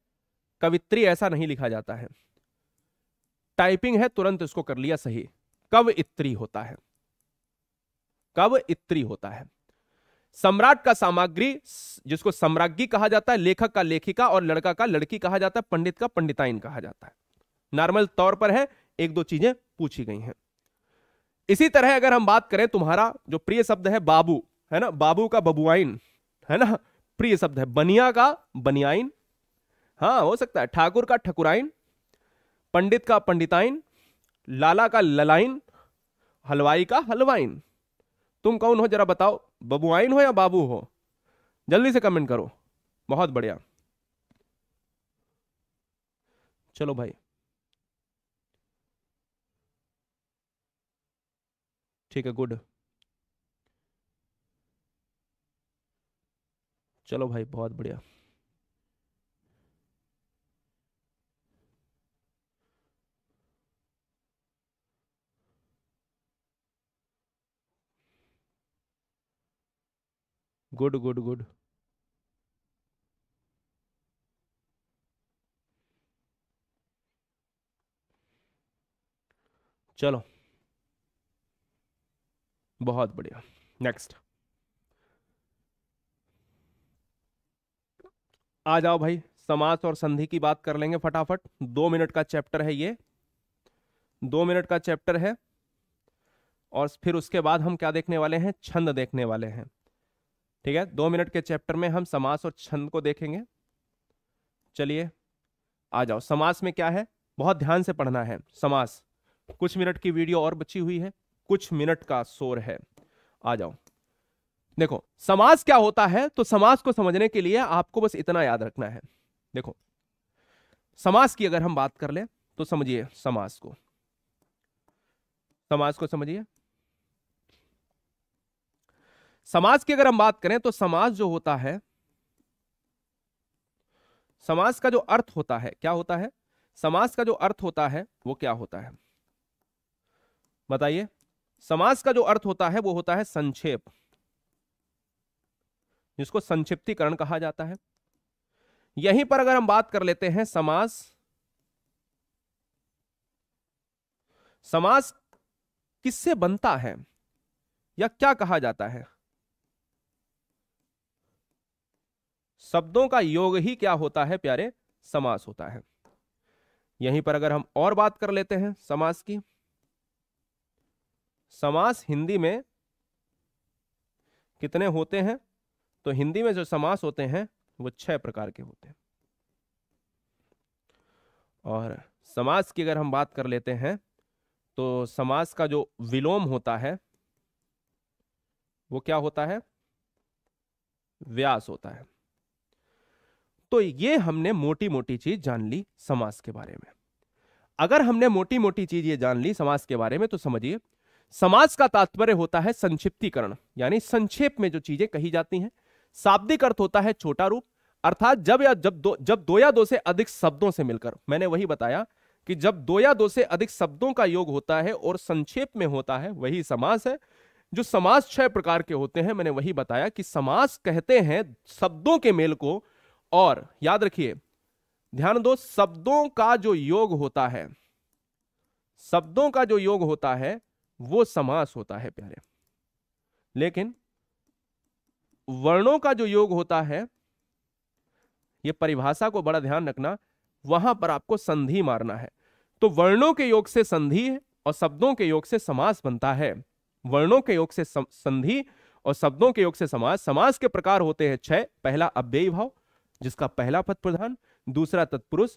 कवित्री ऐसा नहीं लिखा जाता है टाइपिंग है तुरंत इसको कर लिया सही कव इत्री होता है कव इत्री होता है सम्राट का सामग्री जिसको सम्राज्ञी कहा जाता है लेखक का लेखिका और लड़का का लड़की कहा जाता है पंडित का पंडिताइन कहा जाता है नॉर्मल तौर पर है एक दो चीजें पूछी गई हैं इसी तरह अगर हम बात करें तुम्हारा जो प्रिय शब्द है बाबू है ना बाबू का बबुआइन है ना प्रिय शब्द है बनिया का बनियाइन हाँ हो सकता है ठाकुर का ठकुराइन पंडित का पंडिताइन लाला का ललाइन हलवाई का हलवाइन तुम कौन हो जरा बताओ बबुआइन हो या बाबू हो जल्दी से कमेंट करो बहुत बढ़िया चलो भाई ठीक है गुड चलो भाई बहुत बढ़िया गुड गुड गुड चलो बहुत बढ़िया नेक्स्ट आ जाओ भाई समास और संधि की बात कर लेंगे फटाफट दो मिनट का चैप्टर है ये दो मिनट का चैप्टर है और फिर उसके बाद हम क्या देखने वाले हैं छंद देखने वाले हैं ठीक है दो मिनट के चैप्टर में हम समास और छंद को देखेंगे चलिए आ जाओ समास में क्या है बहुत ध्यान से पढ़ना है समास कुछ मिनट की वीडियो और बची हुई है कुछ मिनट का शोर है आ जाओ देखो समास क्या होता है तो समास को समझने के लिए आपको बस इतना याद रखना है देखो समास की अगर हम बात कर ले तो समझिए समास को समास को समझिए समाज की अगर हम बात करें तो समाज जो होता है समाज का जो अर्थ होता है क्या होता है समाज का जो अर्थ होता है वो क्या होता है बताइए समाज का जो अर्थ होता है वो होता है संक्षेप जिसको संक्षिप्तीकरण कहा जाता है यहीं पर अगर हम बात कर लेते हैं समाज समाज किससे बनता है या क्या कहा जाता है शब्दों का योग ही क्या होता है प्यारे समास होता है यहीं पर अगर हम और बात कर लेते हैं समास की समास हिंदी में कितने होते हैं तो हिंदी में जो समास होते हैं वो छह प्रकार के होते हैं और समास की अगर हम बात कर लेते हैं तो समास का जो विलोम होता है वो क्या होता है व्यास होता है तो ये हमने मोटी मोटी चीज जान ली समास के बारे में अगर हमने मोटी मोटी चीज ये जान ली समास के बारे में तो समझिए समास का तात्पर्य होता है संक्षिप्तीकरण यानी संक्षेप में जो चीजें कही जाती हैं शाब्दिक अर्थ होता है छोटा रूप अर्थात जब या जब दो जब दो या दो से अधिक शब्दों से मिलकर मैंने वही बताया कि जब दो या दो से अधिक शब्दों का योग होता है और संक्षेप में होता है वही समास है जो समास छह प्रकार के होते हैं मैंने वही बताया कि समास कहते हैं शब्दों के मेल को और याद रखिए ध्यान दो शब्दों का जो योग होता है शब्दों का जो योग होता है वो समास होता है प्यारे लेकिन वर्णों का जो योग होता है ये परिभाषा को बड़ा ध्यान रखना वहां पर आपको संधि मारना है तो वर्णों के योग से संधि और शब्दों के योग से समास बनता है वर्णों के योग से संधि और शब्दों के योग से समास समास के प्रकार होते हैं छह पहला अव्ययी भाव जिसका पहला पद प्रधान दूसरा तत्पुरुष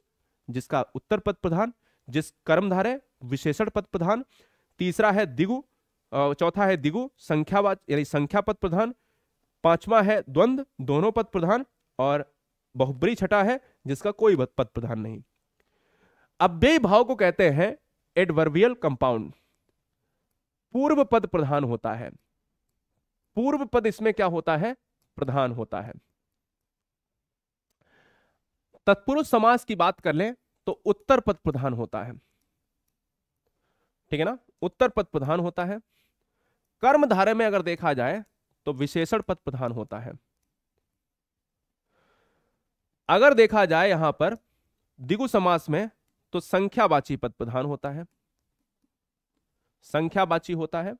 जिसका उत्तर पद प्रधान जिस कर्मधार है विशेषण पद प्रधान तीसरा है दिगु चौथा है दिगु संख्यावाच यानी संख्या पद प्रधान पांचवा है द्वंद दोनों पद प्रधान और बहुबरी छठा है जिसका कोई पद प्रधान नहीं अव्यय भाव को कहते हैं एडवर्बियल कंपाउंड पूर्व पद प्रधान होता है पूर्व पद इसमें क्या होता है प्रधान होता है तत्पुरुष समास की बात कर लें तो उत्तर पद प्रधान होता है ठीक है ना उत्तर पद प्रधान होता है कर्म धारा में अगर देखा जाए तो विशेषण पद प्रधान होता है अगर देखा जाए यहां पर दिगु समास में तो संख्यावाची पद प्रधान होता है संख्यावाची होता है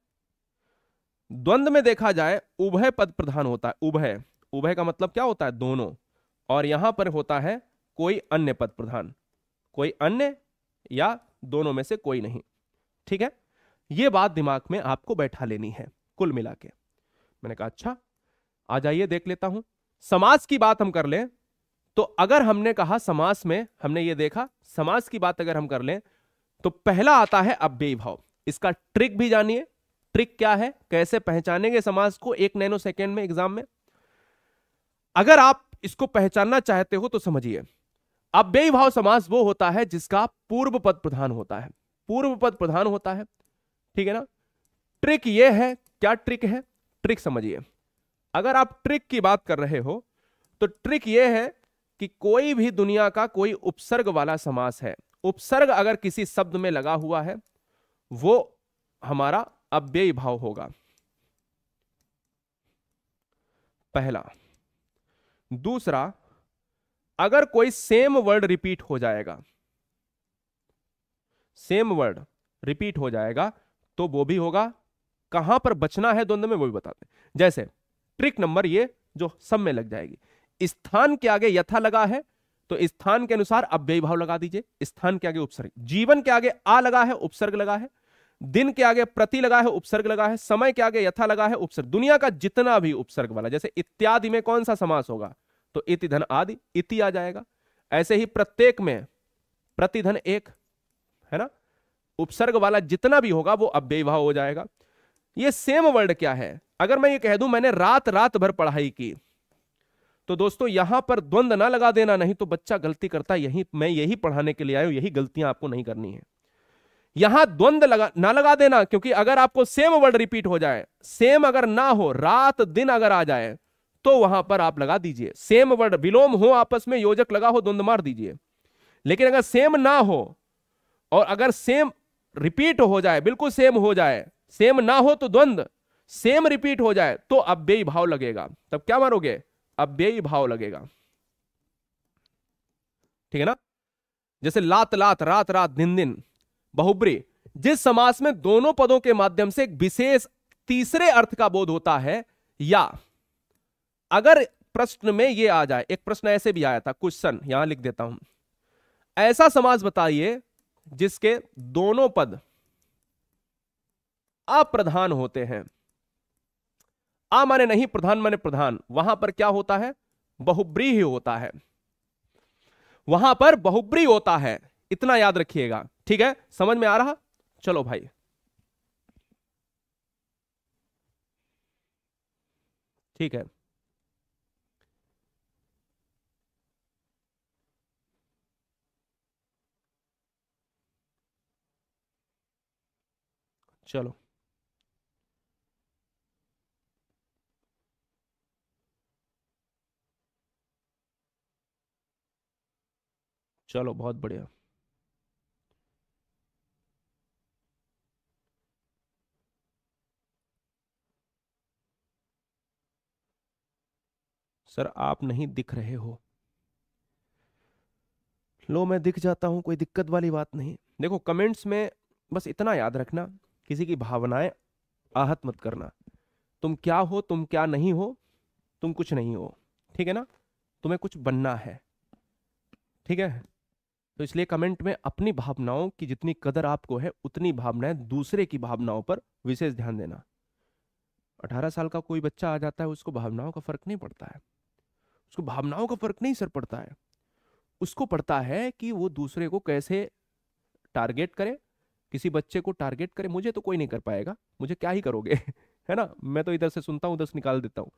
द्वंद में देखा जाए उभय पद प्रधान होता है उभय उभय का मतलब क्या होता है दोनों और यहां पर होता है कोई अन्य पद प्रधान कोई अन्य या दोनों में से कोई नहीं ठीक है यह बात दिमाग में आपको बैठा लेनी है कुल मिला के मैंने कहा अच्छा आ जाइए देख लेता हूं समाज की बात हम कर लें तो अगर हमने कहा समाज में हमने ये देखा समाज की बात अगर हम कर लें तो पहला आता है अब भाव इसका ट्रिक भी जानिए ट्रिक क्या है कैसे पहचानेंगे समाज को एक नैनो सेकेंड में एग्जाम में अगर आप इसको पहचानना चाहते हो तो समझिए अव्ययी भाव समास वो होता है जिसका पूर्व पद प्रधान होता है पूर्व पद प्रधान होता है ठीक है ना ट्रिक ये है क्या ट्रिक है ट्रिक समझिए अगर आप ट्रिक की बात कर रहे हो तो ट्रिक ये है कि कोई भी दुनिया का कोई उपसर्ग वाला समास है उपसर्ग अगर किसी शब्द में लगा हुआ है वो हमारा अव्ययी भाव होगा पहला दूसरा अगर कोई सेम वर्ड रिपीट हो जाएगा सेम वर्ड रिपीट हो जाएगा तो वो भी होगा कहां पर बचना है द्वंद में वो भी बताते हैं जैसे ट्रिक नंबर ये जो सब में लग जाएगी स्थान के आगे यथा लगा है तो स्थान के अनुसार व्यय भाव लगा दीजिए स्थान के आगे उपसर्ग जीवन के आगे आ लगा है उपसर्ग लगा है दिन के आगे प्रति लगा है उपसर्ग लगा है समय के आगे यथा लगा है उपसर्ग दुनिया का जितना भी उपसर्ग वाला जैसे इत्यादि में कौन सा समास होगा तो इति धन आदि इति आ जाएगा ऐसे ही प्रत्येक में प्रतिधन एक है ना उपसर्ग वाला जितना भी होगा वो अव्यवाह हो जाएगा ये सेम वर्ड क्या है अगर मैं ये कह दूं मैंने रात रात भर पढ़ाई की तो दोस्तों यहां पर द्वंद ना लगा देना नहीं तो बच्चा गलती करता यही मैं यही पढ़ाने के लिए आया यही गलतियां आपको नहीं करनी है यहां द्वंद लगा ना लगा देना क्योंकि अगर आपको सेम वर्ड रिपीट हो जाए सेम अगर ना हो रात दिन अगर आ जाए तो वहां पर आप लगा दीजिए सेम वर्ड विलोम हो आपस में योजक लगा हो द्वंद मार दीजिए लेकिन अगर सेम ना हो और अगर सेम रिपीट हो जाए बिल्कुल सेम हो जाए सेम ना हो तो द्वंद सेम रिपीट हो जाए तो अव्ययी भाव लगेगा तब क्या मारोगे अव्ययी भाव लगेगा ठीक है ना जैसे लात लात रात रात दिन दिन बहुब्री जिस समास में दोनों पदों के माध्यम से एक विशेष तीसरे अर्थ का बोध होता है या अगर प्रश्न में ये आ जाए एक प्रश्न ऐसे भी आया था क्वेश्चन यहां लिख देता हूं ऐसा समाज बताइए जिसके दोनों पद अप्रधान होते हैं आ माने नहीं प्रधान माने प्रधान वहां पर क्या होता है बहुब्री ही होता है वहां पर बहुब्री होता है इतना याद रखिएगा ठीक है समझ में आ रहा चलो भाई ठीक है चलो चलो बहुत बढ़िया सर आप नहीं दिख रहे हो लो मैं दिख जाता हूं कोई दिक्कत वाली बात नहीं देखो कमेंट्स में बस इतना याद रखना किसी की भावनाएं आहत मत करना तुम क्या हो तुम क्या नहीं हो तुम कुछ नहीं हो ठीक है ना तुम्हें कुछ बनना है ठीक है तो इसलिए कमेंट में अपनी भावनाओं की जितनी कदर आपको है उतनी भावनाएं दूसरे की भावनाओं पर विशेष ध्यान देना अठारह साल का कोई बच्चा आ जाता है उसको भावनाओं का फर्क नहीं पड़ता है उसको भावनाओं का फर्क नहीं सर पड़ता है उसको पड़ता है कि वो दूसरे को कैसे टारगेट करे किसी बच्चे को टारगेट करे मुझे तो कोई नहीं कर पाएगा मुझे क्या ही करोगे है ना मैं तो इधर से सुनता हूँ उधर से निकाल देता हूँ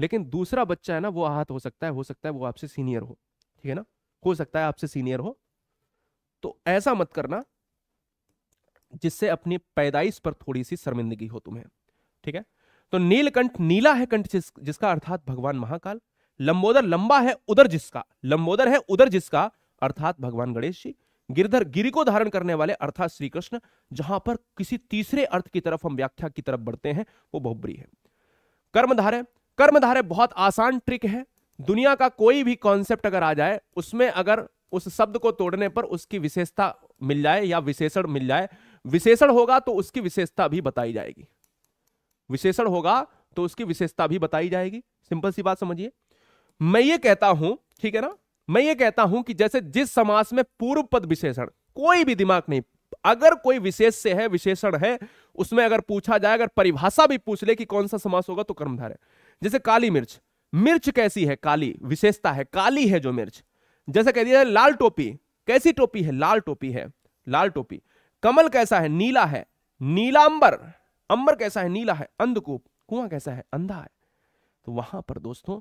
लेकिन दूसरा बच्चा है ना वो आहत हो सकता है हो सकता है वो आपसे सीनियर हो ठीक है ना हो सकता है आपसे सीनियर हो तो ऐसा मत करना जिससे अपनी पैदाइश पर थोड़ी सी शर्मिंदगी हो तुम्हें ठीक है तो नीलकंठ नीला है कंठ जिस, जिसका अर्थात भगवान महाकाल लंबोदर लंबा है उधर जिसका लंबोदर है उधर जिसका अर्थात भगवान गणेश जी गिरधर गिरी को धारण करने वाले अर्थात श्री कृष्ण जहां पर किसी तीसरे अर्थ की तरफ हम व्याख्या की तरफ बढ़ते हैं वो बहुबरी है कर्मधारय कर्मधारय बहुत आसान ट्रिक है दुनिया का कोई भी कॉन्सेप्ट अगर आ जाए उसमें अगर उस शब्द को तोड़ने पर उसकी विशेषता मिल जाए या विशेषण मिल जाए विशेषण होगा तो उसकी विशेषता भी बताई जाएगी विशेषण होगा तो उसकी विशेषता भी बताई जाएगी सिंपल सी बात समझिए मैं ये कहता हूं ठीक है ना मैं ये कहता हूं कि जैसे जिस समास में पूर्व पद विशेषण कोई भी दिमाग नहीं अगर कोई विशेष से है विशेषण है उसमें अगर पूछा जाए अगर परिभाषा भी पूछ ले कि कौन सा समास होगा तो कर्मधार है जैसे काली मिर्च मिर्च कैसी है काली विशेषता है काली है जो मिर्च जैसे कह दिया लाल टोपी कैसी टोपी है लाल टोपी है लाल टोपी कमल कैसा है नीला है नीला अंबर कैसा है नीला है अंधकूप कुआं कैसा है अंधा है तो वहां पर दोस्तों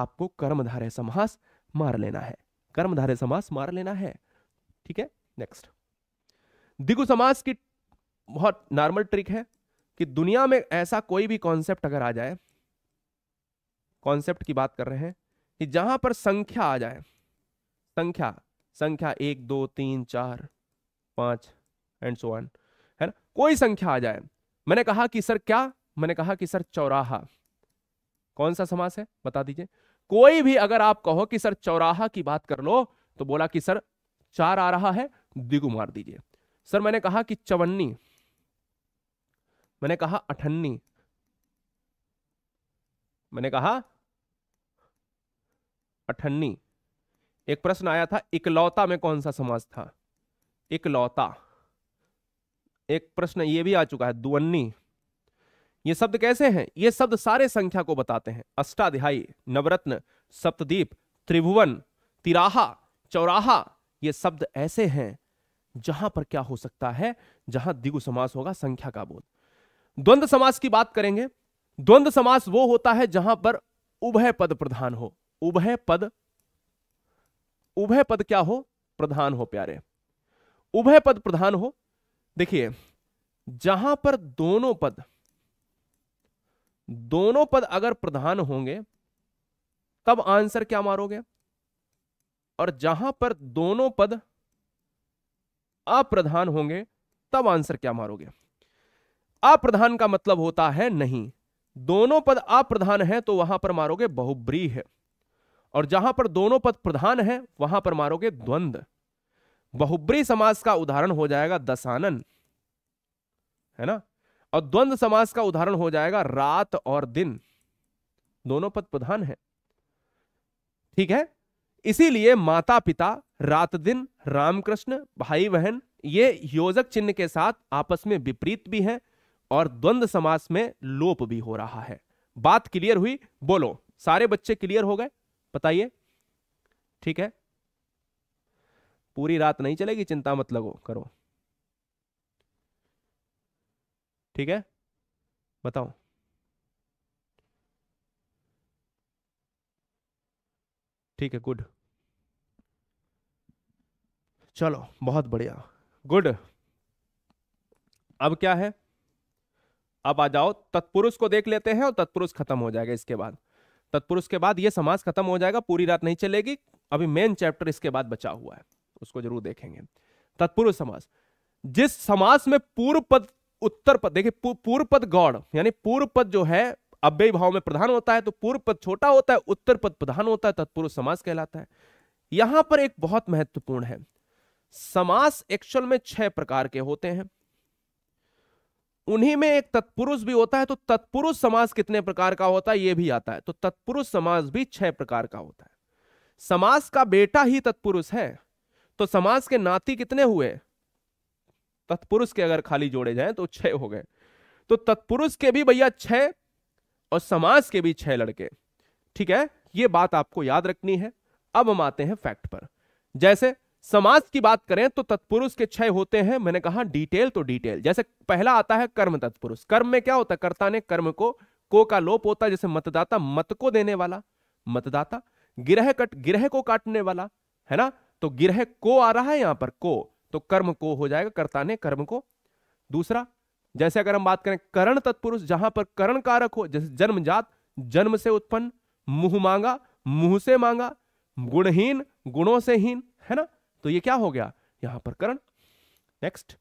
आपको कर्मधारय समास मार लेना है कर्मधारय समास मार लेना है ठीक है नेक्स्ट दिगु समास की बहुत नॉर्मल ट्रिक है कि दुनिया में ऐसा कोई भी कॉन्सेप्ट अगर आ जाए कॉन्सेप्ट की बात कर रहे हैं कि जहां पर संख्या आ जाए संख्या संख्या एक दो तीन चार पांच एंड सो वन है ना कोई संख्या आ जाए मैंने कहा कि सर क्या मैंने कहा कि सर चौराहा कौन सा समास है बता दीजिए कोई भी अगर आप कहो कि सर चौराहा की बात कर लो तो बोला कि सर चार आ रहा है दिगु मार दीजिए सर मैंने कहा कि चवन्नी मैंने कहा अठन्नी मैंने कहा अठन्नी एक प्रश्न आया था इकलौता में कौन सा समाज था इकलौता एक प्रश्न ये भी आ चुका है दुवन्नी ये शब्द कैसे हैं ये शब्द सारे संख्या को बताते हैं अष्टाध्यायी नवरत्न सप्तदीप त्रिभुवन तिराहा चौराहा ये शब्द ऐसे हैं जहां पर क्या हो सकता है जहां दिगु समास होगा संख्या का बोध द्वंद्व समास की बात करेंगे द्वंद्व समास वो होता है जहां पर उभय पद प्रधान हो उभय पद उभय पद क्या हो प्रधान हो प्यारे उभय पद प्रधान हो देखिए जहां पर दोनों पद दोनों पद अगर प्रधान होंगे तब आंसर क्या मारोगे और जहां पर दोनों पद अप्रधान होंगे तब आंसर क्या मारोगे अप्रधान का मतलब होता है नहीं दोनों पद अप्रधान है तो वहां पर मारोगे बहुब्री है और जहां पर दोनों पद प्रधान है वहां पर मारोगे द्वंद बहुब्री समास का उदाहरण हो जाएगा दसानन है ना और द्वंद समास का उदाहरण हो जाएगा रात और दिन दोनों पद प्रधान है ठीक है इसीलिए माता पिता रात दिन रामकृष्ण भाई बहन ये योजक चिन्ह के साथ आपस में विपरीत भी हैं और द्वंद्व समास में लोप भी हो रहा है बात क्लियर हुई बोलो सारे बच्चे क्लियर हो गए बताइए ठीक है पूरी रात नहीं चलेगी चिंता मत लगो करो ठीक है बताओ ठीक है गुड चलो बहुत बढ़िया गुड अब क्या है अब आ जाओ तत्पुरुष को देख लेते हैं और तत्पुरुष खत्म हो जाएगा इसके बाद तत्पुरुष के बाद यह समाज खत्म हो जाएगा पूरी रात नहीं चलेगी अभी मेन चैप्टर इसके बाद बचा हुआ है उसको जरूर देखेंगे तत्पुरुष समाज जिस समाज में पूर्व पद उत्तर पद देखिए पूर्व पद गौड़ यानी पूर्व पद जो है अव्यय भाव में प्रधान होता है तो पूर्व पद छोटा होता है उत्तर पद प्रधान होता है तत्पुरुष समास कहलाता है यहां पर एक बहुत महत्वपूर्ण है समास एक्चुअल में छह प्रकार के होते हैं उन्हीं में एक तत्पुरुष भी होता है तो तत्पुरुष समास कितने प्रकार का होता है यह भी आता है तो तत्पुरुष समास भी छह प्रकार का होता है समास का बेटा ही तत्पुरुष है तो समास के नाती कितने हुए तत्पुरुष के अगर खाली जोड़े जाए तो छह हो गए तो तत्पुरुष के भी भैया छह और समाज के भी छह लड़के ठीक है ये बात आपको याद रखनी है अब हम आते हैं फैक्ट पर जैसे समाज की बात करें तो तत्पुरुष के छह होते हैं मैंने कहा डिटेल तो डिटेल जैसे पहला आता है कर्म तत्पुरुष कर्म में क्या होता है कर्ता ने कर्म को को का लोप होता है जैसे मतदाता मत को देने वाला मतदाता गिरह कट गिरह को काटने वाला है ना तो गिरह को आ रहा है यहां पर को तो कर्म को हो जाएगा कर्ता ने कर्म को दूसरा जैसे अगर हम बात करें करण तत्पुरुष जहां पर करण कारक हो जैसे जन्म जात जन्म से उत्पन्न मुंह मांगा मुंह से मांगा गुणहीन गुणों से हीन है ना तो ये क्या हो गया यहां पर करण नेक्स्ट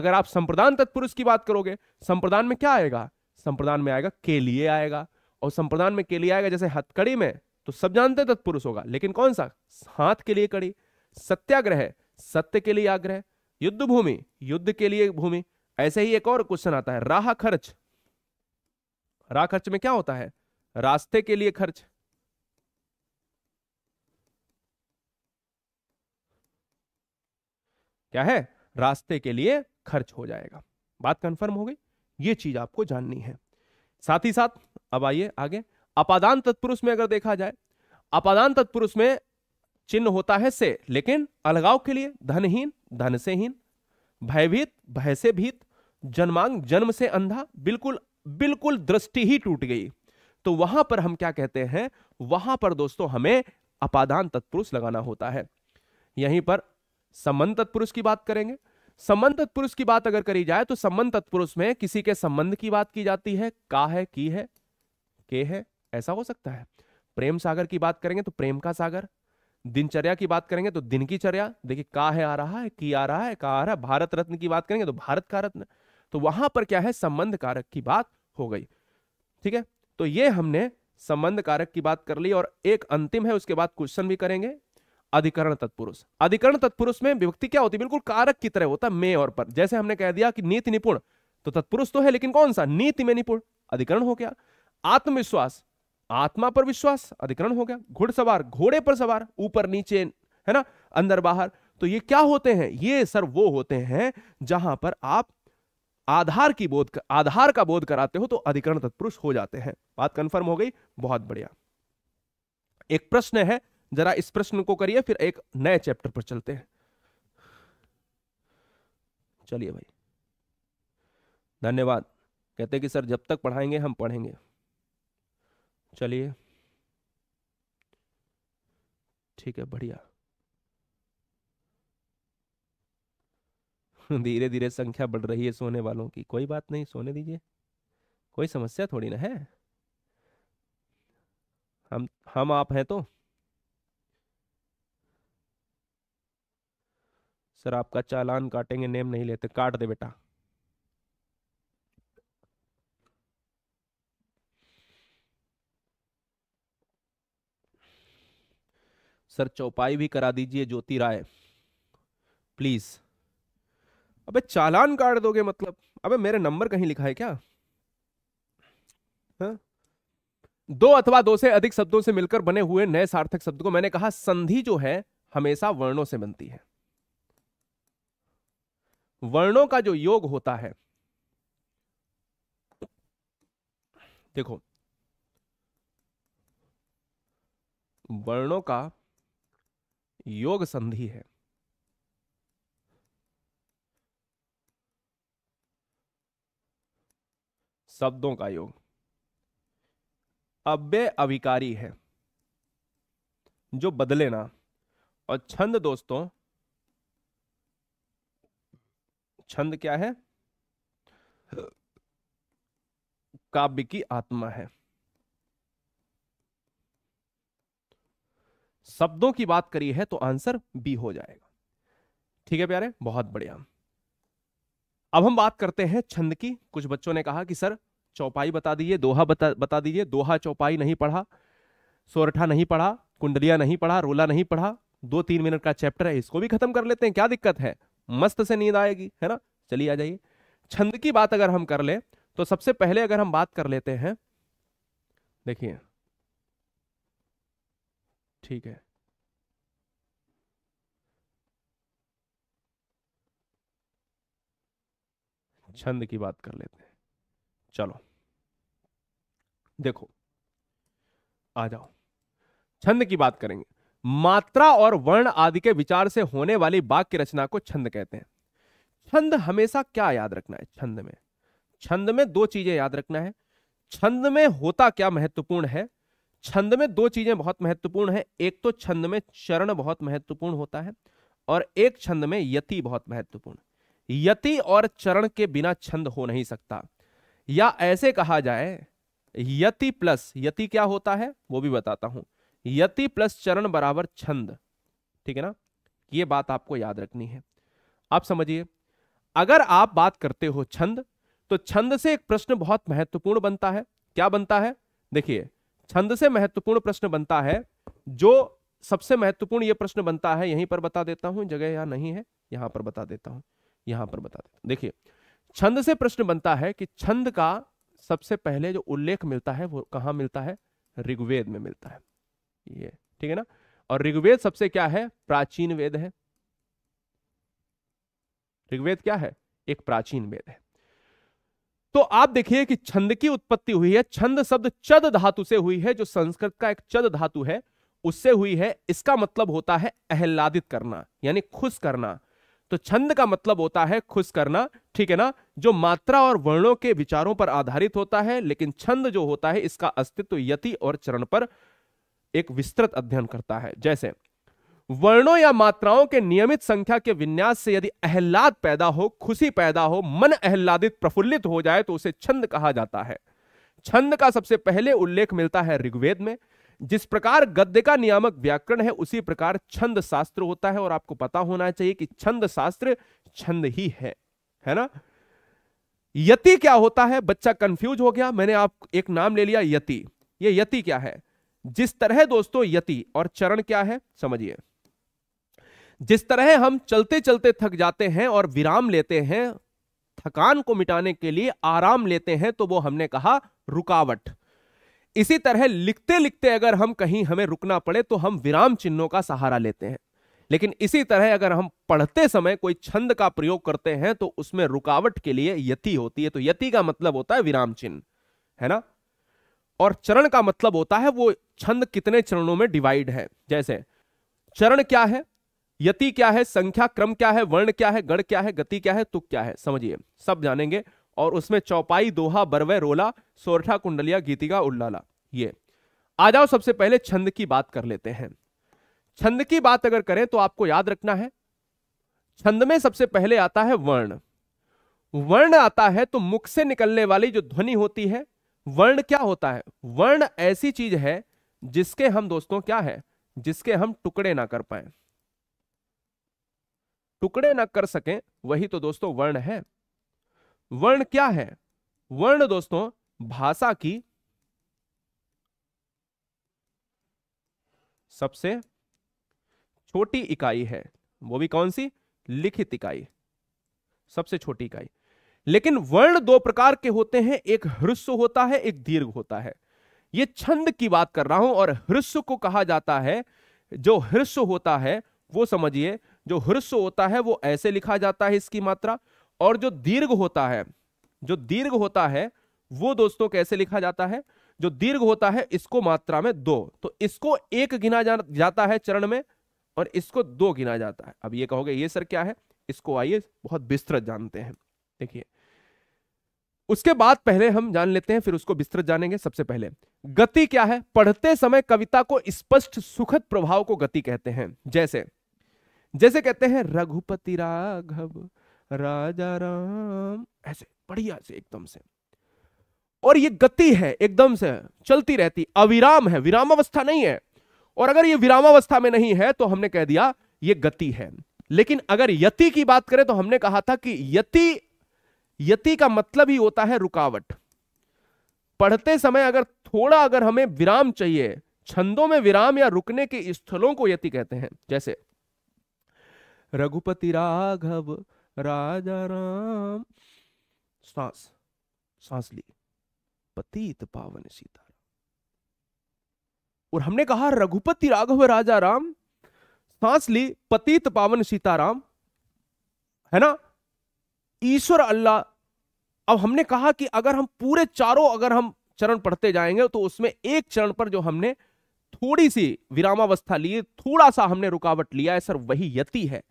अगर आप संप्रदान तत्पुरुष की बात करोगे संप्रदान में क्या आएगा संप्रदान में आएगा के लिए आएगा और संप्रदान में के लिए आएगा जैसे हथकड़ी में तो सब जानते तत्पुरुष होगा लेकिन कौन सा हाथ के लिए कड़ी सत्याग्रह सत्य के लिए आग्रह युद्ध भूमि युद्ध के लिए भूमि ऐसे ही एक और क्वेश्चन आता है राह खर्च राह खर्च में क्या होता है रास्ते के लिए खर्च क्या है रास्ते के लिए खर्च हो जाएगा बात कंफर्म हो गई ये चीज आपको जाननी है साथ ही साथ अब आइए आगे अपादान तत्पुरुष में अगर देखा जाए अपादान तत्पुरुष में चिन्ह होता है से लेकिन अलगाव के लिए धनहीन धन से हीन भयभीत भय से भीत जन्मांग जन्म से अंधा बिल्कुल बिल्कुल दृष्टि ही टूट गई तो वहां पर हम क्या कहते हैं वहां पर दोस्तों हमें अपादान तत्पुरुष लगाना होता है यहीं पर संबंध तत्पुरुष की बात करेंगे संबंध तत्पुरुष की बात अगर करी जाए तो संबंध तत्पुरुष में किसी के संबंध की बात की जाती है का है की है के है ऐसा हो सकता है प्रेम सागर की बात करेंगे तो प्रेम का सागर दिनचर्या की बात करेंगे तो दिन की चर्या देखिए का है आ रहा है की आ रहा है का आ रहा है भारत रत्न की बात करेंगे तो भारत का रत्न तो वहां पर क्या है संबंध कारक की बात हो गई ठीक है तो ये हमने संबंध कारक की बात कर ली और एक अंतिम है उसके बाद क्वेश्चन भी करेंगे अधिकरण तत्पुरुष अधिकरण तत्पुरुष में विभक्ति क्या होती है बिल्कुल कारक की तरह होता मे और पर जैसे हमने कह दिया कि नीति निपुण तो तत्पुरुष तो है लेकिन कौन सा नीति में निपुण अधिकरण हो गया आत्मविश्वास आत्मा पर विश्वास अधिकरण हो गया घुड़सवार घोड़े पर सवार ऊपर नीचे है ना अंदर बाहर तो ये क्या होते हैं ये सर वो होते हैं जहां पर आप आधार की बोध कर, आधार का बोध कराते हो तो अधिकरण तत्पुरुष हो जाते हैं बात कंफर्म हो गई बहुत बढ़िया एक प्रश्न है जरा इस प्रश्न को करिए फिर एक नए चैप्टर पर चलते हैं चलिए भाई धन्यवाद कहते कि सर जब तक पढ़ाएंगे हम पढ़ेंगे चलिए ठीक है बढ़िया धीरे धीरे संख्या बढ़ रही है सोने वालों की कोई बात नहीं सोने दीजिए कोई समस्या थोड़ी ना है हम हम आप हैं तो सर आपका चालान काटेंगे नेम नहीं लेते काट दे बेटा सर चौपाई भी करा दीजिए ज्योति राय प्लीज अबे चालान काट दोगे मतलब अबे मेरे नंबर कहीं लिखा है क्या हा? दो अथवा दो से अधिक शब्दों से मिलकर बने हुए नए सार्थक शब्द को मैंने कहा संधि जो है हमेशा वर्णों से बनती है वर्णों का जो योग होता है देखो वर्णों का योग संधि है शब्दों का योग अव्यय अविकारी है जो बदले ना और छंद दोस्तों छंद क्या है काव्य की आत्मा है शब्दों की बात करी है तो आंसर बी हो जाएगा ठीक है प्यारे बहुत बढ़िया अब हम बात करते हैं छंद की कुछ बच्चों ने कहा कि सर चौपाई बता दीजिए दोहा बता बता दीजिए दोहा चौपाई नहीं पढ़ा सोरठा नहीं पढ़ा कुंडलिया नहीं पढ़ा रोला नहीं पढ़ा दो तीन मिनट का चैप्टर है इसको भी खत्म कर लेते हैं क्या दिक्कत है मस्त से नींद आएगी है ना चलिए आ जाइए छंद की बात अगर हम कर ले तो सबसे पहले अगर हम बात कर लेते हैं देखिए ठीक है छंद की बात कर लेते हैं चलो देखो आ जाओ छंद की बात करेंगे मात्रा और वर्ण आदि के विचार से होने वाली वाक्य की रचना को छंद कहते हैं छंद हमेशा क्या याद रखना है छंद में छंद में दो चीजें याद रखना है छंद में होता क्या महत्वपूर्ण है छंद में दो चीजें बहुत महत्वपूर्ण है एक तो छंद में चरण बहुत महत्वपूर्ण होता है और एक छंद में यति बहुत महत्वपूर्ण यति और चरण के बिना छंद हो नहीं सकता या ऐसे कहा जाए यति प्लस यति क्या होता है वो भी बताता हूं यति प्लस चरण बराबर छंद ठीक है ना ये बात आपको याद रखनी है आप समझिए अगर आप बात करते हो छंद तो छंद से एक प्रश्न बहुत महत्वपूर्ण बनता है क्या बनता है देखिए छंद से महत्वपूर्ण प्रश्न बनता है जो सबसे महत्वपूर्ण यह प्रश्न बनता है यहीं पर बता देता हूं जगह यहां नहीं है यहां पर बता देता हूं यहां पर बता देता हूं देखिए छंद से प्रश्न बनता है कि छंद का सबसे पहले जो उल्लेख मिलता है वो कहां मिलता है ऋग्वेद में मिलता है ये ठीक है ना और ऋग्वेद सबसे क्या है प्राचीन वेद है ऋग्वेद क्या है एक प्राचीन वेद है तो आप देखिए कि छंद की उत्पत्ति हुई है छंद शब्द चद धातु से हुई है जो संस्कृत का एक चद धातु है उससे हुई है इसका मतलब होता है अहलादित करना यानी खुश करना तो छंद का मतलब होता है खुश करना ठीक है ना जो मात्रा और वर्णों के विचारों पर आधारित होता है लेकिन छंद जो होता है इसका अस्तित्व यति और चरण पर एक विस्तृत अध्ययन करता है जैसे वर्णों या मात्राओं के नियमित संख्या के विन्यास से यदि अहलाद पैदा हो खुशी पैदा हो मन अहलादित प्रफुल्लित हो जाए तो उसे छंद कहा जाता है छंद का सबसे पहले उल्लेख मिलता है ऋग्वेद में जिस प्रकार गद्य का नियामक व्याकरण है उसी प्रकार छंद शास्त्र होता है और आपको पता होना चाहिए कि छंद शास्त्र छंद ही है है ना यति क्या होता है बच्चा कंफ्यूज हो गया मैंने आप एक नाम ले लिया यति ये यति क्या है जिस तरह दोस्तों यति और चरण क्या है समझिए जिस तरह हम चलते चलते थक जाते हैं और विराम लेते हैं थकान को मिटाने के लिए आराम लेते हैं तो वो हमने कहा रुकावट इसी तरह लिखते लिखते अगर हम कहीं हमें रुकना पड़े तो हम विराम चिन्हों का सहारा लेते हैं लेकिन इसी तरह अगर हम पढ़ते समय कोई छंद का प्रयोग करते हैं तो उसमें रुकावट के लिए यति होती है तो यति का मतलब होता है विराम चिन्ह है ना और चरण का मतलब होता है वो छंद कितने चरणों में डिवाइड है जैसे चरण क्या है यति क्या है संख्या क्रम क्या है वर्ण क्या है गण क्या है गति क्या है तुक क्या है समझिए सब जानेंगे और उसमें चौपाई दोहा बरवे रोला सोरठा कुंडलिया गीतिका उल्लाला ये आ जाओ सबसे पहले छंद की बात कर लेते हैं छंद की बात अगर करें तो आपको याद रखना है छंद में सबसे पहले आता है वर्ण वर्ण आता है तो मुख से निकलने वाली जो ध्वनि होती है वर्ण क्या होता है वर्ण ऐसी चीज है जिसके हम दोस्तों क्या है जिसके हम टुकड़े ना कर पाए टुकड़े ना कर सकें वही तो दोस्तों वर्ण है वर्ण क्या है वर्ण दोस्तों भाषा की सबसे छोटी इकाई है वो भी कौन सी लिखित इकाई सबसे छोटी इकाई लेकिन वर्ण दो प्रकार के होते हैं एक हृस्व होता है एक दीर्घ होता है ये छंद की बात कर रहा हूं और हृस्व को कहा जाता है जो हृस्व होता है वो समझिए जो हृस्व होता है वो ऐसे लिखा जाता है इसकी मात्रा और जो दीर्घ होता है जो दीर्घ होता है वो दोस्तों कैसे लिखा जाता है जो दीर्घ होता है इसको मात्रा में दो तो इसको एक गिना जा, जाता है चरण में और इसको दो गिना जाता है अब ये कहोगे ये सर क्या है इसको आइए बहुत विस्तृत जानते हैं देखिए उसके बाद पहले हम जान लेते हैं फिर उसको विस्तृत जानेंगे सबसे पहले गति क्या है पढ़ते समय कविता को स्पष्ट सुखद प्रभाव को गति कहते हैं जैसे जैसे कहते हैं रघुपति राघव राजा राम ऐसे बढ़िया से एकदम से और ये गति है एकदम से चलती रहती अविराम है विरामावस्था नहीं है और अगर ये विरामावस्था में नहीं है तो हमने कह दिया ये गति है लेकिन अगर यति की बात करें तो हमने कहा था कि यति यति का मतलब ही होता है रुकावट पढ़ते समय अगर थोड़ा अगर हमें विराम चाहिए छंदों में विराम या रुकने के स्थलों को यति कहते हैं जैसे रघुपति राघव राजा राम सांस सांस ली पतित पावन सीताराम और हमने कहा रघुपति राघव राजा राम सांस ली पतित पावन सीताराम है ना ईश्वर अल्लाह अब हमने कहा कि अगर हम पूरे चारों अगर हम चरण पढ़ते जाएंगे तो उसमें एक चरण पर जो हमने थोड़ी सी विरामावस्था ली थोड़ा सा हमने रुकावट लिया है सर वही यति है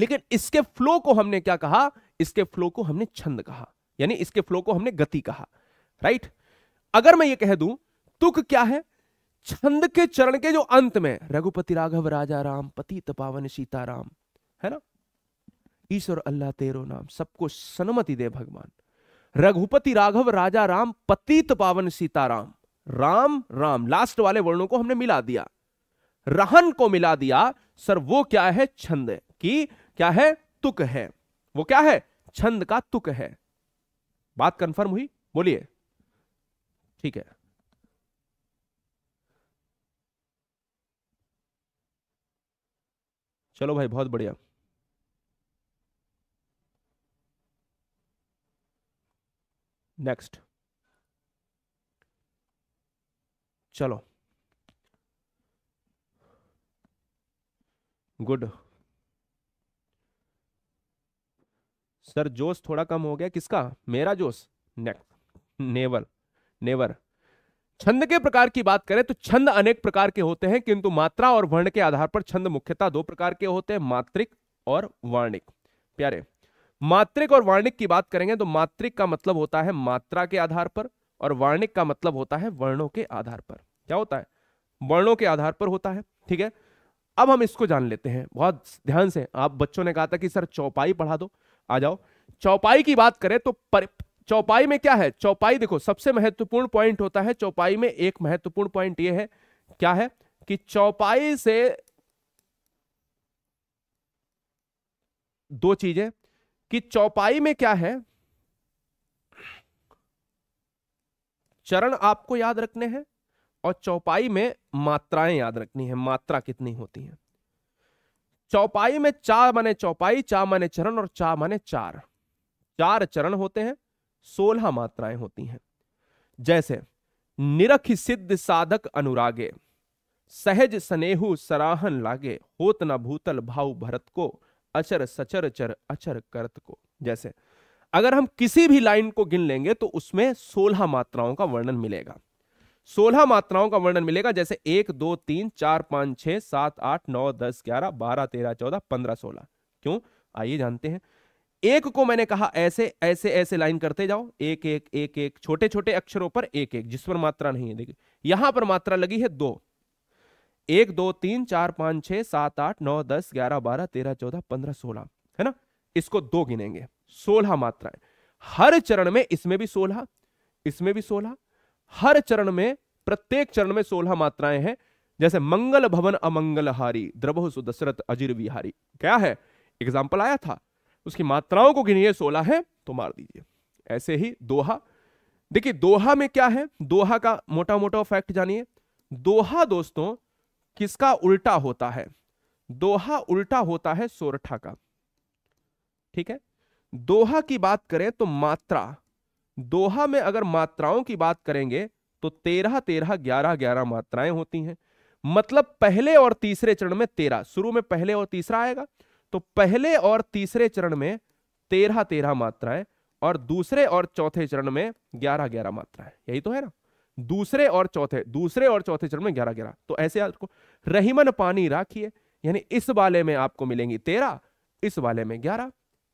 लेकिन इसके फ्लो को हमने क्या कहा इसके फ्लो को हमने छंद कहा यानी इसके फ्लो को हमने गति कहा राइट अगर मैं ये कह दूं तुक क्या है छंद के चरण के जो अंत में रघुपति राघव राजा राम पति पावन सीताराम है ना ईश्वर अल्लाह तेरो नाम सबको सनमति दे भगवान रघुपति राघव राजा राम पति पावन सीताराम राम राम लास्ट वाले वर्णों को हमने मिला दिया रहन को मिला दिया सर वो क्या है छंद कि क्या है तुक है वो क्या है छंद का तुक है बात कंफर्म हुई बोलिए ठीक है चलो भाई बहुत बढ़िया नेक्स्ट चलो गुड सर जोश थोड़ा कम हो गया किसका मेरा जोश नेक्स्ट नेवर नेवर छंद के प्रकार की बात करें तो छंद अनेक प्रकार के होते हैं किंतु मात्रा और वर्ण के आधार पर छंद मुख्यतः दो प्रकार के होते हैं मात्रिक और वर्णिक प्यारे मात्रिक और वर्णिक की बात करेंगे तो मात्रिक का मतलब होता है मात्रा के आधार पर और वर्णिक का मतलब होता है वर्णों के आधार पर क्या होता है वर्णों के आधार पर होता है ठीक है अब हम इसको जान लेते हैं बहुत ध्यान से आप बच्चों ने कहा था कि सर चौपाई पढ़ा दो आ जाओ चौपाई की बात करें तो पर, चौपाई में क्या है चौपाई देखो सबसे महत्वपूर्ण पॉइंट होता है चौपाई में एक महत्वपूर्ण पॉइंट यह है क्या है कि चौपाई से दो चीजें कि चौपाई में क्या है चरण आपको याद रखने हैं और चौपाई में मात्राएं याद रखनी है मात्रा कितनी होती है चौपाई में चार माने चौपाई चा माने चरण और चा माने चार चार चरण होते हैं सोलह मात्राएं होती हैं जैसे निरख सिद्ध साधक अनुरागे सहज स्नेहु सराहन लागे होत न भूतल भाव भरत को अचर सचर चर अचर करत को जैसे अगर हम किसी भी लाइन को गिन लेंगे तो उसमें सोलह मात्राओं का वर्णन मिलेगा सोलह मात्राओं का वर्णन मिलेगा जैसे एक दो तीन चार पांच छह सात आठ नौ दस ग्यारह बारह तेरह चौदह पंद्रह सोलह क्यों आइए जानते हैं एक को मैंने कहा ऐसे ऐसे ऐसे लाइन करते जाओ एक एक एक एक छोटे छोटे अक्षरों पर एक एक जिस पर मात्रा नहीं है देखिए यहां पर मात्रा लगी है दो एक दो तीन चार पांच छह सात आठ नौ दस ग्यारह बारह तेरह चौदह पंद्रह सोलह है ना इसको दो गिनेंगे सोलह मात्राएं हर चरण में इसमें भी सोलह इसमें भी सोलह हर चरण में प्रत्येक चरण में सोलह मात्राएं हैं जैसे मंगल भवन अमंगलहारी द्रभो सुदशरथ अजीर विहारी क्या है एग्जाम्पल आया था उसकी मात्राओं को गिनिए सोलह है तो मार दीजिए ऐसे ही दोहा देखिए दोहा में क्या है दोहा का मोटा मोटा फैक्ट जानिए दोहा दोस्तों किसका उल्टा होता है दोहा उल्टा होता है सोरठा का ठीक है दोहा की बात करें तो मात्रा दोहा में अगर मात्राओं की बात करेंगे तो तेरह तेरह ग्यारह ग्यारह मात्राएं होती हैं मतलब पहले और तीसरे चरण में तेरह शुरू में पहले और तीसरा आएगा तो पहले और तीसरे चरण में तेरह तेरह मात्राएं और दूसरे और चौथे चरण में ग्यारह ग्यारह मात्राएं यही तो है ना दूसरे और चौथे दूसरे और चौथे चरण में ग्यारह ग्यारह तो ऐसे आपको रहीमन पानी राखिए यानी इस वाले में आपको मिलेंगी तेरह इस वाले में ग्यारह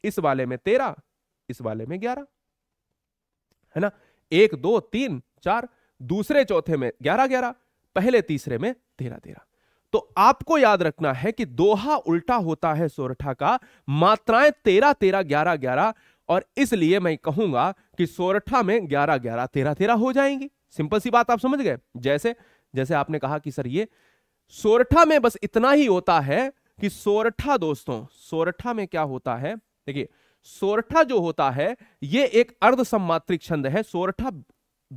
इस वाले में तेरह इस वाले में ग्यारह है ना एक दो तीन चार दूसरे चौथे में ग्यारह ग्यारह पहले तीसरे में तेरह तेरह तो आपको याद रखना है कि दोहा उल्टा होता है सोरठा का मात्राएं तेरह तेरह ग्यारह ग्यारह और इसलिए मैं कहूंगा कि सोरठा में ग्यारह ग्यारह तेरह तेरह हो जाएंगी सिंपल सी बात आप समझ गए जैसे जैसे आपने कहा कि सर ये सोरठा में बस इतना ही होता है कि सोरठा दोस्तों सोरठा में क्या होता है देखिए सोरठा जो होता है ये एक अर्ध सम्मात्रिक छंद है सोरठा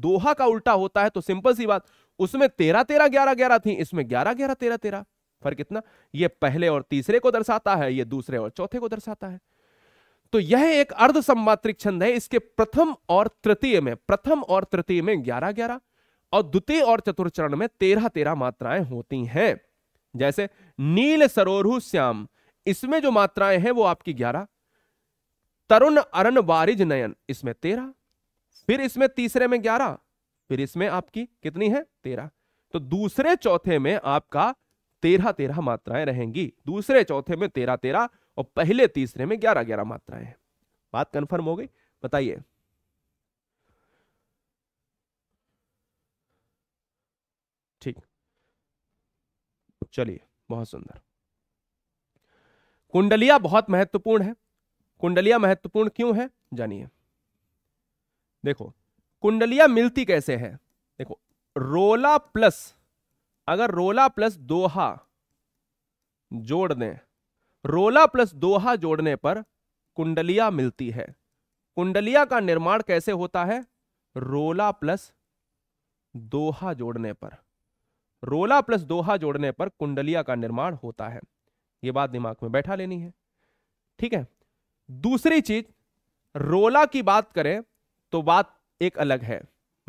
दोहा का उल्टा होता है तो सिंपल सी बात उसमें तेरह तेरह ग्यारह ग्यारह थी इसमें ग्यारह ग्यारह तेरह तेरह फर्क इतना ये पहले और तीसरे को दर्शाता है ये दूसरे और चौथे को दर्शाता है तो यह एक अर्ध सम्मात्रिक छंद है इसके प्रथम और तृतीय में प्रथम और तृतीय में ग्यारह ग्यारह और द्वितीय और चतुर्थ चरण में तेरह तेरह मात्राएं होती हैं जैसे नील सरोरु श्याम इसमें जो मात्राएं हैं वो आपकी ग्यारह तरुण अरन वारिज नयन इसमें तेरह फिर इसमें तीसरे में ग्यारह फिर इसमें आपकी कितनी है तेरह तो दूसरे चौथे में आपका तेरह तेरह मात्राएं रहेंगी दूसरे चौथे में तेरह तेरह और पहले तीसरे में ग्यारह ग्यारह मात्राएं बात कंफर्म हो गई बताइए ठीक चलिए बहुत सुंदर कुंडलिया बहुत महत्वपूर्ण है कुंडलियां महत्वपूर्ण क्यों है जानिए देखो कुंडलियां मिलती कैसे है देखो रोला प्लस अगर रोला प्लस दोहा जोड़ दें रोला प्लस दोहा जोड़ने पर कुंडलियां मिलती है कुंडलिया का निर्माण कैसे होता है रोला प्लस दोहा जोड़ने पर रोला प्लस दोहा जोड़ने पर कुंडलिया का निर्माण होता है यह बात दिमाग में बैठा लेनी है ठीक है दूसरी चीज रोला की बात करें तो बात एक अलग है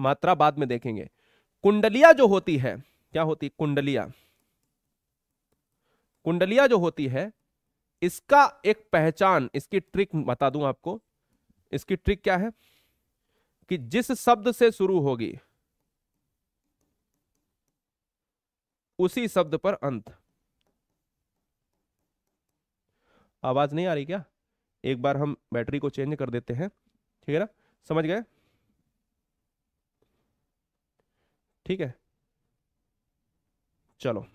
मात्रा बाद में देखेंगे कुंडलिया जो होती है क्या होती कुंडलिया कुंडलिया जो होती है इसका एक पहचान इसकी ट्रिक बता दूं आपको इसकी ट्रिक क्या है कि जिस शब्द से शुरू होगी उसी शब्द पर अंत आवाज नहीं आ रही क्या एक बार हम बैटरी को चेंज कर देते हैं ठीक है ना समझ गए ठीक है चलो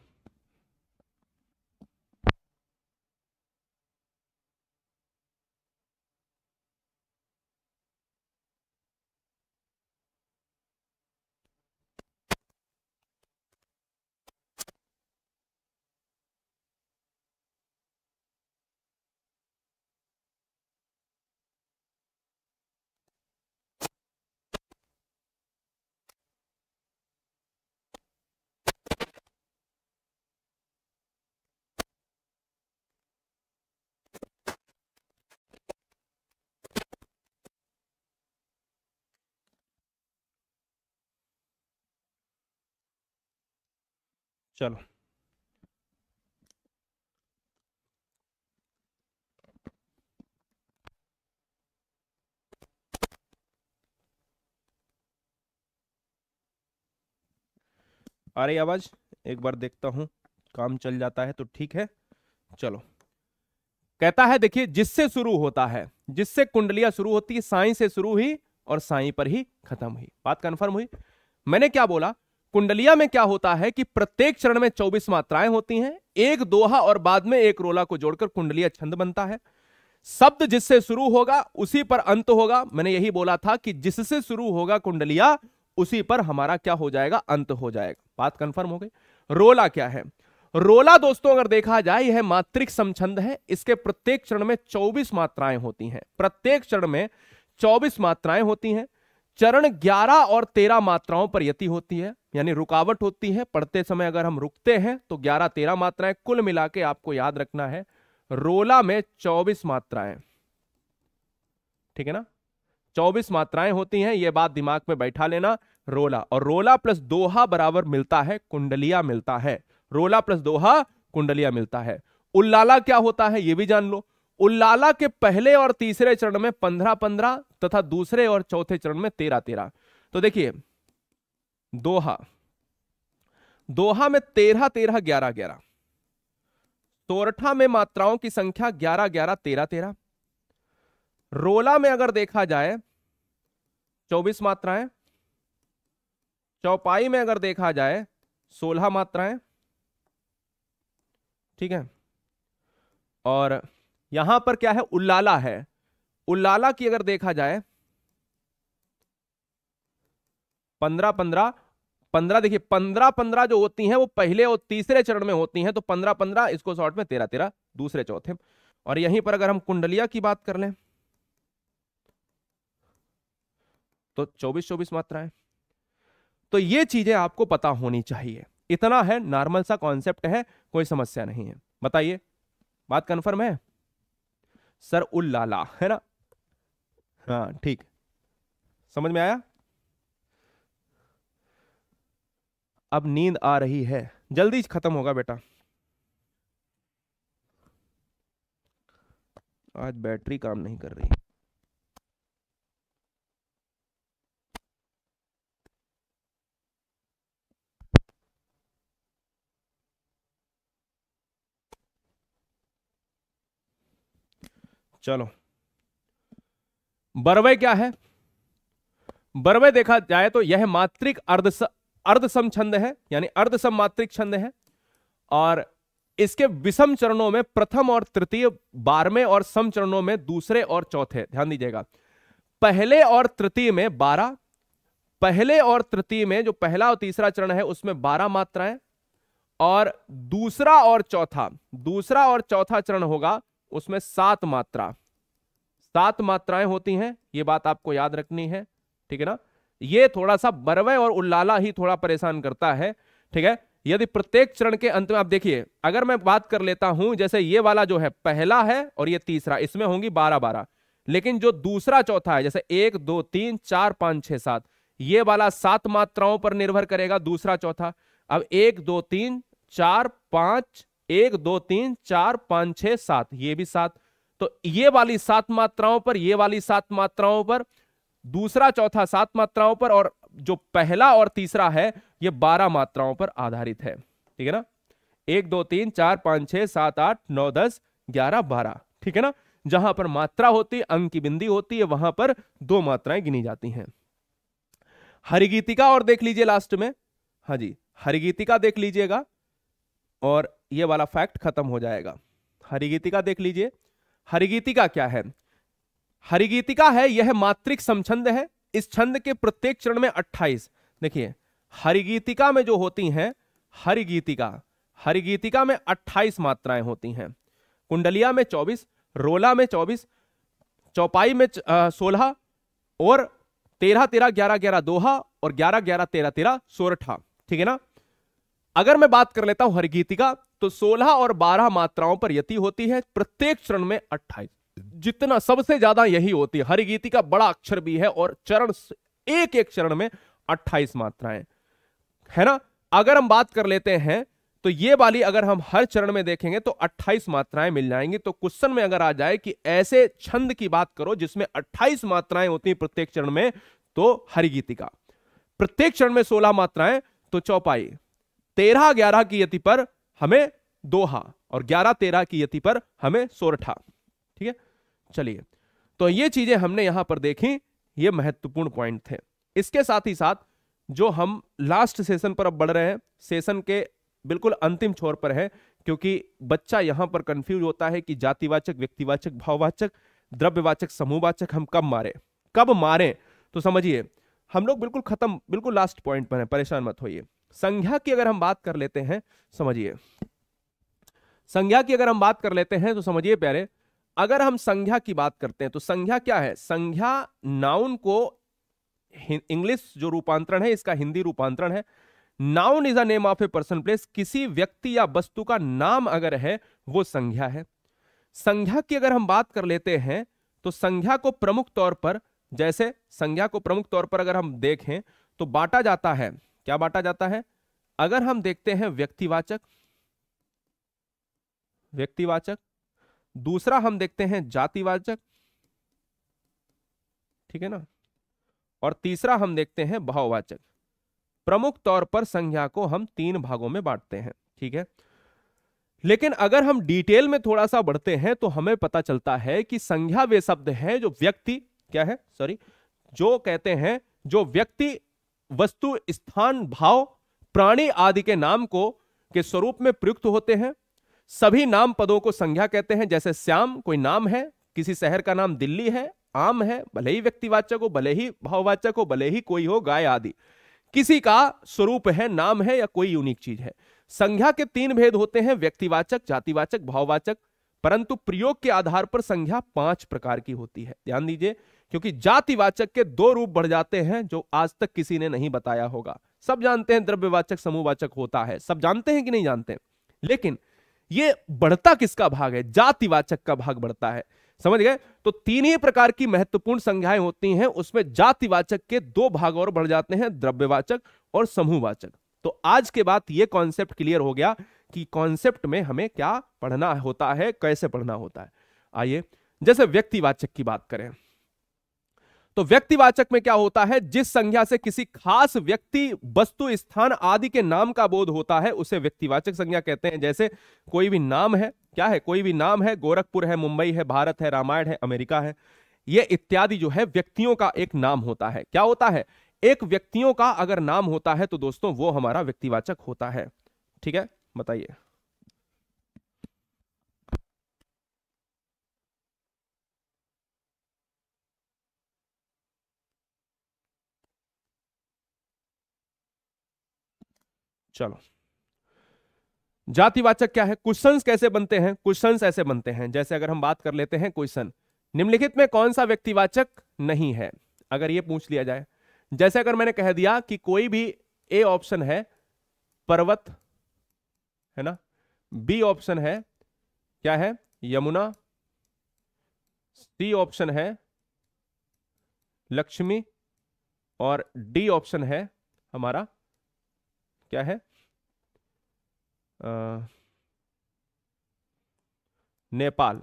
चलो आ रही आवाज एक बार देखता हूं काम चल जाता है तो ठीक है चलो कहता है देखिए जिससे शुरू होता है जिससे कुंडलियां शुरू होती है साई से शुरू हुई और साई पर ही खत्म हुई बात कंफर्म हुई मैंने क्या बोला कुंडलिया में क्या होता है कि प्रत्येक चरण में 24 मात्राएं होती हैं एक दोहा और बाद में एक रोला को जोड़कर कुंडलिया छंद बनता है शब्द जिससे शुरू होगा उसी पर अंत होगा मैंने यही बोला था कि जिससे शुरू होगा कुंडलिया उसी पर हमारा क्या हो जाएगा अंत हो जाएगा बात कंफर्म हो गई रोला क्या है रोला दोस्तों अगर देखा जाए यह मात्रिक समछंद है इसके प्रत्येक चरण में 24 मात्राएं होती हैं प्रत्येक चरण में 24 मात्राएं होती हैं चरण 11 और 13 मात्राओं पर यति होती है यानी रुकावट होती है पढ़ते समय अगर हम रुकते हैं तो 11 13 मात्राएं कुल मिला के आपको याद रखना है रोला में 24 मात्राएं ठीक है ना 24 मात्राएं होती हैं यह बात दिमाग में बैठा लेना रोला और रोला प्लस दोहा बराबर मिलता है कुंडलिया मिलता है रोला प्लस दोहा कुंडलिया मिलता है उल्लाला क्या होता है यह भी जान लो उल्लाला के पहले और तीसरे चरण में पंद्रह पंद्रह तथा दूसरे और चौथे चरण में तेरह तेरह तो देखिए दोहा दोहा में तेरह तेरह ग्यारह ग्यारह तोरठा में मात्राओं की संख्या ग्यारह ग्यारह तेरह तेरह रोला में अगर देखा जाए चौबीस मात्राएं चौपाई में अगर देखा जाए सोलह मात्राएं ठीक है और यहां पर क्या है उल्लाला है उल्लाला की अगर देखा जाए पंद्रह पंद्रह पंद्रह देखिए पंद्रह पंद्रह जो होती हैं वो पहले और तीसरे चरण में होती हैं तो पंद्रह पंद्रह इसको शॉर्ट में तेरह तेरह दूसरे चौथे और यहीं पर अगर हम कुंडलिया की बात कर लें तो चौबीस चौबीस मात्राएं तो ये चीजें आपको पता होनी चाहिए इतना है नॉर्मल सा कॉन्सेप्ट है कोई समस्या नहीं है बताइए बात कंफर्म है सर उल्लाला है ना हाँ ठीक समझ में आया अब नींद आ रही है जल्दी खत्म होगा बेटा आज बैटरी काम नहीं कर रही चलो बरवे क्या है बरवय देखा जाए तो यह मात्रिक अर्ध अर्ध सम छंद है यानी अर्ध सम मात्रिक छंद है और इसके विषम चरणों में प्रथम और तृतीय बारहवें और सम चरणों में दूसरे और चौथे ध्यान दीजिएगा पहले और तृतीय में बारह पहले और तृतीय में जो पहला और तीसरा चरण है उसमें बारह मात्राएं और दूसरा और चौथा दूसरा और चौथा चरण होगा उसमें सात मात्रा सात मात्राएं होती हैं ये बात आपको याद रखनी है ठीक है ना ये थोड़ा सा बरवे और उल्लाला ही थोड़ा परेशान करता है ठीक है यदि प्रत्येक चरण के अंत में आप देखिए अगर मैं बात कर लेता हूं जैसे ये वाला जो है पहला है और ये तीसरा इसमें होंगी बारह बारह लेकिन जो दूसरा चौथा है जैसे एक दो तीन चार पांच छह सात ये वाला सात मात्राओं पर निर्भर करेगा दूसरा चौथा अब एक दो तीन चार पांच एक दो तीन चार पांच छह सात ये भी सात तो ये वाली सात मात्राओं पर ये वाली सात मात्राओं पर दूसरा चौथा सात मात्राओं पर और जो पहला और तीसरा है ये बारह मात्राओं पर आधारित है ठीक है ना एक दो तीन चार पांच छह सात आठ नौ दस ग्यारह बारह ठीक है ना जहां पर मात्रा होती है अंक की बिंदी होती है वहां पर दो मात्राएं गिनी जाती हैं हरिगीतिका और देख लीजिए लास्ट में हाँ जी हरिगीतिका देख लीजिएगा और ये वाला फैक्ट खत्म हो जाएगा हरिगीतिका देख लीजिए हरिगीतिका क्या है हरिगीतिका है यह मात्रिक समछंद है इस छंद के प्रत्येक चरण में 28 देखिए हरिगीतिका में जो होती हैं हरिगीतिका हरिगीतिका में 28 मात्राएं होती हैं कुंडलिया में 24 रोला में 24 चौपाई में 16 और 13 13 11 11 दोहा और 11 11 13 13 सोरठा ठीक है ना अगर मैं बात कर लेता हूं हरगीतिका तो 16 और 12 मात्राओं पर यति होती है प्रत्येक चरण में 28 जितना सबसे ज्यादा यही होती है हरगीतिका बड़ा अक्षर भी है और चरण एक एक चरण में 28 मात्राएं है ना अगर हम बात कर लेते हैं तो ये वाली अगर हम हर चरण में देखेंगे तो 28 मात्राएं मिल जाएंगी तो क्वेश्चन में अगर आ जाए कि ऐसे छंद की बात करो जिसमें 28 मात्राएं होती हैं प्रत्येक चरण में तो हरिगीति का प्रत्येक चरण में 16 मात्राएं तो चौपाई तेरह ग्यारह की यति पर हमें दोहा और ग्यारह तेरह की यति पर हमें सोरठा ठीक है चलिए तो ये चीजें हमने यहां पर देखी ये महत्वपूर्ण पॉइंट थे इसके साथ ही साथ जो हम लास्ट सेशन पर अब बढ़ रहे हैं सेशन के बिल्कुल अंतिम छोर पर है क्योंकि बच्चा यहां पर कंफ्यूज होता है कि जातिवाचक व्यक्तिवाचक भाववाचक द्रव्यवाचक समूहवाचक हम कब मारे कब मारे तो समझिए हम लोग बिल्कुल खत्म बिल्कुल लास्ट पॉइंट पर हैं परेशान मत होइए संज्ञा की अगर हम बात कर लेते हैं समझिए संज्ञा की अगर हम बात कर लेते हैं तो समझिए प्यारे अगर हम संज्ञा की बात करते हैं तो संज्ञा क्या है संज्ञा नाउन को इंग्लिश जो रूपांतरण है इसका हिंदी रूपांतरण है noun is a name of a person place किसी व्यक्ति या वस्तु का नाम अगर है वो संज्ञा है संज्ञा की अगर हम बात कर लेते हैं तो संज्ञा को प्रमुख तौर पर जैसे संज्ञा को प्रमुख तौर पर अगर हम देखें तो बांटा जाता है क्या बांटा जाता है अगर हम देखते हैं व्यक्तिवाचक व्यक्तिवाचक दूसरा हम देखते हैं जातिवाचक ठीक है ना और तीसरा हम देखते हैं भाववाचक प्रमुख तौर पर संज्ञा को हम तीन भागों में बांटते हैं ठीक है लेकिन अगर हम डिटेल में थोड़ा सा बढ़ते हैं तो हमें पता चलता है कि संज्ञा वे शब्द हैं जो व्यक्ति क्या है सॉरी जो कहते हैं जो व्यक्ति वस्तु स्थान भाव प्राणी आदि के नाम को के स्वरूप में प्रयुक्त होते हैं सभी नाम पदों को संज्ञा कहते हैं जैसे श्याम कोई नाम है किसी शहर का नाम दिल्ली है आम है भले ही व्यक्तिवाचक हो भले ही भाववाचक हो भले ही कोई हो गाय आदि किसी का स्वरूप है नाम है या कोई यूनिक चीज है संज्ञा के तीन भेद होते हैं व्यक्तिवाचक जातिवाचक भाववाचक परंतु प्रयोग के आधार पर संज्ञा पांच प्रकार की होती है ध्यान दीजिए क्योंकि जातिवाचक के दो रूप बढ़ जाते हैं जो आज तक किसी ने नहीं बताया होगा सब जानते हैं द्रव्यवाचक समूहवाचक होता है सब जानते हैं कि नहीं जानते लेकिन ये बढ़ता किसका भाग है जातिवाचक का भाग बढ़ता है समझ गए तो तीन ही प्रकार की महत्वपूर्ण संज्ञाएं होती हैं उसमें जातिवाचक के दो भाग और बढ़ जाते हैं द्रव्यवाचक और समूहवाचक तो आज के बाद यह कॉन्सेप्ट क्लियर हो गया कि कॉन्सेप्ट में हमें क्या पढ़ना होता है कैसे पढ़ना होता है आइए जैसे व्यक्तिवाचक की बात करें तो व्यक्तिवाचक में क्या होता है जिस संज्ञा से किसी खास व्यक्ति वस्तु स्थान आदि के नाम का बोध होता है उसे व्यक्तिवाचक संज्ञा कहते हैं जैसे कोई भी नाम है क्या है कोई भी नाम है गोरखपुर है मुंबई है भारत है रामायण है अमेरिका है ये इत्यादि जो है व्यक्तियों का एक नाम होता है क्या होता है एक व्यक्तियों का अगर नाम होता है तो दोस्तों वो हमारा व्यक्तिवाचक होता है ठीक है बताइए चलो जातिवाचक क्या है क्वेश्चन कैसे बनते हैं क्वेश्चन ऐसे बनते हैं जैसे अगर हम बात कर लेते हैं क्वेश्चन निम्नलिखित में कौन सा व्यक्तिवाचक नहीं है अगर ये पूछ लिया जाए जैसे अगर मैंने कह दिया कि कोई भी ए ऑप्शन है पर्वत है ना बी ऑप्शन है क्या है यमुना सी ऑप्शन है लक्ष्मी और डी ऑप्शन है हमारा क्या है नेपाल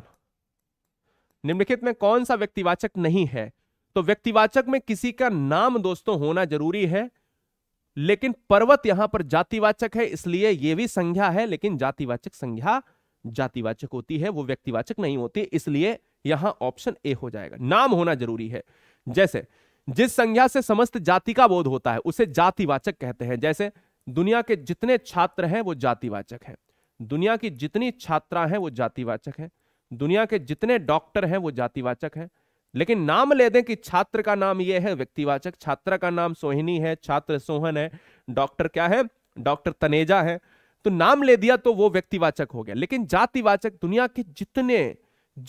निम्नलिखित में कौन सा व्यक्तिवाचक नहीं है तो व्यक्तिवाचक में किसी का नाम दोस्तों होना जरूरी है लेकिन पर्वत यहां पर जातिवाचक है इसलिए यह भी संज्ञा है लेकिन जातिवाचक संज्ञा जातिवाचक होती है वो व्यक्तिवाचक नहीं होती इसलिए यहां ऑप्शन ए हो जाएगा नाम होना जरूरी है जैसे जिस संज्ञा से समस्त जाति का बोध होता है उसे जातिवाचक कहते हैं जैसे दुनिया के जितने छात्र हैं वो जातिवाचक हैं दुनिया की जितनी छात्रा हैं वो जातिवाचक हैं दुनिया के जितने डॉक्टर हैं वो जातिवाचक हैं लेकिन नाम ले दें कि छात्र का नाम ये है व्यक्तिवाचक छात्रा का नाम सोहिनी है छात्र सोहन है डॉक्टर क्या है डॉक्टर तनेजा है तो नाम ले दिया तो वो व्यक्तिवाचक हो गया लेकिन जातिवाचक दुनिया के जितने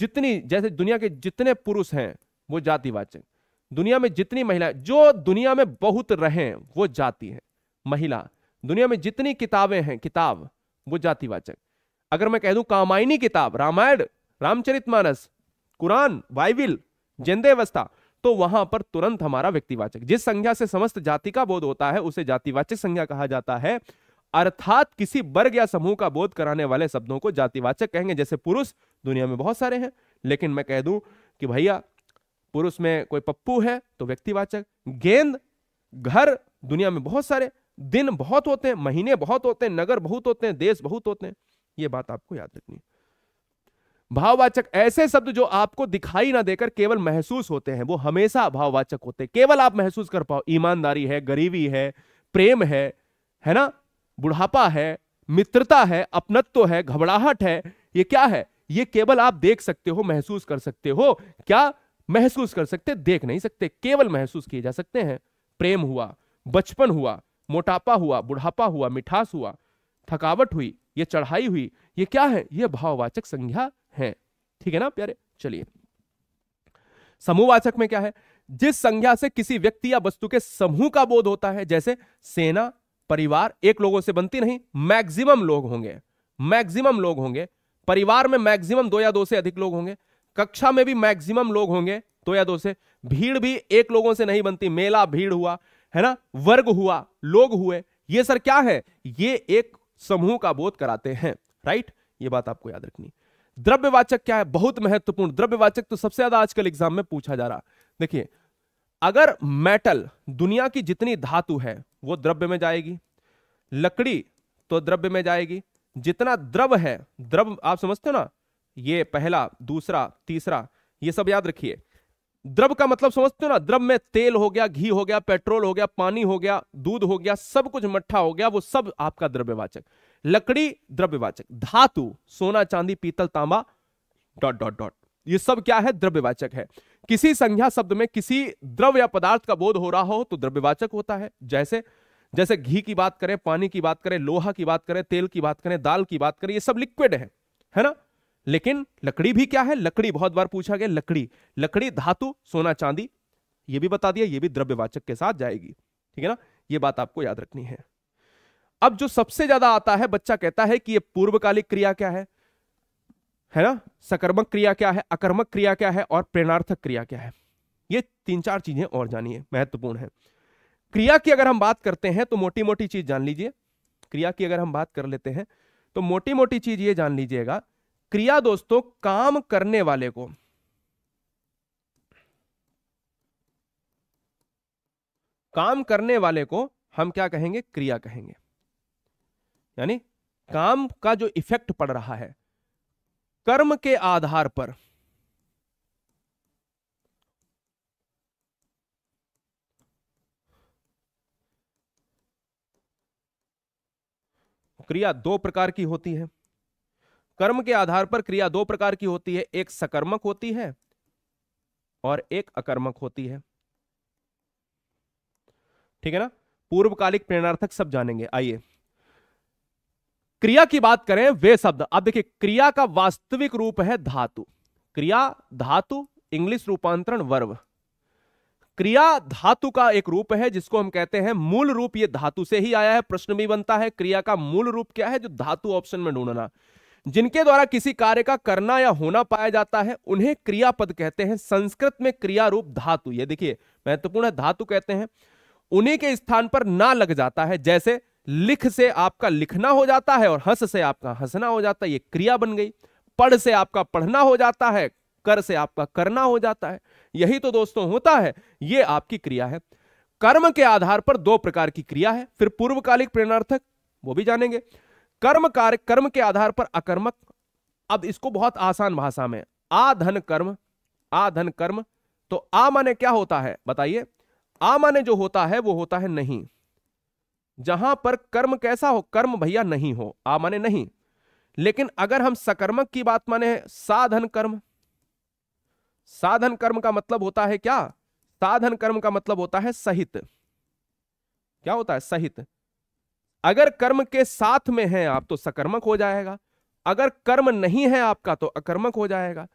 जितनी जैसे दुनिया के जितने पुरुष हैं वो जातिवाचक दुनिया में जितनी महिला जो दुनिया में बहुत रहें वो जाति है महिला दुनिया में जितनी किताबें हैं किताब वो जातिवाचक अगर मैं कह दूं कामायनी किताब रामायण रामचरितमानस कुरान बाइबिल अवस्था तो वहां पर तुरंत हमारा व्यक्तिवाचक जिस संज्ञा से समस्त जाति का बोध होता है उसे जातिवाचक संज्ञा कहा जाता है अर्थात किसी वर्ग या समूह का बोध कराने वाले शब्दों को जातिवाचक कहेंगे जैसे पुरुष दुनिया में बहुत सारे हैं लेकिन मैं कह दूं कि भैया पुरुष में कोई पप्पू है तो व्यक्तिवाचक गेंद घर दुनिया में बहुत सारे दिन बहुत होते हैं महीने बहुत होते हैं नगर बहुत होते हैं देश बहुत होते हैं यह बात आपको याद रखनी भाववाचक ऐसे शब्द जो आपको दिखाई ना देकर केवल महसूस होते हैं वो हमेशा भाववाचक होते हैं केवल आप महसूस कर पाओ ईमानदारी है गरीबी है प्रेम है है ना बुढ़ापा है मित्रता है अपनत्व है घबराहट है ये क्या है ये केवल आप देख सकते हो महसूस कर सकते हो क्या महसूस कर सकते देख नहीं सकते केवल महसूस किए जा सकते हैं प्रेम हुआ बचपन हुआ मोटापा हुआ बुढ़ापा हुआ मिठास हुआ थकावट हुई ये चढ़ाई हुई ये क्या है ये भाववाचक संज्ञा है ठीक है ना प्यारे चलिए समूहवाचक में क्या है जिस संज्ञा से किसी व्यक्ति या वस्तु के समूह का बोध होता है जैसे सेना परिवार एक लोगों से बनती नहीं मैक्सिमम लोग होंगे मैक्सिमम लोग होंगे परिवार में मैक्सिमम दो या दो से अधिक लोग होंगे कक्षा में भी मैक्सिमम लोग होंगे दो या दो से भीड़ भी एक लोगों से नहीं बनती मेला भीड़ हुआ है ना वर्ग हुआ लोग हुए ये सर क्या है ये एक समूह का बोध कराते हैं राइट ये बात आपको याद रखनी द्रव्यवाचक क्या है बहुत महत्वपूर्ण द्रव्यवाचक तो सबसे ज्यादा आजकल एग्जाम में पूछा जा रहा देखिए अगर मेटल दुनिया की जितनी धातु है वो द्रव्य में जाएगी लकड़ी तो द्रव्य में जाएगी जितना द्रव है द्रव आप समझते हो ना ये पहला दूसरा तीसरा ये सब याद रखिए द्रव का मतलब समझते हो ना द्रव में तेल हो गया घी हो गया पेट्रोल हो गया पानी हो गया दूध हो गया सब कुछ मट्ठा हो गया वो सब आपका द्रव्यवाचक लकड़ी द्रव्यवाचक धातु सोना चांदी पीतल तांबा डॉट डॉट डॉट ये सब क्या है द्रव्यवाचक है किसी संज्ञा शब्द में किसी द्रव या पदार्थ का बोध हो रहा हो तो द्रव्यवाचक होता है जैसे जैसे घी की बात करें पानी की बात करें लोहा की बात करें तेल की बात करें दाल की बात करें ये सब लिक्विड है है ना लेकिन लकड़ी भी क्या है लकड़ी बहुत बार पूछा गया लकड़ी लकड़ी धातु सोना चांदी ये भी बता दिया ये भी द्रव्यवाचक के साथ जाएगी ठीक है ना ये बात आपको याद रखनी है अब जो सबसे ज्यादा आता है बच्चा कहता है कि यह पूर्वकालिक क्रिया क्या है है ना सकर्मक क्रिया क्या है अकर्मक क्रिया क्या है और प्रेरणार्थक क्रिया क्या है ये तीन चार चीजें और जानिए महत्वपूर्ण है क्रिया की अगर हम बात करते हैं तो मोटी मोटी चीज जान लीजिए क्रिया की अगर हम बात कर लेते हैं तो मोटी मोटी चीज ये जान लीजिएगा क्रिया दोस्तों काम करने वाले को काम करने वाले को हम क्या कहेंगे क्रिया कहेंगे यानी काम का जो इफेक्ट पड़ रहा है कर्म के आधार पर क्रिया दो प्रकार की होती है कर्म के आधार पर क्रिया दो प्रकार की होती है एक सकर्मक होती है और एक अकर्मक होती है ठीक है ना पूर्वकालिक प्रेरणार्थक सब जानेंगे आइए क्रिया की बात करें वे शब्द अब देखिए क्रिया का वास्तविक रूप है धातु क्रिया धातु इंग्लिश रूपांतरण वर्व क्रिया धातु का एक रूप है जिसको हम कहते हैं मूल रूप ये धातु से ही आया है प्रश्न भी बनता है क्रिया का मूल रूप क्या है जो धातु ऑप्शन में ढूंढना जिनके द्वारा किसी कार्य का करना या होना पाया जाता है उन्हें क्रियापद कहते हैं संस्कृत में क्रिया रूप धातु ये देखिए महत्वपूर्ण धातु कहते हैं उन्हीं के स्थान पर ना लग जाता है जैसे लिख से आपका लिखना हो जाता है और हंस से आपका हंसना हो जाता है ये क्रिया बन गई पढ़ से आपका पढ़ना हो जाता है कर से आपका करना हो जाता है यही तो दोस्तों होता है ये आपकी क्रिया है कर्म के आधार पर दो प्रकार की क्रिया है फिर पूर्वकालिक प्रेरणार्थक वो भी जानेंगे कर्म कार्य कर्म के आधार पर अकर्मक अब इसको बहुत आसान भाषा में आधन कर्म आ धन कर्म तो आ माने क्या होता है बताइए आ माने जो होता है वो होता है नहीं जहां पर कर्म कैसा हो कर्म भैया नहीं हो आ माने नहीं लेकिन अगर हम सकर्मक की बात माने साधन कर्म साधन कर्म का मतलब होता है क्या साधन कर्म का मतलब होता है सहित क्या होता है सहित अगर कर्म के साथ में है आप तो सकर्मक हो जाएगा अगर कर्म नहीं है आपका तो अकर्मक हो जाएगा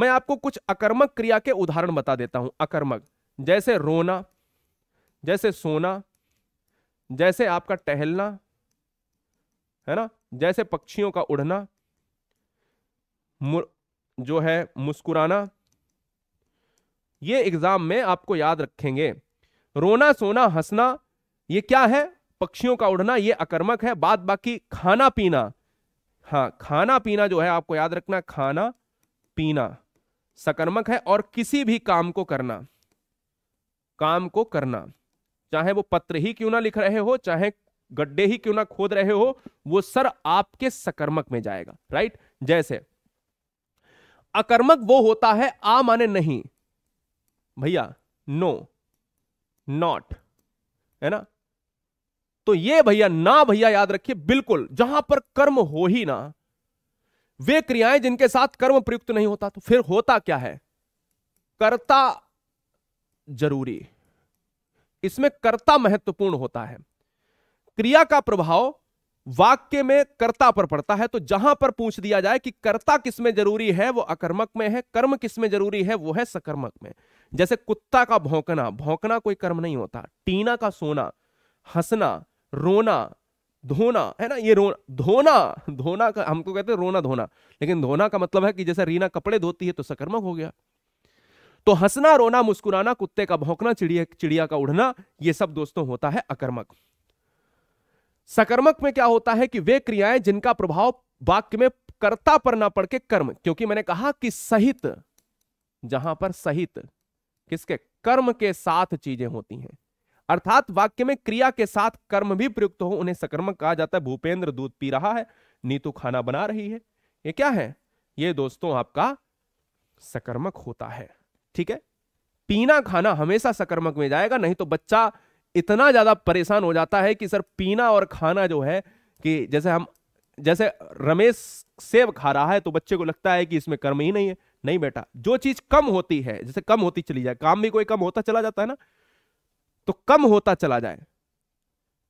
मैं आपको कुछ अकर्मक क्रिया के उदाहरण बता देता हूं अकर्मक जैसे रोना जैसे सोना जैसे आपका टहलना है ना जैसे पक्षियों का उड़ना जो है मुस्कुराना ये एग्जाम में आपको याद रखेंगे रोना सोना हंसना ये क्या है पक्षियों का उड़ना ये अकर्मक है बात बाकी खाना पीना हाँ खाना पीना जो है आपको याद रखना खाना पीना सकर्मक है और किसी भी काम को करना काम को करना चाहे वो पत्र ही क्यों ना लिख रहे हो चाहे गड्ढे ही क्यों ना खोद रहे हो वो सर आपके सकर्मक में जाएगा राइट जैसे अकर्मक वो होता है आ माने नहीं भैया नो नॉट है ना तो ये भैया ना भैया याद रखिए बिल्कुल जहां पर कर्म हो ही ना वे क्रियाएं जिनके साथ कर्म प्रयुक्त नहीं होता तो फिर होता क्या है कर्ता जरूरी इसमें कर्ता महत्वपूर्ण होता है क्रिया का प्रभाव वाक्य में कर्ता पर पड़ता है तो जहां पर पूछ दिया जाए कि कर्ता किसमें जरूरी है वो अकर्मक में है कर्म किसमें जरूरी है वो है सकर्मक में जैसे कुत्ता का भौंकना भौंकना कोई कर्म नहीं होता टीना का सोना हंसना रोना धोना है ना ये रोना धोना धोना का हमको कहते हैं रोना धोना लेकिन धोना का मतलब है कि जैसे रीना कपड़े धोती है तो सकर्मक हो गया तो हंसना रोना मुस्कुराना कुत्ते का भौंकना चिड़िया चिड़िया का उड़ना ये सब दोस्तों होता है अकर्मक सकर्मक में क्या होता है कि वे क्रियाएं जिनका प्रभाव वाक्य में कर्ता पर ना पड़ के कर्म क्योंकि मैंने कहा कि सहित जहां पर सहित किसके कर्म के साथ चीजें होती हैं अर्थात वाक्य में क्रिया के साथ कर्म भी प्रयुक्त हो उन्हें सकर्मक कहा जाता है भूपेंद्र दूध पी रहा है नीतू खाना बना रही है ये क्या है ये दोस्तों आपका सकर्मक होता है ठीक है पीना खाना हमेशा सकर्मक में जाएगा नहीं तो बच्चा इतना ज्यादा परेशान हो जाता है कि सर पीना और खाना जो है कि जैसे हम जैसे रमेश सेब खा रहा है तो बच्चे को लगता है कि इसमें कर्म ही नहीं है नहीं बेटा जो चीज कम होती है जैसे कम होती चली जाए काम भी कोई कम होता चला जाता है ना तो कम होता चला जाए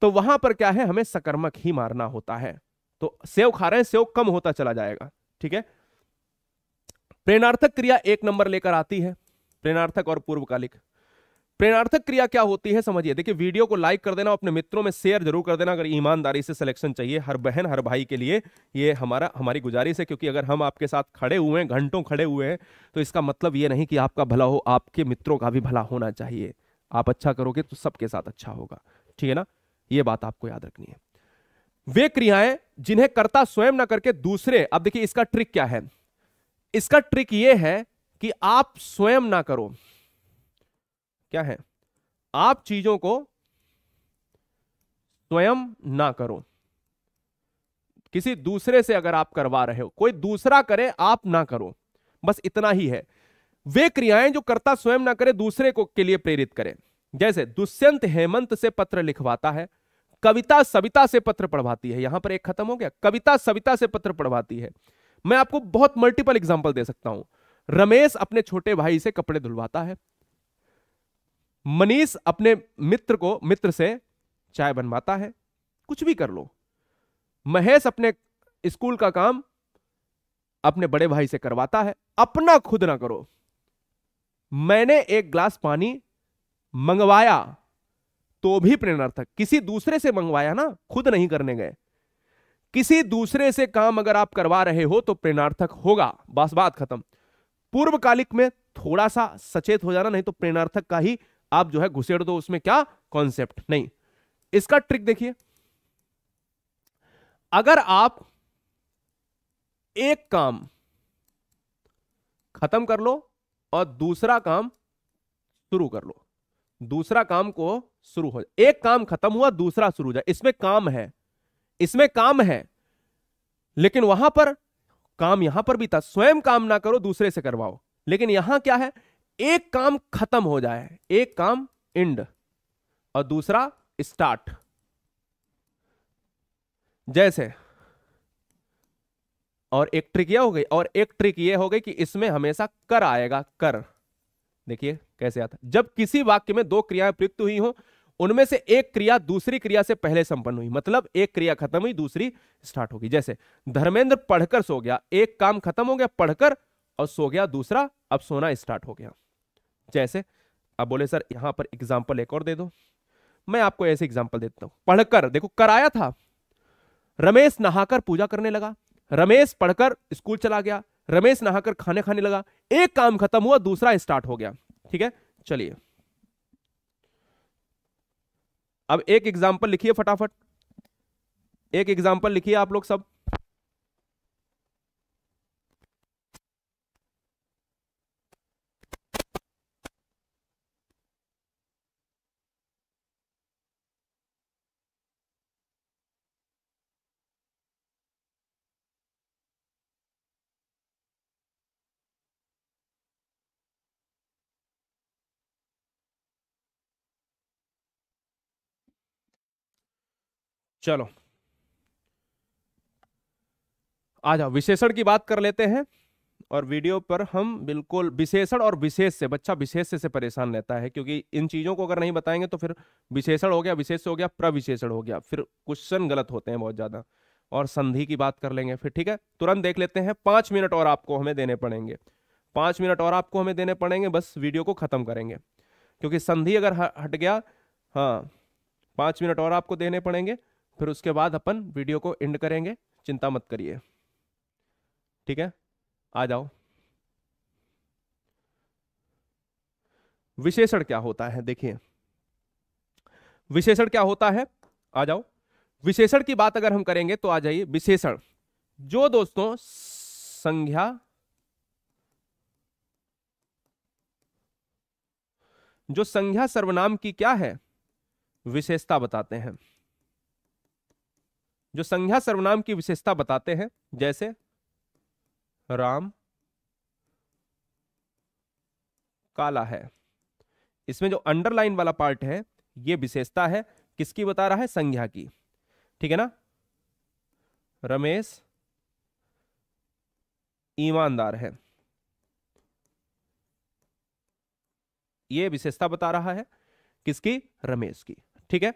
तो वहां पर क्या है हमें सकर्मक ही मारना होता है तो सेव खा रहे हैं सेव कम होता चला जाएगा ठीक है प्रेरणार्थक क्रिया एक नंबर लेकर आती है प्रेरणार्थक और पूर्वकालिक प्रेरणार्थक क्रिया क्या होती है समझिए देखिए वीडियो को लाइक कर देना अपने मित्रों में शेयर जरूर कर देना अगर ईमानदारी से सिलेक्शन चाहिए हर बहन हर भाई के लिए ये हमारा हमारी गुजारिश है क्योंकि अगर हम आपके साथ खड़े हुए हैं घंटों खड़े हुए हैं तो इसका मतलब ये नहीं कि आपका भला हो आपके मित्रों का भी भला होना चाहिए आप अच्छा करोगे तो सबके साथ अच्छा होगा ठीक है ना ये बात आपको याद रखनी है वे क्रियाएं जिन्हें कर्ता स्वयं ना करके दूसरे अब देखिए इसका ट्रिक क्या है इसका ट्रिक यह है कि आप स्वयं ना करो क्या है आप चीजों को स्वयं ना करो किसी दूसरे से अगर आप करवा रहे हो कोई दूसरा करे आप ना करो बस इतना ही है वे क्रियाएं जो कर्ता स्वयं ना करे दूसरे को के लिए प्रेरित करे जैसे दुष्यंत हेमंत से पत्र लिखवाता है कविता सविता से पत्र पढ़वाती है यहां पर एक खत्म हो गया कविता सविता से पत्र पढ़वाती है मैं आपको बहुत मल्टीपल एग्जाम्पल दे सकता हूं रमेश अपने छोटे भाई से कपड़े धुलवाता है मनीष अपने मित्र को मित्र से चाय बनवाता है कुछ भी कर लो महेश अपने स्कूल का काम अपने बड़े भाई से करवाता है अपना खुद ना करो मैंने एक ग्लास पानी मंगवाया तो भी प्रेरणार्थक किसी दूसरे से मंगवाया ना खुद नहीं करने गए किसी दूसरे से काम अगर आप करवा रहे हो तो प्रेरणार्थक होगा बस बात खत्म पूर्वकालिक में थोड़ा सा सचेत हो जाना नहीं तो प्रेरणार्थक का ही आप जो है घुसेड़ दो उसमें क्या कॉन्सेप्ट नहीं इसका ट्रिक देखिए अगर आप एक काम खत्म कर लो और दूसरा काम शुरू कर लो दूसरा काम को शुरू हो जाए एक काम खत्म हुआ दूसरा शुरू हो जाए इसमें काम है इसमें काम है लेकिन वहां पर काम यहां पर भी था स्वयं काम ना करो दूसरे से करवाओ लेकिन यहां क्या है एक काम खत्म हो जाए एक काम एंड और दूसरा स्टार्ट जैसे और एक ट्रिक यह हो गई और एक ट्रिक यह हो गई कि इसमें हमेशा कर आएगा कर देखिए कैसे आता जब किसी वाक्य में दो क्रियाएं प्रयुक्त हुई हो उनमें से एक क्रिया दूसरी क्रिया से पहले संपन्न हुई मतलब एक क्रिया खत्म हुई दूसरी स्टार्ट होगी जैसे धर्मेंद्र पढ़कर सो गया एक काम खत्म हो गया पढ़कर और सो गया दूसरा अब सोना स्टार्ट हो गया जैसे अब बोले सर यहां पर एग्जाम्पल एक और दे दो मैं आपको ऐसे एग्जाम्पल देता हूं पढ़कर देखो कराया था रमेश नहाकर पूजा करने लगा रमेश पढ़कर स्कूल चला गया रमेश नहाकर खाने खाने लगा एक काम खत्म हुआ दूसरा स्टार्ट हो गया ठीक है चलिए अब एक एग्जाम्पल लिखिए फटाफट एक एग्जाम्पल लिखिए आप लोग सब चलो आ जाओ विशेषण की बात कर लेते हैं और वीडियो पर हम बिल्कुल विशेषण और विशेष से बच्चा विशेष से, से परेशान रहता है क्योंकि इन चीज़ों को अगर नहीं बताएंगे तो फिर विशेषण हो गया विशेष हो गया प्रविशेषण हो गया फिर क्वेश्चन गलत होते हैं बहुत ज़्यादा और संधि की बात कर लेंगे फिर ठीक है तुरंत देख लेते हैं पांच मिनट और आपको हमें देने पड़ेंगे पांच मिनट और आपको हमें देने पड़ेंगे बस वीडियो को ख़त्म करेंगे क्योंकि संधि अगर हट गया हाँ पांच मिनट और आपको देने पड़ेंगे फिर उसके बाद अपन वीडियो को एंड करेंगे चिंता मत करिए ठीक है आ जाओ विशेषण क्या होता है देखिए विशेषण क्या होता है आ जाओ विशेषण की बात अगर हम करेंगे तो आ जाइए विशेषण जो दोस्तों संज्ञा जो संज्ञा सर्वनाम की क्या है विशेषता बताते हैं जो संज्ञा सर्वनाम की विशेषता बताते हैं जैसे राम काला है इसमें जो अंडरलाइन वाला पार्ट है यह विशेषता है किसकी बता रहा है संज्ञा की ठीक है ना रमेश ईमानदार है यह विशेषता बता रहा है किसकी रमेश की ठीक है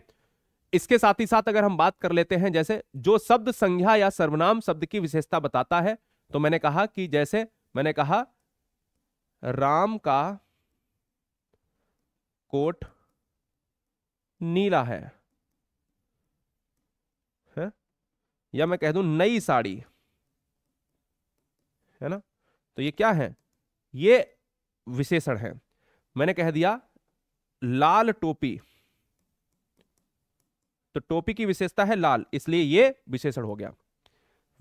इसके साथ ही साथ अगर हम बात कर लेते हैं जैसे जो शब्द संज्ञा या सर्वनाम शब्द की विशेषता बताता है तो मैंने कहा कि जैसे मैंने कहा राम का कोट नीला है, है? या मैं कह दू नई साड़ी है ना तो ये क्या है ये विशेषण है मैंने कह दिया लाल टोपी तो टोपी की विशेषता है लाल इसलिए यह विशेषण हो गया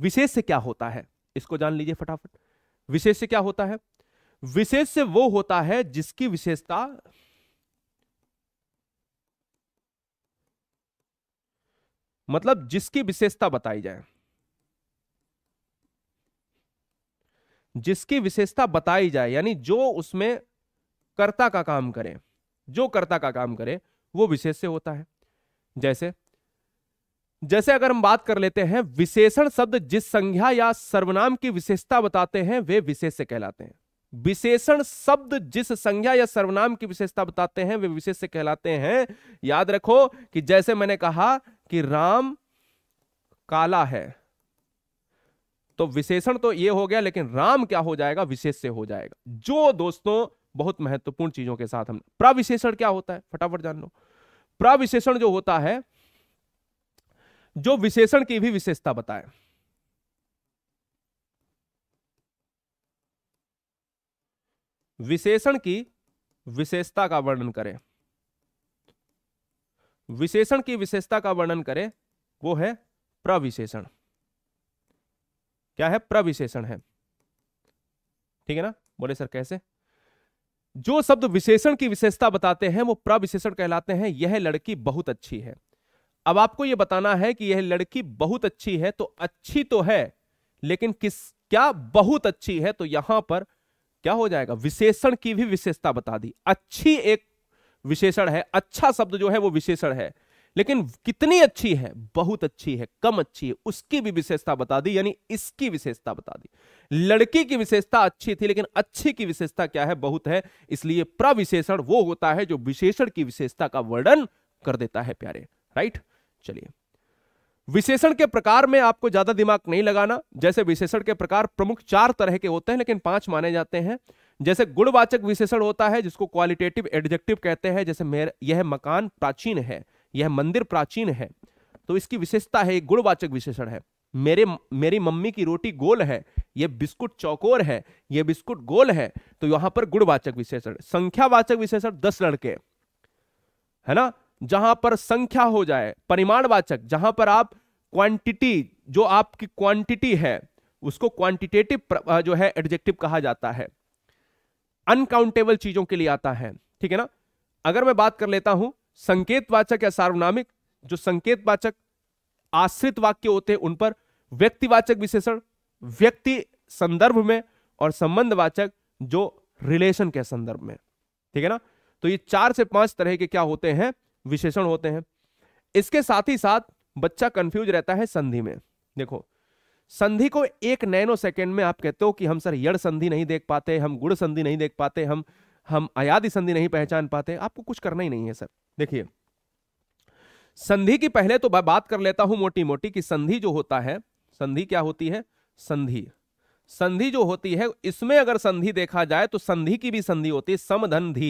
विशेष से क्या होता है इसको जान लीजिए फटाफट विशेष से क्या होता है विशेष से वो होता है जिसकी विशेषता मतलब जिसकी विशेषता बताई जाए जिसकी विशेषता बताई जाए यानी जो उसमें कर्ता का काम करे जो कर्ता का काम करे वो विशेष से होता है जैसे जैसे अगर हम बात कर लेते हैं विशेषण शब्द जिस संज्ञा या सर्वनाम की विशेषता बताते हैं वे विशेष कहलाते हैं विशेषण शब्द जिस संज्ञा या सर्वनाम की विशेषता बताते हैं वे विशेष कहलाते हैं याद रखो कि जैसे मैंने कहा कि राम काला है तो विशेषण तो ये हो गया लेकिन राम क्या हो जाएगा विशेष से हो जाएगा जो दोस्तों बहुत महत्वपूर्ण चीजों के साथ हम प्रविशेषण क्या होता है फटाफट जान लो प्रविशेषण जो होता है जो विशेषण की भी विशेषता बताए विशेषण की विशेषता का वर्णन करें विशेषण की विशेषता का वर्णन करें वो है प्रविशेषण क्या है प्रविशेषण है ठीक है ना बोले सर कैसे जो शब्द विशेषण की विशेषता बताते हैं वो प्रविशेषण कहलाते हैं यह लड़की बहुत अच्छी है अब आपको यह बताना है कि यह लड़की बहुत अच्छी है तो अच्छी तो है लेकिन किस क्या बहुत अच्छी है तो यहां पर क्या हो जाएगा विशेषण की भी विशेषता बता दी अच्छी एक विशेषण है अच्छा शब्द जो है वो विशेषण है लेकिन कितनी अच्छी है बहुत अच्छी है कम अच्छी है उसकी भी विशेषता बता दी यानी इसकी विशेषता बता दी लड़की की विशेषता अच्छी थी लेकिन अच्छी की विशेषता क्या है बहुत है इसलिए प्रविशेषण वो होता है जो विशेषण की विशेषता का वर्णन कर देता है प्यारे राइट चलिए विशेषण के प्रकार में आपको ज्यादा दिमाग नहीं लगाना जैसे विशेषण के प्रकार प्रमुख चार तरह के होते हैं लेकिन पांच माने जाते हैं जैसे गुणवाचक विशेषण होता है जिसको क्वालिटेटिव एडजेक्टिव कहते हैं जैसे मेरे यह मकान प्राचीन है यह मंदिर प्राचीन है तो इसकी विशेषता है गुणवाचक विशेषण है मेरे मेरी मम्मी की रोटी गोल है यह बिस्कुट चौकोर है यह बिस्कुट गोल है तो यहां पर गुणवाचक विशेषण संख्यावाचक विशेषण दस लड़के है ना जहां पर संख्या हो जाए परिमाणवाचक जहां पर आप क्वांटिटी जो आपकी क्वांटिटी है उसको क्वांटिटेटिव जो है एडजेक्टिव कहा जाता है अनकाउंटेबल चीजों के लिए आता है ठीक है ना अगर मैं बात कर लेता हूं संकेतवाचक या सार्वनामिक जो संकेतवाचक आश्रित वाक्य होते हैं उन पर व्यक्तिवाचक विशेषण व्यक्ति संदर्भ में और संबंधवाचक जो रिलेशन के संदर्भ में ठीक है ना तो ये चार से पांच तरह के क्या होते हैं विशेषण होते हैं इसके साथ ही साथ बच्चा कंफ्यूज रहता है संधि में देखो संधि को एक नैनो सेकेंड में आप कहते हो कि हम सर यड़ संधि नहीं देख पाते हम गुड़ संधि नहीं देख पाते हम हम अयादि संधि नहीं पहचान पाते आपको कुछ करना ही नहीं है सर देखिए संधि की पहले तो बात कर लेता हूं मोटी मोटी कि संधि जो होता है संधि क्या होती है संधि संधि जो होती है इसमें अगर संधि देखा जाए तो संधि की भी संधि होती है समधन धी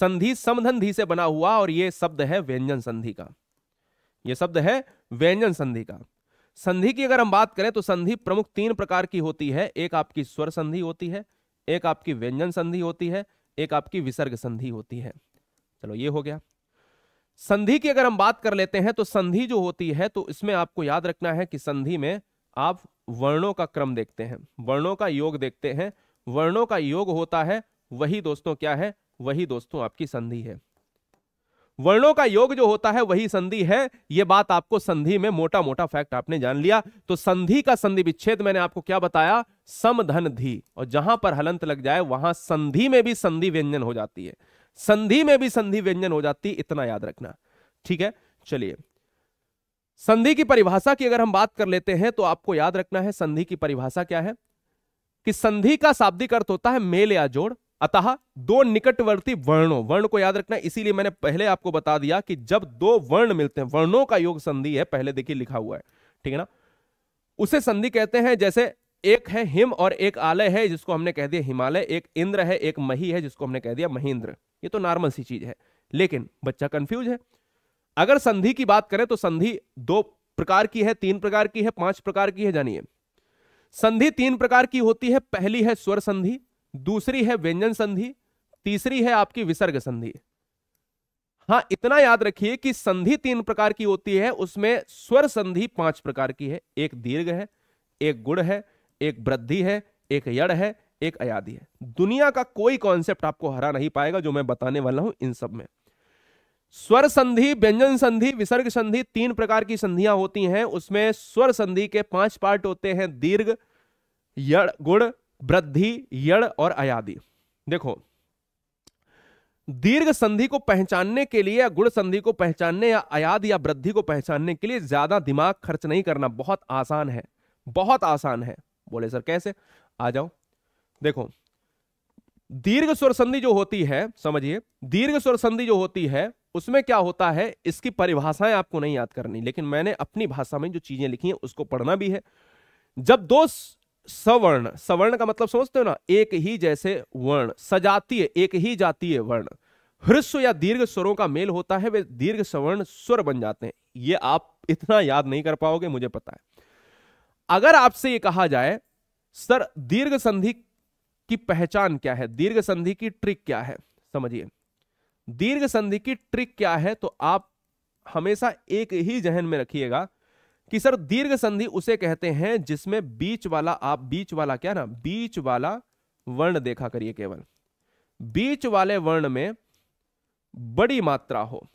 संधि समधन धी से बना हुआ और यह शब्द है व्यंजन संधि का यह शब्द है व्यंजन संधि का संधि की अगर हम बात करें तो संधि प्रमुख तीन प्रकार की होती है एक आपकी स्वर संधि होती है एक आपकी व्यंजन संधि होती है एक आपकी विसर्ग संधि होती है चलो ये हो गया संधि की अगर हम बात कर लेते हैं तो संधि जो होती है तो इसमें आपको याद रखना है कि संधि में आप वर्णों का क्रम देखते हैं वर्णों का योग देखते हैं वर्णों का योग होता है वही दोस्तों क्या है वही दोस्तों आपकी संधि है वर्णों का योग जो होता है वही संधि है यह बात आपको संधि में मोटा मोटा फैक्ट आपने जान लिया तो संधि का संधि विच्छेद मैंने आपको क्या बताया समधन धी और जहां पर हलंत लग जाए वहां संधि में भी संधि व्यंजन हो जाती है संधि में भी संधि व्यंजन हो जाती है इतना याद रखना ठीक है चलिए संधि की परिभाषा की अगर हम बात कर लेते हैं तो आपको याद रखना है संधि की परिभाषा क्या है कि संधि का शाब्दिक अर्थ होता है मेल या जोड़ अतः दो निकटवर्ती वर्णों वर्ण को याद रखना इसीलिए मैंने पहले आपको बता दिया कि जब दो वर्ण मिलते हैं वर्णों का योग संधि है पहले देखिए लिखा हुआ है ठीक है ना उसे संधि कहते हैं जैसे एक है हिम और एक आलय है जिसको हमने कह दिया हिमालय एक इंद्र है एक मही है जिसको हमने कह दिया महेंद्र ये तो नॉर्मल सी चीज है लेकिन बच्चा कंफ्यूज है अगर संधि की बात करें तो संधि दो प्रकार की है तीन प्रकार की है पांच प्रकार की है जानिए संधि तीन प्रकार की होती है पहली है स्वर संधि दूसरी है व्यंजन संधि तीसरी है आपकी विसर्ग संधि हाँ इतना याद रखिए कि संधि तीन प्रकार की होती है उसमें स्वर संधि पांच प्रकार की है एक दीर्घ है एक गुड़ है एक वृद्धि है एक यड़ है एक अयादी है दुनिया का कोई कॉन्सेप्ट आपको हरा नहीं पाएगा जो मैं बताने वाला हूं इन सब में स्वर संधि व्यंजन संधि विसर्ग संधि तीन प्रकार की संधियां होती हैं उसमें स्वर संधि के पांच पार्ट होते हैं दीर्घ यड़ गुड़ वृद्धि यड़ और अयादि देखो दीर्घ संधि को पहचानने के लिए या गुड़ संधि को पहचानने या अयाद या वृद्धि को पहचानने के लिए ज्यादा दिमाग खर्च नहीं करना बहुत आसान है बहुत आसान है बोले सर कैसे आ जाओ देखो दीर्घ स्वर संधि जो होती है समझिए दीर्घ स्वर संधि जो होती है उसमें क्या होता है इसकी परिभाषाएं आपको नहीं याद करनी लेकिन मैंने अपनी भाषा में जो चीजें लिखी हैं उसको पढ़ना भी है जब दो सवर्ण सवर्ण का मतलब समझते हो ना एक ही जैसे वर्ण सजातीय एक ही जातीय वर्ण हृस्व या दीर्घ स्वरों का मेल होता है वे दीर्घ सवर्ण स्वर बन जाते हैं ये आप इतना याद नहीं कर पाओगे मुझे पता है अगर आपसे यह कहा जाए सर दीर्घ संधि की पहचान क्या है दीर्घ संधि की ट्रिक क्या है समझिए दीर्घ संधि की ट्रिक क्या है तो आप हमेशा एक ही जहन में रखिएगा कि सर दीर्घ संधि उसे कहते हैं जिसमें बीच वाला आप बीच वाला क्या ना बीच वाला वर्ण देखा करिए केवल बीच वाले वर्ण में बड़ी मात्रा हो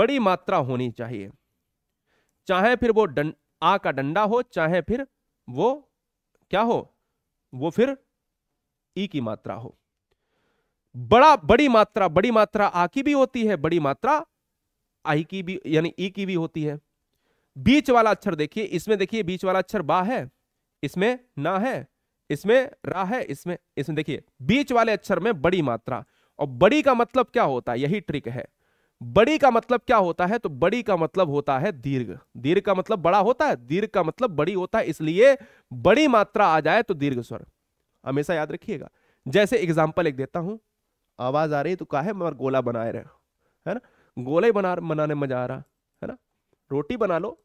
बड़ी मात्रा होनी चाहिए चाहे फिर वो दं, आ का डंडा हो चाहे फिर वो क्या हो वो फिर ई की मात्रा हो बड़ा बड़ी मात्रा बड़ी मात्रा आ की भी होती है बड़ी मात्रा आई की भी यानी ई की भी होती है बीच वाला अक्षर देखिए इसमें देखिए बीच वाला अक्षर बा है इसमें ना है इसमें रा है इसमें इसमें देखिए बीच वाले अक्षर में बड़ी मात्रा और बड़ी का मतलब क्या होता है यही ट्रिक है बड़ी का मतलब क्या होता है तो बड़ी का मतलब होता है दीर्घ दीर्घ का मतलब बड़ा होता है दीर्घ का मतलब बड़ी होता है इसलिए बड़ी मात्रा आ जाए तो दीर्घ स्वर हमेशा याद रखिएगा जैसे एग्जाम्पल एक देता हूं आवाज आ रही तो कहा है मगर गोला बनाए रहे है ना गोले बना बनाने मजा आ रहा है ना रोटी बना लो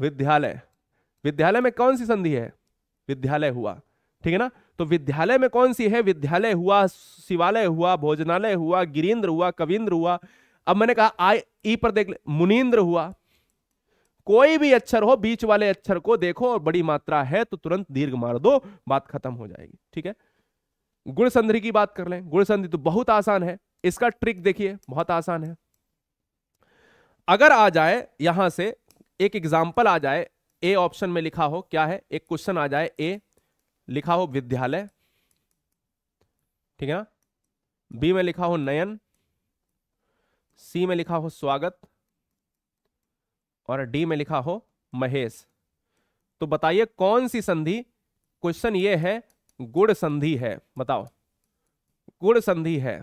विद्यालय विद्यालय में कौन सी संधि है विद्यालय हुआ ठीक है ना तो विद्यालय में कौन सी है विद्यालय हुआ शिवालय हुआ भोजनालय हुआ गिरीन्द्र हुआ कविंद्र हुआ अब मैंने कहा आई ई पर देख मुनिंद्र हुआ कोई भी अक्षर हो बीच वाले अक्षर को देखो और बड़ी मात्रा है तो तुरंत दीर्घ मार दो बात खत्म हो जाएगी ठीक है गुणसंधि की बात कर लें गुणसंधि तो बहुत आसान है इसका ट्रिक देखिए बहुत आसान है अगर आ जाए यहां से एक एग्जाम्पल आ जाए ए ऑप्शन में लिखा हो क्या है एक क्वेश्चन आ जाए ए लिखा हो विद्यालय ठीक है ना बी में लिखा हो नयन सी में लिखा हो स्वागत और डी में लिखा हो महेश तो बताइए कौन सी संधि क्वेश्चन ये है गुड़ संधि है बताओ गुड़ संधि है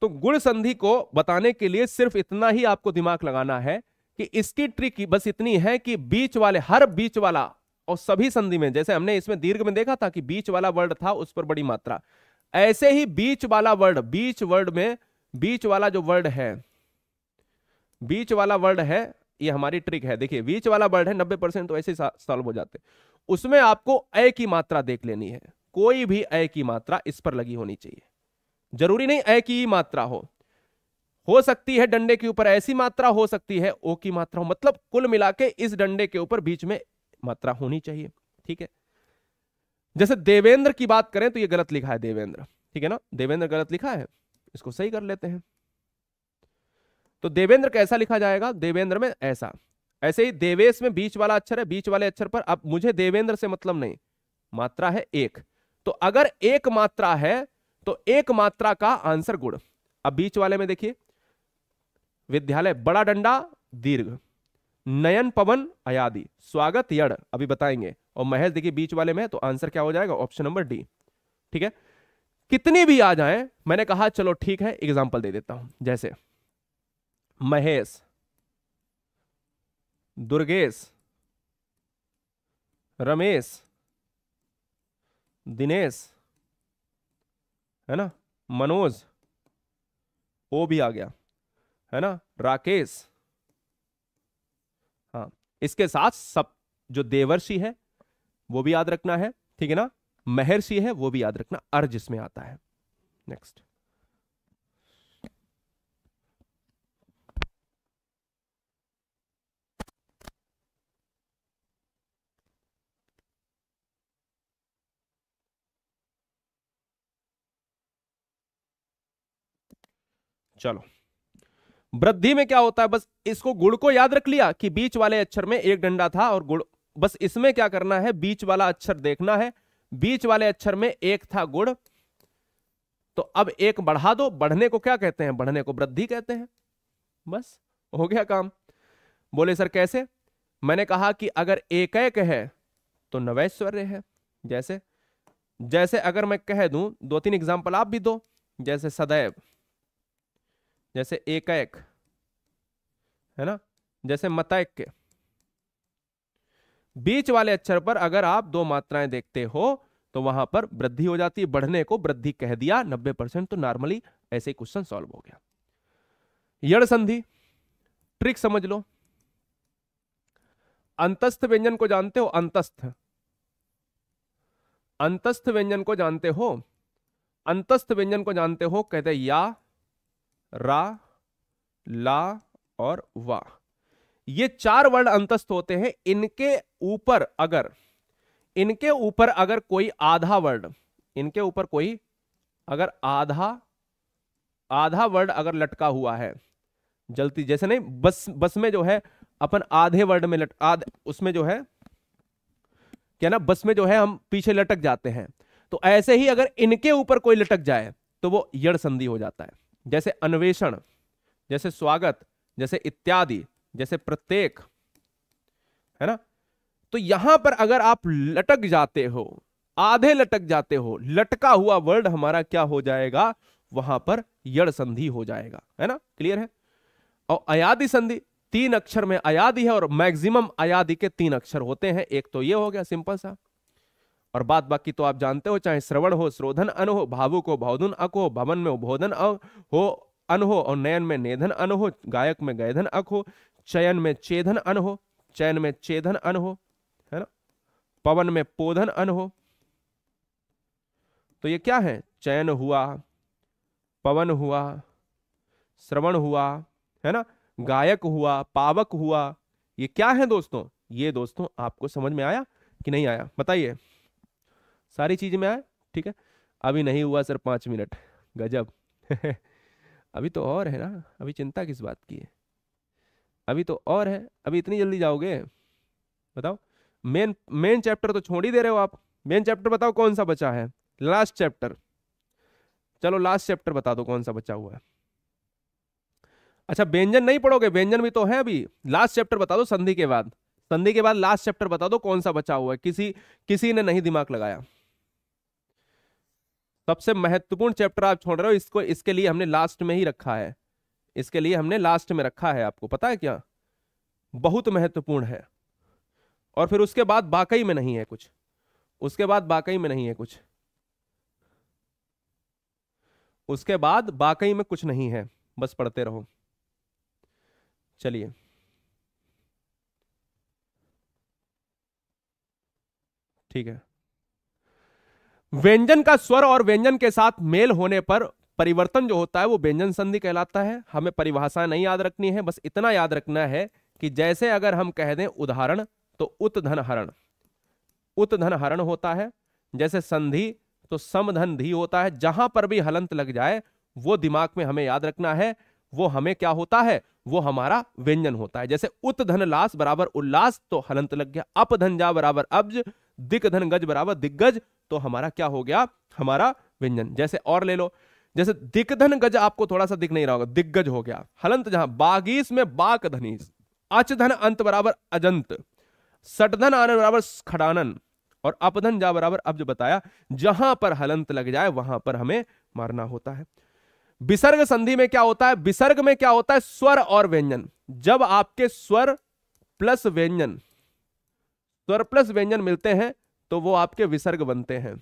तो गुड़ संधि को बताने के लिए सिर्फ इतना ही आपको दिमाग लगाना है कि इसकी ट्रिक बस इतनी है कि बीच वाले हर बीच वाला और सभी संधि में जैसे हमने इसमें दीर्घ में देखा था कि बीच वाला वर्ड था उस पर बड़ी मात्रा ऐसे ही बीच वाला वर्ड बीच वर्ड में बीच वाला जो वर्ड है बीच वाला वर्ड है ये हमारी ट्रिक है देखिए बीच वाला वर्ड है नब्बे परसेंट तो ऐसे ही सॉल्व हो जाते उसमें आपको अय की मात्रा देख लेनी है कोई भी अय की मात्रा इस पर लगी होनी चाहिए जरूरी नहीं अय की मात्रा हो हो सकती है डंडे के ऊपर ऐसी मात्रा हो सकती है ओ की मात्रा हो मतलब कुल मिला के इस डंडे के ऊपर बीच में मात्रा होनी चाहिए ठीक है जैसे देवेंद्र की बात करें तो ये गलत लिखा है देवेंद्र ठीक है ना देवेंद्र गलत लिखा है इसको सही कर लेते हैं तो देवेंद्र कैसा लिखा जाएगा देवेंद्र में ऐसा ऐसे ही देवेश में बीच वाला अक्षर है बीच वाले अक्षर पर अब मुझे देवेंद्र से मतलब नहीं मात्रा है एक तो अगर एक मात्रा है तो एक मात्रा का आंसर गुड़ अब बीच वाले में देखिए विद्यालय बड़ा डंडा दीर्घ नयन पवन अयादि स्वागत यड़ अभी बताएंगे और महेश देखिए बीच वाले में तो आंसर क्या हो जाएगा ऑप्शन नंबर डी ठीक है कितनी भी आ जाए मैंने कहा चलो ठीक है एग्जाम्पल दे देता हूं जैसे महेश दुर्गेश रमेश दिनेश है ना मनोज ओ भी आ गया है ना राकेश इसके साथ सब जो देवर्षि है वो भी याद रखना है ठीक है ना महर्षि है वो भी याद रखना अर्ज इसमें आता है नेक्स्ट चलो वृद्धि में क्या होता है बस इसको गुड़ को याद रख लिया कि बीच वाले अक्षर में एक डंडा था और गुड़ बस इसमें क्या करना है बीच वाला अक्षर देखना है बीच वाले अक्षर में एक था गुड़ तो अब एक बढ़ा दो बढ़ने को क्या कहते हैं बढ़ने को वृद्धि कहते हैं बस हो गया काम बोले सर कैसे मैंने कहा कि अगर एक एक है तो नवैश्वर्य है जैसे जैसे अगर मैं कह दूं दो तीन एग्जाम्पल आप भी दो जैसे सदैव जैसे एक है ना जैसे के बीच वाले अक्षर पर अगर आप दो मात्राएं देखते हो तो वहां पर वृद्धि हो जाती है बढ़ने को वृद्धि कह दिया 90 परसेंट तो नॉर्मली ऐसे क्वेश्चन सॉल्व हो गया यड़ संधि ट्रिक समझ लो अंतस्थ व्यंजन को जानते हो अंतस्थ अंतस्थ व्यंजन को जानते हो अंतस्थ व्यंजन को जानते हो कहते या रा ला और वा ये चार वर्ड अंतस्थ होते हैं इनके ऊपर अगर इनके ऊपर अगर कोई आधा वर्ड इनके ऊपर कोई अगर आधा आधा वर्ड अगर लटका हुआ है जल्दी जैसे नहीं बस बस में जो है अपन आधे वर्ड में लट आध उसमें जो है क्या ना बस में जो है हम पीछे लटक जाते हैं तो ऐसे ही अगर इनके ऊपर कोई लटक जाए तो वो यड़ संधि हो जाता है जैसे अन्वेषण जैसे स्वागत जैसे इत्यादि जैसे प्रत्येक है ना तो यहां पर अगर आप लटक जाते हो आधे लटक जाते हो लटका हुआ वर्ड हमारा क्या हो जाएगा वहां पर यड़ संधि हो जाएगा है ना क्लियर है और अयादि संधि तीन अक्षर में अयादि है और मैक्सिमम अयादि के तीन अक्षर होते हैं एक तो ये हो गया सिंपल सा और बात बाकी तो आप जानते हो चाहे श्रवण हो श्रोधन अन हो भावुक हो भवधुन अक हो भवन में अ हो अन हो और नयन में नेधन अन हो गायक में गयधन अक हो चयन में चेधन अन हो चयन में चेधन अन हो है ना पवन में पोधन अन हो तो ये क्या है चयन हुआ पवन हुआ श्रवण हुआ है ना गायक हुआ पावक हुआ ये क्या है दोस्तों ये दोस्तों आपको समझ में आया कि नहीं आया बताइए सारी चीज़ में आए ठीक है अभी नहीं हुआ सर पाँच मिनट गजब अभी तो और है ना अभी चिंता किस बात की है अभी तो और है अभी इतनी जल्दी जाओगे बताओ मेन मेन चैप्टर तो छोड़ ही दे रहे हो आप मेन चैप्टर बताओ कौन सा बचा है लास्ट चैप्टर चलो लास्ट चैप्टर बता दो कौन सा बचा हुआ है अच्छा व्यंजन नहीं पढ़ोगे व्यंजन भी तो है अभी लास्ट चैप्टर बता दो संधि के बाद संधि के बाद लास्ट चैप्टर बता दो कौन सा बचा हुआ है किसी किसी ने नहीं दिमाग लगाया सबसे महत्वपूर्ण चैप्टर आप छोड़ रहे हो इसको इसके लिए हमने लास्ट में ही रखा है इसके लिए हमने लास्ट में रखा है आपको पता है क्या बहुत महत्वपूर्ण है और फिर उसके बाद बाकई में नहीं है कुछ उसके बाद वाकई में नहीं है कुछ उसके बाद वाकई में कुछ नहीं है बस पढ़ते रहो चलिए ठीक है व्यंजन का स्वर और व्यंजन के साथ मेल होने पर परिवर्तन जो होता है वो व्यंजन संधि कहलाता है हमें परिभाषा नहीं याद रखनी है बस इतना याद रखना है कि जैसे अगर हम कह दें उदाहरण तो उत धन हरण उत धन हरण होता है जैसे संधि तो समधन धी होता है जहां पर भी हलंत लग जाए वो दिमाग में हमें याद रखना है वो हमें क्या होता है वो हमारा व्यंजन होता है जैसे उत धन लास बराबर उल्लास तो हलंत लग गया अपधन जा बराबर अब्ज दिग धन गज बराबर दिग्गज तो हमारा क्या हो गया हमारा व्यंजन जैसे और ले लो जैसे दिक धन गज आपको थोड़ा सा दिख नहीं रहा होगा दिग्गज हो गया हलंत जहां बागीस में बाक धनीस अच धन अंत बराबर अजंत सटधन आनंद बराबर खड़ानन और अपधन जा बराबर अब जो बताया जहां पर हलंत लग जाए वहां पर हमें मारना होता है विसर्ग संधि में क्या होता है विसर्ग में क्या होता है स्वर और व्यंजन जब आपके स्वर प्लस व्यंजन प्लस व्यंजन मिलते हैं तो वो आपके विसर्ग बनते हैं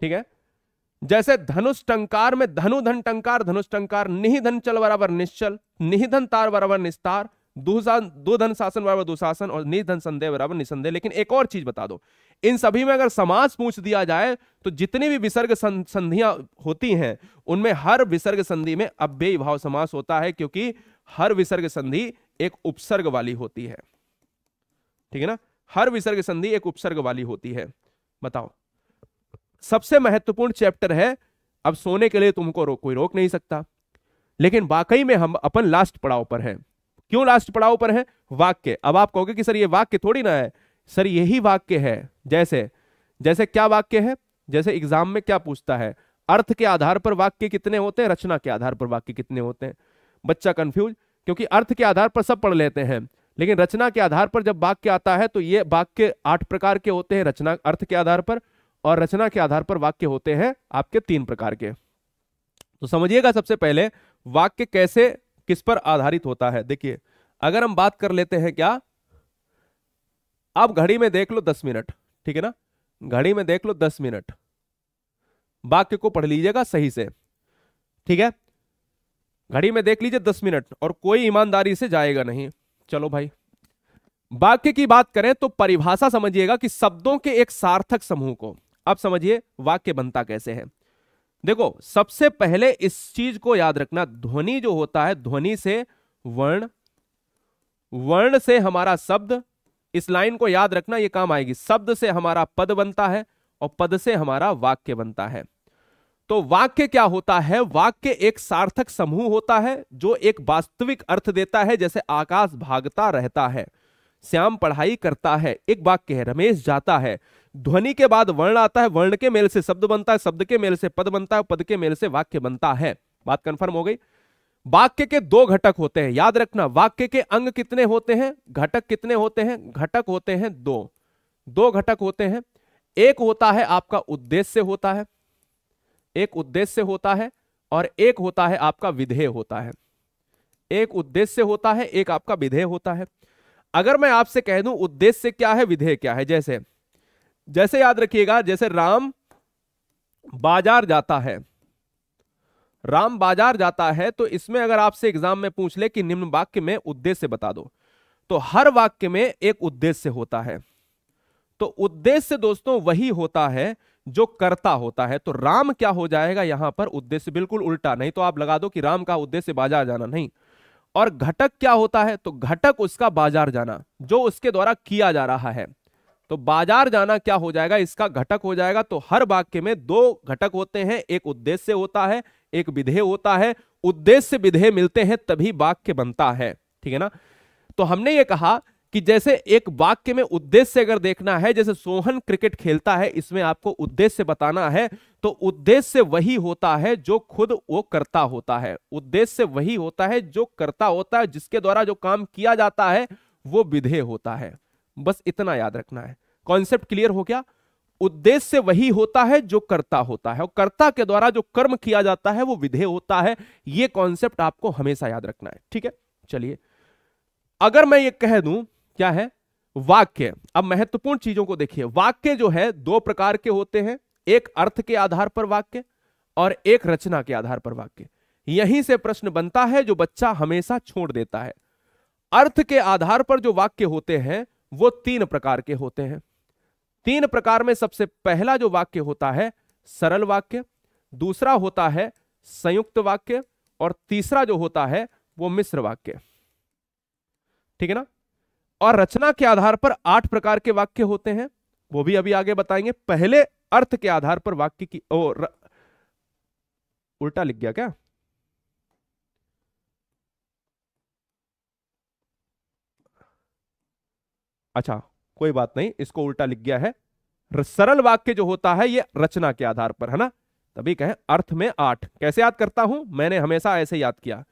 ठीक है जैसे धनुष टंकार में धनु धन टंकार धनुष टंकार निधन चल बराबर निश्चल निधन तार बराबर निस्तार धन शासन बराबर दुशासन और निधन संदेह बराबर निसंदेह लेकिन एक और चीज बता दो इन सभी में अगर समास पूछ दिया जाए तो जितनी भी विसर्ग संधियां होती हैं उनमें हर विसर्ग संधि में अव्ययी भाव समास होता है क्योंकि हर विसर्ग संधि एक उपसर्ग वाली होती है ठीक है ना हर विसर्ग संधि एक उपसर्ग वाली होती है बताओ सबसे महत्वपूर्ण चैप्टर है अब सोने के लिए तुमको रो, कोई रोक नहीं सकता लेकिन वाकई में हम अपन लास्ट पड़ाव पर हैं क्यों लास्ट पड़ाव पर है वाक्य अब आप कहोगे कि सर ये वाक्य थोड़ी ना है सर यही वाक्य है जैसे जैसे क्या वाक्य है जैसे एग्जाम में क्या पूछता है अर्थ के आधार पर वाक्य कितने होते हैं रचना के आधार पर वाक्य कितने होते हैं बच्चा कंफ्यूज क्योंकि अर्थ के आधार पर सब पढ़ लेते हैं लेकिन रचना के आधार पर जब वाक्य आता है तो ये वाक्य आठ प्रकार के होते हैं रचना अर्थ के आधार पर और रचना के आधार पर वाक्य होते हैं आपके तीन प्रकार के तो समझिएगा सबसे पहले वाक्य कैसे किस पर आधारित होता है देखिए अगर हम बात कर लेते हैं क्या आप घड़ी में देख लो दस मिनट ठीक है ना घड़ी में देख लो दस मिनट वाक्य को पढ़ लीजिएगा सही से ठीक है घड़ी में देख लीजिए दस मिनट और कोई ईमानदारी से जाएगा नहीं चलो भाई वाक्य की बात करें तो परिभाषा समझिएगा कि शब्दों के एक सार्थक समूह को अब समझिए वाक्य बनता कैसे है देखो सबसे पहले इस चीज को याद रखना ध्वनि जो होता है ध्वनि से वर्ण वर्ण से हमारा शब्द इस लाइन को याद रखना यह काम आएगी शब्द से हमारा पद बनता है और पद से हमारा वाक्य बनता है तो वाक्य क्या होता है वाक्य एक सार्थक समूह होता है जो एक वास्तविक अर्थ देता है जैसे आकाश भागता रहता है श्याम पढ़ाई करता है एक वाक्य है रमेश जाता है ध्वनि के बाद वर्ण आता है वर्ण के मेल से शब्द बनता है शब्द के मेल से पद बनता है पद के मेल से वाक्य बनता है बात कंफर्म हो गई वाक्य के दो घटक होते हैं याद रखना वाक्य के अंग कितने होते हैं घटक कितने होते हैं घटक होते हैं दो दो घटक होते हैं एक होता है आपका उद्देश्य होता है एक उद्देश्य होता है और एक होता है आपका विधेय होता है एक उद्देश्य होता है एक आपका विधेय होता है अगर मैं आपसे कह दूं उद्देश्य क्या है विधेय क्या है जैसे जैसे याद रखिएगा जैसे राम बाजार जाता है राम बाजार जाता है तो इसमें अगर आपसे एग्जाम में पूछ ले कि निम्न वाक्य में उद्देश्य बता दो तो हर वाक्य में एक उद्देश्य होता है तो उद्देश्य दोस्तों वही होता है जो करता होता है तो राम क्या हो जाएगा यहां पर उद्देश्य बिल्कुल उल्टा नहीं तो आप लगा दो कि राम का उद्देश्य बाजार जाना नहीं और घटक क्या होता है तो घटक उसका बाजार जाना जो उसके द्वारा किया जा रहा है तो बाजार जाना क्या हो जाएगा इसका घटक हो जाएगा तो हर वाक्य में दो घटक होते हैं एक उद्देश्य होता है एक विधेय होता है उद्देश्य विधेय मिलते हैं तभी वाक्य बनता है ठीक है ना तो हमने ये कहा कि जैसे एक वाक्य में उद्देश्य अगर देखना है जैसे सोहन क्रिकेट खेलता है इसमें आपको उद्देश्य बताना है तो उद्देश्य वही होता है जो खुद वो करता होता है उद्देश्य वही होता है जो करता होता है जिसके द्वारा जो काम किया जाता है वो विधेय होता है बस इतना याद रखना है कॉन्सेप्ट क्लियर हो गया उद्देश्य वही होता है जो करता होता है और कर्ता के द्वारा जो कर्म किया जाता है वो विधेय होता है ये कॉन्सेप्ट आपको हमेशा याद रखना है ठीक है चलिए अगर मैं ये कह दूं क्या है वाक्य अब महत्वपूर्ण चीजों को देखिए वाक्य जो है दो प्रकार के होते हैं एक अर्थ के आधार पर वाक्य और एक रचना के आधार पर वाक्य यहीं से प्रश्न बनता है जो बच्चा हमेशा छोड़ देता है अर्थ के आधार पर जो वाक्य होते हैं वो तीन प्रकार के होते हैं तीन प्रकार में सबसे पहला जो वाक्य होता है सरल वाक्य दूसरा होता है संयुक्त वाक्य और तीसरा जो होता है वो मिश्र वाक्य ठीक है ना और रचना के आधार पर आठ प्रकार के वाक्य होते हैं वो भी अभी आगे बताएंगे पहले अर्थ के आधार पर वाक्य की ओ, र, उल्टा लिख गया क्या अच्छा कोई बात नहीं इसको उल्टा लिख गया है सरल वाक्य जो होता है ये रचना के आधार पर है ना तभी कहें अर्थ में आठ कैसे याद करता हूं मैंने हमेशा ऐसे याद किया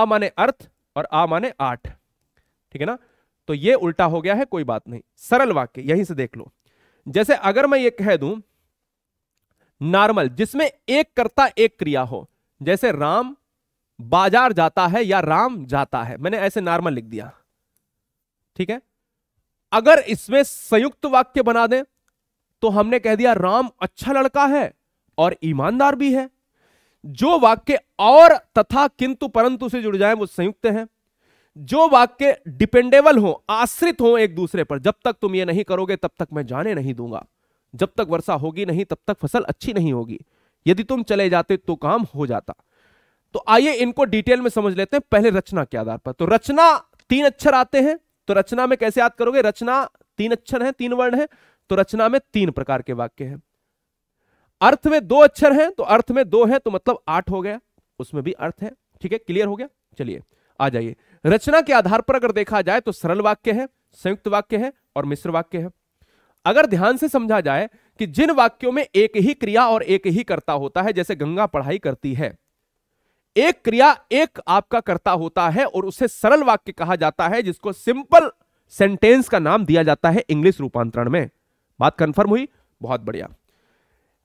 आ माने अर्थ और आ माने आठ ठीक है ना तो ये उल्टा हो गया है कोई बात नहीं सरल वाक्य यहीं से देख लो जैसे अगर मैं ये कह दूं नॉर्मल जिसमें एक करता एक क्रिया हो जैसे राम बाजार जाता है या राम जाता है मैंने ऐसे नॉर्मल लिख दिया ठीक है अगर इसमें संयुक्त वाक्य बना दें तो हमने कह दिया राम अच्छा लड़का है और ईमानदार भी है जो वाक्य और तथा किंतु परंतु से जुड़ जाए वो संयुक्त हैं जो वाक्य डिपेंडेबल हो आश्रित हो एक दूसरे पर जब तक तुम ये नहीं करोगे तब तक मैं जाने नहीं दूंगा जब तक वर्षा होगी नहीं तब तक फसल अच्छी नहीं होगी यदि तुम चले जाते तो काम हो जाता तो आइए इनको डिटेल में समझ लेते हैं पहले रचना के आधार पर तो रचना तीन अक्षर आते हैं तो रचना में कैसे याद करोगे रचना तीन अक्षर है तीन वर्ण है तो रचना में तीन प्रकार के वाक्य हैं अर्थ में दो अक्षर हैं तो अर्थ में दो है तो मतलब आठ हो गया उसमें भी अर्थ है ठीक है क्लियर हो गया चलिए आ जाइए रचना के आधार पर अगर देखा जाए तो सरल वाक्य है संयुक्त वाक्य है और मिश्र वाक्य है अगर ध्यान से समझा जाए कि जिन वाक्यों में एक ही क्रिया और एक ही कर्ता होता है जैसे गंगा पढ़ाई करती है एक क्रिया एक आपका कर्ता होता है और उसे सरल वाक्य कहा जाता है जिसको सिंपल सेंटेंस का नाम दिया जाता है इंग्लिश रूपांतरण में बात कंफर्म हुई बहुत बढ़िया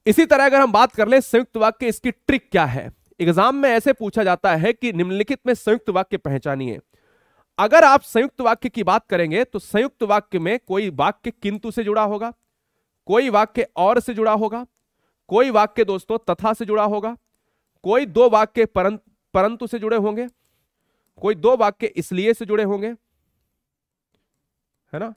इसी तरह अगर हम बात कर ले संयुक्त वाक्य इसकी ट्रिक क्या है एग्जाम में ऐसे पूछा जाता है कि निम्नलिखित में संयुक्त वाक्य पहचानिए अगर आप संयुक्त वाक्य की बात करेंगे तो संयुक्त वाक्य में कोई वाक्य किंतु से जुड़ा होगा कोई वाक्य और से जुड़ा होगा कोई वाक्य दोस्तों तथा से जुड़ा होगा कोई दो वाक्य परंतु से जुड़े होंगे कोई दो वाक्य इसलिए से जुड़े होंगे है ना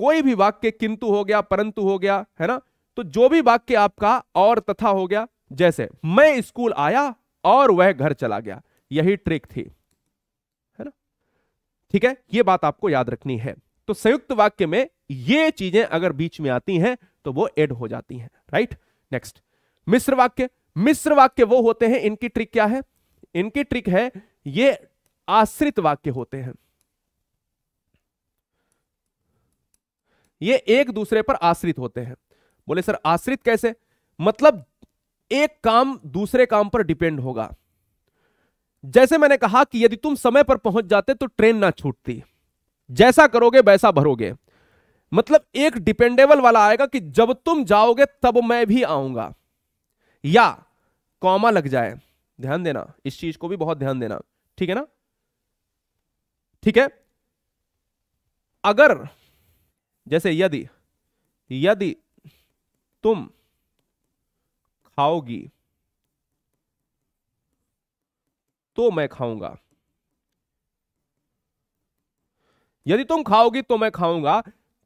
कोई भी वाक्य किंतु हो गया परंतु हो गया है ना तो जो भी वाक्य आपका और तथा हो गया जैसे मैं स्कूल आया और वह घर चला गया यही ट्रिक थी है ना ठीक है यह बात आपको याद रखनी है तो संयुक्त वाक्य में ये चीजें अगर बीच में आती हैं तो वो एड हो जाती हैं राइट नेक्स्ट मिश्र वाक्य मिश्र वाक्य वो होते हैं इनकी ट्रिक क्या है इनकी ट्रिक है ये आश्रित वाक्य होते हैं ये एक दूसरे पर आश्रित होते हैं बोले सर आश्रित कैसे मतलब एक काम दूसरे काम पर डिपेंड होगा जैसे मैंने कहा कि यदि तुम समय पर पहुंच जाते तो ट्रेन ना छूटती जैसा करोगे वैसा भरोगे मतलब एक डिपेंडेबल वाला आएगा कि जब तुम जाओगे तब मैं भी आऊंगा या कॉमा लग जाए ध्यान देना इस चीज को भी बहुत ध्यान देना ठीक है ना ठीक है अगर जैसे यदि यदि तुम खाओगी तो मैं खाऊंगा यदि तुम खाओगी तो मैं खाऊंगा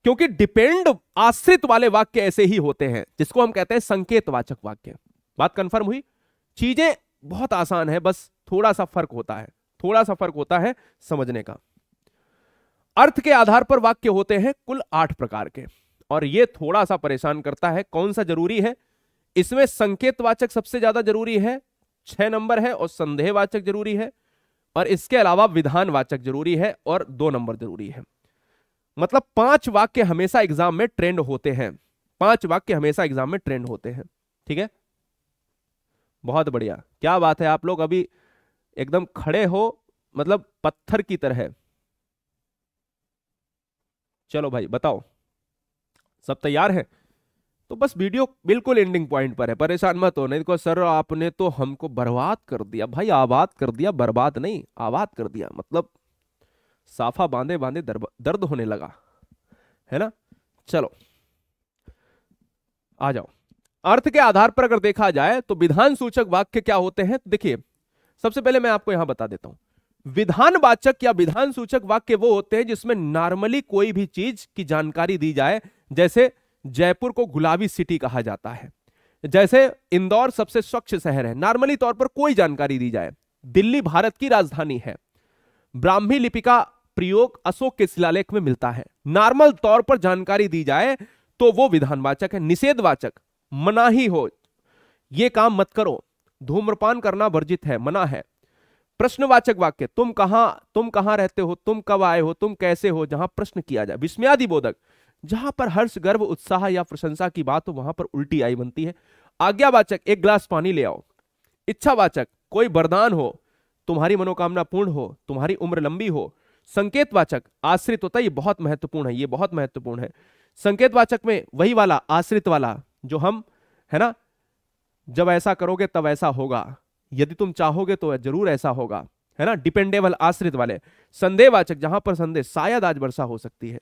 क्योंकि डिपेंड आश्रित वाले वाक्य ऐसे ही होते हैं जिसको हम कहते हैं संकेतवाचक वाक्य बात कंफर्म हुई चीजें बहुत आसान है बस थोड़ा सा फर्क होता है थोड़ा सा फर्क होता है समझने का अर्थ के आधार पर वाक्य होते हैं कुल आठ प्रकार के और यह थोड़ा सा परेशान करता है कौन सा जरूरी है इसमें संकेतवाचक सबसे ज्यादा जरूरी है छह नंबर है और संदेहवाचक जरूरी है और इसके अलावा विधानवाचक जरूरी है और दो नंबर जरूरी है मतलब पांच वाक्य हमेशा एग्जाम में ट्रेंड होते हैं पांच वाक्य हमेशा एग्जाम में ट्रेंड होते हैं ठीक है बहुत बढ़िया क्या बात है आप लोग अभी एकदम खड़े हो मतलब पत्थर की तरह चलो भाई बताओ सब तैयार हैं तो बस वीडियो बिल्कुल एंडिंग पॉइंट पर है परेशान मत हो नहीं देखो सर आपने तो हमको बर्बाद कर दिया भाई आबाद कर दिया बर्बाद नहीं आबाद कर दिया मतलब साफा बांधे बांधे दर्द होने लगा है ना चलो आ जाओ अर्थ के आधार पर अगर देखा जाए तो विधान सूचक वाक्य क्या होते हैं तो देखिए सबसे पहले मैं आपको यहां बता देता हूं विधान वाचक या विधान सूचक वाक्य वो होते हैं जिसमें नॉर्मली कोई भी चीज की जानकारी दी जाए जैसे जयपुर को गुलाबी सिटी कहा जाता है जैसे इंदौर सबसे स्वच्छ शहर है नॉर्मली तौर पर कोई जानकारी दी जाए दिल्ली भारत की राजधानी है ब्राह्मी लिपि का प्रयोग अशोक के शिलालेख में मिलता है नॉर्मल तौर पर जानकारी दी जाए तो वो विधानवाचक है निषेधवाचक मना ही हो ये काम मत करो धूम्रपान करना वर्जित है मना है प्रश्नवाचक वाक्य तुम कहां तुम कहां रहते हो तुम कब आए हो तुम कैसे हो जहां प्रश्न किया जाए विस्मयादि बोधक जहां पर हर्ष गर्व उत्साह या प्रशंसा की बात हो वहां पर उल्टी आई बनती है आज्ञावाचक एक ग्लास पानी ले आओ इच्छावाचक कोई वरदान हो तुम्हारी मनोकामना पूर्ण हो तुम्हारी उम्र लंबी हो संकेतवाचक आश्रित होता है ये बहुत महत्वपूर्ण है ये बहुत महत्वपूर्ण है संकेतवाचक में वही वाला आश्रित वाला जो हम है ना जब ऐसा करोगे तब ऐसा होगा यदि तुम चाहोगे तो जरूर ऐसा होगा है ना डिपेंडेबल आश्रित वाले संदेहवाचक जहां पर संदेह शायद आज वर्षा हो सकती है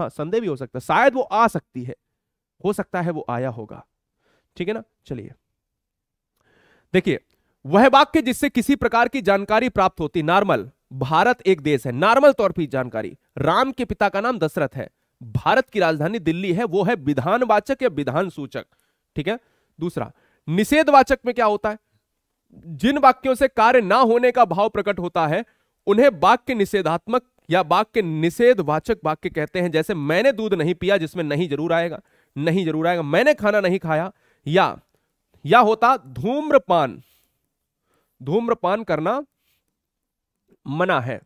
हाँ संदेह भी हो सकता है शायद वो आ सकती है हो सकता है वो आया होगा ठीक है ना चलिए देखिए वह वाक्य जिससे किसी प्रकार की जानकारी प्राप्त होती नॉर्मल भारत एक देश है नॉर्मल तौर पर जानकारी राम के पिता का नाम दशरथ है भारत की राजधानी दिल्ली है वो है विधानवाचक या विधान सूचक ठीक है दूसरा निषेधवाचक में क्या होता है जिन वाक्यों से कार्य ना होने का भाव प्रकट होता है उन्हें वाक्य निषेधात्मक या वाक्य निषेध वाचक वाक्य कहते हैं जैसे मैंने दूध नहीं पिया जिसमें नहीं जरूर आएगा नहीं जरूर आएगा मैंने खाना नहीं खाया या या होता धूम्रपान धूम्रपान करना मना है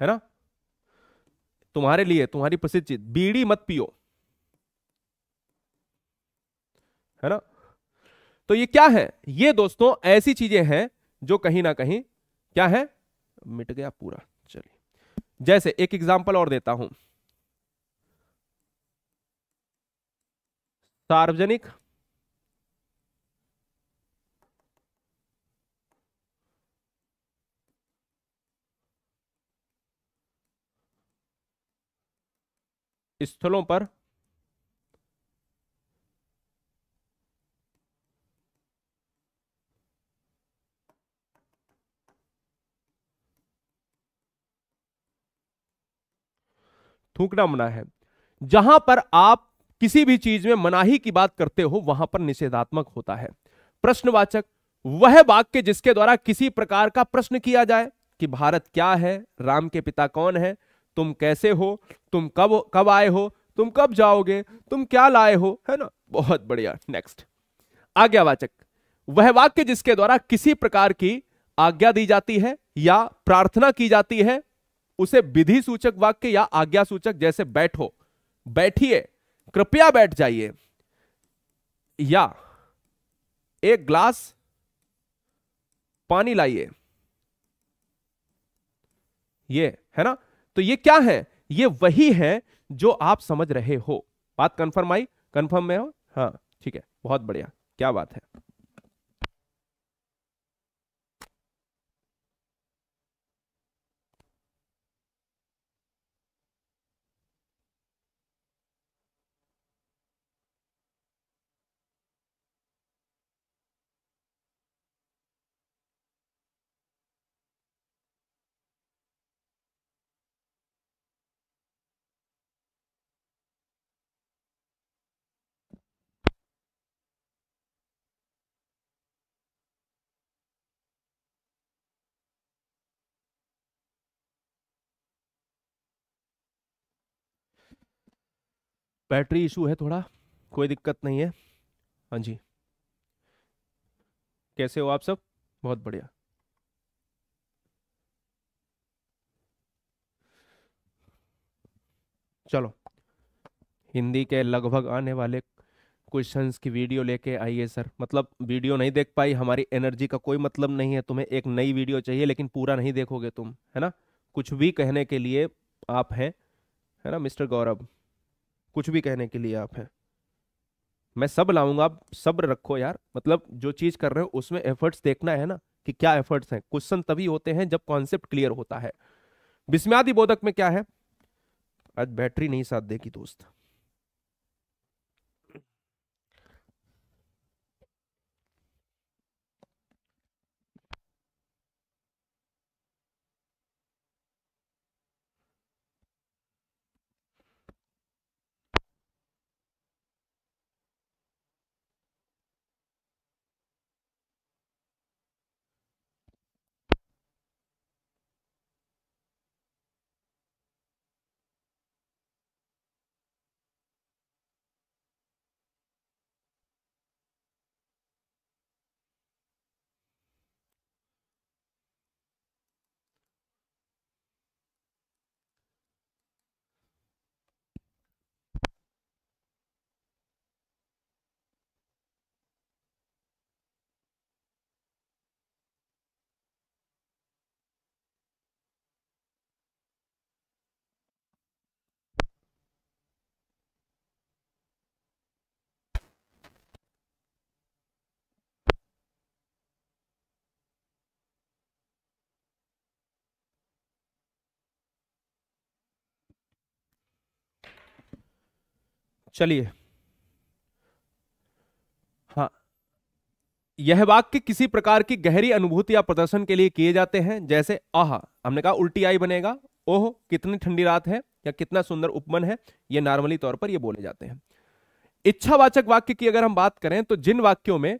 है ना तुम्हारे लिए तुम्हारी प्रसिद्ध चीज बीड़ी मत पियो है ना तो ये क्या है ये दोस्तों ऐसी चीजें हैं जो कहीं ना कहीं क्या है मिट गया पूरा चलिए जैसे एक एग्जाम्पल और देता हूं सार्वजनिक स्थलों पर थूकना मना है जहां पर आप किसी भी चीज में मनाही की बात करते हो वहां पर निषेधात्मक होता है प्रश्नवाचक वह वाक्य जिसके द्वारा किसी प्रकार का प्रश्न किया जाए कि भारत क्या है राम के पिता कौन है तुम कैसे हो तुम कब कब आए हो तुम कब जाओगे तुम क्या लाए हो है ना बहुत बढ़िया नेक्स्ट आज्ञावाचक वह वाक्य जिसके द्वारा किसी प्रकार की आज्ञा दी जाती है या प्रार्थना की जाती है उसे विधि सूचक वाक्य या आज्ञा सूचक जैसे बैठो बैठिए कृपया बैठ जाइए या एक ग्लास पानी लाइए ये है ना तो ये क्या है ये वही है जो आप समझ रहे हो बात कंफर्म आई कंफर्म में हो हाँ ठीक है बहुत बढ़िया क्या बात है बैटरी इशू है थोड़ा कोई दिक्कत नहीं है हाँ जी कैसे हो आप सब बहुत बढ़िया चलो हिंदी के लगभग आने वाले क्वेश्चंस की वीडियो लेके आइए सर मतलब वीडियो नहीं देख पाई हमारी एनर्जी का कोई मतलब नहीं है तुम्हें एक नई वीडियो चाहिए लेकिन पूरा नहीं देखोगे तुम है ना कुछ भी कहने के लिए आप हैं है ना मिस्टर गौरव कुछ भी कहने के लिए आप हैं मैं सब लाऊंगा आप सब रखो यार मतलब जो चीज कर रहे हो उसमें एफर्ट्स देखना है ना कि क्या एफर्ट्स हैं क्वेश्चन तभी होते हैं जब कॉन्सेप्ट क्लियर होता है विस्म्यादि बोधक में क्या है आज बैटरी नहीं साथ देगी दोस्त चलिए हाँ यह वाक्य किसी प्रकार की गहरी अनुभूति या प्रदर्शन के लिए किए जाते हैं जैसे आह हमने कहा उल्टी आई बनेगा ओह कितनी ठंडी रात है या कितना सुंदर उपमन है यह नॉर्मली तौर पर यह बोले जाते हैं इच्छावाचक वाक्य की अगर हम बात करें तो जिन वाक्यों में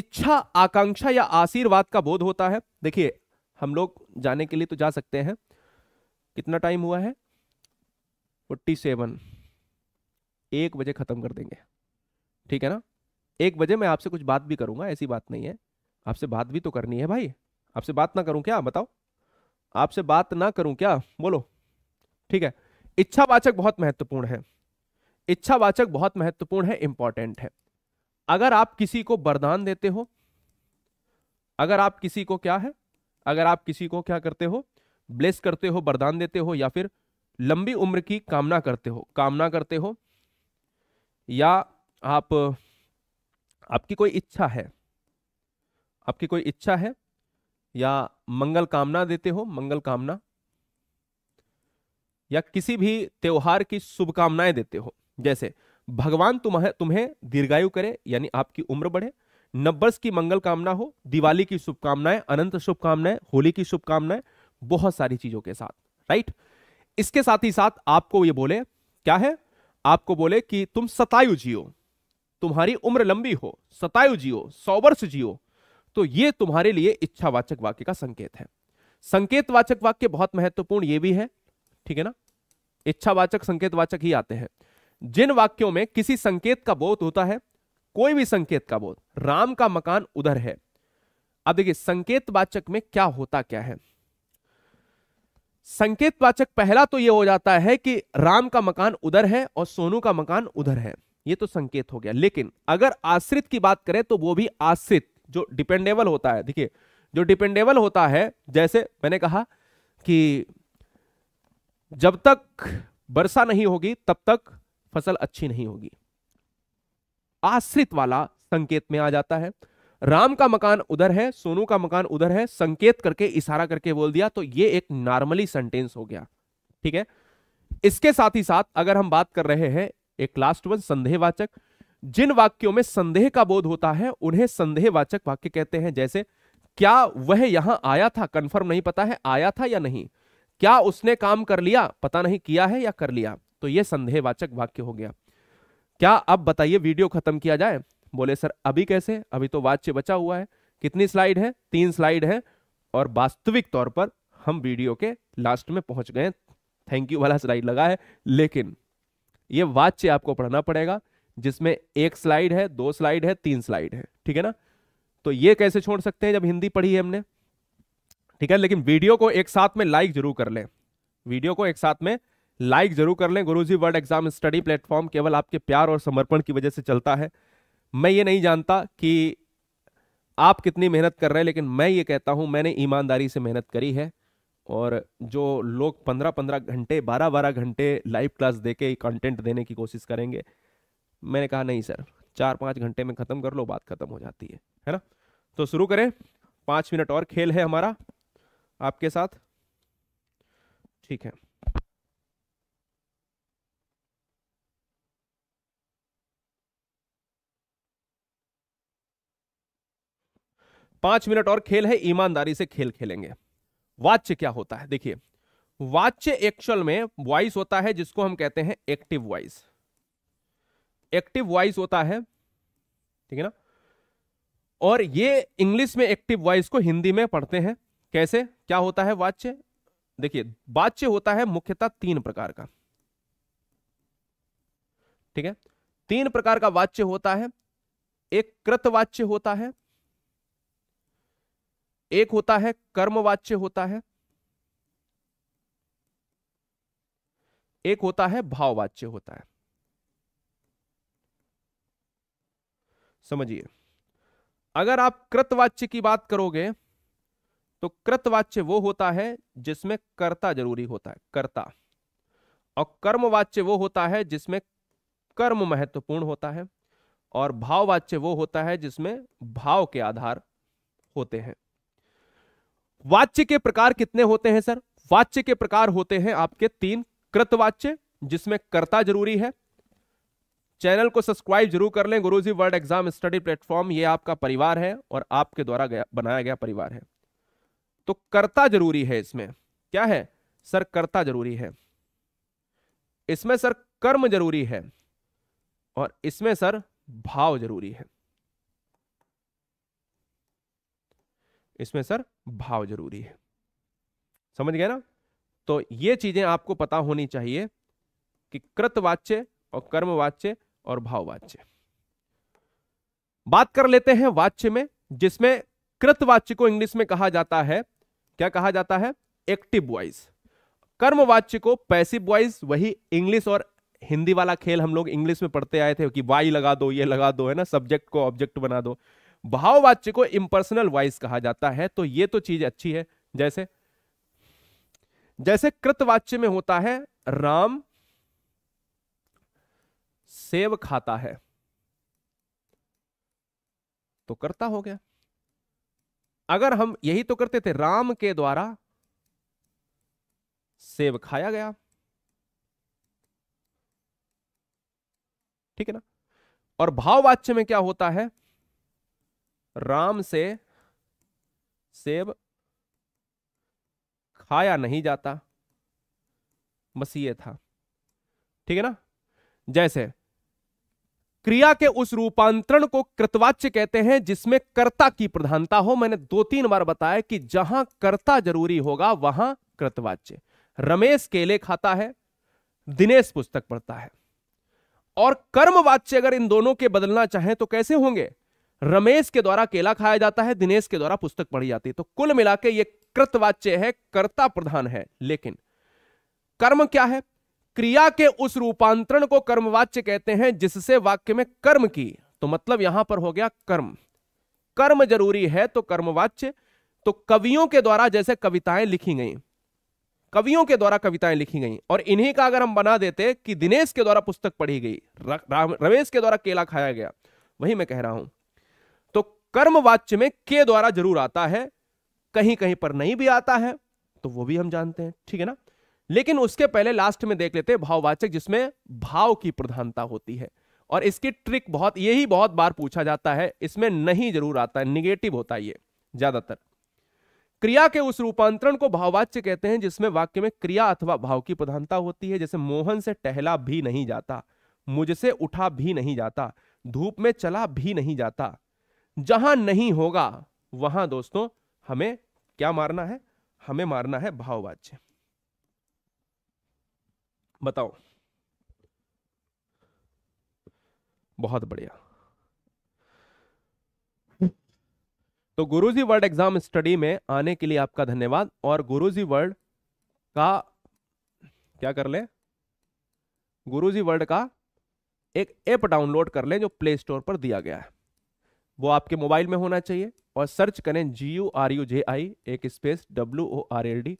इच्छा आकांक्षा या आशीर्वाद का बोध होता है देखिए हम लोग जाने के लिए तो जा सकते हैं कितना टाइम हुआ है फोर्टी एक बजे ख़त्म कर देंगे ठीक है ना एक बजे मैं आपसे कुछ बात भी करूंगा ऐसी बात नहीं है आपसे बात भी तो करनी है भाई आपसे बात ना करूं क्या बताओ आपसे बात ना करूं क्या बोलो ठीक है इच्छावाचक बहुत महत्वपूर्ण है इच्छावाचक बहुत महत्वपूर्ण है इंपॉर्टेंट है अगर आप किसी को वरदान देते हो अगर आप किसी को क्या है अगर आप किसी को क्या करते हो ब्लेस करते हो वरदान देते हो या फिर लंबी उम्र की कामना करते हो कामना करते हो या आप आपकी कोई इच्छा है आपकी कोई इच्छा है या मंगल कामना देते हो मंगल कामना या किसी भी त्योहार की शुभकामनाएं देते हो जैसे भगवान तुम्हें तुम्हें दीर्घायु करे यानी आपकी उम्र बढ़े नब्बर्स की मंगल कामना हो दिवाली की शुभकामनाएं अनंत शुभकामनाएं होली की शुभकामनाएं बहुत सारी चीजों के साथ राइट इसके साथ ही साथ आपको ये बोले क्या है आपको बोले कि तुम सतायु जियो तुम्हारी उम्र लंबी हो सतायु जियो सौ वर्ष जियो तो ये तुम्हारे लिए इच्छावाचक वाक्य का संकेत है संकेतवाचक वाक्य बहुत महत्वपूर्ण ये भी है ठीक है ना इच्छावाचक संकेतवाचक ही आते हैं जिन वाक्यों में किसी संकेत का बोध होता है कोई भी संकेत का बोध राम का मकान उधर है अब देखिए संकेतवाचक में क्या होता क्या है संकेतवाचक पहला तो यह हो जाता है कि राम का मकान उधर है और सोनू का मकान उधर है यह तो संकेत हो गया लेकिन अगर आश्रित की बात करें तो वो भी आश्रित जो डिपेंडेबल होता है देखिए जो डिपेंडेबल होता है जैसे मैंने कहा कि जब तक वर्षा नहीं होगी तब तक फसल अच्छी नहीं होगी आश्रित वाला संकेत में आ जाता है राम का मकान उधर है सोनू का मकान उधर है संकेत करके इशारा करके बोल दिया तो ये एक नॉर्मली सेंटेंस हो गया ठीक है इसके साथ ही साथ अगर हम बात कर रहे हैं एक लास्ट वन संदेहवाचक जिन वाक्यों में संदेह का बोध होता है उन्हें संदेहवाचक वाक्य कहते हैं जैसे क्या वह यहां आया था कंफर्म नहीं पता है आया था या नहीं क्या उसने काम कर लिया पता नहीं किया है या कर लिया तो यह संदेहवाचक वाक्य हो गया क्या अब बताइए वीडियो खत्म किया जाए बोले सर अभी कैसे अभी तो वाच्य बचा हुआ है कितनी स्लाइड है तीन स्लाइड है और वास्तविक तौर पर हम वीडियो के लास्ट में पहुंच गए थैंक यू वाला स्लाइड लगा है लेकिन ये वाच्य आपको पढ़ना पड़ेगा जिसमें एक स्लाइड है दो स्लाइड है तीन स्लाइड है ठीक है ना तो ये कैसे छोड़ सकते हैं जब हिंदी पढ़ी है हमने ठीक है लेकिन वीडियो को एक साथ में लाइक जरूर कर लें वीडियो को एक साथ में लाइक जरूर कर लें Guruji world exam study platform केवल आपके प्यार और समर्पण की वजह से चलता है मैं ये नहीं जानता कि आप कितनी मेहनत कर रहे हैं लेकिन मैं ये कहता हूँ मैंने ईमानदारी से मेहनत करी है और जो लोग पंद्रह पंद्रह घंटे बारह बारह घंटे लाइव क्लास दे के कंटेंट देने की कोशिश करेंगे मैंने कहा नहीं सर चार पाँच घंटे में ख़त्म कर लो बात ख़त्म हो जाती है है ना तो शुरू करें पाँच मिनट और खेल है हमारा आपके साथ ठीक है पांच मिनट और खेल है ईमानदारी से खेल खेलेंगे वाच्य क्या होता है देखिए वाच्य एक्चुअल में वॉइस होता है जिसको हम कहते हैं एक्टिव वॉइस एक्टिव वॉइस होता है ठीक है ना और ये इंग्लिश में एक्टिव वॉइस को हिंदी में पढ़ते हैं कैसे क्या होता है वाच्य देखिए वाच्य होता है मुख्यतः तीन प्रकार का ठीक है तीन प्रकार का वाच्य होता है एक कृत वाच्य होता है एक होता है कर्मवाच्य होता है एक होता है भाववाच्य होता है समझिए अगर आप कृतवाच्य की बात करोगे तो कृतवाच्य वो होता है जिसमें कर्ता जरूरी होता है कर्ता और कर्मवाच्य वो होता है जिसमें कर्म महत्वपूर्ण होता है और भाववाच्य वो होता है जिसमें भाव के आधार होते हैं वाच्य के प्रकार कितने होते हैं सर वाच्य के प्रकार होते हैं आपके तीन कृतवाच्य जिसमें कर्ता जरूरी है चैनल को सब्सक्राइब जरूर कर लें Guruji world exam study platform ये आपका परिवार है और आपके द्वारा गया, बनाया गया परिवार है तो कर्ता जरूरी है इसमें क्या है सर कर्ता जरूरी है इसमें सर कर्म जरूरी है और इसमें सर भाव जरूरी है इसमें सर भाव जरूरी है समझ गए ना तो ये चीजें आपको पता होनी चाहिए कि कृतवाच्य और कर्मवाच्य और भाववाच्य बात कर लेते हैं वाच्य में जिसमें कृतवाच्य को इंग्लिश में कहा जाता है क्या कहा जाता है एक्टिव वॉइस कर्मवाच्य को पैसिव वॉइस वही इंग्लिश और हिंदी वाला खेल हम लोग इंग्लिश में पढ़ते आए थे कि वाई लगा दो ये लगा दो है ना सब्जेक्ट को ऑब्जेक्ट बना दो भाववाच्य को इम्पर्सनल वॉइस कहा जाता है तो ये तो चीज अच्छी है जैसे जैसे कृतवाच्य में होता है राम सेव खाता है तो करता हो गया अगर हम यही तो करते थे राम के द्वारा सेव खाया गया ठीक है ना और भाववाच्य में क्या होता है राम से सेब खाया नहीं जाता बस ये था ठीक है ना जैसे क्रिया के उस रूपांतरण को कृतवाच्य कहते हैं जिसमें कर्ता की प्रधानता हो मैंने दो तीन बार बताया कि जहां कर्ता जरूरी होगा वहां कृतवाच्य रमेश केले खाता है दिनेश पुस्तक पढ़ता है और कर्मवाच्य अगर इन दोनों के बदलना चाहें तो कैसे होंगे रमेश के द्वारा केला खाया जाता है दिनेश के द्वारा पुस्तक पढ़ी जाती है तो कुल मिला के ये कृतवाच्य है कर्ता प्रधान है लेकिन कर्म क्या है क्रिया के उस रूपांतरण को कर्मवाच्य कहते हैं जिससे वाक्य में कर्म की तो मतलब यहां पर हो गया कर्म कर्म जरूरी है तो कर्मवाच्य तो कवियों के द्वारा जैसे कविताएं लिखी गई कवियों के द्वारा कविताएं लिखी गई और इन्हीं का अगर हम बना देते कि दिनेश के द्वारा पुस्तक पढ़ी गई रमेश के द्वारा केला खाया गया वही मैं कह रहा हूं कर्मवाच्य में के द्वारा जरूर आता है कहीं कहीं पर नहीं भी आता है तो वो भी हम जानते हैं ठीक है ना लेकिन उसके पहले लास्ट में देख लेते हैं भाववाचक जिसमें भाव की प्रधानता होती है और इसकी ट्रिक बहुत यही बहुत बार पूछा जाता है इसमें नहीं जरूर आता है निगेटिव होता है ये ज्यादातर क्रिया के उस रूपांतरण को भाववाच्य कहते हैं जिसमें वाक्य में क्रिया अथवा भाव की प्रधानता होती है जैसे मोहन से टहला भी नहीं जाता मुझसे उठा भी नहीं जाता धूप में चला भी नहीं जाता जहां नहीं होगा वहां दोस्तों हमें क्या मारना है हमें मारना है भाववाच्य बताओ बहुत बढ़िया तो गुरुजी वर्ड एग्जाम स्टडी में आने के लिए आपका धन्यवाद और गुरुजी वर्ड का क्या कर लें गुरुजी वर्ड का एक ऐप डाउनलोड कर लें जो प्ले स्टोर पर दिया गया है वो आपके मोबाइल में होना चाहिए और सर्च करें G U R U J I एक space W O R L D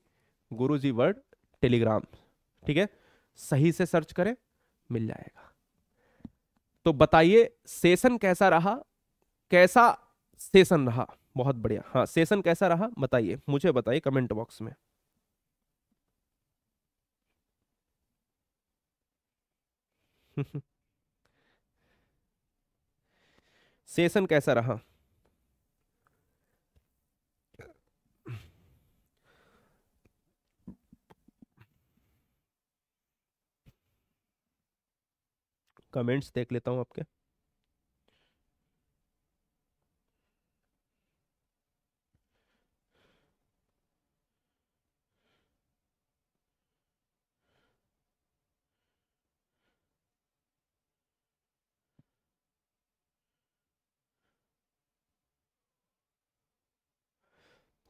Guru ji word Telegram ठीक है सही से सर्च करें मिल जाएगा तो बताइए सेशन कैसा रहा कैसा सेशन रहा बहुत बढ़िया हाँ सेशन कैसा रहा बताइए मुझे बताइए कमेंट बॉक्स में सेशन कैसा रहा कमेंट्स देख लेता हूं आपके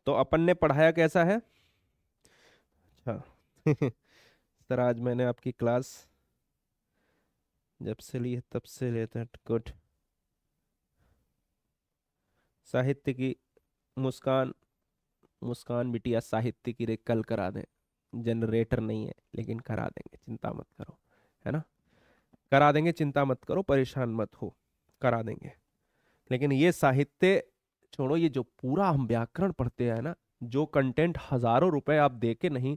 तो अपन ने पढ़ाया कैसा है अच्छा सर आज मैंने आपकी क्लास जब से ली है तब से ले हैं गुड साहित्य की मुस्कान मुस्कान बिटिया साहित्य की रे कल करा दें जनरेटर नहीं है लेकिन करा देंगे चिंता मत करो है ना करा देंगे चिंता मत करो परेशान मत हो करा देंगे लेकिन ये साहित्य छोड़ो ये जो पूरा हम व्याकरण पढ़ते हैं ना जो कंटेंट हजारों रुपए आप दे के नहीं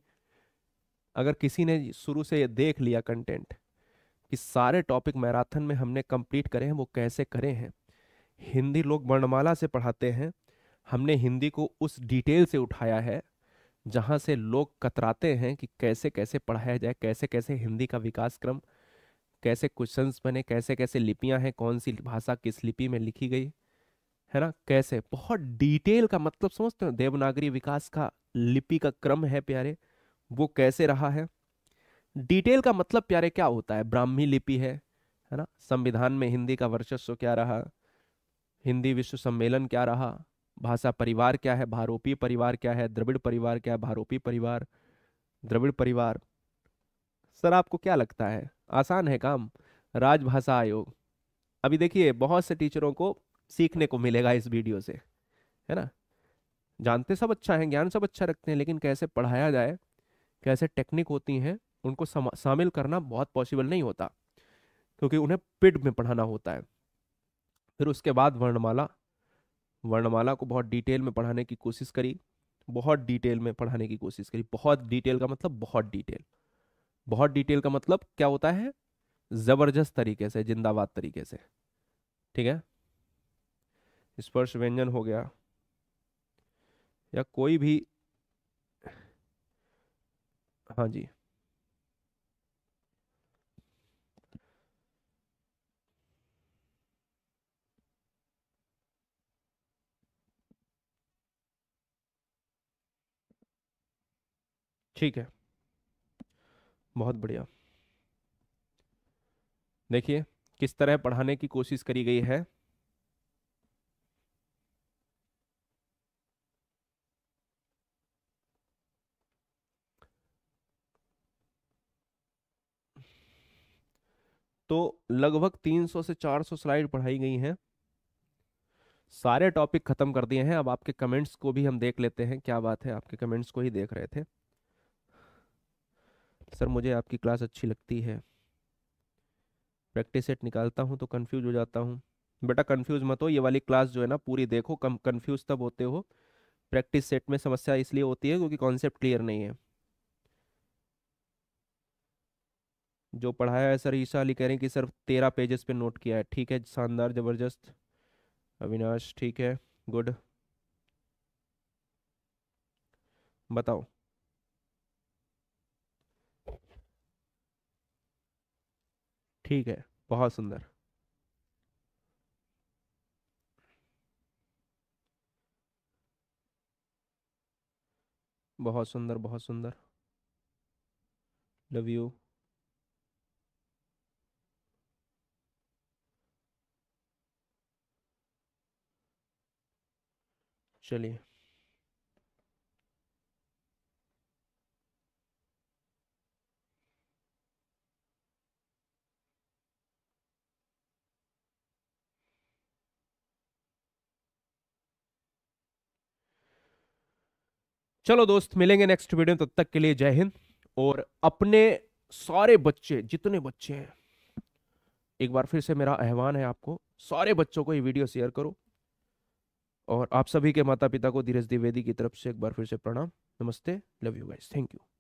अगर किसी ने शुरू से देख लिया कंटेंट कि सारे टॉपिक मैराथन में हमने कंप्लीट करे हैं वो कैसे करे हैं हिंदी लोग वर्णमाला से पढ़ाते हैं हमने हिंदी को उस डिटेल से उठाया है जहाँ से लोग कतराते हैं कि कैसे कैसे पढ़ाया जाए कैसे कैसे हिंदी का विकास क्रम कैसे क्वेश्चंस बने कैसे कैसे लिपियाँ हैं कौन सी भाषा किस लिपि में लिखी गई है ना कैसे बहुत डिटेल का मतलब समझते हो देवनागरी विकास का लिपि का क्रम है प्यारे वो कैसे रहा है डिटेल का मतलब प्यारे क्या होता है ब्राह्मी लिपि है है ना संविधान में हिंदी का वर्चस्व क्या रहा हिंदी विश्व सम्मेलन क्या रहा भाषा परिवार क्या है भारोपी परिवार क्या है द्रविड़ परिवार क्या है भारोपी परिवार द्रविड़ परिवार सर आपको क्या लगता है आसान है काम राजभाषा आयोग अभी देखिए बहुत से टीचरों को सीखने को मिलेगा इस वीडियो से है ना जानते सब अच्छा है ज्ञान सब अच्छा रखते हैं लेकिन कैसे पढ़ाया जाए कैसे टेक्निक होती हैं उनको शामिल करना बहुत पॉसिबल नहीं होता क्योंकि उन्हें पिट में पढ़ाना होता है फिर उसके बाद वर्णमाला वर्णमाला को बहुत डिटेल में पढ़ाने की कोशिश करी बहुत डिटेल में पढ़ाने की कोशिश करी बहुत डिटेल का मतलब बहुत डिटेल बहुत डिटेल का मतलब क्या होता है ज़बरदस्त तरीके से जिंदाबाद तरीके से ठीक है स्पर्श व्यंजन हो गया या कोई भी हाँ जी ठीक है बहुत बढ़िया देखिए किस तरह पढ़ाने की कोशिश करी गई है तो लगभग 300 से 400 स्लाइड पढ़ाई गई हैं सारे टॉपिक ख़त्म कर दिए हैं अब आपके कमेंट्स को भी हम देख लेते हैं क्या बात है आपके कमेंट्स को ही देख रहे थे सर मुझे आपकी क्लास अच्छी लगती है प्रैक्टिस सेट निकालता हूँ तो कन्फ्यूज हो जाता हूँ बेटा कन्फ्यूज मत हो ये वाली क्लास जो है ना पूरी देखो कम कन्फ्यूज तब होते हो प्रैक्टिस सेट में समस्या इसलिए होती है क्योंकि कॉन्सेप्ट क्लियर नहीं है जो पढ़ाया है सर ईशा अली कह रहे हैं कि सर तेरह पेजेस पे नोट किया है ठीक है शानदार ज़बरदस्त अविनाश ठीक है गुड बताओ ठीक है बहुत सुंदर बहुत सुंदर बहुत सुंदर लव यू चलिए चलो दोस्त मिलेंगे नेक्स्ट वीडियो में तब तक के लिए जय हिंद और अपने सारे बच्चे जितने बच्चे हैं एक बार फिर से मेरा आह्वान है आपको सारे बच्चों को ये वीडियो शेयर करो और आप सभी के माता पिता को धीरज द्विवेदी की तरफ से एक बार फिर से प्रणाम नमस्ते love you guys thank you